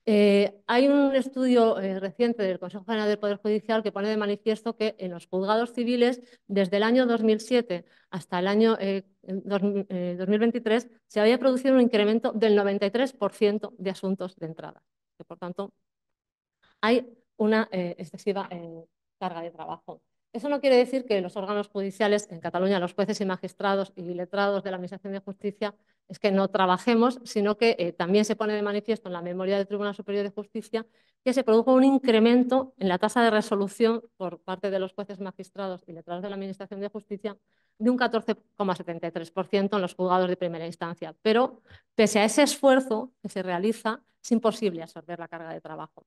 Eh, hay un estudio eh, reciente del Consejo General del Poder Judicial que pone de manifiesto que en los juzgados civiles, desde el año 2007 hasta el año 2023, eh, se había producido un incremento del 93% de asuntos de entrada. Que, por tanto, hay una excesiva carga de trabajo. Eso no quiere decir que los órganos judiciales, en Cataluña los jueces y magistrados y letrados de la Administración de Justicia, es que no trabajemos, sino que eh, también se pone de manifiesto en la memoria del Tribunal Superior de Justicia que se produjo un incremento en la tasa de resolución por parte de los jueces, magistrados y letrados de la Administración de Justicia de un 14,73% en los juzgados de primera instancia. Pero, pese a ese esfuerzo que se realiza, es imposible absorber la carga de trabajo.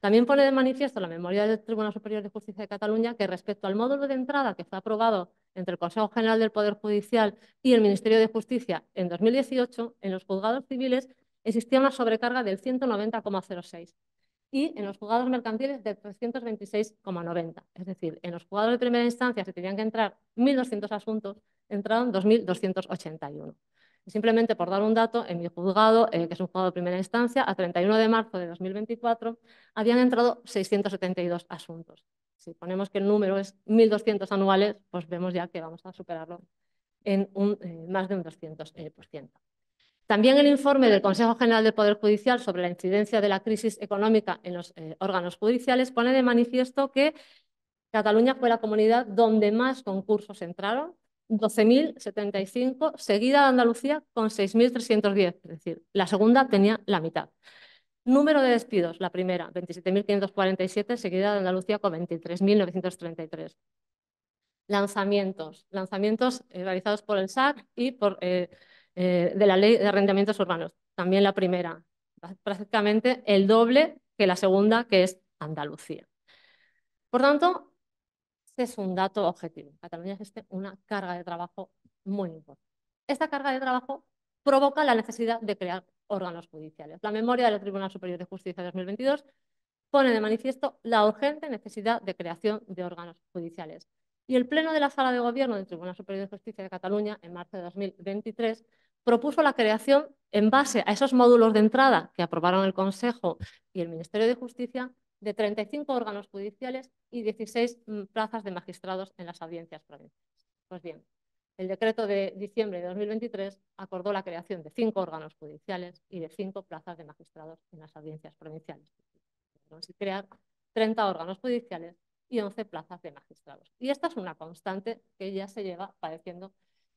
También pone de manifiesto la memoria del Tribunal Superior de Justicia de Cataluña que respecto al módulo de entrada que fue aprobado entre el Consejo General del Poder Judicial y el Ministerio de Justicia en 2018, en los juzgados civiles existía una sobrecarga del 190,06 y en los juzgados mercantiles del 326,90. Es decir, en los juzgados de primera instancia se tenían que entrar 1.200 asuntos, entraron 2.281. Simplemente por dar un dato, en mi juzgado, eh, que es un juzgado de primera instancia, a 31 de marzo de 2024 habían entrado 672 asuntos. Si ponemos que el número es 1.200 anuales, pues vemos ya que vamos a superarlo en eh, más de un 200%. Eh, También el informe del Consejo General del Poder Judicial sobre la incidencia de la crisis económica en los órganos judiciales pone de manifiesto que Cataluña fue la comunidad donde más concursos entraron, 12.075, seguida de Andalucía con 6.310, es decir, la segunda tenía la mitad. Número de despidos, la primera, 27.547, seguida de Andalucía con 23.933. Lanzamientos, lanzamientos eh, realizados por el SAC y por, eh, eh, de la Ley de Arrendamientos Urbanos, también la primera, prácticamente el doble que la segunda, que es Andalucía. Por tanto, este es un dato objetivo. Cataluña existe una carga de trabajo muy importante. Esta carga de trabajo provoca la necesidad de crear órganos judiciales. La memoria del Tribunal Superior de Justicia de 2022 pone de manifiesto la urgente necesidad de creación de órganos judiciales. Y el Pleno de la Sala de Gobierno del Tribunal Superior de Justicia de Cataluña, en marzo de 2023, propuso la creación, en base a esos módulos de entrada que aprobaron el Consejo y el Ministerio de Justicia, de 35 órganos judiciales y 16 mm, plazas de magistrados en las audiencias provinciales. Pues bien, el decreto de diciembre de 2023 acordó la creación de cinco órganos judiciales y de cinco plazas de magistrados en las audiencias provinciales. crear 30 órganos judiciales y 11 plazas de magistrados. Y esta es una constante que ya se lleva padeciendo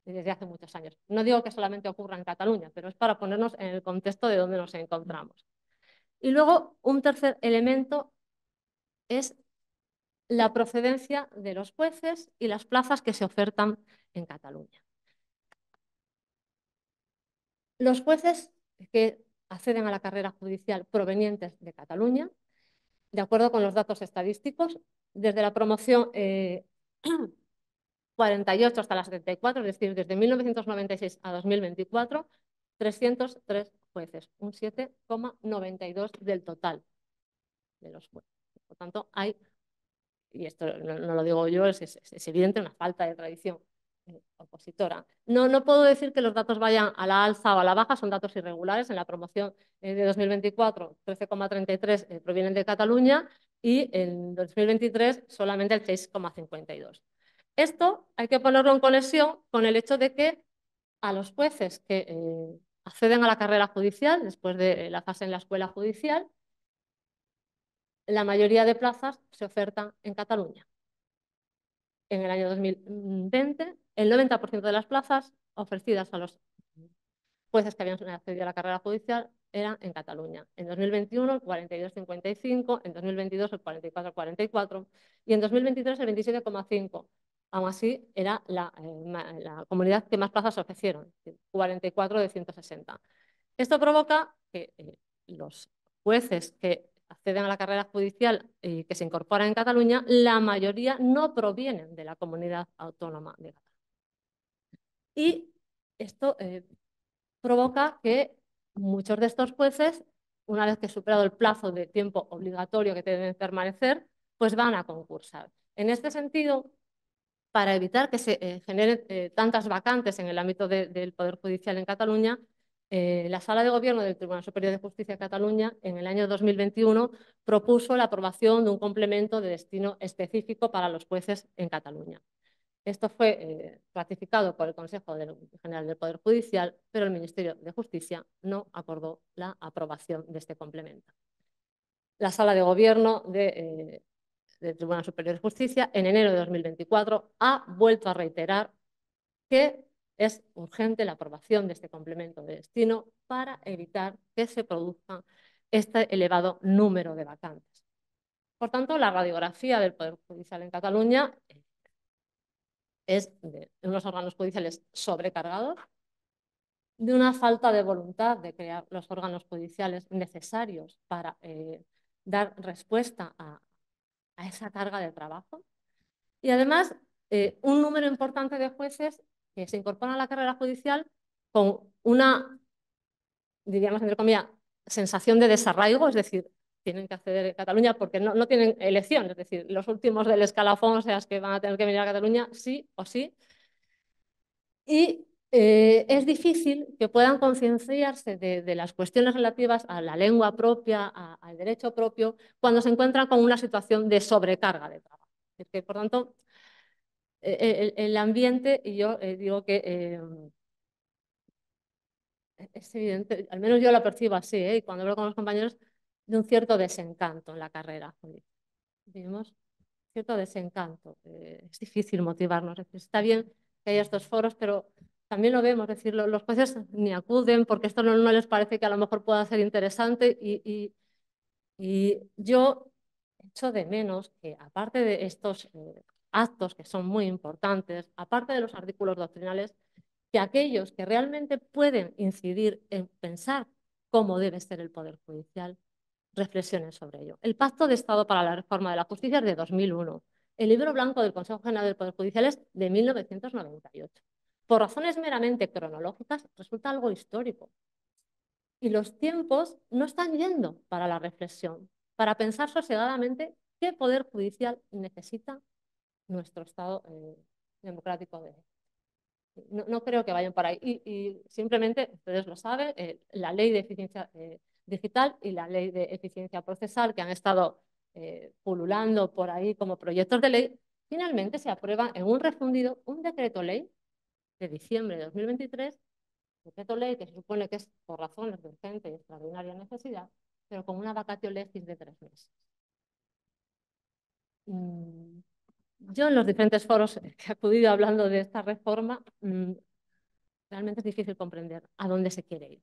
desde hace muchos años. No digo que solamente ocurra en Cataluña, pero es para ponernos en el contexto de donde nos encontramos. Y luego, un tercer elemento es la procedencia de los jueces y las plazas que se ofertan en Cataluña. Los jueces que acceden a la carrera judicial provenientes de Cataluña, de acuerdo con los datos estadísticos, desde la promoción 48 eh, hasta la 74, es decir, desde 1996 a 2024, 303 jueces, un 7,92 del total de los jueces. Por tanto, hay, y esto no, lo digo yo, es, evidente una falta de tradición eh, opositora. No, no puedo decir que los datos vayan a la alza o a la baja, son datos irregulares. En la promoción eh, de 2024, 13,33 eh, provienen de Cataluña y en 2023 solamente el 6,52. Esto hay que ponerlo en conexión con el hecho de que a los jueces que acceden a la carrera judicial después de la fase en la escuela judicial, la mayoría de plazas se ofertan en Cataluña. En el año 2020, el 90% de las plazas ofrecidas a los jueces que habían accedido a la carrera judicial eran en Cataluña. En 2021 el 42,55, en 2022 el 44,44 y en 2023 el 27,5. Aún así, era eh, la, comunidad que más plazas ofrecieron, 44 de 160. Esto provoca que eh, los jueces que acceden a la carrera judicial y eh, que se incorporan en Cataluña, la mayoría no provienen de la comunidad autónoma de Cataluña. Y esto eh, provoca que muchos de estos jueces, una vez que superado el plazo de tiempo obligatorio que deben permanecer, pues van a concursar. En este sentido, para evitar que se eh, generen tantas vacantes en el ámbito del Poder Judicial en Cataluña, eh, la Sala de Gobierno del Tribunal Superior de Justicia de Cataluña, en el año 2021, propuso la aprobación de un complemento de destino específico para los jueces en Cataluña. Esto fue eh, ratificado por el Consejo General del Poder Judicial, pero el Ministerio de Justicia no acordó la aprobación de este complemento. La Sala de Gobierno eh, del Tribunal Superior de Justicia, en enero de 2024, ha vuelto a reiterar que es urgente la aprobación de este complemento de destino para evitar que se produzca este elevado número de vacantes. Por tanto, la radiografía del Poder Judicial en Cataluña es de unos órganos judiciales sobrecargados, de una falta de voluntad de crear los órganos judiciales necesarios para eh, dar respuesta a, esa carga de trabajo. Y además, eh, un número importante de jueces que se incorporan a la carrera judicial con una, diríamos entre comillas, sensación de desarraigo, es decir, tienen que acceder a Cataluña porque no, no tienen elección, es decir, los últimos del escalafón, o sea, es que van a tener que venir a Cataluña sí o sí. Y eh, es difícil que puedan concienciarse de, las cuestiones relativas a la lengua propia, al derecho propio, cuando se encuentran con una situación de sobrecarga de trabajo. Es que, por tanto, e-, e-, el, ambiente, y yo eh, digo que em, e-, es evidente, al menos yo lo percibo así, ¿eh? y cuando hablo con los compañeros, de un cierto desencanto en la carrera. Vimos cierto desencanto. Eh, es difícil motivarnos. Está bien que haya estos foros, pero también lo vemos, los jueces ni acuden porque esto no, les parece que a lo mejor pueda ser interesante y, y, y yo echo de menos que aparte de estos actos que son muy importantes, aparte de los artículos doctrinales, que aquellos que realmente pueden incidir en pensar cómo debe ser el Poder Judicial reflexionen sobre ello. El Pacto de Estado para la Reforma de la Justicia es de 2001. El libro blanco del Consejo General del Poder Judicial es de 1998. Por razones meramente cronológicas, resulta algo histórico. Y los tiempos no están yendo para la reflexión, para pensar sosegadamente qué Poder Judicial necesita nuestro Estado eh, democrático de... No, creo que vayan por ahí. Y, simplemente, ustedes lo saben, eh, la ley de eficiencia eh, digital y la ley de eficiencia procesal que han estado pululando por ahí como proyectos de ley, finalmente se aprueba en un refundido un decreto ley de diciembre de 2023 decreto ley que se supone que es por razones de urgente y extraordinaria necesidad, pero con una vacatio legis de tres meses. Mm, yo en los diferentes foros que he acudido hablando de esta reforma, mm, realmente es difícil comprender a dónde se quiere ir.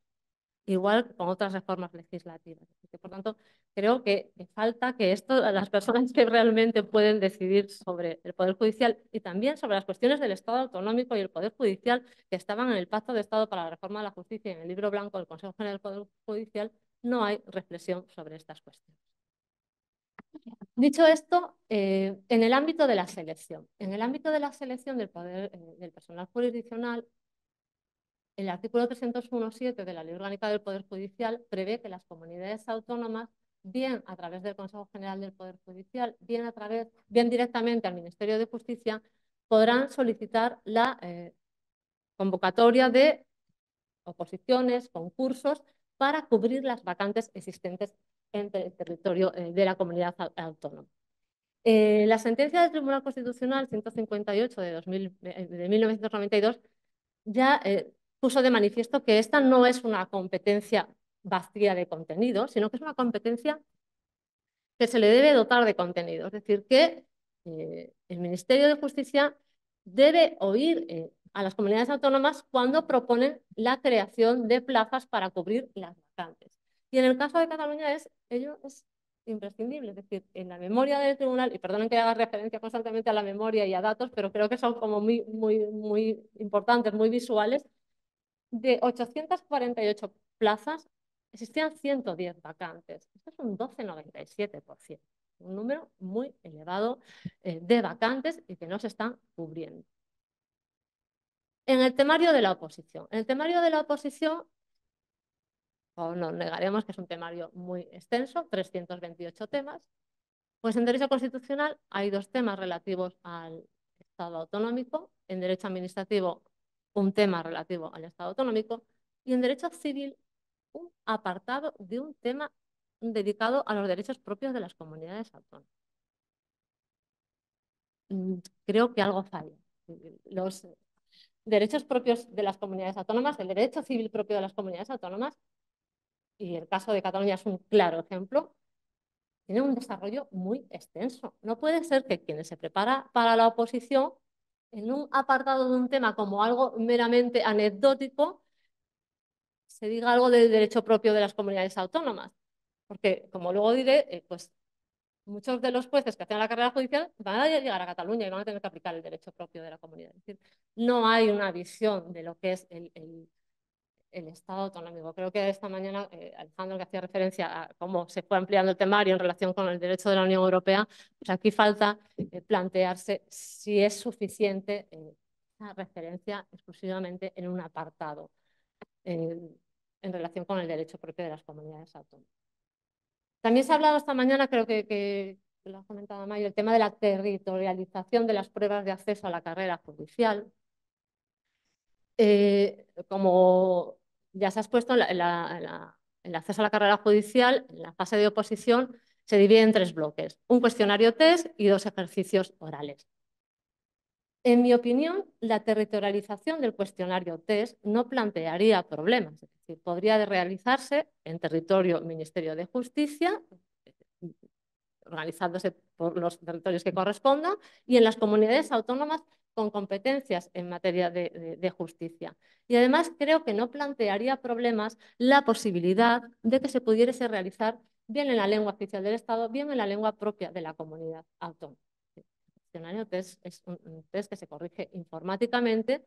Igual con otras reformas legislativas. Por tanto, creo que falta que esto, las personas que realmente pueden decidir sobre el Poder Judicial y también sobre las cuestiones del Estado autonómico y el Poder Judicial que estaban en el Pacto de Estado para la Reforma de la Justicia y en el Libro Blanco del Consejo General del Poder Judicial, no hay reflexión sobre estas cuestiones. Dicho esto, eh, en el ámbito de la selección, en el ámbito de la selección del, poder, eh, del personal jurisdiccional, el artículo 301.7 de la Ley Orgánica del Poder Judicial prevé que las comunidades autónomas, bien a través del Consejo General del Poder Judicial, bien, a través, bien directamente al Ministerio de Justicia, podrán solicitar la eh, convocatoria de oposiciones, concursos, para cubrir las vacantes existentes entre el territorio eh, de la comunidad autónoma. Eh, la sentencia del Tribunal Constitucional 158 de, eh, de 1992 ya puso de manifiesto que esta no es una competencia vacía de contenido, sino que es una competencia que se le debe dotar de contenido. Es decir, que el Ministerio de Justicia debe oír a las comunidades autónomas cuando proponen la creación de plazas para cubrir las vacantes. Y en el caso de Cataluña es, ello es imprescindible, es decir, en la memoria del tribunal, y perdonen que haga referencia constantemente a la memoria y a datos, pero creo que son como muy, muy, muy importantes, muy visuales, de 848 plazas existían 110 vacantes. Esto es un 12,97%, un número muy elevado eh, de vacantes y que no se están cubriendo en el temario de la oposición. En el temario de la oposición o no negaremos que es un temario muy extenso, 328 temas, pues en derecho constitucional hay dos temas relativos al Estado autonómico, en derecho administrativo un tema relativo al Estado autonómico y en derecho civil un apartado de un tema dedicado a los derechos propios de las comunidades autónomas. Mm, creo que algo falla. Los derechos propios de las comunidades autónomas, el derecho civil propio de las comunidades autónomas, y el caso de Cataluña es un claro ejemplo, tiene un desarrollo muy extenso. No puede ser que quienes se prepara para la oposición, en un apartado de un tema como algo meramente anecdótico, se diga algo del derecho propio de las comunidades autónomas. Porque, como luego diré, eh, pues muchos de los jueces que hacen la carrera judicial van a llegar a Cataluña y van a tener que aplicar el derecho propio de la comunidad. decir, no hay una visión de lo que es el, el Estado autonómico. Creo que esta mañana eh, Alejandro que hacía referencia a cómo se fue ampliando el temario en relación con el derecho de la Unión Europea, pues aquí falta eh, plantearse si es suficiente la eh, referencia exclusivamente en un apartado en relación con el derecho propio de las comunidades autónomas. También se ha hablado esta mañana, creo que, lo ha comentado Mayo, el tema de la territorialización de las pruebas de acceso a la carrera judicial. como ya se ha expuesto, el acceso a la carrera judicial, la fase de oposición, se divide en tres bloques, un cuestionario test y dos ejercicios orales. En mi opinión, la territorialización del cuestionario test no plantearía problemas, es decir, podría realizarse en territorio Ministerio de Justicia, organizándose por los territorios que correspondan, y en las comunidades autónomas con competencias en materia de, justicia. Y además creo que no plantearía problemas la posibilidad de que se pudiese realizar bien en la lengua oficial del Estado, bien en la lengua propia de la comunidad autónoma. El escenario test es un, test que se corrige informáticamente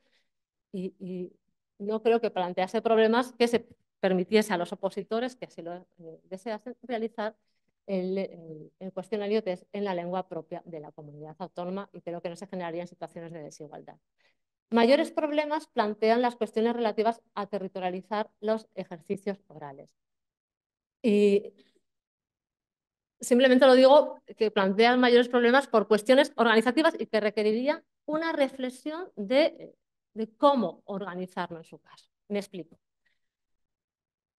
y, y no creo que plantease problemas que se permitiese a los opositores que así lo eh, deseasen realizar el, el, cuestionario en la lengua propia de la comunidad autónoma y creo que no se generarían situaciones de desigualdad. Mayores problemas plantean las cuestiones relativas a territorializar los ejercicios orales. Y simplemente lo digo que plantean mayores problemas por cuestiones organizativas y que requeriría una reflexión de, de cómo organizarlo en su caso. Me explico.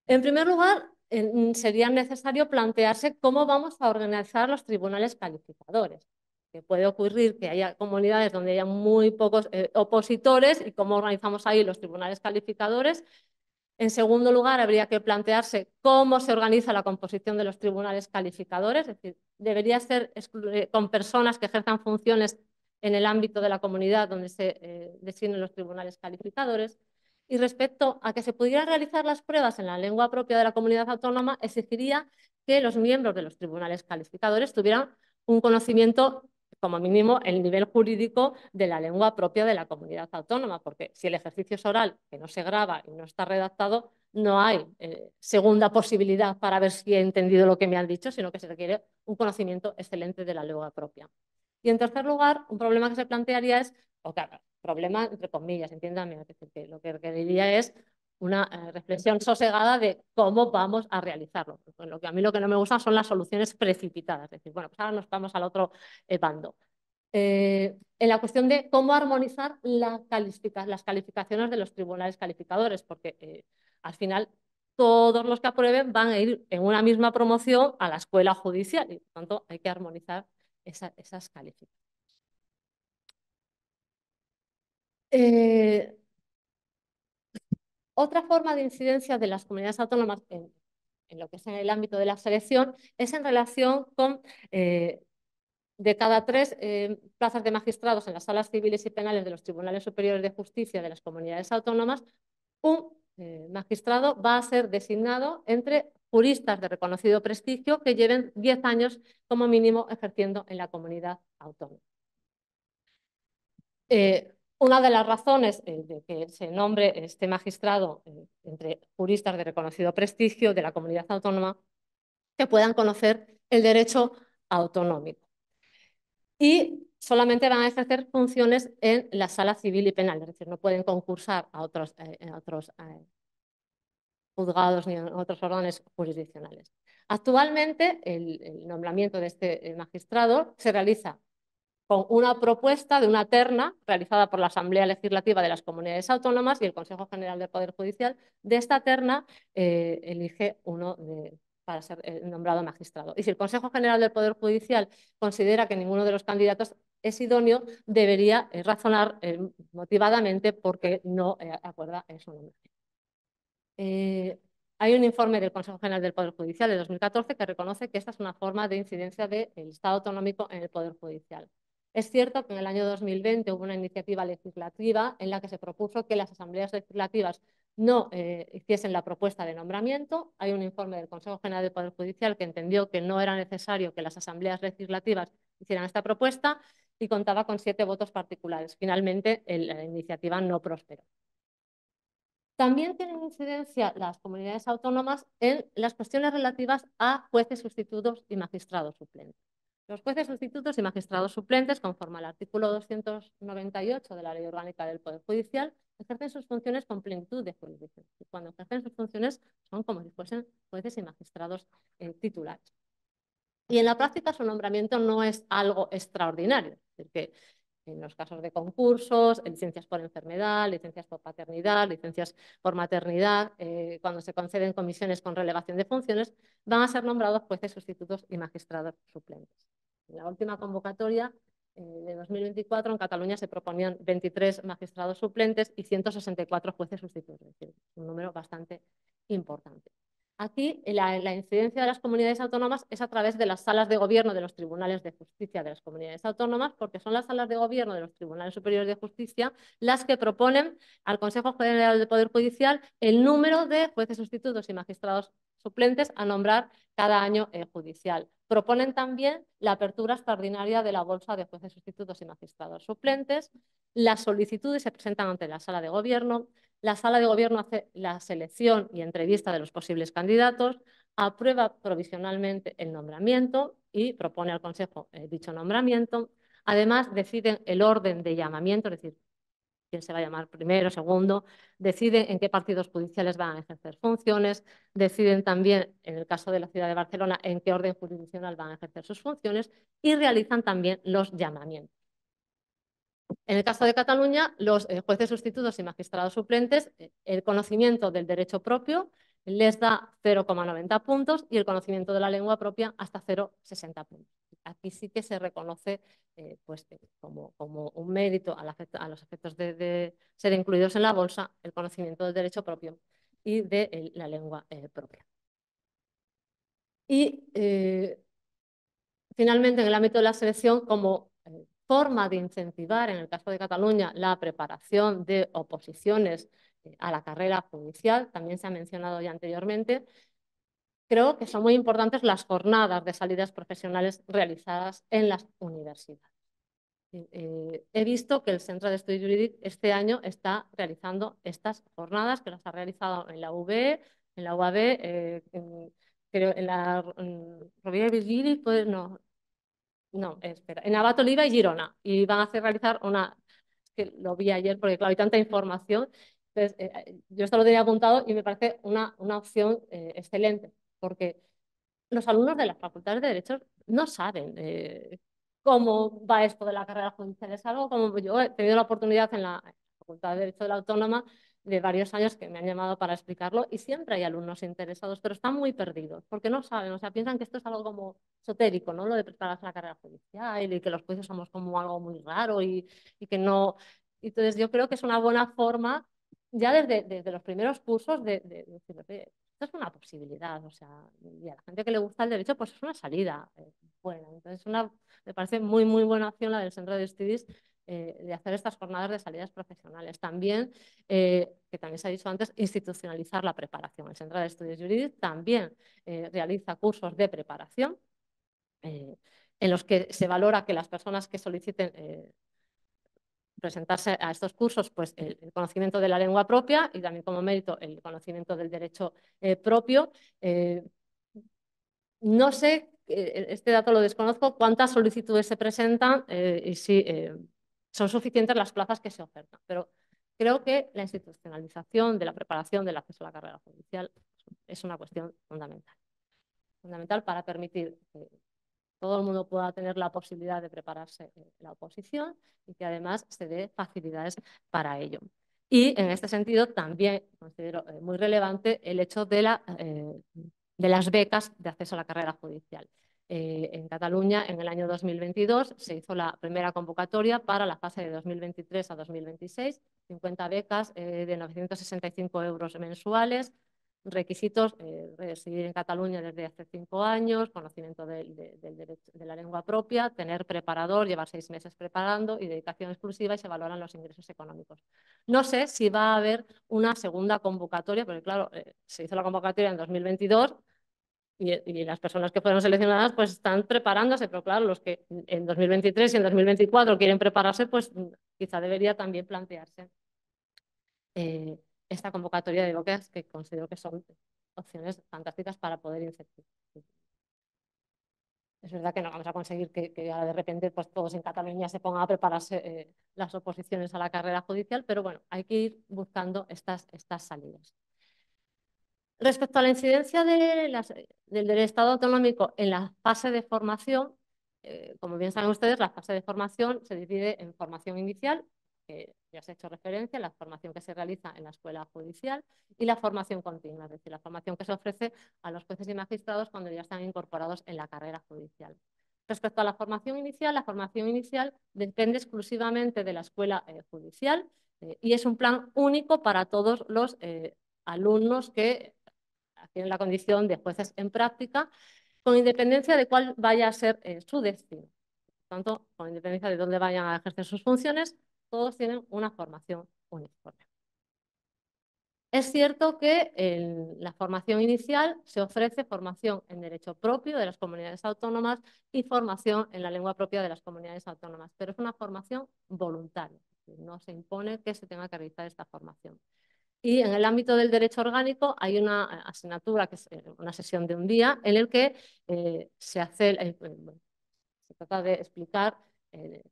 En primer lugar, Mm, sería necesario plantearse cómo vamos a organizar los tribunales calificadores. Que puede ocurrir que haya comunidades donde haya muy pocos eh, opositores y cómo organizamos ahí los tribunales calificadores. En segundo lugar, habría que plantearse cómo se organiza la composición de los tribunales calificadores, es decir, debería ser eh, con personas que ejerzan funciones en el ámbito de la comunidad donde se eh, designen los tribunales calificadores y respecto a que se pudieran realizar las pruebas en la lengua propia de la comunidad autónoma, exigiría que los miembros de los tribunales calificadores tuvieran un conocimiento, como mínimo, el nivel jurídico de la lengua propia de la comunidad autónoma, porque si el ejercicio es oral, que no se graba y no está redactado, no hay eh, segunda posibilidad para ver si he entendido lo que me han dicho, sino que se requiere un conocimiento excelente de la lengua propia. Y en tercer lugar, un problema que se plantearía es, o problema entre comillas, entiéndame, lo que requeriría es una eh, reflexión sosegada de cómo vamos a realizarlo. Pues lo que a mí lo que no me gusta son las soluciones precipitadas, es decir, bueno, pues ahora nos vamos al otro eh, bando. Eh, en la cuestión de cómo armonizar las calificaciones de los tribunales calificadores, porque al final todos los que aprueben van a ir en una misma promoción a la escuela judicial y por tanto hay que armonizar esas calificaciones. Eh, otra forma de incidencia de las comunidades autónomas en, lo que es en el ámbito de la selección es en relación con eh, de cada tres eh, plazas de magistrados en las salas civiles y penales de los tribunales superiores de justicia de las comunidades autónomas, un magistrado va a ser designado entre juristas de reconocido prestigio que lleven 10 años como mínimo ejerciendo en la comunidad autónoma. Eh, una de las razones eh, de que se nombre este magistrado eh, entre juristas de reconocido prestigio de la comunidad autónoma que puedan conocer el derecho autonómico. Y solamente van a ejercer funciones en la sala civil y penal, es decir, no pueden concursar a otros, eh, juzgados ni a otros órganos jurisdiccionales. Actualmente, el nombramiento de este magistrado se realiza con una propuesta de una terna realizada por la Asamblea Legislativa de las Comunidades Autónomas y el Consejo General del Poder Judicial. De esta terna eh, elige uno para ser eh, nombrado magistrado. Y si el Consejo General del Poder Judicial considera que ninguno de los candidatos es idóneo, debería eh, razonar motivadamente porque no acuerda su nombre. Hay un informe del Consejo General del Poder Judicial de 2014 que reconoce que esta es una forma de incidencia del Estado autonómico en el Poder Judicial. Es cierto que en el año 2020 hubo una iniciativa legislativa en la que se propuso que las asambleas legislativas no eh, hiciesen la propuesta de nombramiento. Hay un informe del Consejo General del Poder Judicial que entendió que no era necesario que las asambleas legislativas hicieran esta propuesta y contaba con siete votos particulares. Finalmente, la iniciativa no prosperó. También tienen incidencia las comunidades autónomas en las cuestiones relativas a jueces sustitutos y magistrados suplentes. Los jueces sustitutos y magistrados suplentes, conforme al artículo 298 de la Ley Orgánica del Poder Judicial, ejercen sus funciones con plenitud de jurisdicción. Y cuando ejercen sus funciones son como si fuesen jueces y magistrados eh, titulares. Y en la práctica su nombramiento no es algo extraordinario, es decir, que en los casos de concursos, licencias por enfermedad, licencias por paternidad, licencias por maternidad, eh, cuando se conceden comisiones con relevación de funciones, van a ser nombrados jueces sustitutos y magistrados suplentes la última convocatoria eh, de 2024 en Cataluña se proponían 23 magistrados suplentes y 164 jueces sustitutos, un número bastante importante. Aquí la, incidencia de las comunidades autónomas es a través de las salas de gobierno de los tribunales de justicia de las comunidades autónomas, porque son las salas de gobierno de los tribunales superiores de justicia las que proponen al Consejo General del Poder Judicial el número de jueces sustitutos y magistrados suplentes a nombrar cada año judicial. Proponen también la apertura extraordinaria de la bolsa de jueces sustitutos y magistrados suplentes. Las solicitudes se presentan ante la sala de gobierno. La sala de gobierno hace la selección y entrevista de los posibles candidatos, aprueba provisionalmente el nombramiento y propone al Consejo eh, dicho nombramiento. Además, deciden el orden de llamamiento, es decir, quién se va a llamar primero, segundo, deciden en qué partidos judiciales van a ejercer funciones, deciden también, en el caso de la ciudad de Barcelona, en qué orden jurisdiccional van a ejercer sus funciones y realizan también los llamamientos. En el caso de Cataluña, los eh, jueces sustitutos y magistrados suplentes, eh, el conocimiento del derecho propio les da 0,90 puntos y el conocimiento de la lengua propia hasta 0,60 puntos aquí sí que se reconoce eh, pues, eh, como, un mérito a, los efectos de, ser incluidos en la bolsa el conocimiento del derecho propio y de la lengua eh, propia. Y finalmente, en el ámbito de la selección, como forma de incentivar, en el caso de Cataluña, la preparación de oposiciones a la carrera judicial, también se ha mencionado ya anteriormente, creo que son muy importantes las jornadas de salidas profesionales realizadas en las universidades. Eh, eh, he visto que el Centro de Estudios Jurídicos este año está realizando estas jornadas, que las ha realizado en la UB, en la UAB, eh, en, creo en la Virgili, pues no, espera, en Abato Oliva y Girona, y van a hacer realizar una, que lo vi ayer porque claro, hay tanta información, yo esto lo tenía apuntado y me parece una, una opción excelente porque los alumnos de las facultades de Derecho no saben eh, cómo va esto de la carrera judicial. Es algo como yo he tenido la oportunidad en la Facultad de Derecho de la Autónoma de varios años que me han llamado para explicarlo y siempre hay alumnos interesados, pero están muy perdidos porque no saben, o sea, piensan que esto es algo como esotérico, ¿no? Lo de prepararse la carrera judicial y que los jueces somos como algo muy raro y, que no... Entonces yo creo que es una buena forma ya desde, los primeros cursos de, de, de, es una posibilidad, o sea, y a la gente que le gusta el derecho, pues es una salida. Eh, buena, entonces una, me parece muy, muy buena acción la del Centro de Estudios eh, de hacer estas jornadas de salidas profesionales. También, eh, que también se ha dicho antes, institucionalizar la preparación. El Centro de Estudios Jurídicos también realiza cursos de preparación en los que se valora que las personas que soliciten presentarse a estos cursos pues, el, conocimiento de la lengua propia y también como mérito el conocimiento del derecho eh, propio. Eh, no sé, eh, este dato lo desconozco, cuántas solicitudes se presentan y si son suficientes las plazas que se ofertan, pero creo que la institucionalización de la preparación del acceso a la carrera judicial es una cuestión fundamental fundamental para permitir todo el mundo pueda tener la posibilidad de prepararse la oposición y que además se dé facilidades para ello. Y en este sentido también considero eh, muy relevante el hecho de, la, eh, de las becas de acceso a la carrera judicial. Eh, en Cataluña, en el año 2022, se hizo la primera convocatoria para la fase de 2023 a 2026, 50 becas de 965 euros mensuales requisitos, eh, residir en Cataluña desde hace cinco años, conocimiento de, la lengua propia, tener preparador, llevar seis meses preparando y dedicación exclusiva y se valoran los ingresos económicos. No sé si va a haber una segunda convocatoria, porque claro, eh, se hizo la convocatoria en 2022 eh, y, las personas que fueron seleccionadas pues están preparándose, pero claro, los que en 2023 y en 2024 quieren prepararse, pues mm, quizá debería también plantearse. Eh, esta convocatoria de becas que considero que son opciones fantásticas para poder incentivar. Es verdad que no vamos a conseguir que, de repente pues, todos en Cataluña se pongan a prepararse eh, las oposiciones a la carrera judicial, pero bueno, hay que ir buscando estas, estas salidas. Respecto a la incidencia del, Estado autonómico en la fase de formación, eh, como bien saben ustedes, la fase de formación se divide en formación inicial que ya se ha hecho referencia, la formación que se realiza en la escuela judicial y la formación continua, es decir, la formación que se ofrece a los jueces y magistrados cuando ya están incorporados en la carrera judicial. Respecto a la formación inicial, la formación inicial depende exclusivamente de la escuela eh, judicial eh, y es un plan único para todos los eh, alumnos que tienen la condición de jueces en práctica, con independencia de cuál vaya a ser su destino. tanto, con independencia de dónde vayan a ejercer sus funciones, todos tienen una formación uniforme. Es cierto que en la formación inicial se ofrece formación en derecho propio de las comunidades autónomas y formación en la lengua propia de las comunidades autónomas, pero es una formación voluntaria, no se impone que se tenga que realizar esta formación. Y en el ámbito del derecho orgánico hay una asignatura, que es eh, una sesión de un día, en el que eh, se hace, se trata de explicar eh,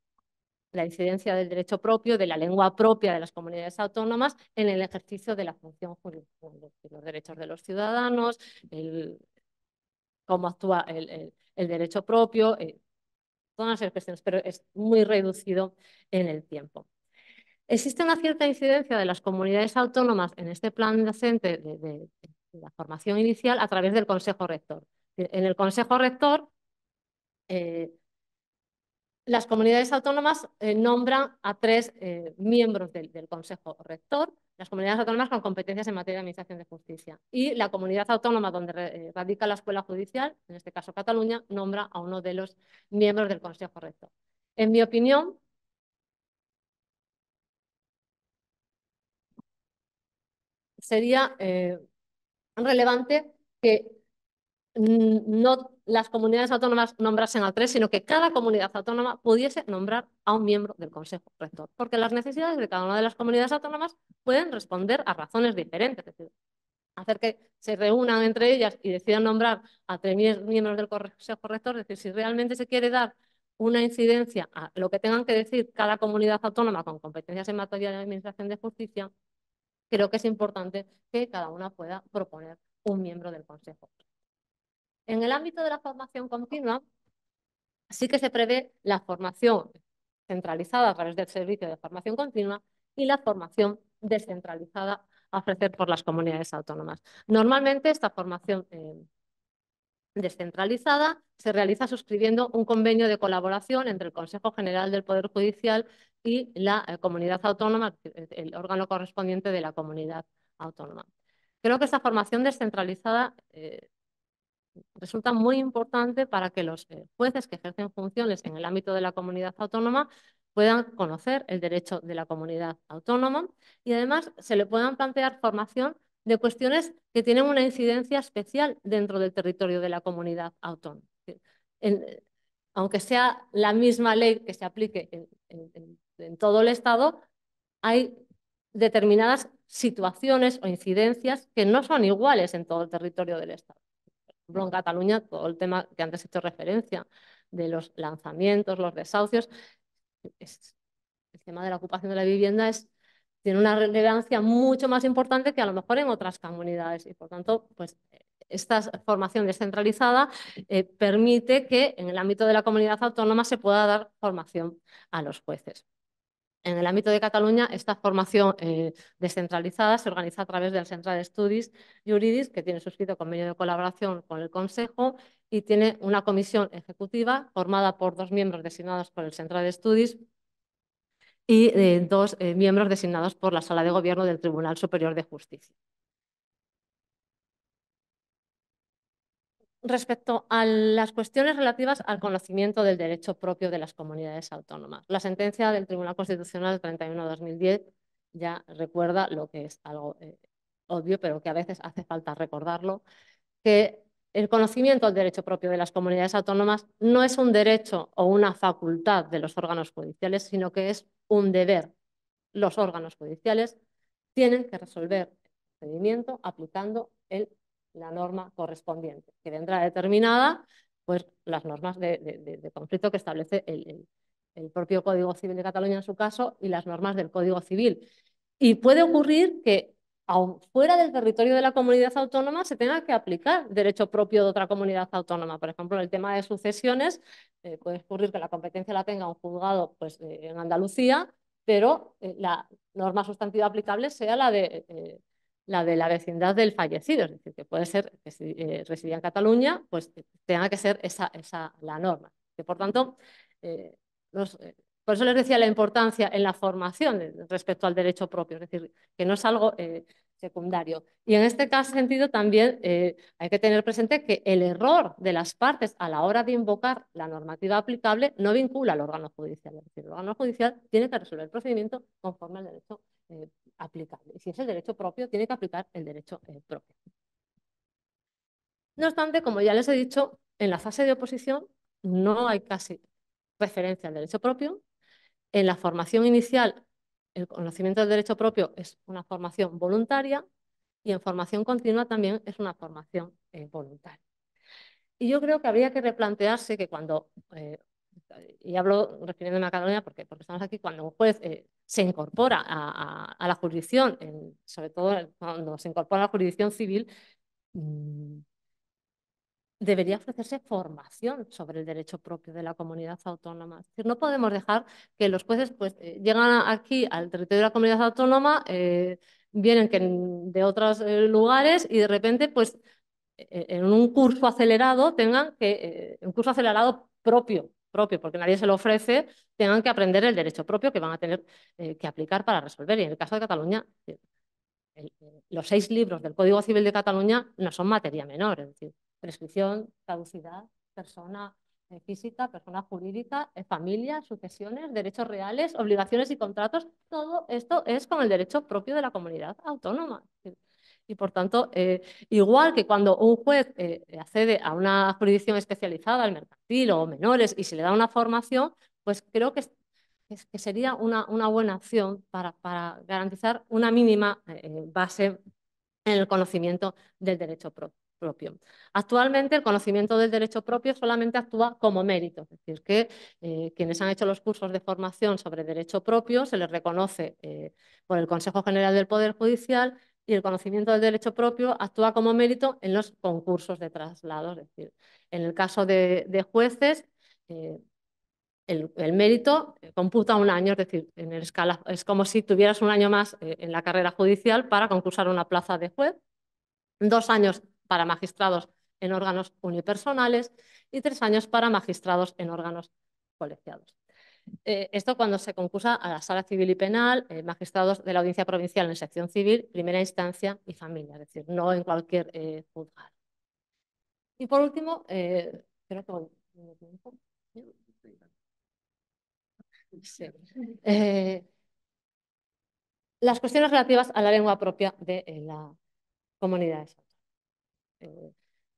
la incidencia del derecho propio, de la lengua propia de las comunidades autónomas en el ejercicio de la función jurisdiccional, los derechos de los ciudadanos, el, cómo actúa el, derecho propio, eh, todas las cuestiones, pero es muy reducido en el tiempo. Existe una cierta incidencia de las comunidades autónomas en este plan docente de, de la formación inicial a través del Consejo Rector. En el Consejo Rector eh, las comunidades autónomas eh, nombran a tres eh, miembros del, Consejo Rector, las comunidades autónomas con competencias en materia de administración de justicia. Y la comunidad autónoma donde eh, radica la escuela judicial, en este caso Cataluña, nombra a uno de los miembros del Consejo Rector. En mi opinión, sería relevante que no las comunidades autónomas nombrasen a tres, sino que cada comunidad autónoma pudiese nombrar a un miembro del Consejo Rector, porque las necesidades de cada una de las comunidades autónomas pueden responder a razones diferentes. Es decir, hacer que se reúnan entre ellas y decidan nombrar a tres miembros del Consejo Rector, es decir, si realmente se quiere dar una incidencia a lo que tengan que decir cada comunidad autónoma con competencias en materia de administración de justicia, creo que es importante que cada una pueda proponer un miembro del Consejo en el ámbito de la formación continua, sí que se prevé la formación centralizada a través del servicio de formación continua y la formación descentralizada a ofrecer por las comunidades autónomas. Normalmente esta formación eh, descentralizada se realiza suscribiendo un convenio de colaboración entre el Consejo General del Poder Judicial y la eh, comunidad autónoma, el, órgano correspondiente de la comunidad autónoma. Creo que esta formación descentralizada eh, resulta muy importante para que los eh, jueces que ejercen funciones en el ámbito de la comunidad autónoma puedan conocer el derecho de la comunidad autónoma y además se le puedan plantear formación de cuestiones que tienen una incidencia especial dentro del territorio de la comunidad autónoma. aunque sea la misma ley que se aplique en todo el Estado, hay determinadas situaciones o incidencias que no son iguales en todo el territorio del Estado ejemplo, en Cataluña, todo el tema que antes he hecho referencia de los lanzamientos, los desahucios, el tema de la ocupación de la vivienda tiene una relevancia mucho más importante que a lo mejor en otras comunidades. Y por tanto, pues esta formación descentralizada eh, permite que en el ámbito de la comunidad autónoma se pueda dar formación a los jueces. En el ámbito de Cataluña, esta formación eh, descentralizada se organiza a través del Central Estudios Juridis, que tiene suscrito convenio de colaboración con el Consejo y tiene una comisión ejecutiva formada por dos miembros designados por el Central Estudios y eh, dos eh, miembros designados por la Sala de Gobierno del Tribunal Superior de Justicia. respecto a las cuestiones relativas al conocimiento del derecho propio de las comunidades autónomas. La sentencia del Tribunal Constitucional 31-2010 ya recuerda lo que es algo eh, obvio, pero que a veces hace falta recordarlo, que el conocimiento del derecho propio de las comunidades autónomas no es un derecho o una facultad de los órganos judiciales, sino que es un deber. Los órganos judiciales tienen que resolver el procedimiento aplicando el la norma correspondiente, que vendrá determinada pues, las normas de, conflicto que establece el, propio Código Civil de Cataluña en su caso y las normas del Código Civil. Y puede ocurrir que fuera del territorio de la comunidad autónoma se tenga que aplicar derecho propio de otra comunidad autónoma. Por ejemplo, el tema de sucesiones, eh, puede ocurrir que la competencia la tenga un juzgado pues, eh, en Andalucía, pero eh, la norma sustantiva aplicable sea la de la de la vecindad del fallecido, es decir, que puede ser que si eh, residía en Cataluña, pues tenga que ser esa, esa la norma. Que, por tanto, eh, eh, por eso les decía la importancia en la formación respecto al derecho propio, es decir, que no es algo secundario. Y en este caso, sentido también hay que tener presente que el error de las partes a la hora de invocar la normativa aplicable no vincula al órgano judicial, es decir, el órgano judicial tiene que resolver el procedimiento conforme al derecho aplicable. Y si es el derecho propio, tiene que aplicar el derecho eh, propio. No obstante, como ya les he dicho, en la fase de oposición no hay casi referencia al derecho propio. En la formación inicial, el conocimiento del derecho propio es una formación voluntaria y en formación continua también es una formación eh, voluntaria. Y yo creo que habría que replantearse que cuando, eh, y hablo refiriéndome a Cataluña porque, porque estamos aquí, cuando un juez se incorpora a, la jurisdicción, sobre todo cuando se incorpora a la jurisdicción civil, mm, debería ofrecerse formación sobre el derecho propio de la comunidad autónoma. no podemos dejar que los jueces pues, eh, llegan aquí al territorio de la comunidad autónoma, eh, vienen que de otros eh, lugares y de repente, pues, e, e, en un curso acelerado tengan que, un curso acelerado propio propio, porque nadie se lo ofrece, tengan que aprender el derecho propio que van a tener eh, que aplicar para resolver. Y en el caso de Cataluña, eh, los seis libros del Código Civil de Cataluña no son materia menor, es decir, prescripción, caducidad, persona eh, física, persona jurídica, familia, sucesiones, derechos reales, obligaciones y contratos, todo esto es con el derecho propio de la comunidad autónoma. Y por tanto, eh, igual que cuando un juez eh, accede a una jurisdicción especializada, al mercantil o menores, y se le da una formación, pues creo que, sería una, buena acción para, garantizar una mínima eh, base en el conocimiento del derecho propio Actualmente el conocimiento del derecho propio solamente actúa como mérito, es decir, que quienes han hecho los cursos de formación sobre derecho propio se les reconoce por el Consejo General del Poder Judicial y el conocimiento del derecho propio actúa como mérito en los concursos de traslado. Es decir, en el caso de, jueces, eh, el, mérito computa un año, es decir, en el escala, es como si tuvieras un año más eh, en la carrera judicial para concursar una plaza de juez, dos años para magistrados en órganos unipersonales y tres años para magistrados en órganos colegiados. Eh, esto cuando se concursa a la Sala Civil y Penal, eh, magistrados de la Audiencia Provincial en sección civil, primera instancia y familia, es decir, no en cualquier eh, Y por último, eh, las cuestiones relativas a la lengua propia de la comunidad. Eh,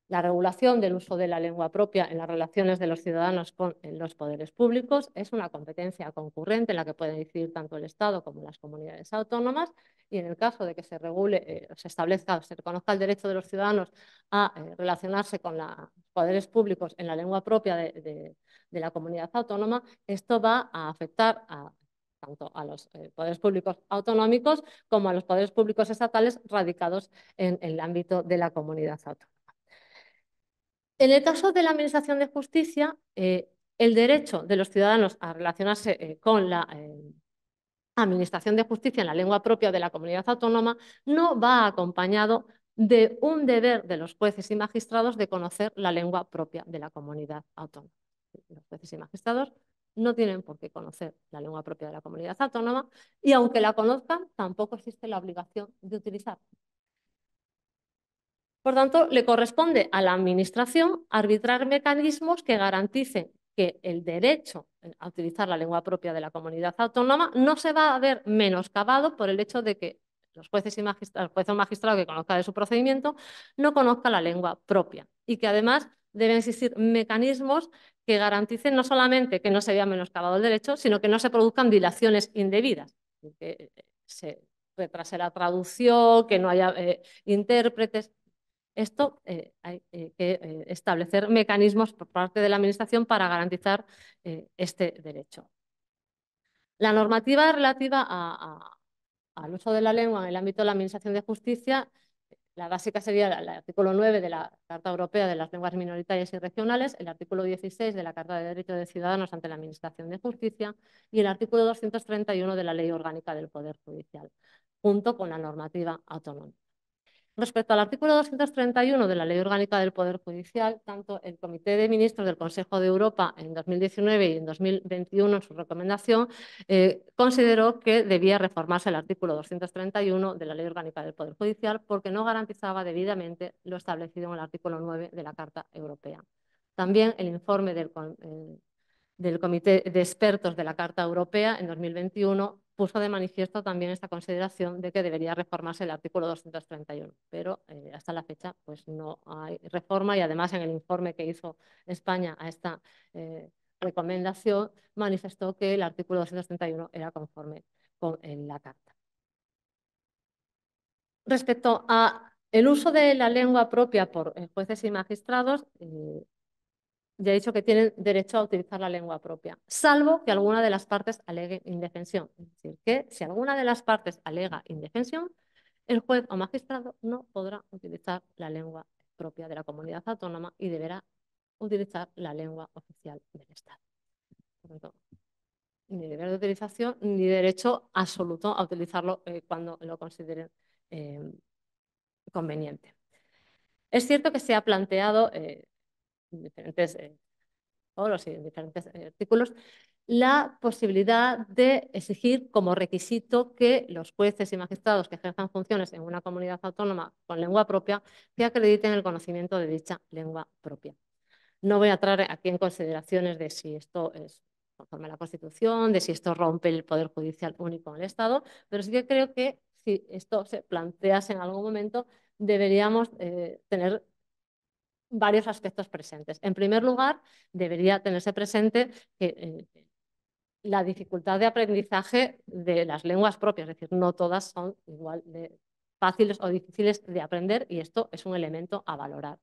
la regulación del uso de la lengua propia en las relaciones de los ciudadanos con los poderes públicos es una competencia concurrente en la que pueden decidir tanto el Estado como las comunidades autónomas y en el caso de que se regule, eh, o se establezca, o se reconozca el derecho de los ciudadanos a eh, relacionarse con los poderes públicos en la lengua propia de, la comunidad autónoma, esto va a afectar tanto a los eh, poderes públicos autonómicos como a los poderes públicos estatales radicados en el ámbito de la comunidad autónoma. En el caso de la Administración de Justicia, eh, el derecho de los ciudadanos a relacionarse eh, con la eh, Administración de Justicia en la lengua propia de la comunidad autónoma no va acompañado de un deber de los jueces y magistrados de conocer la lengua propia de la comunidad autónoma. Los jueces y magistrados no tienen por qué conocer la lengua propia de la comunidad autónoma y aunque la conozcan, tampoco existe la obligación de utilizarla. Por tanto, le corresponde a la Administración arbitrar mecanismos que garanticen que el derecho a utilizar la lengua propia de la comunidad autónoma no se va a ver menoscabado por el hecho de que los jueces y magistrados, juez o magistrado que conozca de su procedimiento no conozca la lengua propia y que además deben existir mecanismos que garanticen no solamente que no se vea menoscabado el derecho, sino que no se produzcan dilaciones indebidas, que se retrase la traducción, que no haya intérpretes, esto eh, hay eh, que eh, establecer mecanismos por parte de la Administración para garantizar este derecho. La normativa relativa al uso de la lengua en el ámbito de la Administración de Justicia, la básica sería el artículo 9 de la Carta Europea de las Lenguas Minoritarias y Regionales, el artículo 16 de la Carta de Derechos de Ciudadanos ante la Administración de Justicia y el artículo 231 de la Ley Orgánica del Poder Judicial, junto con la normativa autonómica. Respecto al artículo 231 de la Ley Orgánica del Poder Judicial, tanto el Comité de Ministros del Consejo de Europa en 2019 y en 2021, en su recomendación, eh, consideró que debía reformarse el artículo 231 de la Ley Orgánica del Poder Judicial porque no garantizaba debidamente lo establecido en el artículo 9 de la Carta Europea. También el informe del, eh, del Comité de Expertos de la Carta Europea en 2021 puso de manifiesto también esta consideración de que debería reformarse el artículo 231, pero eh, hasta la fecha pues no hay reforma y además en el informe que hizo España a esta eh, recomendación manifestó que el artículo 231 era conforme con la Carta. Respecto a el uso de la lengua propia por eh, jueces y magistrados, ya he dicho que tienen derecho a utilizar la lengua propia, salvo que alguna de las partes alegue indefensión. Es decir, que si alguna de las partes alega indefensión, el juez o magistrado no podrá utilizar la lengua propia de la comunidad autónoma y deberá utilizar la lengua oficial del Estado. Por tanto, ni deber de utilización ni derecho absoluto a utilizarlo eh, cuando lo consideren eh, conveniente. Es cierto que se ha planteado eh, diferentes, eh, o los diferentes eh, artículos, la posibilidad de exigir como requisito que los jueces y magistrados que ejerzan funciones en una comunidad autónoma con lengua propia que acrediten el conocimiento de dicha lengua propia. No voy a traer aquí en consideraciones de si esto es conforme a la Constitución, de si esto rompe el poder judicial único en el Estado, pero sí que creo que si esto se plantease en algún momento, deberíamos eh, tener varios aspectos presentes. En primer lugar, debería tenerse presente que, eh, la dificultad de aprendizaje de las lenguas propias, es decir, no todas son igual de fáciles o difíciles de aprender y esto es un elemento a valorar.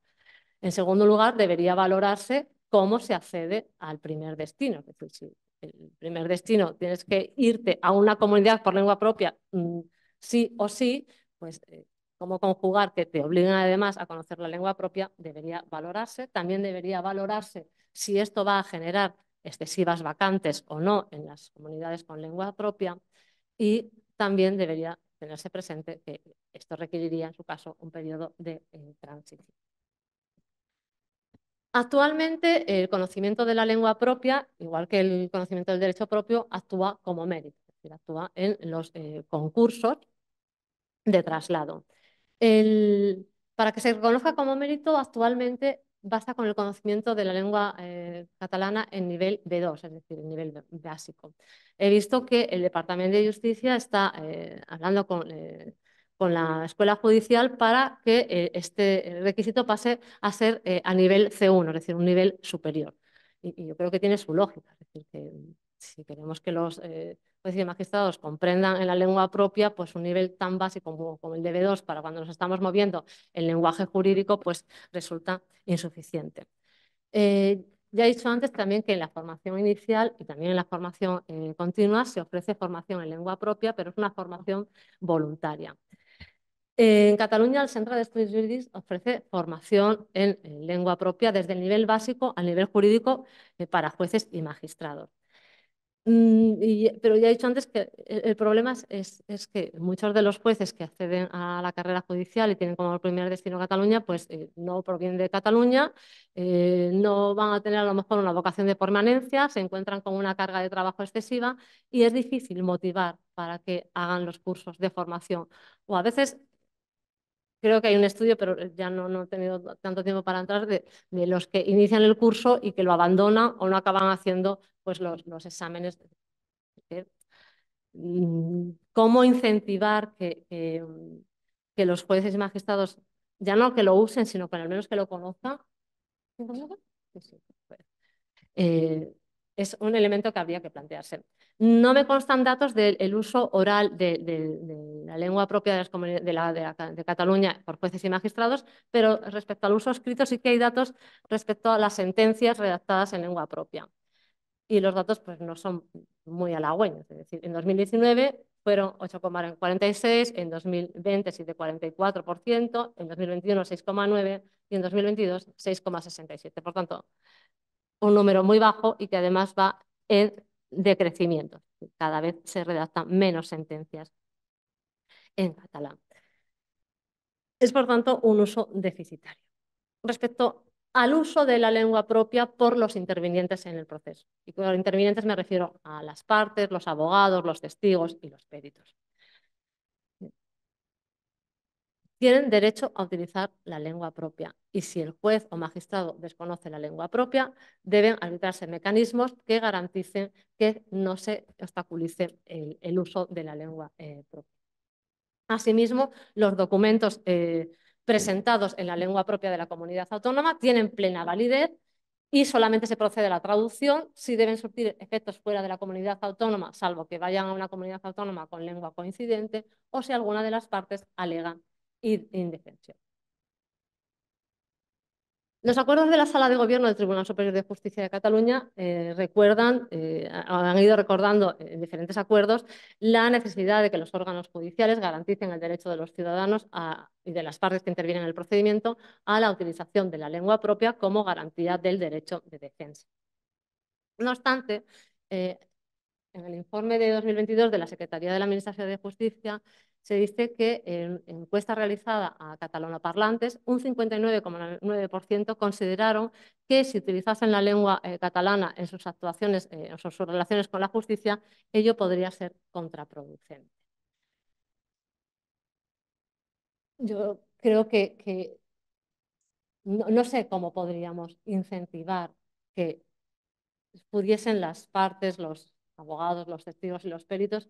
En segundo lugar, debería valorarse cómo se accede al primer destino, es decir, si el primer destino tienes que irte a una comunidad por lengua propia mm, sí o sí, pues eh, cómo conjugar, que te obligan además a conocer la lengua propia, debería valorarse. También debería valorarse si esto va a generar excesivas vacantes o no en las comunidades con lengua propia y también debería tenerse presente que esto requeriría, en su caso, un periodo de eh, transición. Actualmente, el conocimiento de la lengua propia, igual que el conocimiento del derecho propio, actúa como mérito, es decir, actúa en los eh, concursos de traslado para que se reconozca como mérito, actualmente basta con el conocimiento de la lengua eh, catalana en nivel B2, es decir, en nivel básico. He visto que el Departamento de Justicia está eh, hablando eh, con, la Escuela Judicial para que este requisito pase a ser a nivel C1, es decir, un nivel superior. Y, y, yo creo que tiene su lógica, decir, que si queremos que los jueces eh, y magistrados comprendan en la lengua propia, pues un nivel tan básico como, el de 2 para cuando nos estamos moviendo el lenguaje jurídico, pues resulta insuficiente. Eh, ya he dicho antes también que en la formación inicial y también en la formación eh, continua se ofrece formación en lengua propia, pero es una formación voluntaria. En Cataluña, el Centro de Estudios Jurídicos ofrece formación en, lengua propia desde el nivel básico al nivel jurídico para jueces y magistrados. Mm, pero ya he dicho antes que el problema es, que muchos de los jueces que acceden a la carrera judicial y tienen como primer destino Cataluña, pues eh, no provienen de Cataluña, eh, no van a tener a lo mejor una vocación de permanencia, se encuentran con una carga de trabajo excesiva y es difícil motivar para que hagan los cursos de formación. O a veces creo que hay un estudio, pero eh, ya no, he tenido tanto tiempo para entrar, de, los que inician el curso y que lo abandonan o no acaban haciendo pues, los, los exámenes. Mm, ¿Cómo incentivar que, mm, que, los jueces y magistrados, ya no que lo usen, sino que al menos que lo conozcan? Pues, eh, es un elemento que habría que plantearse. No me constan datos del uso oral de, la lengua propia de, la, de, Cataluña por jueces y magistrados, pero respecto al uso escrito sí que hay datos respecto a las sentencias redactadas en lengua propia. Y los datos pues, no son muy halagüeños. Es decir, en 2019 fueron 8,46, en 2020 7,44%, en 2021 6,9% y en 2022 6,67%. Por tanto, un número muy bajo y que además va en de crecimiento. Cada vez se redactan menos sentencias en catalán. Es, por tanto, un uso deficitario. Respecto al uso de la lengua propia por los intervinientes en el proceso. Y por intervinientes me refiero a las partes, los abogados, los testigos y los peritos. tienen derecho a utilizar la lengua propia. Y si el juez o magistrado desconoce la lengua propia, deben arbitrarse mecanismos que garanticen que no se obstaculice el, uso de la lengua eh, propia. Asimismo, los documentos eh, presentados en la lengua propia de la comunidad autónoma tienen plena validez y solamente se procede a la traducción si deben surtir efectos fuera de la comunidad autónoma, salvo que vayan a una comunidad autónoma con lengua coincidente o si alguna de las partes alega y indefensión. Los acuerdos de la Sala de Gobierno del Tribunal Superior de Justicia de Cataluña eh, recuerdan, eh, han ido recordando en eh, diferentes acuerdos la necesidad de que los órganos judiciales garanticen el derecho de los ciudadanos y de las partes que intervienen en el procedimiento a la utilización de la lengua propia como garantía del derecho de defensa. No obstante, en el informe de 2022 de la Secretaría de la Administración de Justicia se dice que en encuesta realizada a catalanoparlantes, un 59,9% consideraron que si utilizasen la lengua eh, catalana en sus actuaciones, o eh, en sus relaciones con la justicia, ello podría ser contraproducente. Yo creo que, no sé cómo podríamos incentivar que pudiesen las partes, los abogados, los testigos y los peritos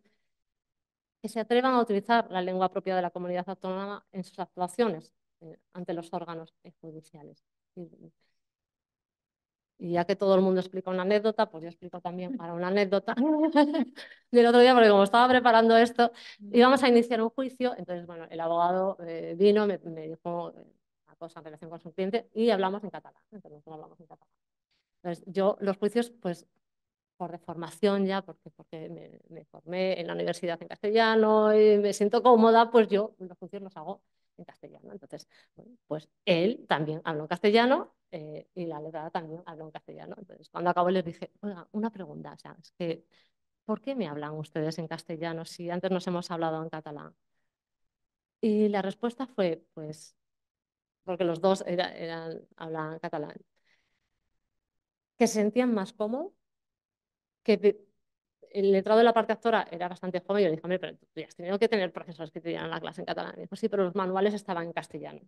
que se atrevan a utilizar la lengua propia de la comunidad autónoma en sus actuaciones eh, ante los órganos judiciales. Y, ya que todo el mundo explica una anécdota, pues yo explico también para una anécdota del otro día, porque como estaba preparando esto, íbamos a iniciar un juicio, entonces, bueno, el abogado eh, vino, me, dijo eh, una cosa en relación con su cliente y hablamos en catalán, entonces hablamos en catalán. Entonces, yo los juicios, pues de formación ya, porque, porque me, formé en la universidad en castellano y me siento cómoda, pues yo los funciones los hago en castellano. Entonces, pues él también habló en castellano eh, y la letrada también habló en castellano. Entonces, cuando acabó les dije, oiga, una pregunta, o es que, ¿por qué me hablan ustedes en castellano si antes nos hemos hablado en catalán? Y la respuesta fue, pues, porque los dos eran, hablaban catalán, que se sentían más cómodos que el letrado de la parte actora era bastante joven y yo le dije, hombre, pero tú has tenido que tener profesores que te dieran la clase en catalán. Y dijo, sí, pero los manuales estaban en castellano.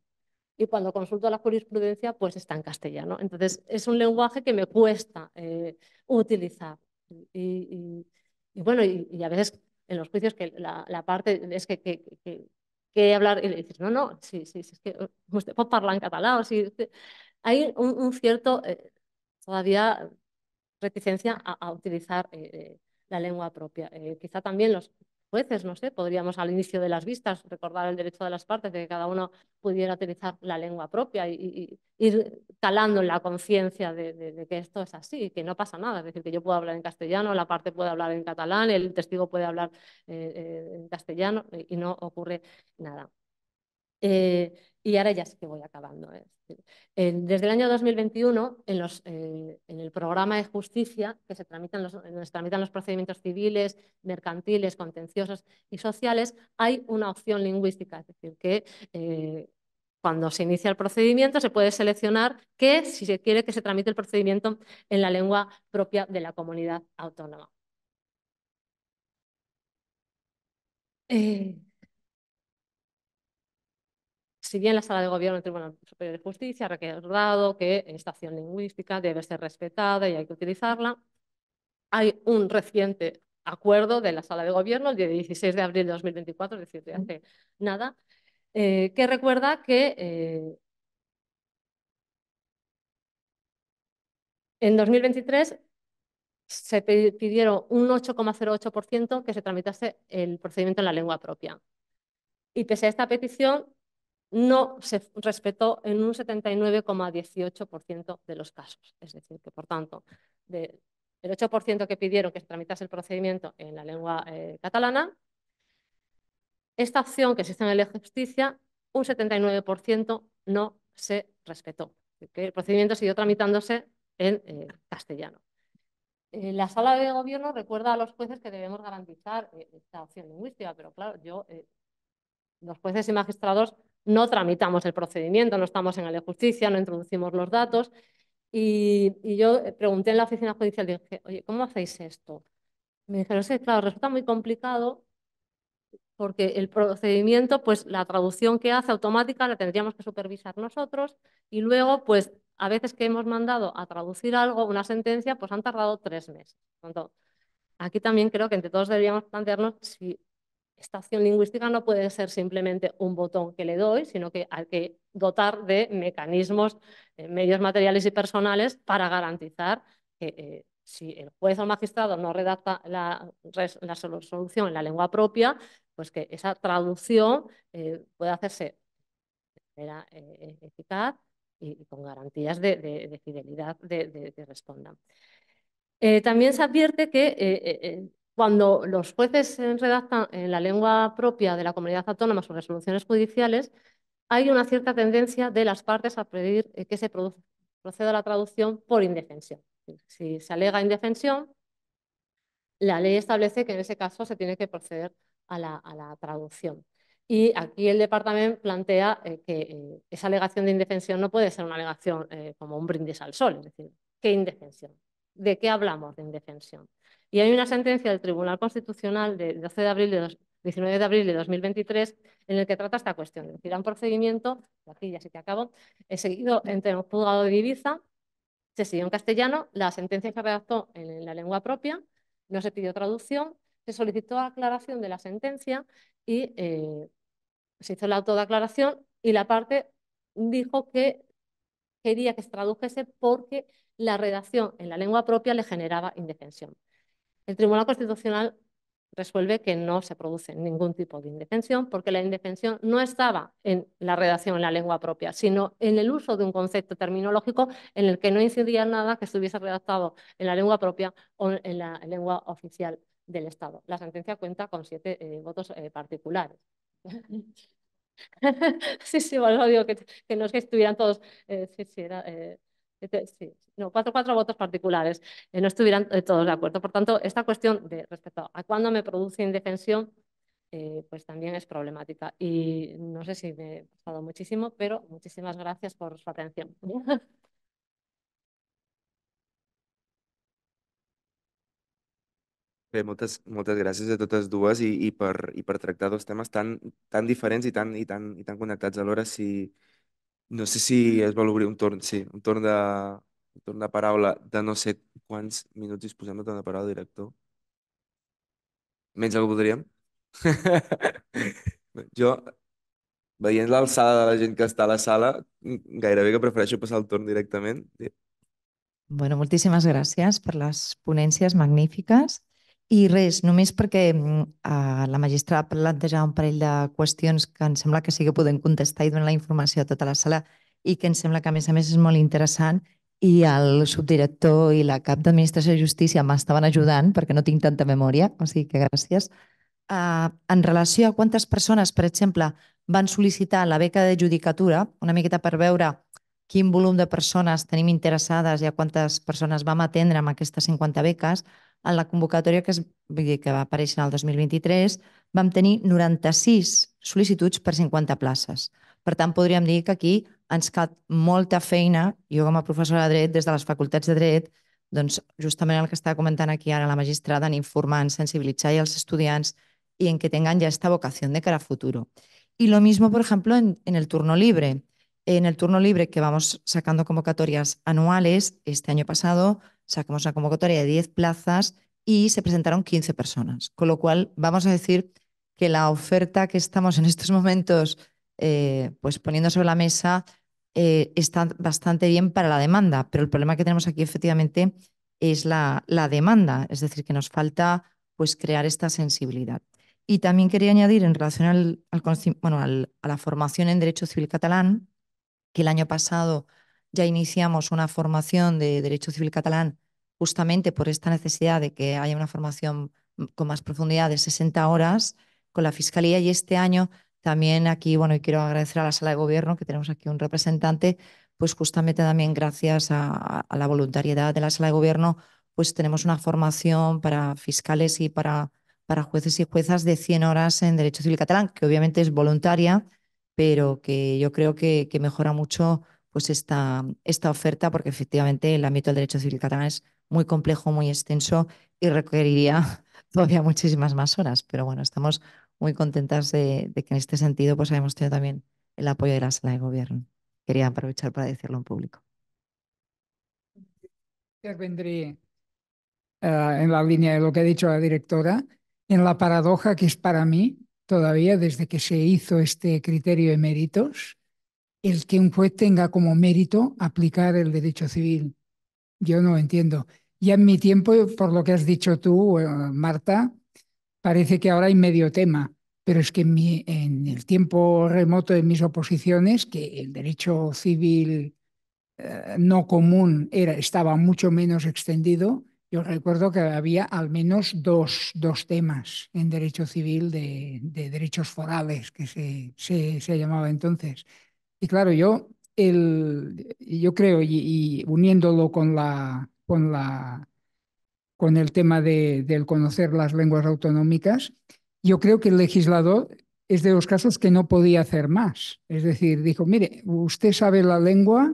Y cuando consulto la jurisprudencia, pues está en castellano. Entonces, es un lenguaje que me cuesta eh, utilizar. Y, bueno, y, a veces en los juicios que la, parte es que, que, que, hablar y le dices, no, no, sí, sí, es que eh, usted puede hablar en catalán. hay un, cierto, eh, todavía reticencia a, utilizar eh, eh, la lengua propia. Eh, quizá también los jueces, no sé, podríamos al inicio de las vistas recordar el derecho de las partes de que cada uno pudiera utilizar la lengua propia y, ir calando en la conciencia de, que esto es así, que no pasa nada, es decir, que yo puedo hablar en castellano, la parte puede hablar en catalán, el testigo puede hablar en castellano y no ocurre nada. Eh, y ahora ya sí que voy acabando. ¿eh? desde el año 2021, eh, en, el programa de justicia, que se tramitan los, procedimientos civiles, mercantiles, contenciosos y sociales, hay una opción lingüística, es decir, que cuando se inicia el procedimiento se puede seleccionar que, si se quiere, que se tramite el procedimiento en la lengua propia de la comunidad autónoma. Si bien la sala de gobierno del Tribunal Superior de Justicia, ha recordado que esta acción lingüística debe ser respetada y hay que utilizarla. Hay un reciente acuerdo de la sala de gobierno, el día 16 de abril de 2024, es decir, de hace nada, eh, que recuerda que eh, en 2023 se pidieron un 8,08% que se tramitase el procedimiento en la lengua propia. Y pese a esta petición, no se respetó en un 79,18% de los casos. Es decir, que por tanto, del 8% que pidieron que se tramitase el procedimiento en la lengua eh, catalana, esta opción que existe en la justicia, un 79% no se respetó. Que el procedimiento siguió tramitándose en eh, castellano. Eh, la sala de gobierno recuerda a los jueces que debemos garantizar esta opción lingüística, pero claro, yo, los jueces y magistrados no tramitamos el procedimiento, no estamos en la justicia, no introducimos los datos. Y, yo eh, pregunté en la oficina judicial, dije, oye, ¿cómo hacéis esto? Me dijeron, sí, claro, resulta muy complicado porque el procedimiento, pues la traducción que hace automática la tendríamos que supervisar nosotros y luego, pues a veces que hemos mandado a traducir algo, una sentencia, pues han tardado tres meses. Entonces, aquí también creo que entre todos deberíamos plantearnos si esta acción lingüística no puede ser simplemente un botón que le doy, sino que hay que dotar de mecanismos, eh, medios materiales y personales para garantizar que eh, si el juez o magistrado no redacta la, solución en la lengua propia, pues que esa traducción puede eh, pueda hacerse de manera e-, eficaz y, con garantías de, fidelidad de, de responda. también se advierte que cuando los jueces redactan en la lengua propia de la comunidad autónoma sus resoluciones judiciales, hay una cierta tendencia de las partes a pedir eh, que se proceda a la traducción por indefensión. Si se alega indefensión, la ley establece que en ese caso se tiene que proceder a la, traducción. Y aquí el departamento plantea eh, que eh, esa alegación de indefensión no puede ser una alegación como un brindis al sol, es decir, ¿qué indefensión? ¿De qué hablamos de indefensión? Y hay una sentencia del Tribunal Constitucional del 12 de abril de 19 de abril de 2023 en el que trata esta cuestión. Es decir, un procedimiento, aquí ya se que acabo, he seguido entre un juzgado de Ibiza, se siguió en castellano, la sentencia se redactó en la lengua propia, no se pidió traducción, se solicitó aclaración de la sentencia y eh, se hizo la auto de aclaración y la parte dijo que quería que se tradujese porque la redacción en la lengua propia le generaba indefensión. El Tribunal Constitucional resuelve que no se produce ningún tipo de indefensión porque la indefensión no estaba en la redacción en la lengua propia, sino en el uso de un concepto terminológico en el que no incidía nada que estuviese redactado en la lengua propia o en la lengua oficial del Estado. La sentencia cuenta con siete eh, votos eh, particulares. sí, sí, bueno, digo que, no es que estuvieran todos, eh, sí, sí, era este, sí, no, cuatro, cuatro votos particulares, eh, no estuvieran eh, todos de acuerdo. Por tanto, esta cuestión de respecto a cuándo me produce indefensión, eh, pues también es problemática. Y no sé si me he pasado muchísimo, pero muchísimas gracias por su atención. Muchas gracias moltes gràcies a dudas y por y por dos temas tan, tan y tan, conectados tan, y tan Si, No sé si es vol obrir un torn, sí, un torn de, un torn de paraula de no sé quants minuts disposem de torn de paraula, director. Menys el que voldríem. jo, veient l'alçada de la gent que està a la sala, mm, gairebé que prefereixo passar el torn directament. Bueno, moltíssimes gràcies per les ponències magnífiques. I res, només perquè uh, la magistrada planteja un parell de qüestions que em sembla que sí que podem contestar i donar la informació a tota la sala i que em sembla que a més a més és molt interessant i el subdirector i la cap d'Administració de Justícia m'estaven ajudant perquè no tinc tanta memòria, o sigui que gràcies. Uh, en relació a quantes persones, per exemple, van sol·licitar la beca de judicatura, una miqueta per veure quin volum de persones tenim interessades i a quantes persones vam atendre amb aquestes 50 beques, en la convocatòria que, es, vull dir, que va aparèixer el 2023, vam tenir 96 sol·licituds per 50 places. Per tant, podríem dir que aquí ens cal molta feina, jo com a professora de dret, des de les facultats de dret, doncs justament el que està comentant aquí ara la magistrada, en informar, en sensibilitzar els estudiants i en que tengan ja esta vocació de cara a futuro. I lo mismo, por ejemplo, en, en, el turno libre. En el turno libre que vamos sacando convocatòries anuales, este any passat, sacamos una convocatoria de 10 plazas y se presentaron 15 personas. Con lo cual, vamos a decir que la oferta que estamos en estos momentos eh, pues poniendo sobre la mesa eh, está bastante bien para la demanda, pero el problema que tenemos aquí efectivamente es la, la demanda, es decir, que nos falta pues, crear esta sensibilidad. Y también quería añadir en relación al, a la formación en Derecho Civil Catalán, que el año pasado ya iniciamos una formación de Derecho Civil Catalán justamente por esta necesidad de que haya una formación con más profundidad de 60 horas con la Fiscalía y este año también aquí, bueno, y quiero agradecer a la Sala de Gobierno que tenemos aquí un representante, pues justamente también gracias a, la voluntariedad de la Sala de Gobierno, pues tenemos una formación para fiscales y para, para jueces y juezas de 100 horas en Derecho Civil Catalán, que obviamente es voluntaria, pero que yo creo que mejora mucho pues esta, esta oferta, porque efectivamente el ámbito del derecho civil catalán es muy complejo, muy extenso y requeriría todavía muchísimas más horas. Pero bueno, estamos muy contentas de, que en este sentido pues hayamos tenido también el apoyo de la sala de gobierno. Quería aprovechar para decirlo en público. Vendré eh, en la línea de lo que ha dicho la directora, en la paradoja que es para mí todavía desde que se hizo este criterio de méritos, el que un juez tenga como mérito aplicar el derecho civil. Yo no entiendo. Ya en mi tiempo, por lo que has dicho tú, eh, Marta, parece que ahora hay medio tema, pero es que en, mi, el tiempo remoto de mis oposiciones, que el derecho civil eh, no común era, estaba mucho menos extendido, yo recuerdo que había al menos dos, dos temas en derecho civil de, derechos forales, que se, se, se llamaba entonces. Y claro, yo, yo creo, y, uniéndolo con la, con la con el tema de, del conocer las lenguas autonómicas, yo creo que el legislador es de los casos que no podía hacer más. Es decir, dijo, mire, usted sabe la lengua,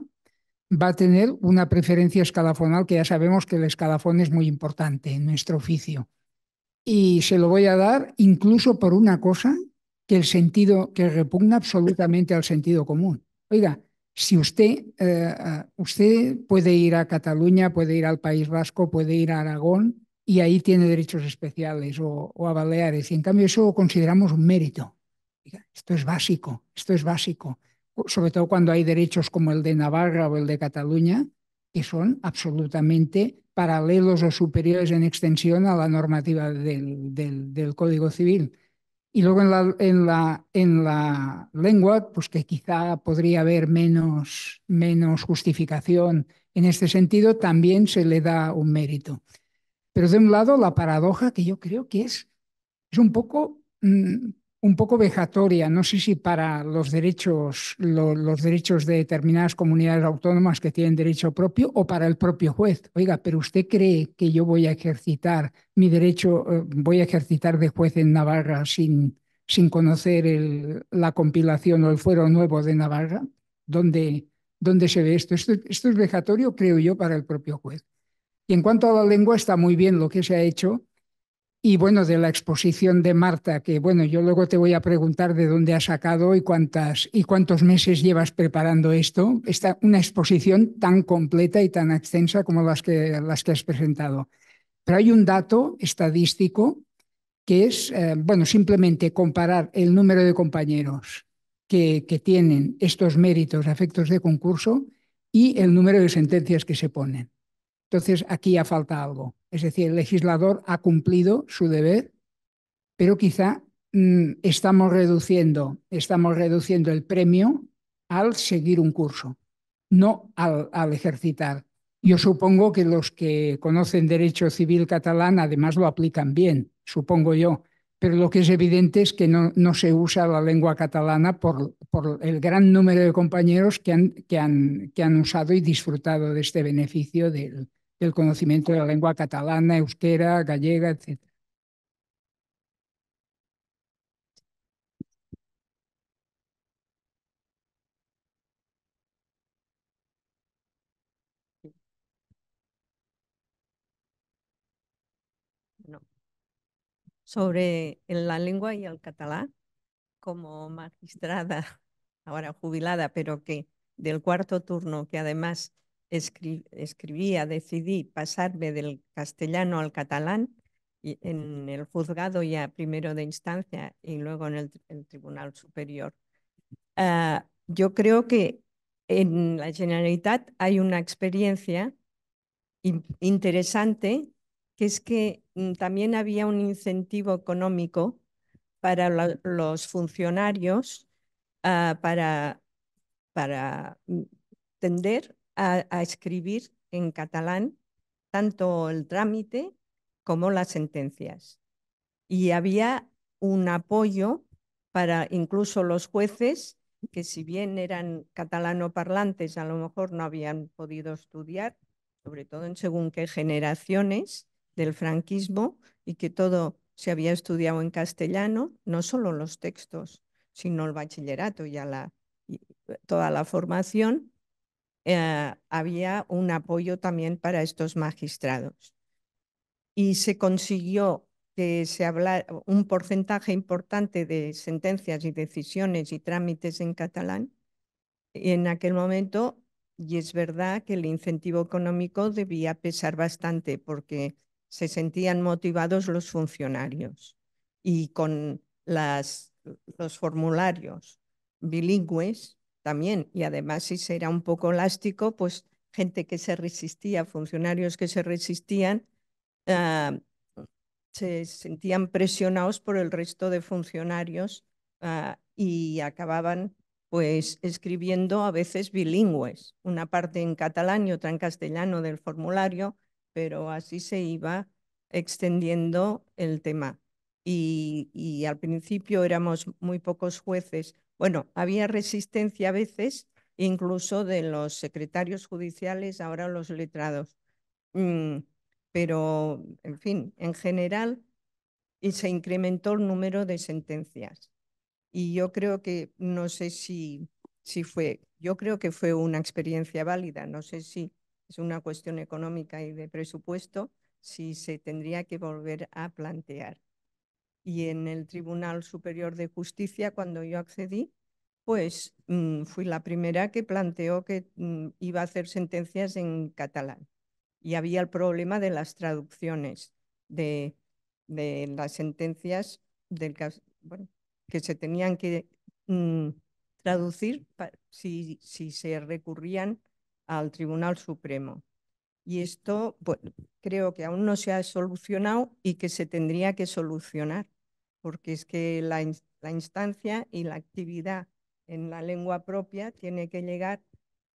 va a tener una preferencia escalafonal, que ya sabemos que el escalafón es muy importante en nuestro oficio. Y se lo voy a dar incluso por una cosa que el sentido, que repugna absolutamente al sentido común. Oiga, si usted, eh, eh, usted puede ir a Cataluña, puede ir al País Vasco, puede ir a Aragón y ahí tiene derechos especiales o, a Baleares. Y en cambio eso lo consideramos un mérito. esto es básico, esto es básico. Sobre todo cuando hay derechos como el de Navarra o el de Cataluña, que son absolutamente paralelos o superiores en extensión a la normativa del Código Civil. Y luego en la, en la, en la lengua, pues que quizá podría haber menos, menos justificación en este sentido, también se le da un mérito. Pero de un lado, la paradoja que yo creo que es, es un poco mm, un poco vejatoria, no sé si para los derechos, los derechos de determinadas comunidades autónomas que tienen derecho propio o para el propio juez. Oiga, pero usted cree que yo voy a ejercitar mi derecho, eh, voy a ejercitar de juez en Navarra sin, sin conocer el, la compilación o el fuero nuevo de Navarra, donde donde se ve esto. Esto es vejatorio, creo yo, para el propio juez. Y en cuanto a la lengua, está muy bien lo que se ha hecho y bueno, de la exposición de Marta, que bueno, yo luego te voy a preguntar de dónde has sacado y cuántas y cuántos meses llevas preparando esto, Está una exposición tan completa y tan extensa como las que, las que has presentado. Pero hay un dato estadístico que es, eh, bueno, simplemente comparar el número de compañeros que, que tienen estos méritos a efectos de concurso y el número de sentencias que se ponen. Entonces, aquí ya falta algo. Es decir, el legislador ha cumplido su deber, pero quizá mm, estamos, reduciendo, estamos reduciendo el premio al seguir un curso, no al, ejercitar. Yo supongo que los que conocen derecho civil catalán además lo aplican bien, supongo yo, pero lo que es evidente es que no, no se usa la lengua catalana por, por, el gran número de compañeros que han, que, han, que han usado y disfrutado de este beneficio del, el conocimiento de la lengua catalana, euskera, gallega, etcétera. Sobre la lengua y el catalán, como magistrada, ahora jubilada, pero que del cuarto turno, que además escribía, decidí pasarme del castellano al catalán y en el juzgado ya primero de instancia y luego en el, Tribunal Superior. Ah, yo creo que en la Generalitat hay una experiencia interesante que es que mm, también había un incentivo económico para los funcionarios ah, para, para mm, tender a, escribir en catalán tanto el trámite como las sentencias. Y había un apoyo para incluso los jueces que si bien eran catalanoparlantes, a lo mejor no habían podido estudiar, sobre todo en según qué generaciones del franquismo, y que todo se había estudiado en castellano, no solo los textos, sino el bachillerato y eh, toda la formación, eh, había un apoyo también para estos magistrados. Y se consiguió que se hablara un porcentaje importante de sentencias y decisiones y trámites en catalán. Y en aquel momento, y es verdad que el incentivo económico debía pesar bastante porque se sentían motivados los funcionarios y con las, los formularios bilingües también. Y además, si era un poco elástico, pues gente que se resistía, funcionarios que se resistían, ah, se sentían presionados por el resto de funcionarios ah, y acababan pues escribiendo a veces bilingües, una parte en catalán y otra en castellano del formulario, pero así se iba extendiendo el tema. y al principio éramos muy pocos jueces, bueno, había resistencia a veces, incluso de los secretarios judiciales, ahora los letrados. Mm, pero, en fin, en general, y se incrementó el número de sentencias. Y yo creo que, no sé si, si fue, yo creo que fue una experiencia válida, no sé si es una cuestión económica y de presupuesto, si se tendría que volver a plantear y en el Tribunal Superior de Justicia, cuando yo accedí, pues mm, fui la primera que planteó que mm, iba a hacer sentencias en catalán. Y había el problema de las traducciones de, las sentencias del que se tenían que mm, traducir si, si se recurrían al Tribunal Supremo. Y esto, pues, creo que aún no se ha solucionado y que se tendría que solucionar, porque es que la, instancia y la actividad en la lengua propia tiene que llegar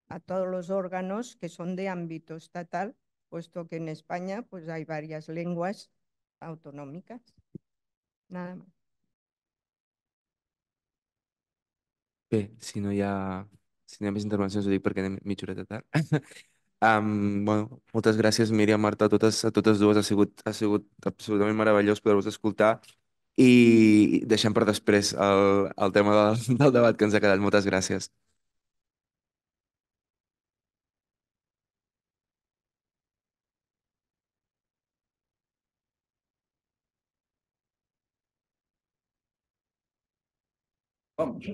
a todos los órganos que son de ámbito estatal, puesto que en España pues, hay varias lenguas autonómicas. Nada más. si no ya, sin si no hi ha més intervencions, ho Um, bueno, moltes gràcies, Míriam, Marta, a totes, a totes dues. Ha sigut, ha sigut absolutament meravellós poder-vos escoltar i deixem per després el, el tema del, del debat que ens ha quedat. Moltes gràcies.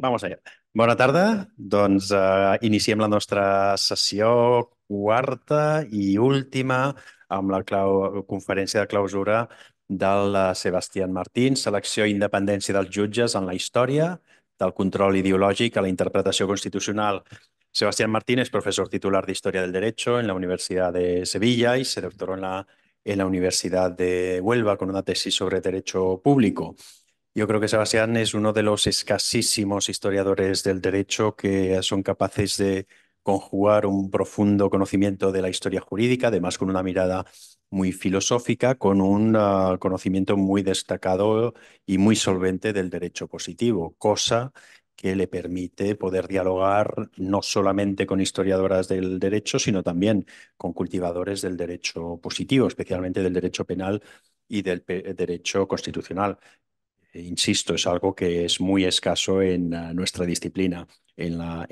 Vamos allá. Bona tarda. Doncs eh, iniciem la nostra sessió quarta i última amb la clau, conferència de clausura del eh, Sebastián Martín, Selecció i independència dels jutges en la història, del control ideològic a la interpretació constitucional. Sebastián Martín és professor titular d'Història del Derecho en la Universitat de Sevilla i se doctoró en la, en la Universitat de Huelva con una tesis sobre Derecho Público. Yo creo que Sebastián es uno de los escasísimos historiadores del derecho que son capaces de conjugar un profundo conocimiento de la historia jurídica, además con una mirada muy filosófica, con un ah, conocimiento muy destacado y muy solvente del derecho positivo, cosa que le permite poder dialogar no solamente con historiadoras del derecho, sino también con cultivadores del derecho positivo, especialmente del derecho penal y del derecho constitucional, eh, insisto, es algo que es muy escaso en ah, nuestra disciplina, en la,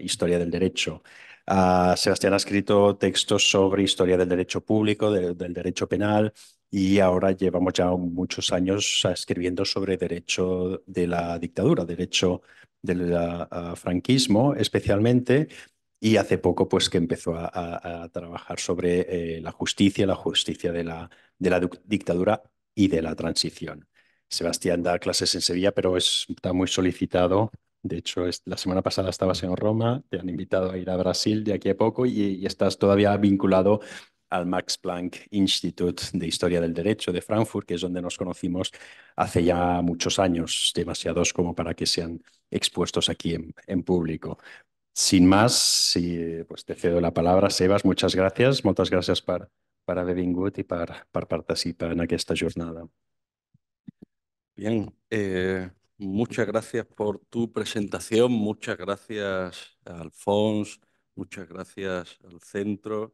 historia del derecho. Ah, Sebastián ha escrito textos sobre historia del derecho público, del derecho penal, y ahora llevamos ya muchos años escribiendo sobre derecho de la dictadura, derecho del ah, franquismo especialmente, y hace poco pues que empezó a, trabajar sobre eh, la justicia, la justicia de la dictadura y de la transición. Sebastián da clases en Sevilla, pero está muy solicitado. De hecho, la semana pasada estabas en Roma, te han invitado a ir a Brasil de aquí a poco y, estás todavía vinculado al Max Planck Institute de Historia del Derecho de Frankfurt, que es donde nos conocimos hace ya muchos años, demasiados como para que sean expuestos aquí en, público. Sin más, pues te cedo la palabra, Sebas. Muchas gracias. Muchas gracias para para venido y para participar en esta jornada. Bien, eh, muchas gracias por tu presentación, muchas gracias a Alfons, muchas gracias al centro,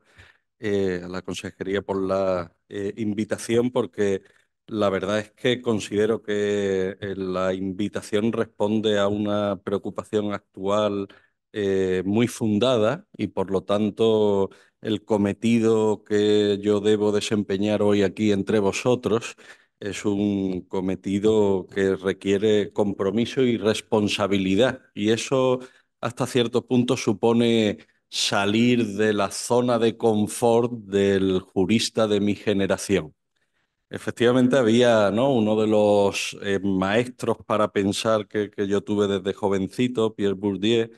eh, a la consejería por la eh, invitación, porque la verdad es que considero que la invitación responde a una preocupación actual muy fundada y por lo tanto el cometido que yo debo desempeñar hoy aquí entre vosotros es un cometido que requiere compromiso y responsabilidad. Y eso hasta cierto punto supone salir de la zona de confort del jurista de mi generación. Efectivamente, había uno de los eh, maestros para pensar que, que, yo tuve desde jovencito, Pierre Bourdieu,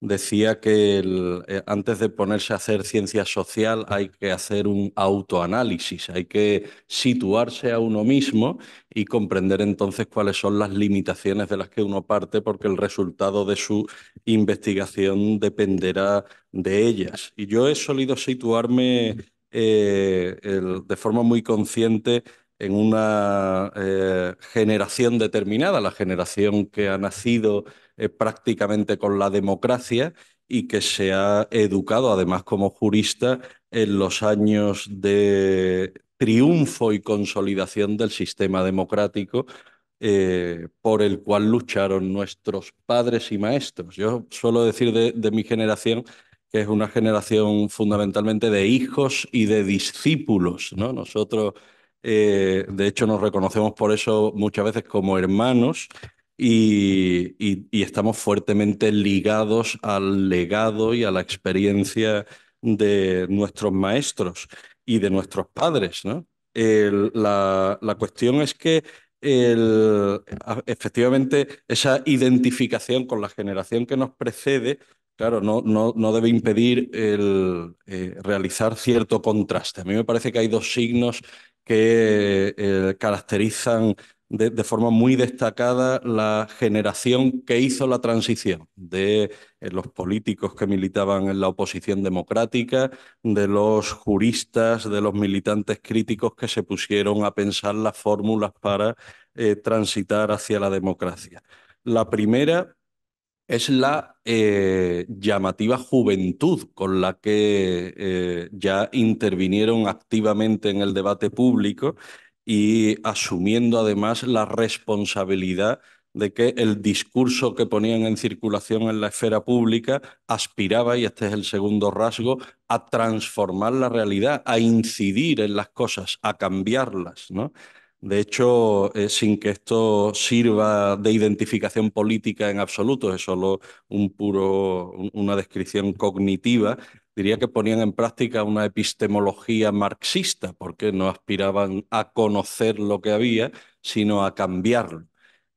decía que eh, antes de ponerse a hacer ciencia social hay que hacer un autoanálisis, hay que situarse a uno mismo y comprender entonces cuáles son las limitaciones de las que uno parte porque el resultado de su investigación dependerá de ellas. Y yo he solido situarme eh, de forma muy consciente en una eh, generación determinada, la generación que ha nacido eh, prácticamente con la democracia y que se ha educado además como jurista en los años de triunfo y consolidación del sistema democrático eh, por el cual lucharon nuestros padres y maestros. Yo suelo decir de, mi generación que es una generación fundamentalmente de hijos y de discípulos. ¿no? Nosotros, eh, de hecho, nos reconocemos por eso muchas veces como hermanos y, estamos fuertemente ligados al legado y a la experiencia de nuestros maestros y de nuestros padres. ¿no? la, cuestión es que efectivamente esa identificación con la generación que nos precede, claro, no, no, debe impedir el, eh, realizar cierto contraste. A mí me parece que hay dos signos que eh, caracterizan de, forma muy destacada la generación que hizo la transición de eh, los políticos que militaban en la oposición democrática, de los juristas, de los militantes críticos que se pusieron a pensar las fórmulas para eh, transitar hacia la democracia. La primera es la eh, llamativa juventud con la que ya intervinieron activamente en el debate público y asumiendo además la responsabilidad de que el discurso que ponían en circulación en la esfera pública aspiraba, y este es el segundo rasgo, a transformar la realidad, a incidir en las cosas, a cambiarlas. ¿no? De hecho, eh, sin que esto sirva de identificación política en absoluto, es solo un puro, una descripción cognitiva, diría que ponían en práctica una epistemología marxista, porque no aspiraban a conocer lo que había, sino a cambiarlo.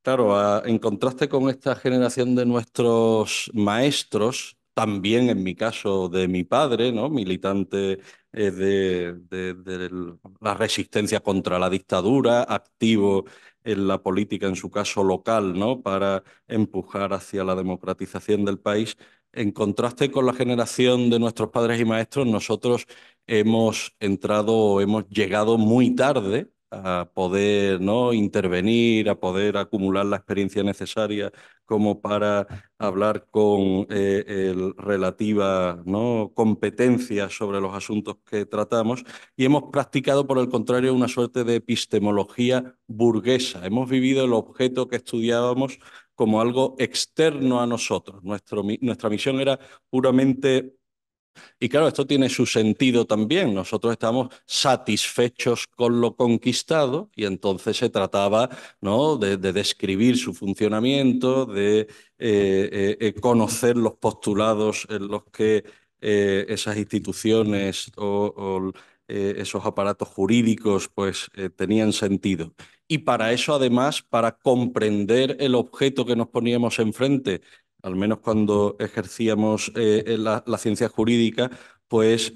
Claro, en contraste con esta generación de nuestros maestros, también en mi caso de mi padre, ¿no? militante eh, de, la resistencia contra la dictadura, activo en la política, en su caso local, ¿no? para empujar hacia la democratización del país, en contraste con la generación de nuestros padres y maestros, nosotros hemos entrado, hemos llegado muy tarde a poder ¿no? intervenir, a poder acumular la experiencia necesaria como para hablar con eh, relativa ¿no? competencia sobre los asuntos que tratamos y hemos practicado, por el contrario, una suerte de epistemología burguesa. Hemos vivido el objeto que estudiábamos como algo externo a nosotros. nuestra misión era puramente... Y claro, esto tiene su sentido también. Nosotros estamos satisfechos con lo conquistado y entonces se trataba de, describir su funcionamiento, de eh, eh, eh, conocer los postulados en los que esas instituciones o, esos aparatos jurídicos pues tenían sentido y para eso además, para comprender el objeto que nos poníamos enfrente, al menos cuando ejercíamos eh, eh, la, ciencia jurídica, pues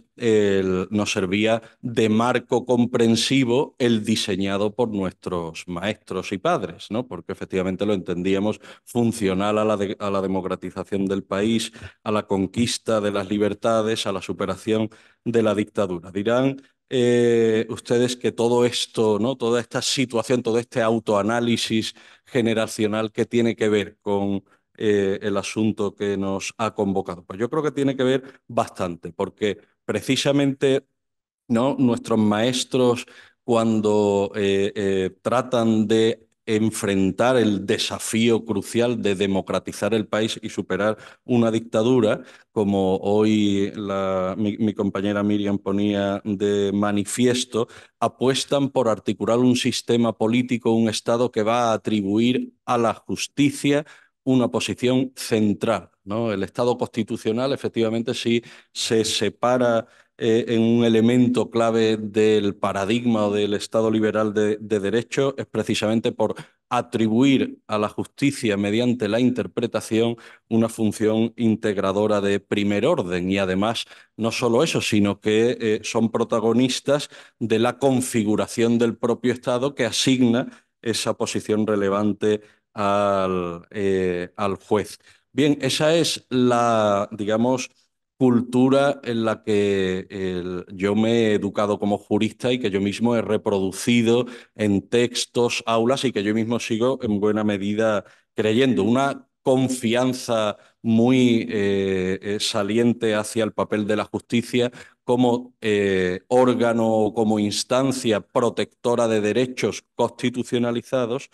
nos servía de marco comprensivo el diseñado por nuestros maestros y padres, ¿no? porque efectivamente lo entendíamos funcional a la, a la democratización del país, a la conquista de las libertades, a la superación de la dictadura. Dirán eh, ustedes que todo esto, ¿no? toda esta situación, todo este autoanálisis generacional que tiene que ver con eh, el asunto que nos ha convocado? Pues yo creo que tiene que ver bastante, porque precisamente ¿no? nuestros maestros cuando eh, tratan de enfrentar el desafío crucial de democratizar el país y superar una dictadura, como hoy mi, compañera Miriam ponía de manifiesto, apuestan por articular un sistema político, un Estado que va a atribuir a la justicia una posición central. ¿no? El Estado constitucional, efectivamente, si se separa eh, en un elemento clave del paradigma del Estado liberal de, derecho es precisamente por atribuir a la justicia mediante la interpretación una función integradora de primer orden y además no solo eso, sino que eh, son protagonistas de la configuración del propio Estado que asigna esa posición relevante al eh, juez. Bien, esa es la, digamos, cultura en la que yo me he educado como jurista y que yo mismo he reproducido en textos, aulas y que yo mismo sigo en buena medida creyendo. Una confianza muy eh, eh, saliente hacia el papel de la justicia como eh, órgano o como instancia protectora de derechos constitucionalizados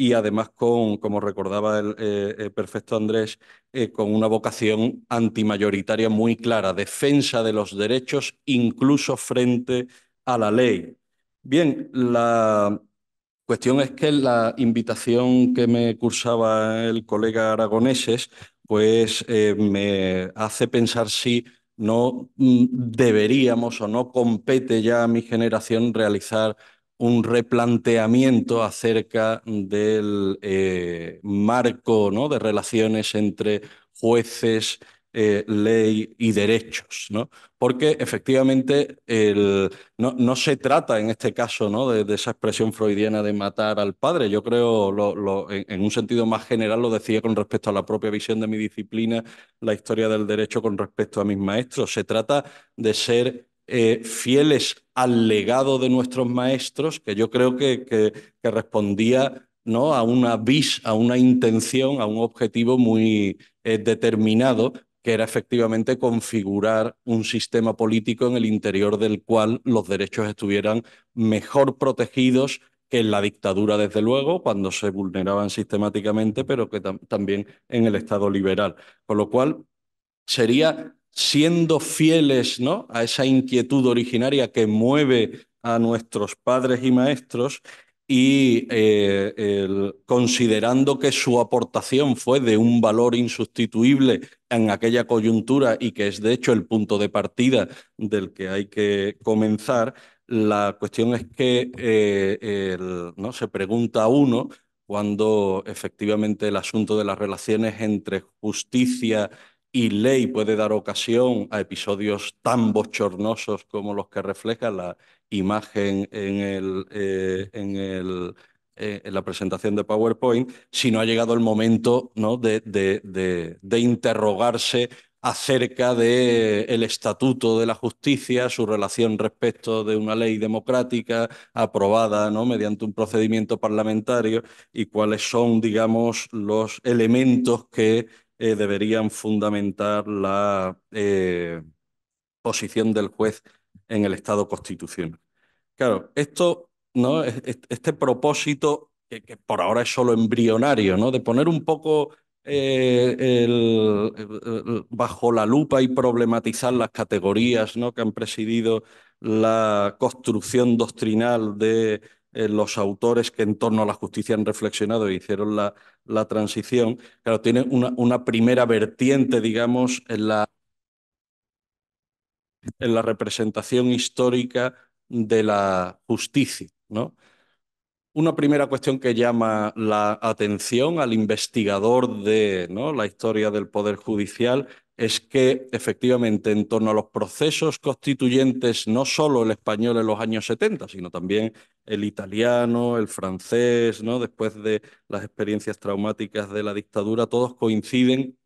y además con, como recordaba el eh, eh, perfecto Andrés, eh, con una vocación antimayoritaria muy clara, defensa de los derechos incluso frente a la ley. Bien, la cuestión es que la invitación que me cursaba el colega aragoneses, pues me hace pensar si no mm, deberíamos o no compete ya a mi generación realizar un replanteamiento acerca del eh, marco de relaciones entre jueces, eh, ley y derechos, ¿no? Porque efectivamente no, se trata en este caso ¿no? de, esa expresión freudiana de matar al padre. Yo creo, lo, en, un sentido más general, lo decía con respecto a la propia visión de mi disciplina, la historia del derecho con respecto a mis maestros. Se trata de ser eh, fieles al legado de nuestros maestros, que yo creo que, que, respondía ¿no? a una vis, a una intención, a un objetivo muy eh, determinado, que era efectivamente configurar un sistema político en el interior del cual los derechos estuvieran mejor protegidos que en la dictadura, desde luego, cuando se vulneraban sistemáticamente, pero que también en el Estado liberal. Con lo cual, sería siendo fieles ¿no? a esa inquietud originaria que mueve a nuestros padres y maestros y eh, considerando que su aportación fue de un valor insustituible en aquella coyuntura y que es de hecho el punto de partida del que hay que comenzar, la cuestión es que eh, ¿no? se pregunta uno cuando efectivamente el asunto de las relaciones entre justicia y ley puede dar ocasión a episodios tan bochornosos como los que refleja la imagen en, el, eh, en, el, eh, en la presentación de PowerPoint, si no ha llegado el momento ¿no? de, de, interrogarse acerca del estatuto de la justicia, su relación respecto de una ley democrática aprobada ¿no? mediante un procedimiento parlamentario y cuáles son, digamos, los elementos que eh, deberían fundamentar la eh, posición del juez en el Estado constitucional. Claro, esto, ¿no? este propósito, que, por ahora es solo embrionario, ¿no? de poner un poco eh, el, bajo la lupa y problematizar las categorías ¿no? que han presidido la construcción doctrinal de eh, los autores que en torno a la justicia han reflexionado e hicieron la, transición, claro, tiene una, primera vertiente, digamos, en la, en la representación histórica de la justicia, Una primera cuestión que llama la atención al investigador de la historia del Poder Judicial es que efectivamente en torno a los procesos constituyentes, no solo el español en los años 70, sino también el italiano, el francés, ¿no? después de las experiencias traumáticas de la dictadura, todos coinciden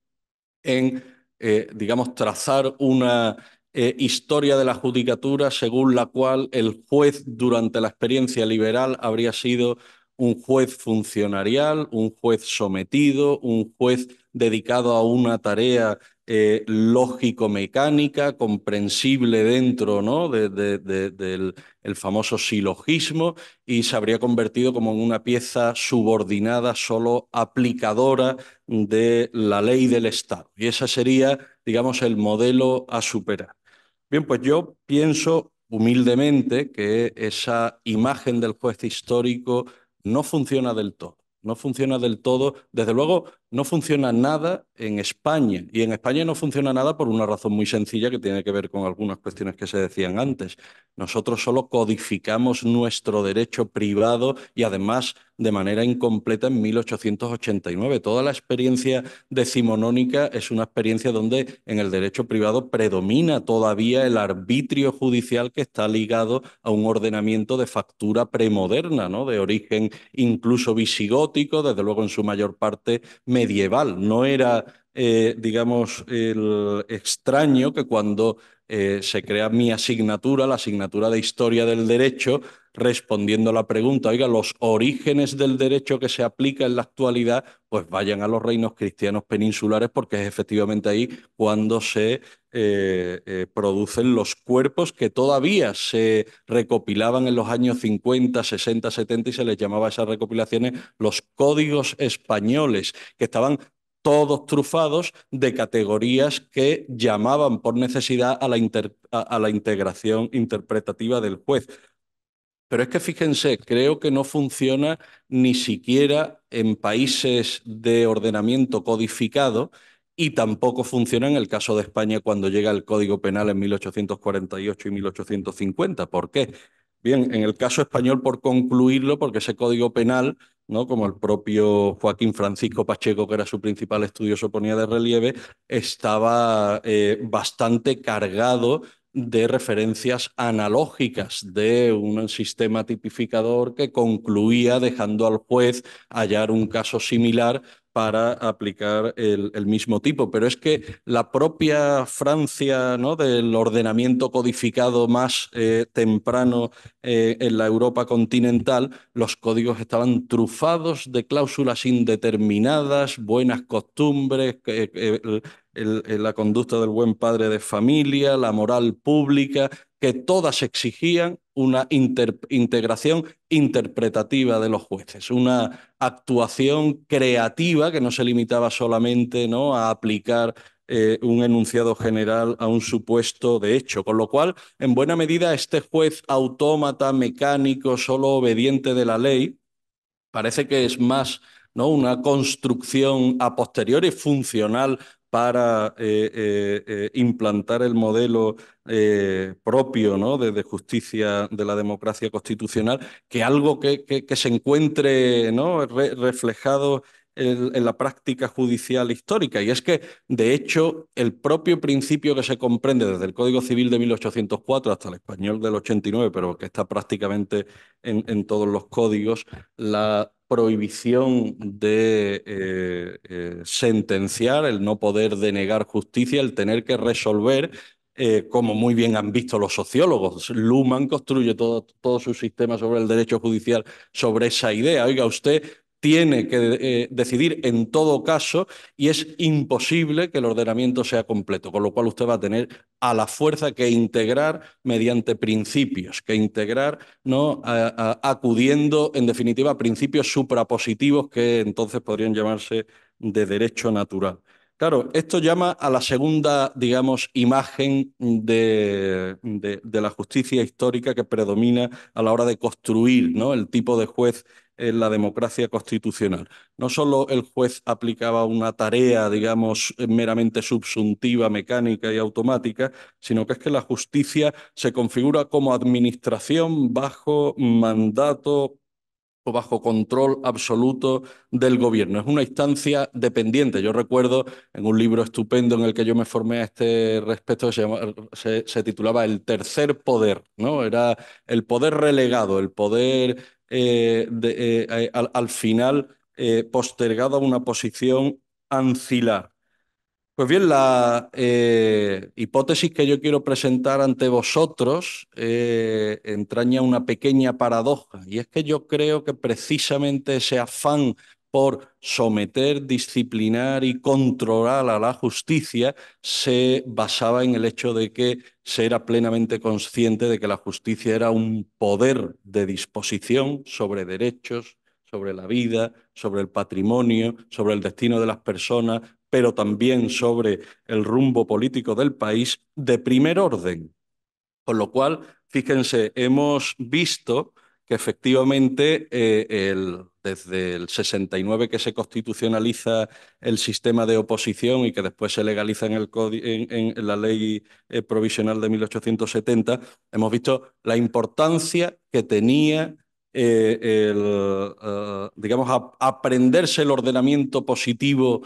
en, eh, digamos, trazar una eh, historia de la judicatura según la cual el juez durante la experiencia liberal habría sido un juez funcionarial, un juez sometido, un juez dedicado a una tarea eh, lógico-mecánica, comprensible dentro ¿no? del famoso silogismo y se habría convertido como en una pieza subordinada, solo aplicadora de la ley del Estado. Y ese sería, digamos, el modelo a superar. Bien, pues yo pienso humildemente que esa imagen del juez histórico no funciona del todo. No funciona del todo. Desde luego, no funciona nada en España. Y en España no funciona nada por una razón muy sencilla que tiene que ver con algunas cuestiones que se decían antes. Nosotros solo codificamos nuestro derecho privado y además de manera incompleta en 1889. Toda la experiencia decimonónica es una experiencia donde en el derecho privado predomina todavía el arbitrio judicial que está ligado a un ordenamiento de factura premoderna, ¿no? de origen incluso visigótico, desde luego en su mayor parte medieval, no era, eh, digamos, el extraño que cuando eh, se crea mi asignatura, la asignatura de historia del derecho, respondiendo a la pregunta, oiga, los orígenes del derecho que se aplica en la actualidad, pues vayan a los reinos cristianos peninsulares, porque es efectivamente ahí cuando se eh, eh, producen los cuerpos que todavía se recopilaban en los años 50, 60, 70 y se les llamaba a esas recopilaciones los códigos españoles, que estaban todos trufados de categorías que llamaban por necesidad a la, a la integración interpretativa del juez. Pero es que fíjense, creo que no funciona ni siquiera en países de ordenamiento codificado y tampoco funciona en el caso de España cuando llega el Código Penal en 1848 y 1850. ¿Por qué? Bien, en el caso español, por concluirlo, porque ese Código Penal, ¿no? como el propio Joaquín Francisco Pacheco, que era su principal estudioso, ponía de relieve, estaba eh, bastante cargado de referencias analógicas de un sistema tipificador que concluía dejando al juez hallar un caso similar para aplicar el, mismo tipo. Pero es que la propia Francia ¿no? del ordenamiento codificado más eh, temprano eh, en la Europa continental, los códigos estaban trufados de cláusulas indeterminadas, buenas costumbres, la conducta del buen padre de familia, la moral pública, que todas exigían una integración interpretativa de los jueces, una actuación creativa que no se limitaba solamente a aplicar eh, un enunciado general a un supuesto de hecho, con lo cual, en buena medida, este juez autómata, mecánico, solo obediente de la ley, parece que es más ¿no? una construcción a posteriori funcional para eh, eh, eh, implantar el modelo propio ¿no? de, justicia de la democracia constitucional, que algo que, se encuentre ¿no? reflejado en, la práctica judicial histórica. Y es que, de hecho, el propio principio que se comprende desde el Código Civil de 1804 hasta el español del 89, pero que está prácticamente en, en todos los códigos, la prohibición de eh, eh, sentenciar, el no poder denegar justicia, el tener que resolver, eh, como muy bien han visto los sociólogos. Luhmann construye todo, todo su sistema sobre el derecho judicial sobre esa idea. Oiga, usted tiene que eh, decidir en todo caso y es imposible que el ordenamiento sea completo, con lo cual usted va a tener a la fuerza que integrar mediante principios, que integrar ¿no? acudiendo en definitiva a principios suprapositivos que entonces podrían llamarse de derecho natural. Claro, esto llama a la segunda, digamos, imagen de, de, la justicia histórica que predomina a la hora de construir ¿no? el tipo de juez en la democracia constitucional. No solo el juez aplicaba una tarea, digamos, meramente subsuntiva, mecánica y automática, sino que es que la justicia se configura como administración bajo mandato o bajo control absoluto del gobierno. Es una instancia dependiente. Yo recuerdo en un libro estupendo en el que yo me formé a este respecto, se, titulaba El tercer poder, ¿no? Era el poder relegado, el poder eh, eh, eh, al, final postergado a una posición ancilar. Pues bien, la hipótesis que yo quiero presentar ante vosotros entraña una pequeña paradoja, y es que yo creo que precisamente ese afán por someter, disciplinar y controlar a la justicia se basaba en el hecho de que se era plenamente consciente de que la justicia era un poder de disposición sobre derechos, sobre la vida, sobre el patrimonio, sobre el destino de las personas, pero también sobre el rumbo político del país de primer orden. Con lo cual, fíjense, hemos visto que efectivamente eh, el desde el 69 que se constitucionaliza el sistema de oposición y que después se legaliza en, la ley eh, provisional de 1870, hemos visto la importancia que tenía eh, el, eh, digamos, aprenderse el ordenamiento positivo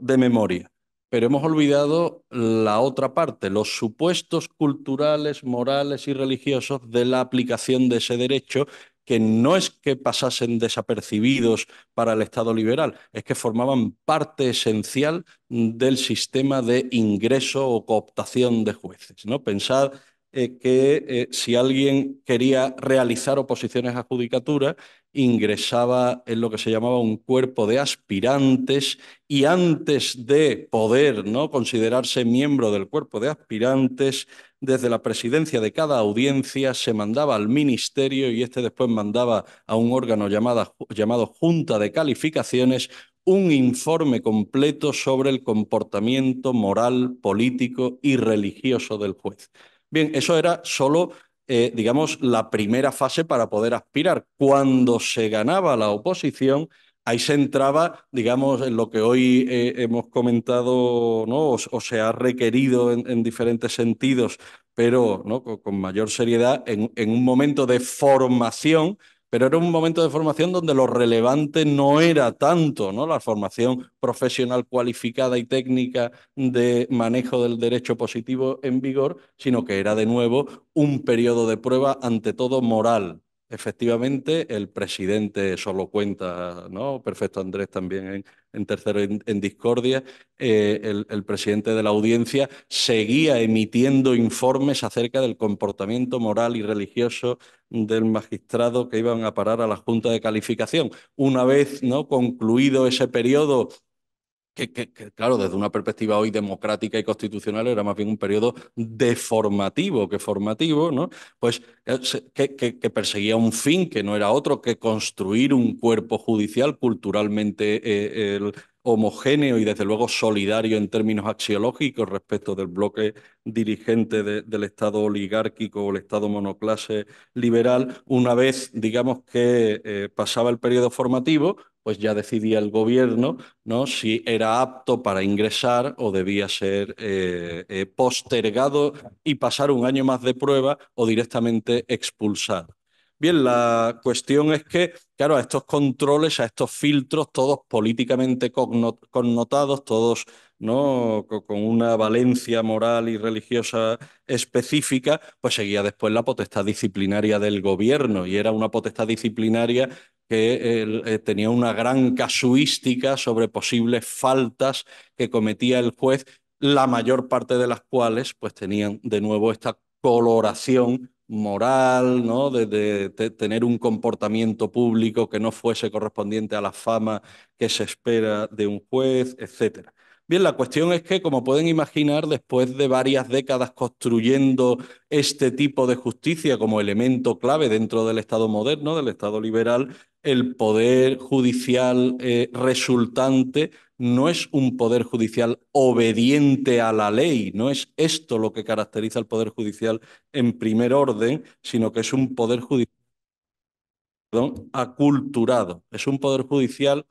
de memoria. Pero hemos olvidado la otra parte, los supuestos culturales, morales y religiosos de la aplicación de ese derecho que no es que pasasen desapercibidos para el Estado liberal, es que formaban parte esencial del sistema de ingreso o cooptación de jueces. ¿no? Pensad que eh, si alguien quería realizar oposiciones a judicatura, ingresaba en lo que se llamaba un cuerpo de aspirantes y antes de poder ¿no? considerarse miembro del cuerpo de aspirantes, desde la presidencia de cada audiencia se mandaba al ministerio y este después mandaba a un órgano llamado Junta de Calificaciones un informe completo sobre el comportamiento moral, político y religioso del juez. Bien, eso era solo, eh, digamos, la primera fase para poder aspirar. Cuando se ganaba la oposición, ahí se entraba, digamos, en lo que hoy eh, hemos comentado, ¿no? O, se ha requerido en, diferentes sentidos, pero ¿no? con, mayor seriedad, en un momento de formación pero era un momento de formación donde lo relevante no era tanto, La formación profesional cualificada y técnica de manejo del derecho positivo en vigor, sino que era de nuevo un periodo de prueba ante todo moral, Efectivamente, el presidente solo cuenta, ¿no? Perfecto Andrés también en, tercero en, discordia, eh, el, presidente de la audiencia seguía emitiendo informes acerca del comportamiento moral y religioso del magistrado que iban a parar a la Junta de Calificación. Una vez ¿no? concluido ese periodo que, claro, desde una perspectiva hoy democrática y constitucional era más bien un periodo deformativo que formativo, ¿no? Pues que, perseguía un fin que no era otro que construir un cuerpo judicial culturalmente eh, homogéneo y desde luego solidario en términos axiológicos respecto del bloque dirigente del Estado oligárquico o el Estado monoclase liberal, una vez, digamos, que eh, pasaba el periodo formativo, pues ya decidía el gobierno ¿no? si era apto para ingresar o debía ser eh, eh, postergado y pasar un año más de prueba o directamente expulsado. Bien, la cuestión es que, claro, a estos controles, a estos filtros, todos políticamente connotados, todos ¿no? con una valencia moral y religiosa específica, pues seguía después la potestad disciplinaria del gobierno y era una potestad disciplinaria que eh, tenía una gran casuística sobre posibles faltas que cometía el juez, la mayor parte de las cuales pues tenían de nuevo esta coloración moral, ¿no? De, de, tener un comportamiento público que no fuese correspondiente a la fama que se espera de un juez, etc. Bien, la cuestión es que, como pueden imaginar, después de varias décadas construyendo este tipo de justicia como elemento clave dentro del Estado moderno, del Estado liberal, el poder judicial eh, resultante no es un poder judicial obediente a la ley, no es esto lo que caracteriza al poder judicial en primer orden, sino que es un poder judicial aculturado, es un poder judicial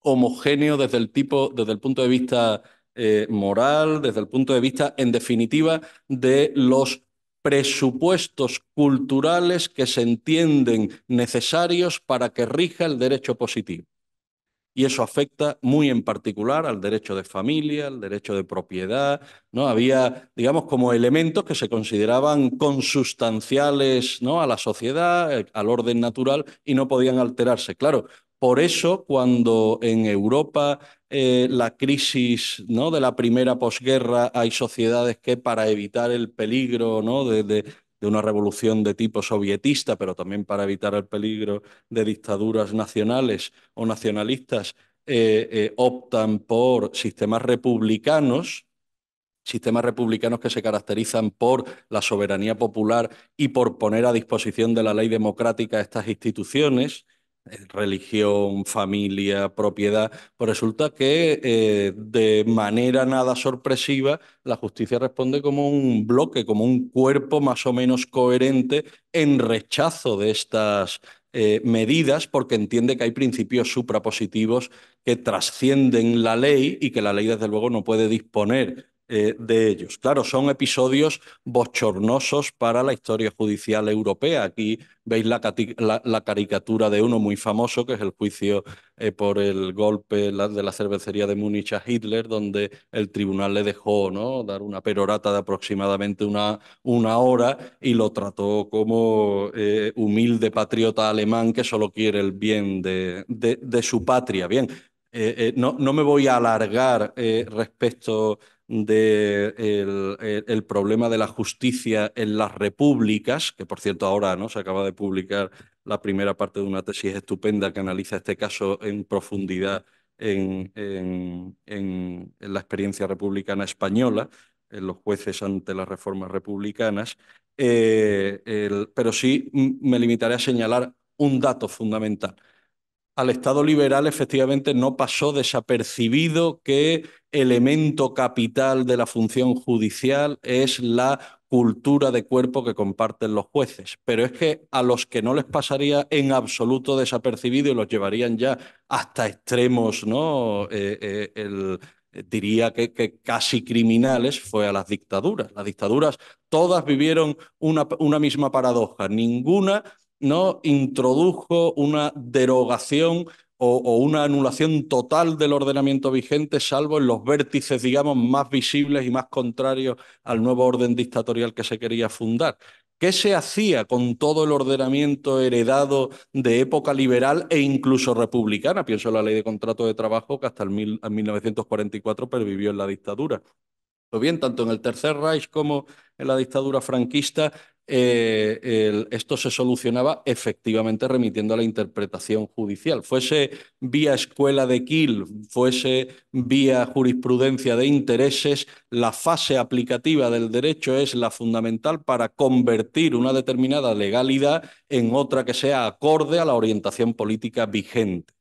homogéneo desde el tipo, desde el punto de vista eh, moral, desde el punto de vista, en definitiva, de los presupuestos culturales que se entienden necesarios para que rija el derecho positivo. Y eso afecta muy en particular al derecho de familia, al derecho de propiedad. ¿no? Había, digamos, como elementos que se consideraban consustanciales ¿no? a la sociedad, eh, al orden natural, y no podían alterarse. Claro, por eso cuando en Europa eh, la crisis ¿no? de la primera posguerra, hay sociedades que para evitar el peligro ¿no? de, una revolución de tipo sovietista, pero también para evitar el peligro de dictaduras nacionales o nacionalistas, eh, eh, optan por sistemas republicanos, sistemas republicanos que se caracterizan por la soberanía popular y por poner a disposición de la ley democrática estas instituciones. Eh, religión, familia, propiedad, pues resulta que eh, de manera nada sorpresiva la justicia responde como un bloque, como un cuerpo más o menos coherente en rechazo de estas eh, medidas porque entiende que hay principios suprapositivos que trascienden la ley y que la ley desde luego no puede disponer eh, de ellos. Claro, son episodios bochornosos para la historia judicial europea. Aquí veis la, caricatura de uno muy famoso, que es el juicio eh, por el golpe de la cervecería de Múnich a Hitler, donde el tribunal le dejó ¿no? dar una perorata de aproximadamente una, una hora y lo trató como eh, humilde patriota alemán que solo quiere el bien de, su patria. Bien, no, me voy a alargar respecto de el, problema de la justicia en las repúblicas, que por cierto ahora ¿no? se acaba de publicar la primera parte de una tesis estupenda que analiza este caso en profundidad en, en, la experiencia republicana española, en los jueces ante las reformas republicanas, eh, pero sí me limitaré a señalar un dato fundamental al Estado liberal efectivamente no pasó desapercibido que elemento capital de la función judicial es la cultura de cuerpo que comparten los jueces. Pero es que a los que no les pasaría en absoluto desapercibido y los llevarían ya hasta extremos, ¿no? Eh, eh, diría que, casi criminales, fue a las dictaduras. Las dictaduras todas vivieron una misma paradoja. Ninguna no introdujo una derogación o, una anulación total del ordenamiento vigente, salvo en los vértices, digamos, más visibles y más contrarios al nuevo orden dictatorial que se quería fundar. ¿Qué se hacía con todo el ordenamiento heredado de época liberal e incluso republicana? Pienso en la ley de contrato de trabajo que hasta el 1944 pervivió en la dictadura bien tanto en el Tercer Reich como en la dictadura franquista, eh, esto se solucionaba efectivamente remitiendo a la interpretación judicial. Fuese vía escuela de Kiel, fuese vía jurisprudencia de intereses, la fase aplicativa del derecho es la fundamental para convertir una determinada legalidad en otra que sea acorde a la orientación política vigente.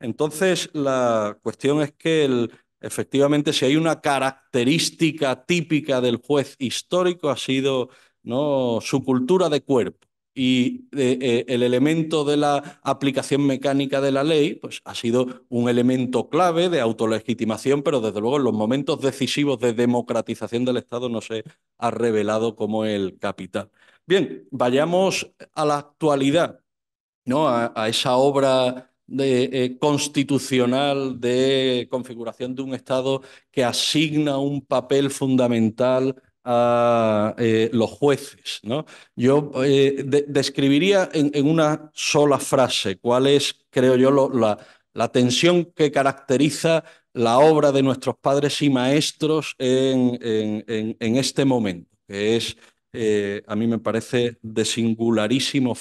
Entonces, la cuestión es que el, efectivamente, si hay una característica típica del juez histórico, ha sido ¿no? su cultura de cuerpo. Y eh, eh, el elemento de la aplicación mecánica de la ley pues, ha sido un elemento clave de autolegitimación, pero desde luego en los momentos decisivos de democratización del Estado no se ha revelado como el capital. Bien, vayamos a la actualidad, ¿no? a esa obra de, eh, constitucional de configuración de un Estado que asigna un papel fundamental a eh, los jueces. ¿no? Yo eh, describiría en, una sola frase cuál es, creo yo, la, la, tensión que caracteriza la obra de nuestros padres y maestros en, en, este momento, que es a mí me parece de singularísimo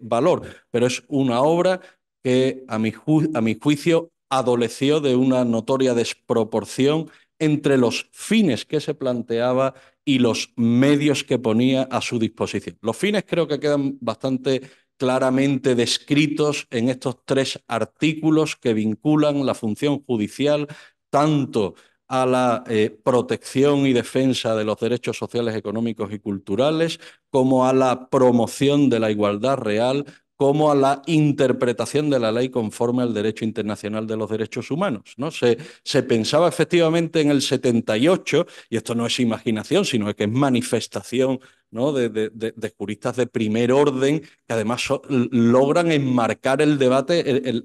valor, pero es una obra que a mi, juicio adoleció de una notoria desproporción entre los fines que se planteaba y los medios que ponía a su disposición. Los fines creo que quedan bastante claramente descritos en estos tres artículos que vinculan la función judicial tanto a la eh, protección y defensa de los derechos sociales, económicos y culturales, como a la promoción de la igualdad real, como a la interpretación de la ley conforme al derecho internacional de los derechos humanos. ¿no? Se, pensaba efectivamente en el 78, y esto no es imaginación, sino que es manifestación de, juristas de primer orden que además logran enmarcar el debate eh,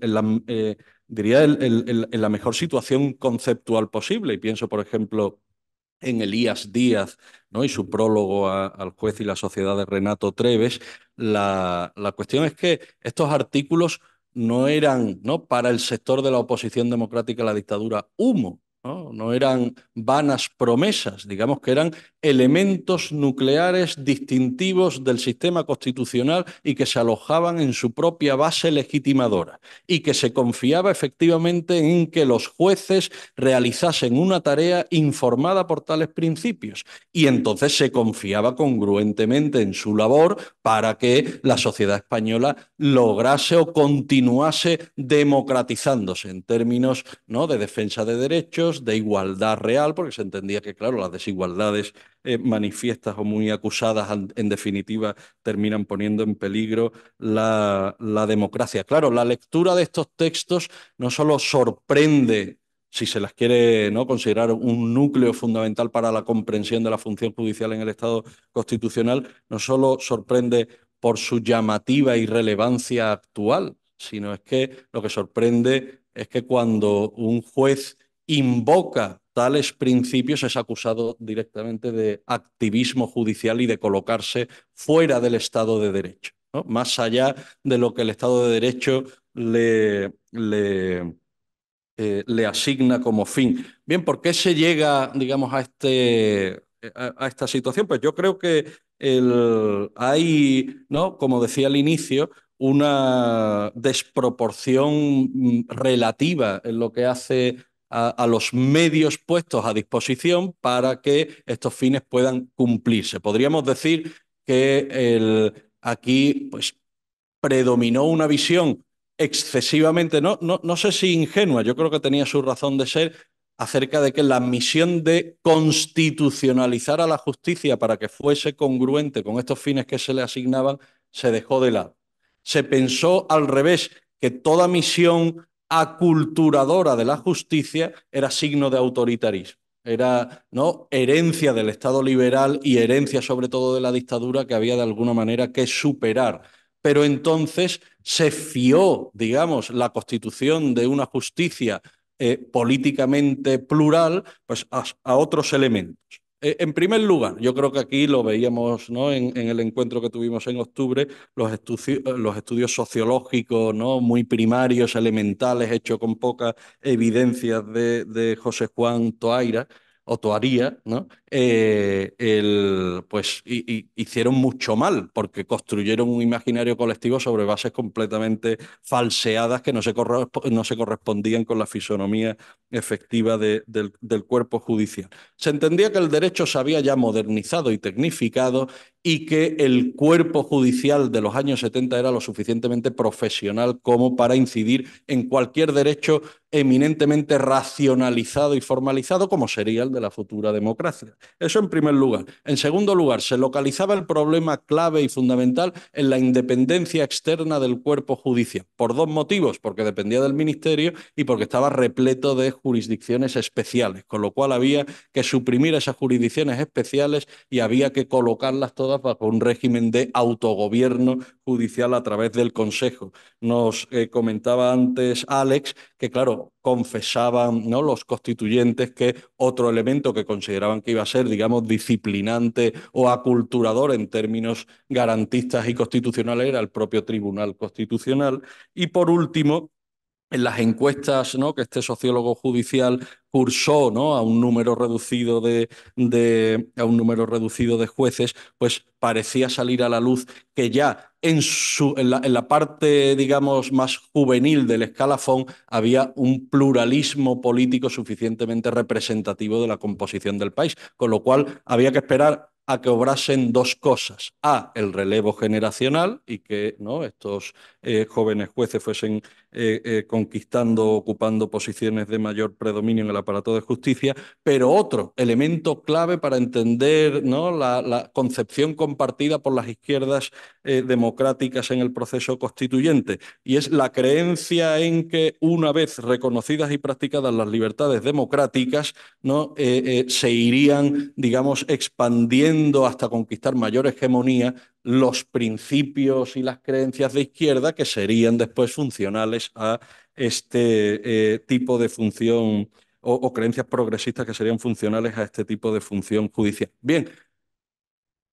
en la mejor situación conceptual posible. Y pienso, por ejemplo, en Elías Díaz ¿no? y su prólogo al juez y la sociedad de Renato Treves, la, cuestión es que estos artículos no eran ¿no? para el sector de la oposición democrática a la dictadura humo, ¿no? eran vanas promesas, digamos que eran elementos nucleares distintivos del sistema constitucional y que se alojaban en su propia base legitimadora y que se confiaba efectivamente en que los jueces realizasen una tarea informada por tales principios y entonces se confiaba congruentemente en su labor para que la sociedad española lograse o continuase democratizándose en términos ¿no? de defensa de derechos, de igualdad real, porque se entendía que, claro, las desigualdades eh, manifiestas o muy acusadas, en definitiva, terminan poniendo en peligro la, democracia. Claro, la lectura de estos textos no solo sorprende si se las quiere ¿no? considerar un núcleo fundamental para la comprensión de la función judicial en el Estado constitucional, no solo sorprende por su llamativa irrelevancia actual, sino es que lo que sorprende es que cuando un juez invoca tales principios es acusado directamente de activismo judicial y de colocarse fuera del Estado de Derecho, más allá de lo que el Estado de Derecho le, le, eh, le asigna como fin. Bien, ¿por qué se llega, digamos, a, este, esta situación? Pues yo creo que el, hay, ¿no? como decía al inicio, una desproporción mm, relativa en lo que hace a, los medios puestos a disposición para que estos fines puedan cumplirse. Podríamos decir que el, aquí pues, predominó una visión excesivamente, no, no, no sé si ingenua, yo creo que tenía su razón de ser, acerca de que la misión de constitucionalizar a la justicia para que fuese congruente con estos fines que se le asignaban se dejó de lado. Se pensó al revés, que toda misión aculturadora de la justicia era signo de autoritarismo. Era ¿no? herencia del Estado liberal y herencia sobre todo de la dictadura que había de alguna manera que superar. Pero entonces se fió, digamos, la constitución de una justicia eh, políticamente plural pues a otros elementos. Eh, en primer lugar, yo creo que aquí lo veíamos en, el encuentro que tuvimos en octubre, los, estudios, sociológicos ¿no? muy primarios, elementales, hechos con pocas evidencias de, de José Juan Toaira, o Toaría, ¿no? Eh, el, pues hicieron mucho mal porque construyeron un imaginario colectivo sobre bases completamente falseadas que no se, no se correspondían con la fisonomía efectiva del, del cuerpo judicial. Se entendía que el derecho se había ya modernizado y tecnificado y que el cuerpo judicial de los años 70 era lo suficientemente profesional como para incidir en cualquier derecho eminentemente racionalizado y formalizado como sería el de la futura democracia. Eso en primer lugar. En segundo lugar, se localizaba el problema clave y fundamental en la independencia externa del cuerpo judicial, por dos motivos, porque dependía del ministerio y porque estaba repleto de jurisdicciones especiales, con lo cual había que suprimir esas jurisdicciones especiales y había que colocarlas todas bajo un régimen de autogobierno judicial a través del Consejo. Nos eh, comentaba antes Alex que, claro, confesaban ¿no? los constituyentes que otro elemento que consideraban que iba a ser, digamos, disciplinante o aculturador en términos garantistas y constitucionales era el propio Tribunal Constitucional. Y por último, en las encuestas ¿no? que este sociólogo judicial cursó ¿no? a un número reducido de, de, un número reducido de jueces, pues parecía salir a la luz que ya en, su, en, la, parte, digamos, más juvenil del escalafón había un pluralismo político suficientemente representativo de la composición del país, con lo cual había que esperar a que obrasen dos cosas. A, el relevo generacional y que ¿no? estos eh, jóvenes jueces fuesen eh, eh, conquistando, ocupando posiciones de mayor predominio en el aparato de justicia, pero otro elemento clave para entender ¿no? la, concepción compartida por las izquierdas eh, democráticas en el proceso constituyente, y es la creencia en que una vez reconocidas y practicadas las libertades democráticas, ¿no? se irían, digamos, expandiendo hasta conquistar mayor hegemonía los principios y las creencias de izquierda que serían después funcionales a este eh, tipo de función o, o, creencias progresistas que serían funcionales a este tipo de función judicial. Bien,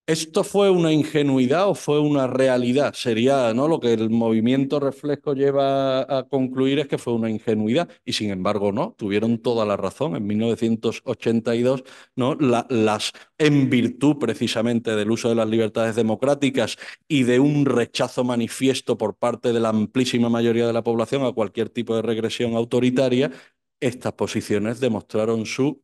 ¿Esto fue una ingenuidad o fue una realidad? Sería, ¿no? Lo que el movimiento reflejo lleva a concluir es que fue una ingenuidad y sin embargo no, tuvieron toda la razón en 1982, ¿no? las en virtud precisamente del uso de las libertades democráticas y de un rechazo manifiesto por parte de la amplísima mayoría de la población a cualquier tipo de regresión autoritaria, estas posiciones demostraron su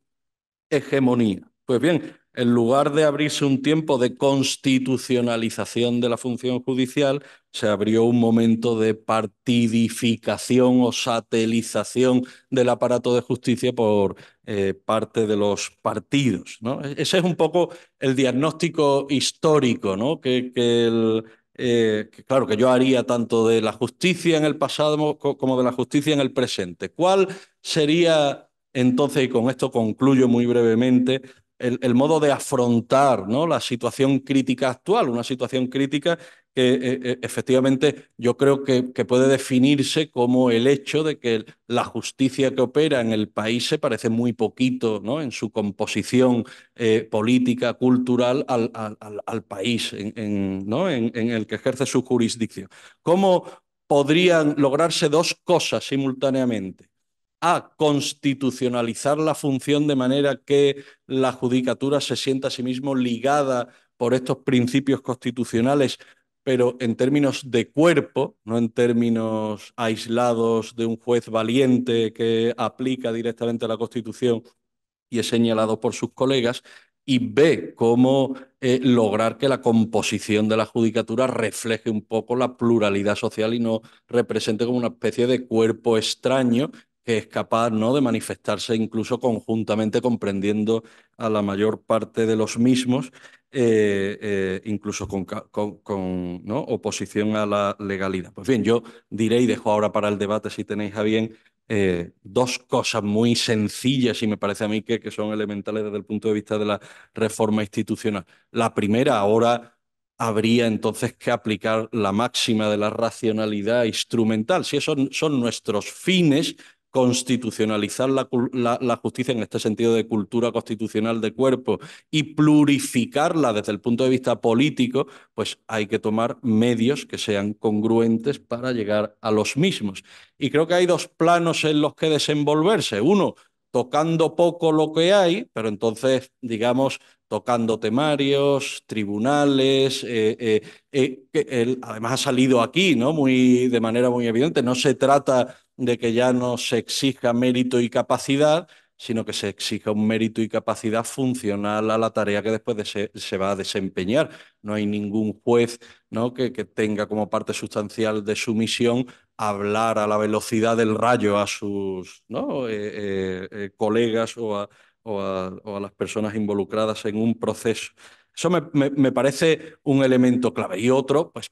hegemonía. Pues bien, en lugar de abrirse un tiempo de constitucionalización de la función judicial, se abrió un momento de partidificación o satelización del aparato de justicia por eh, parte de los partidos. E-, ese es un poco el diagnóstico histórico eh, que, claro, que yo haría tanto de la justicia en el pasado como de la justicia en el presente. ¿Cuál sería entonces, y con esto concluyo muy brevemente, el, modo de afrontar la situación crítica actual, una situación crítica que eh, eh, efectivamente yo creo que, puede definirse como el hecho de que la justicia que opera en el país se parece muy poquito en su composición eh, política, cultural al, país en el que ejerce su jurisdicción. ¿Cómo podrían lograrse dos cosas simultáneamente? a constitucionalizar la función de manera que la judicatura se sienta a sí mismo ligada por estos principios constitucionales, pero en términos de cuerpo, no en términos aislados de un juez valiente que aplica directamente la Constitución y es señalado por sus colegas, y B, cómo eh, lograr que la composición de la judicatura refleje un poco la pluralidad social y no represente como una especie de cuerpo extraño que es capaz ¿no? de manifestarse incluso conjuntamente, comprendiendo a la mayor parte de los mismos, eh, eh, incluso con, ¿no? oposición a la legalidad. Pues bien, yo diré y dejo ahora para el debate, si tenéis a bien, eh, dos cosas muy sencillas y me parece a mí que, que son elementales desde el punto de vista de la reforma institucional. La primera, ahora habría entonces que aplicar la máxima de la racionalidad instrumental. Si esos son nuestros fines, constitucionalizar la, justicia en este sentido de cultura constitucional de cuerpo y plurificarla desde el punto de vista político, pues hay que tomar medios que sean congruentes para llegar a los mismos. Y creo que hay dos planos en los que desenvolverse. Uno, tocando poco lo que hay, pero entonces, digamos, tocando temarios, tribunales, eh, eh, eh, que además ha salido aquí, ¿no? Muy, de manera muy evidente. No se trata de que ya no se exija mérito y capacidad, sino que se exija un mérito y capacidad funcional a la tarea que después se, va a desempeñar. No hay ningún juez que, tenga como parte sustancial de su misión hablar a la velocidad del rayo a sus eh, eh, eh, colegas o a, las personas involucradas en un proceso. Eso me, parece un elemento clave. Y otro pues,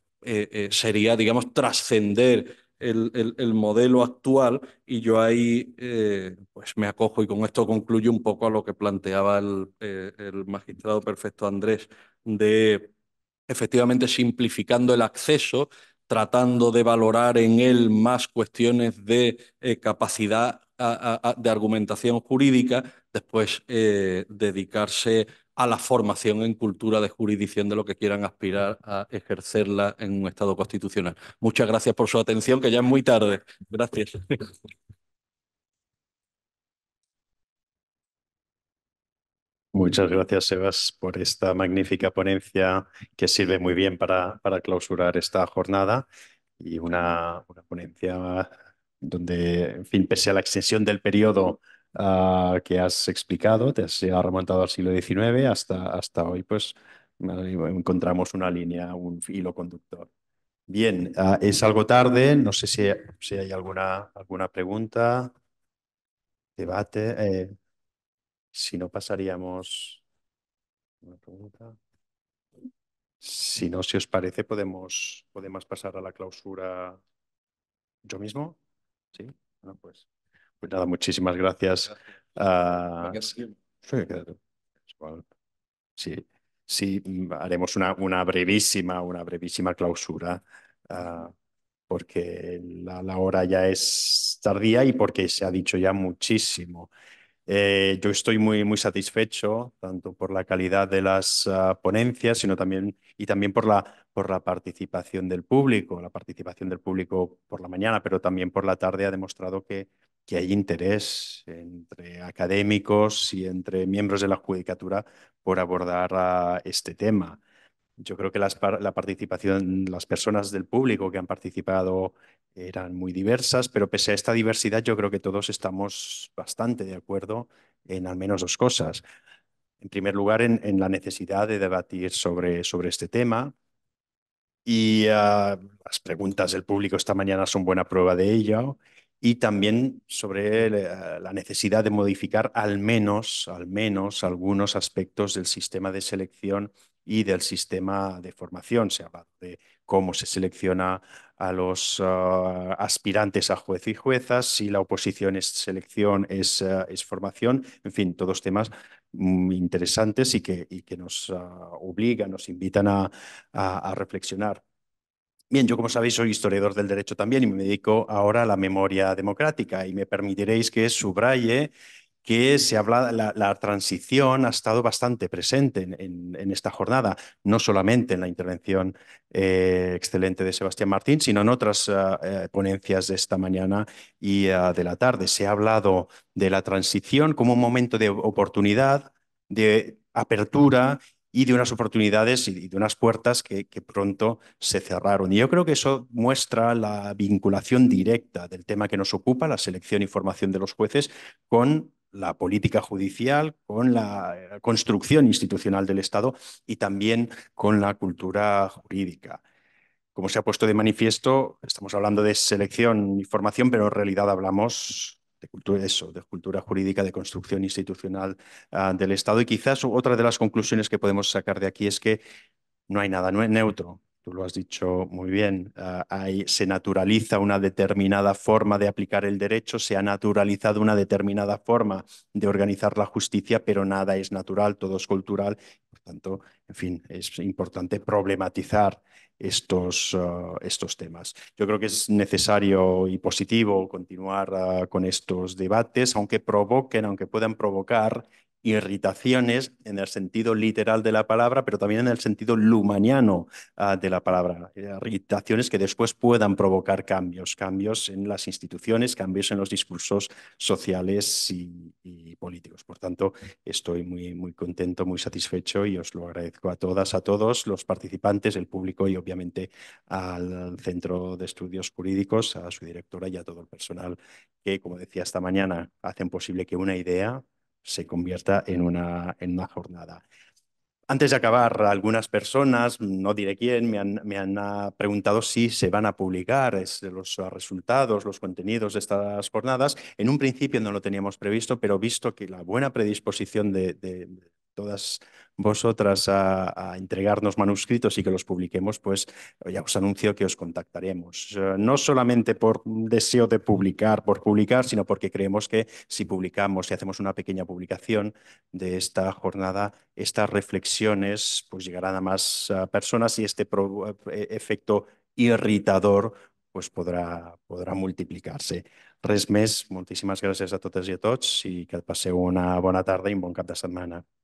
sería, digamos, trascender el, modelo actual y yo ahí eh, pues me acojo y con esto concluyo un poco a lo que planteaba eh, el, magistrado perfecto Andrés de efectivamente simplificando el acceso, tratando de valorar en él más cuestiones de eh, capacidad de argumentación jurídica, después dedicarse a la formación en cultura de jurisdicción de lo que quieran aspirar a ejercerla en un Estado constitucional. Muchas gracias por su atención, que ya es muy tarde. Gracias. Muchas gracias, Sebas, por esta magnífica ponencia que sirve muy bien para, para clausurar esta jornada y una, una ponencia donde, en fin, pese a la extensión del periodo Ah, que has explicado, te has remontado al siglo XIX hasta, hasta hoy, pues encontramos una línea, un hilo conductor. Bien, ah, es algo tarde, no sé si, si hay alguna, alguna pregunta, debate. Eh, si no, pasaríamos. Una pregunta. Si no, si os parece, podemos, podemos pasar a la clausura yo mismo. Sí, bueno, pues. Pues nada, muchísimas gracias. sí, sí, mm, haremos una, una, brevísima, una brevísima clausura. Ah, porque la, hora ya es tardía y porque se ha dicho ya muchísimo. Eh, yo estoy muy, muy satisfecho, tanto por la calidad de las ah, ponencias, sino también, y también por la, por la participación del público. La participación del público por la mañana, pero también por la tarde ha demostrado que que hay interés entre académicos y entre miembros de la judicatura por abordar este tema. Yo creo que las, la participación, las personas del público que han participado eran muy diversas, pero pese a esta diversidad yo creo que todos estamos bastante de acuerdo en al menos dos cosas. En primer lugar, en, la necesidad de debatir sobre, sobre este tema. Y ah, las preguntas del público esta mañana son buena prueba de ello y también sobre eh, la necesidad de modificar al menos, al menos algunos aspectos del sistema de selección y del sistema de formación. Se habla de cómo se selecciona a los ah, aspirantes a juez y juezas, si la oposición es selección, es, ah, formación, en fin, todos temas mm, interesantes y que, que nos ah, obligan, nos invitan a reflexionar. Bien, yo como sabéis soy historiador del derecho también y me dedico ahora a la memoria democrática y me permitiréis que subraye que se habla, la, transición ha estado bastante presente en, esta jornada, no solamente en la intervención eh, excelente de Sebastián Martín, sino en otras eh, eh, ponencias de esta mañana y de la tarde. Se ha hablado de la transición como un momento de oportunidad, de apertura y de unas oportunidades y de unas puertas que, pronto se cerraron. Y yo creo que eso muestra la vinculación directa del tema que nos ocupa, la selección y formación de los jueces, con la política judicial, con la eh, construcción institucional del Estado y también con la cultura jurídica. Como se ha puesto de manifiesto, estamos hablando de selección y formación, pero en realidad hablamos de cultura, eso, de cultura jurídica, de construcción institucional ah, del Estado. Y quizás otra de las conclusiones que podemos sacar de aquí es que no hay nada neutro. Tú lo has dicho muy bien. Ah, se naturaliza una determinada forma de aplicar el derecho, se ha naturalizado una determinada forma de organizar la justicia, pero nada es natural, todo es cultural. Por tanto, en fin, es importante problematizar Ah, estos, temas. Yo creo que es necesario y positivo continuar ah, con estos debates, aunque provoquen, aunque puedan provocar irritaciones en el sentido literal de la palabra, pero también en el sentido lumaniano ah, de la palabra. Irritaciones que después puedan provocar cambios, cambios en las instituciones, cambios en los discursos sociales y, y, políticos. Por tanto, estoy muy, muy contento, muy satisfecho y os lo agradezco a todas, a todos los participantes, el público y obviamente al Centro de Estudios Jurídicos, a su directora y a todo el personal que, como decía esta mañana, hacen posible que una idea se convierta en una, en una jornada. Antes de acabar, algunas personas, no diré quién, me han, ah, preguntado si se van a publicar los ah, resultados, los contenidos de estas jornadas. En un principio no lo teníamos previsto, pero visto que la buena predisposición de, todas vosotras a, entregarnos manuscritos y que los publiquemos, pues ya os anuncio que os contactaremos. Eh, no solamente por deseo de publicar, por publicar, sino porque creemos que si publicamos, si hacemos una pequeña publicación de esta jornada, estas reflexiones pues llegarán a más eh, personas y este eh, efecto irritador pues podrá podrá multiplicarse. Res més, moltíssimes gràcies a todos y a todos y que pase una buena tarde y un buen cap de semana.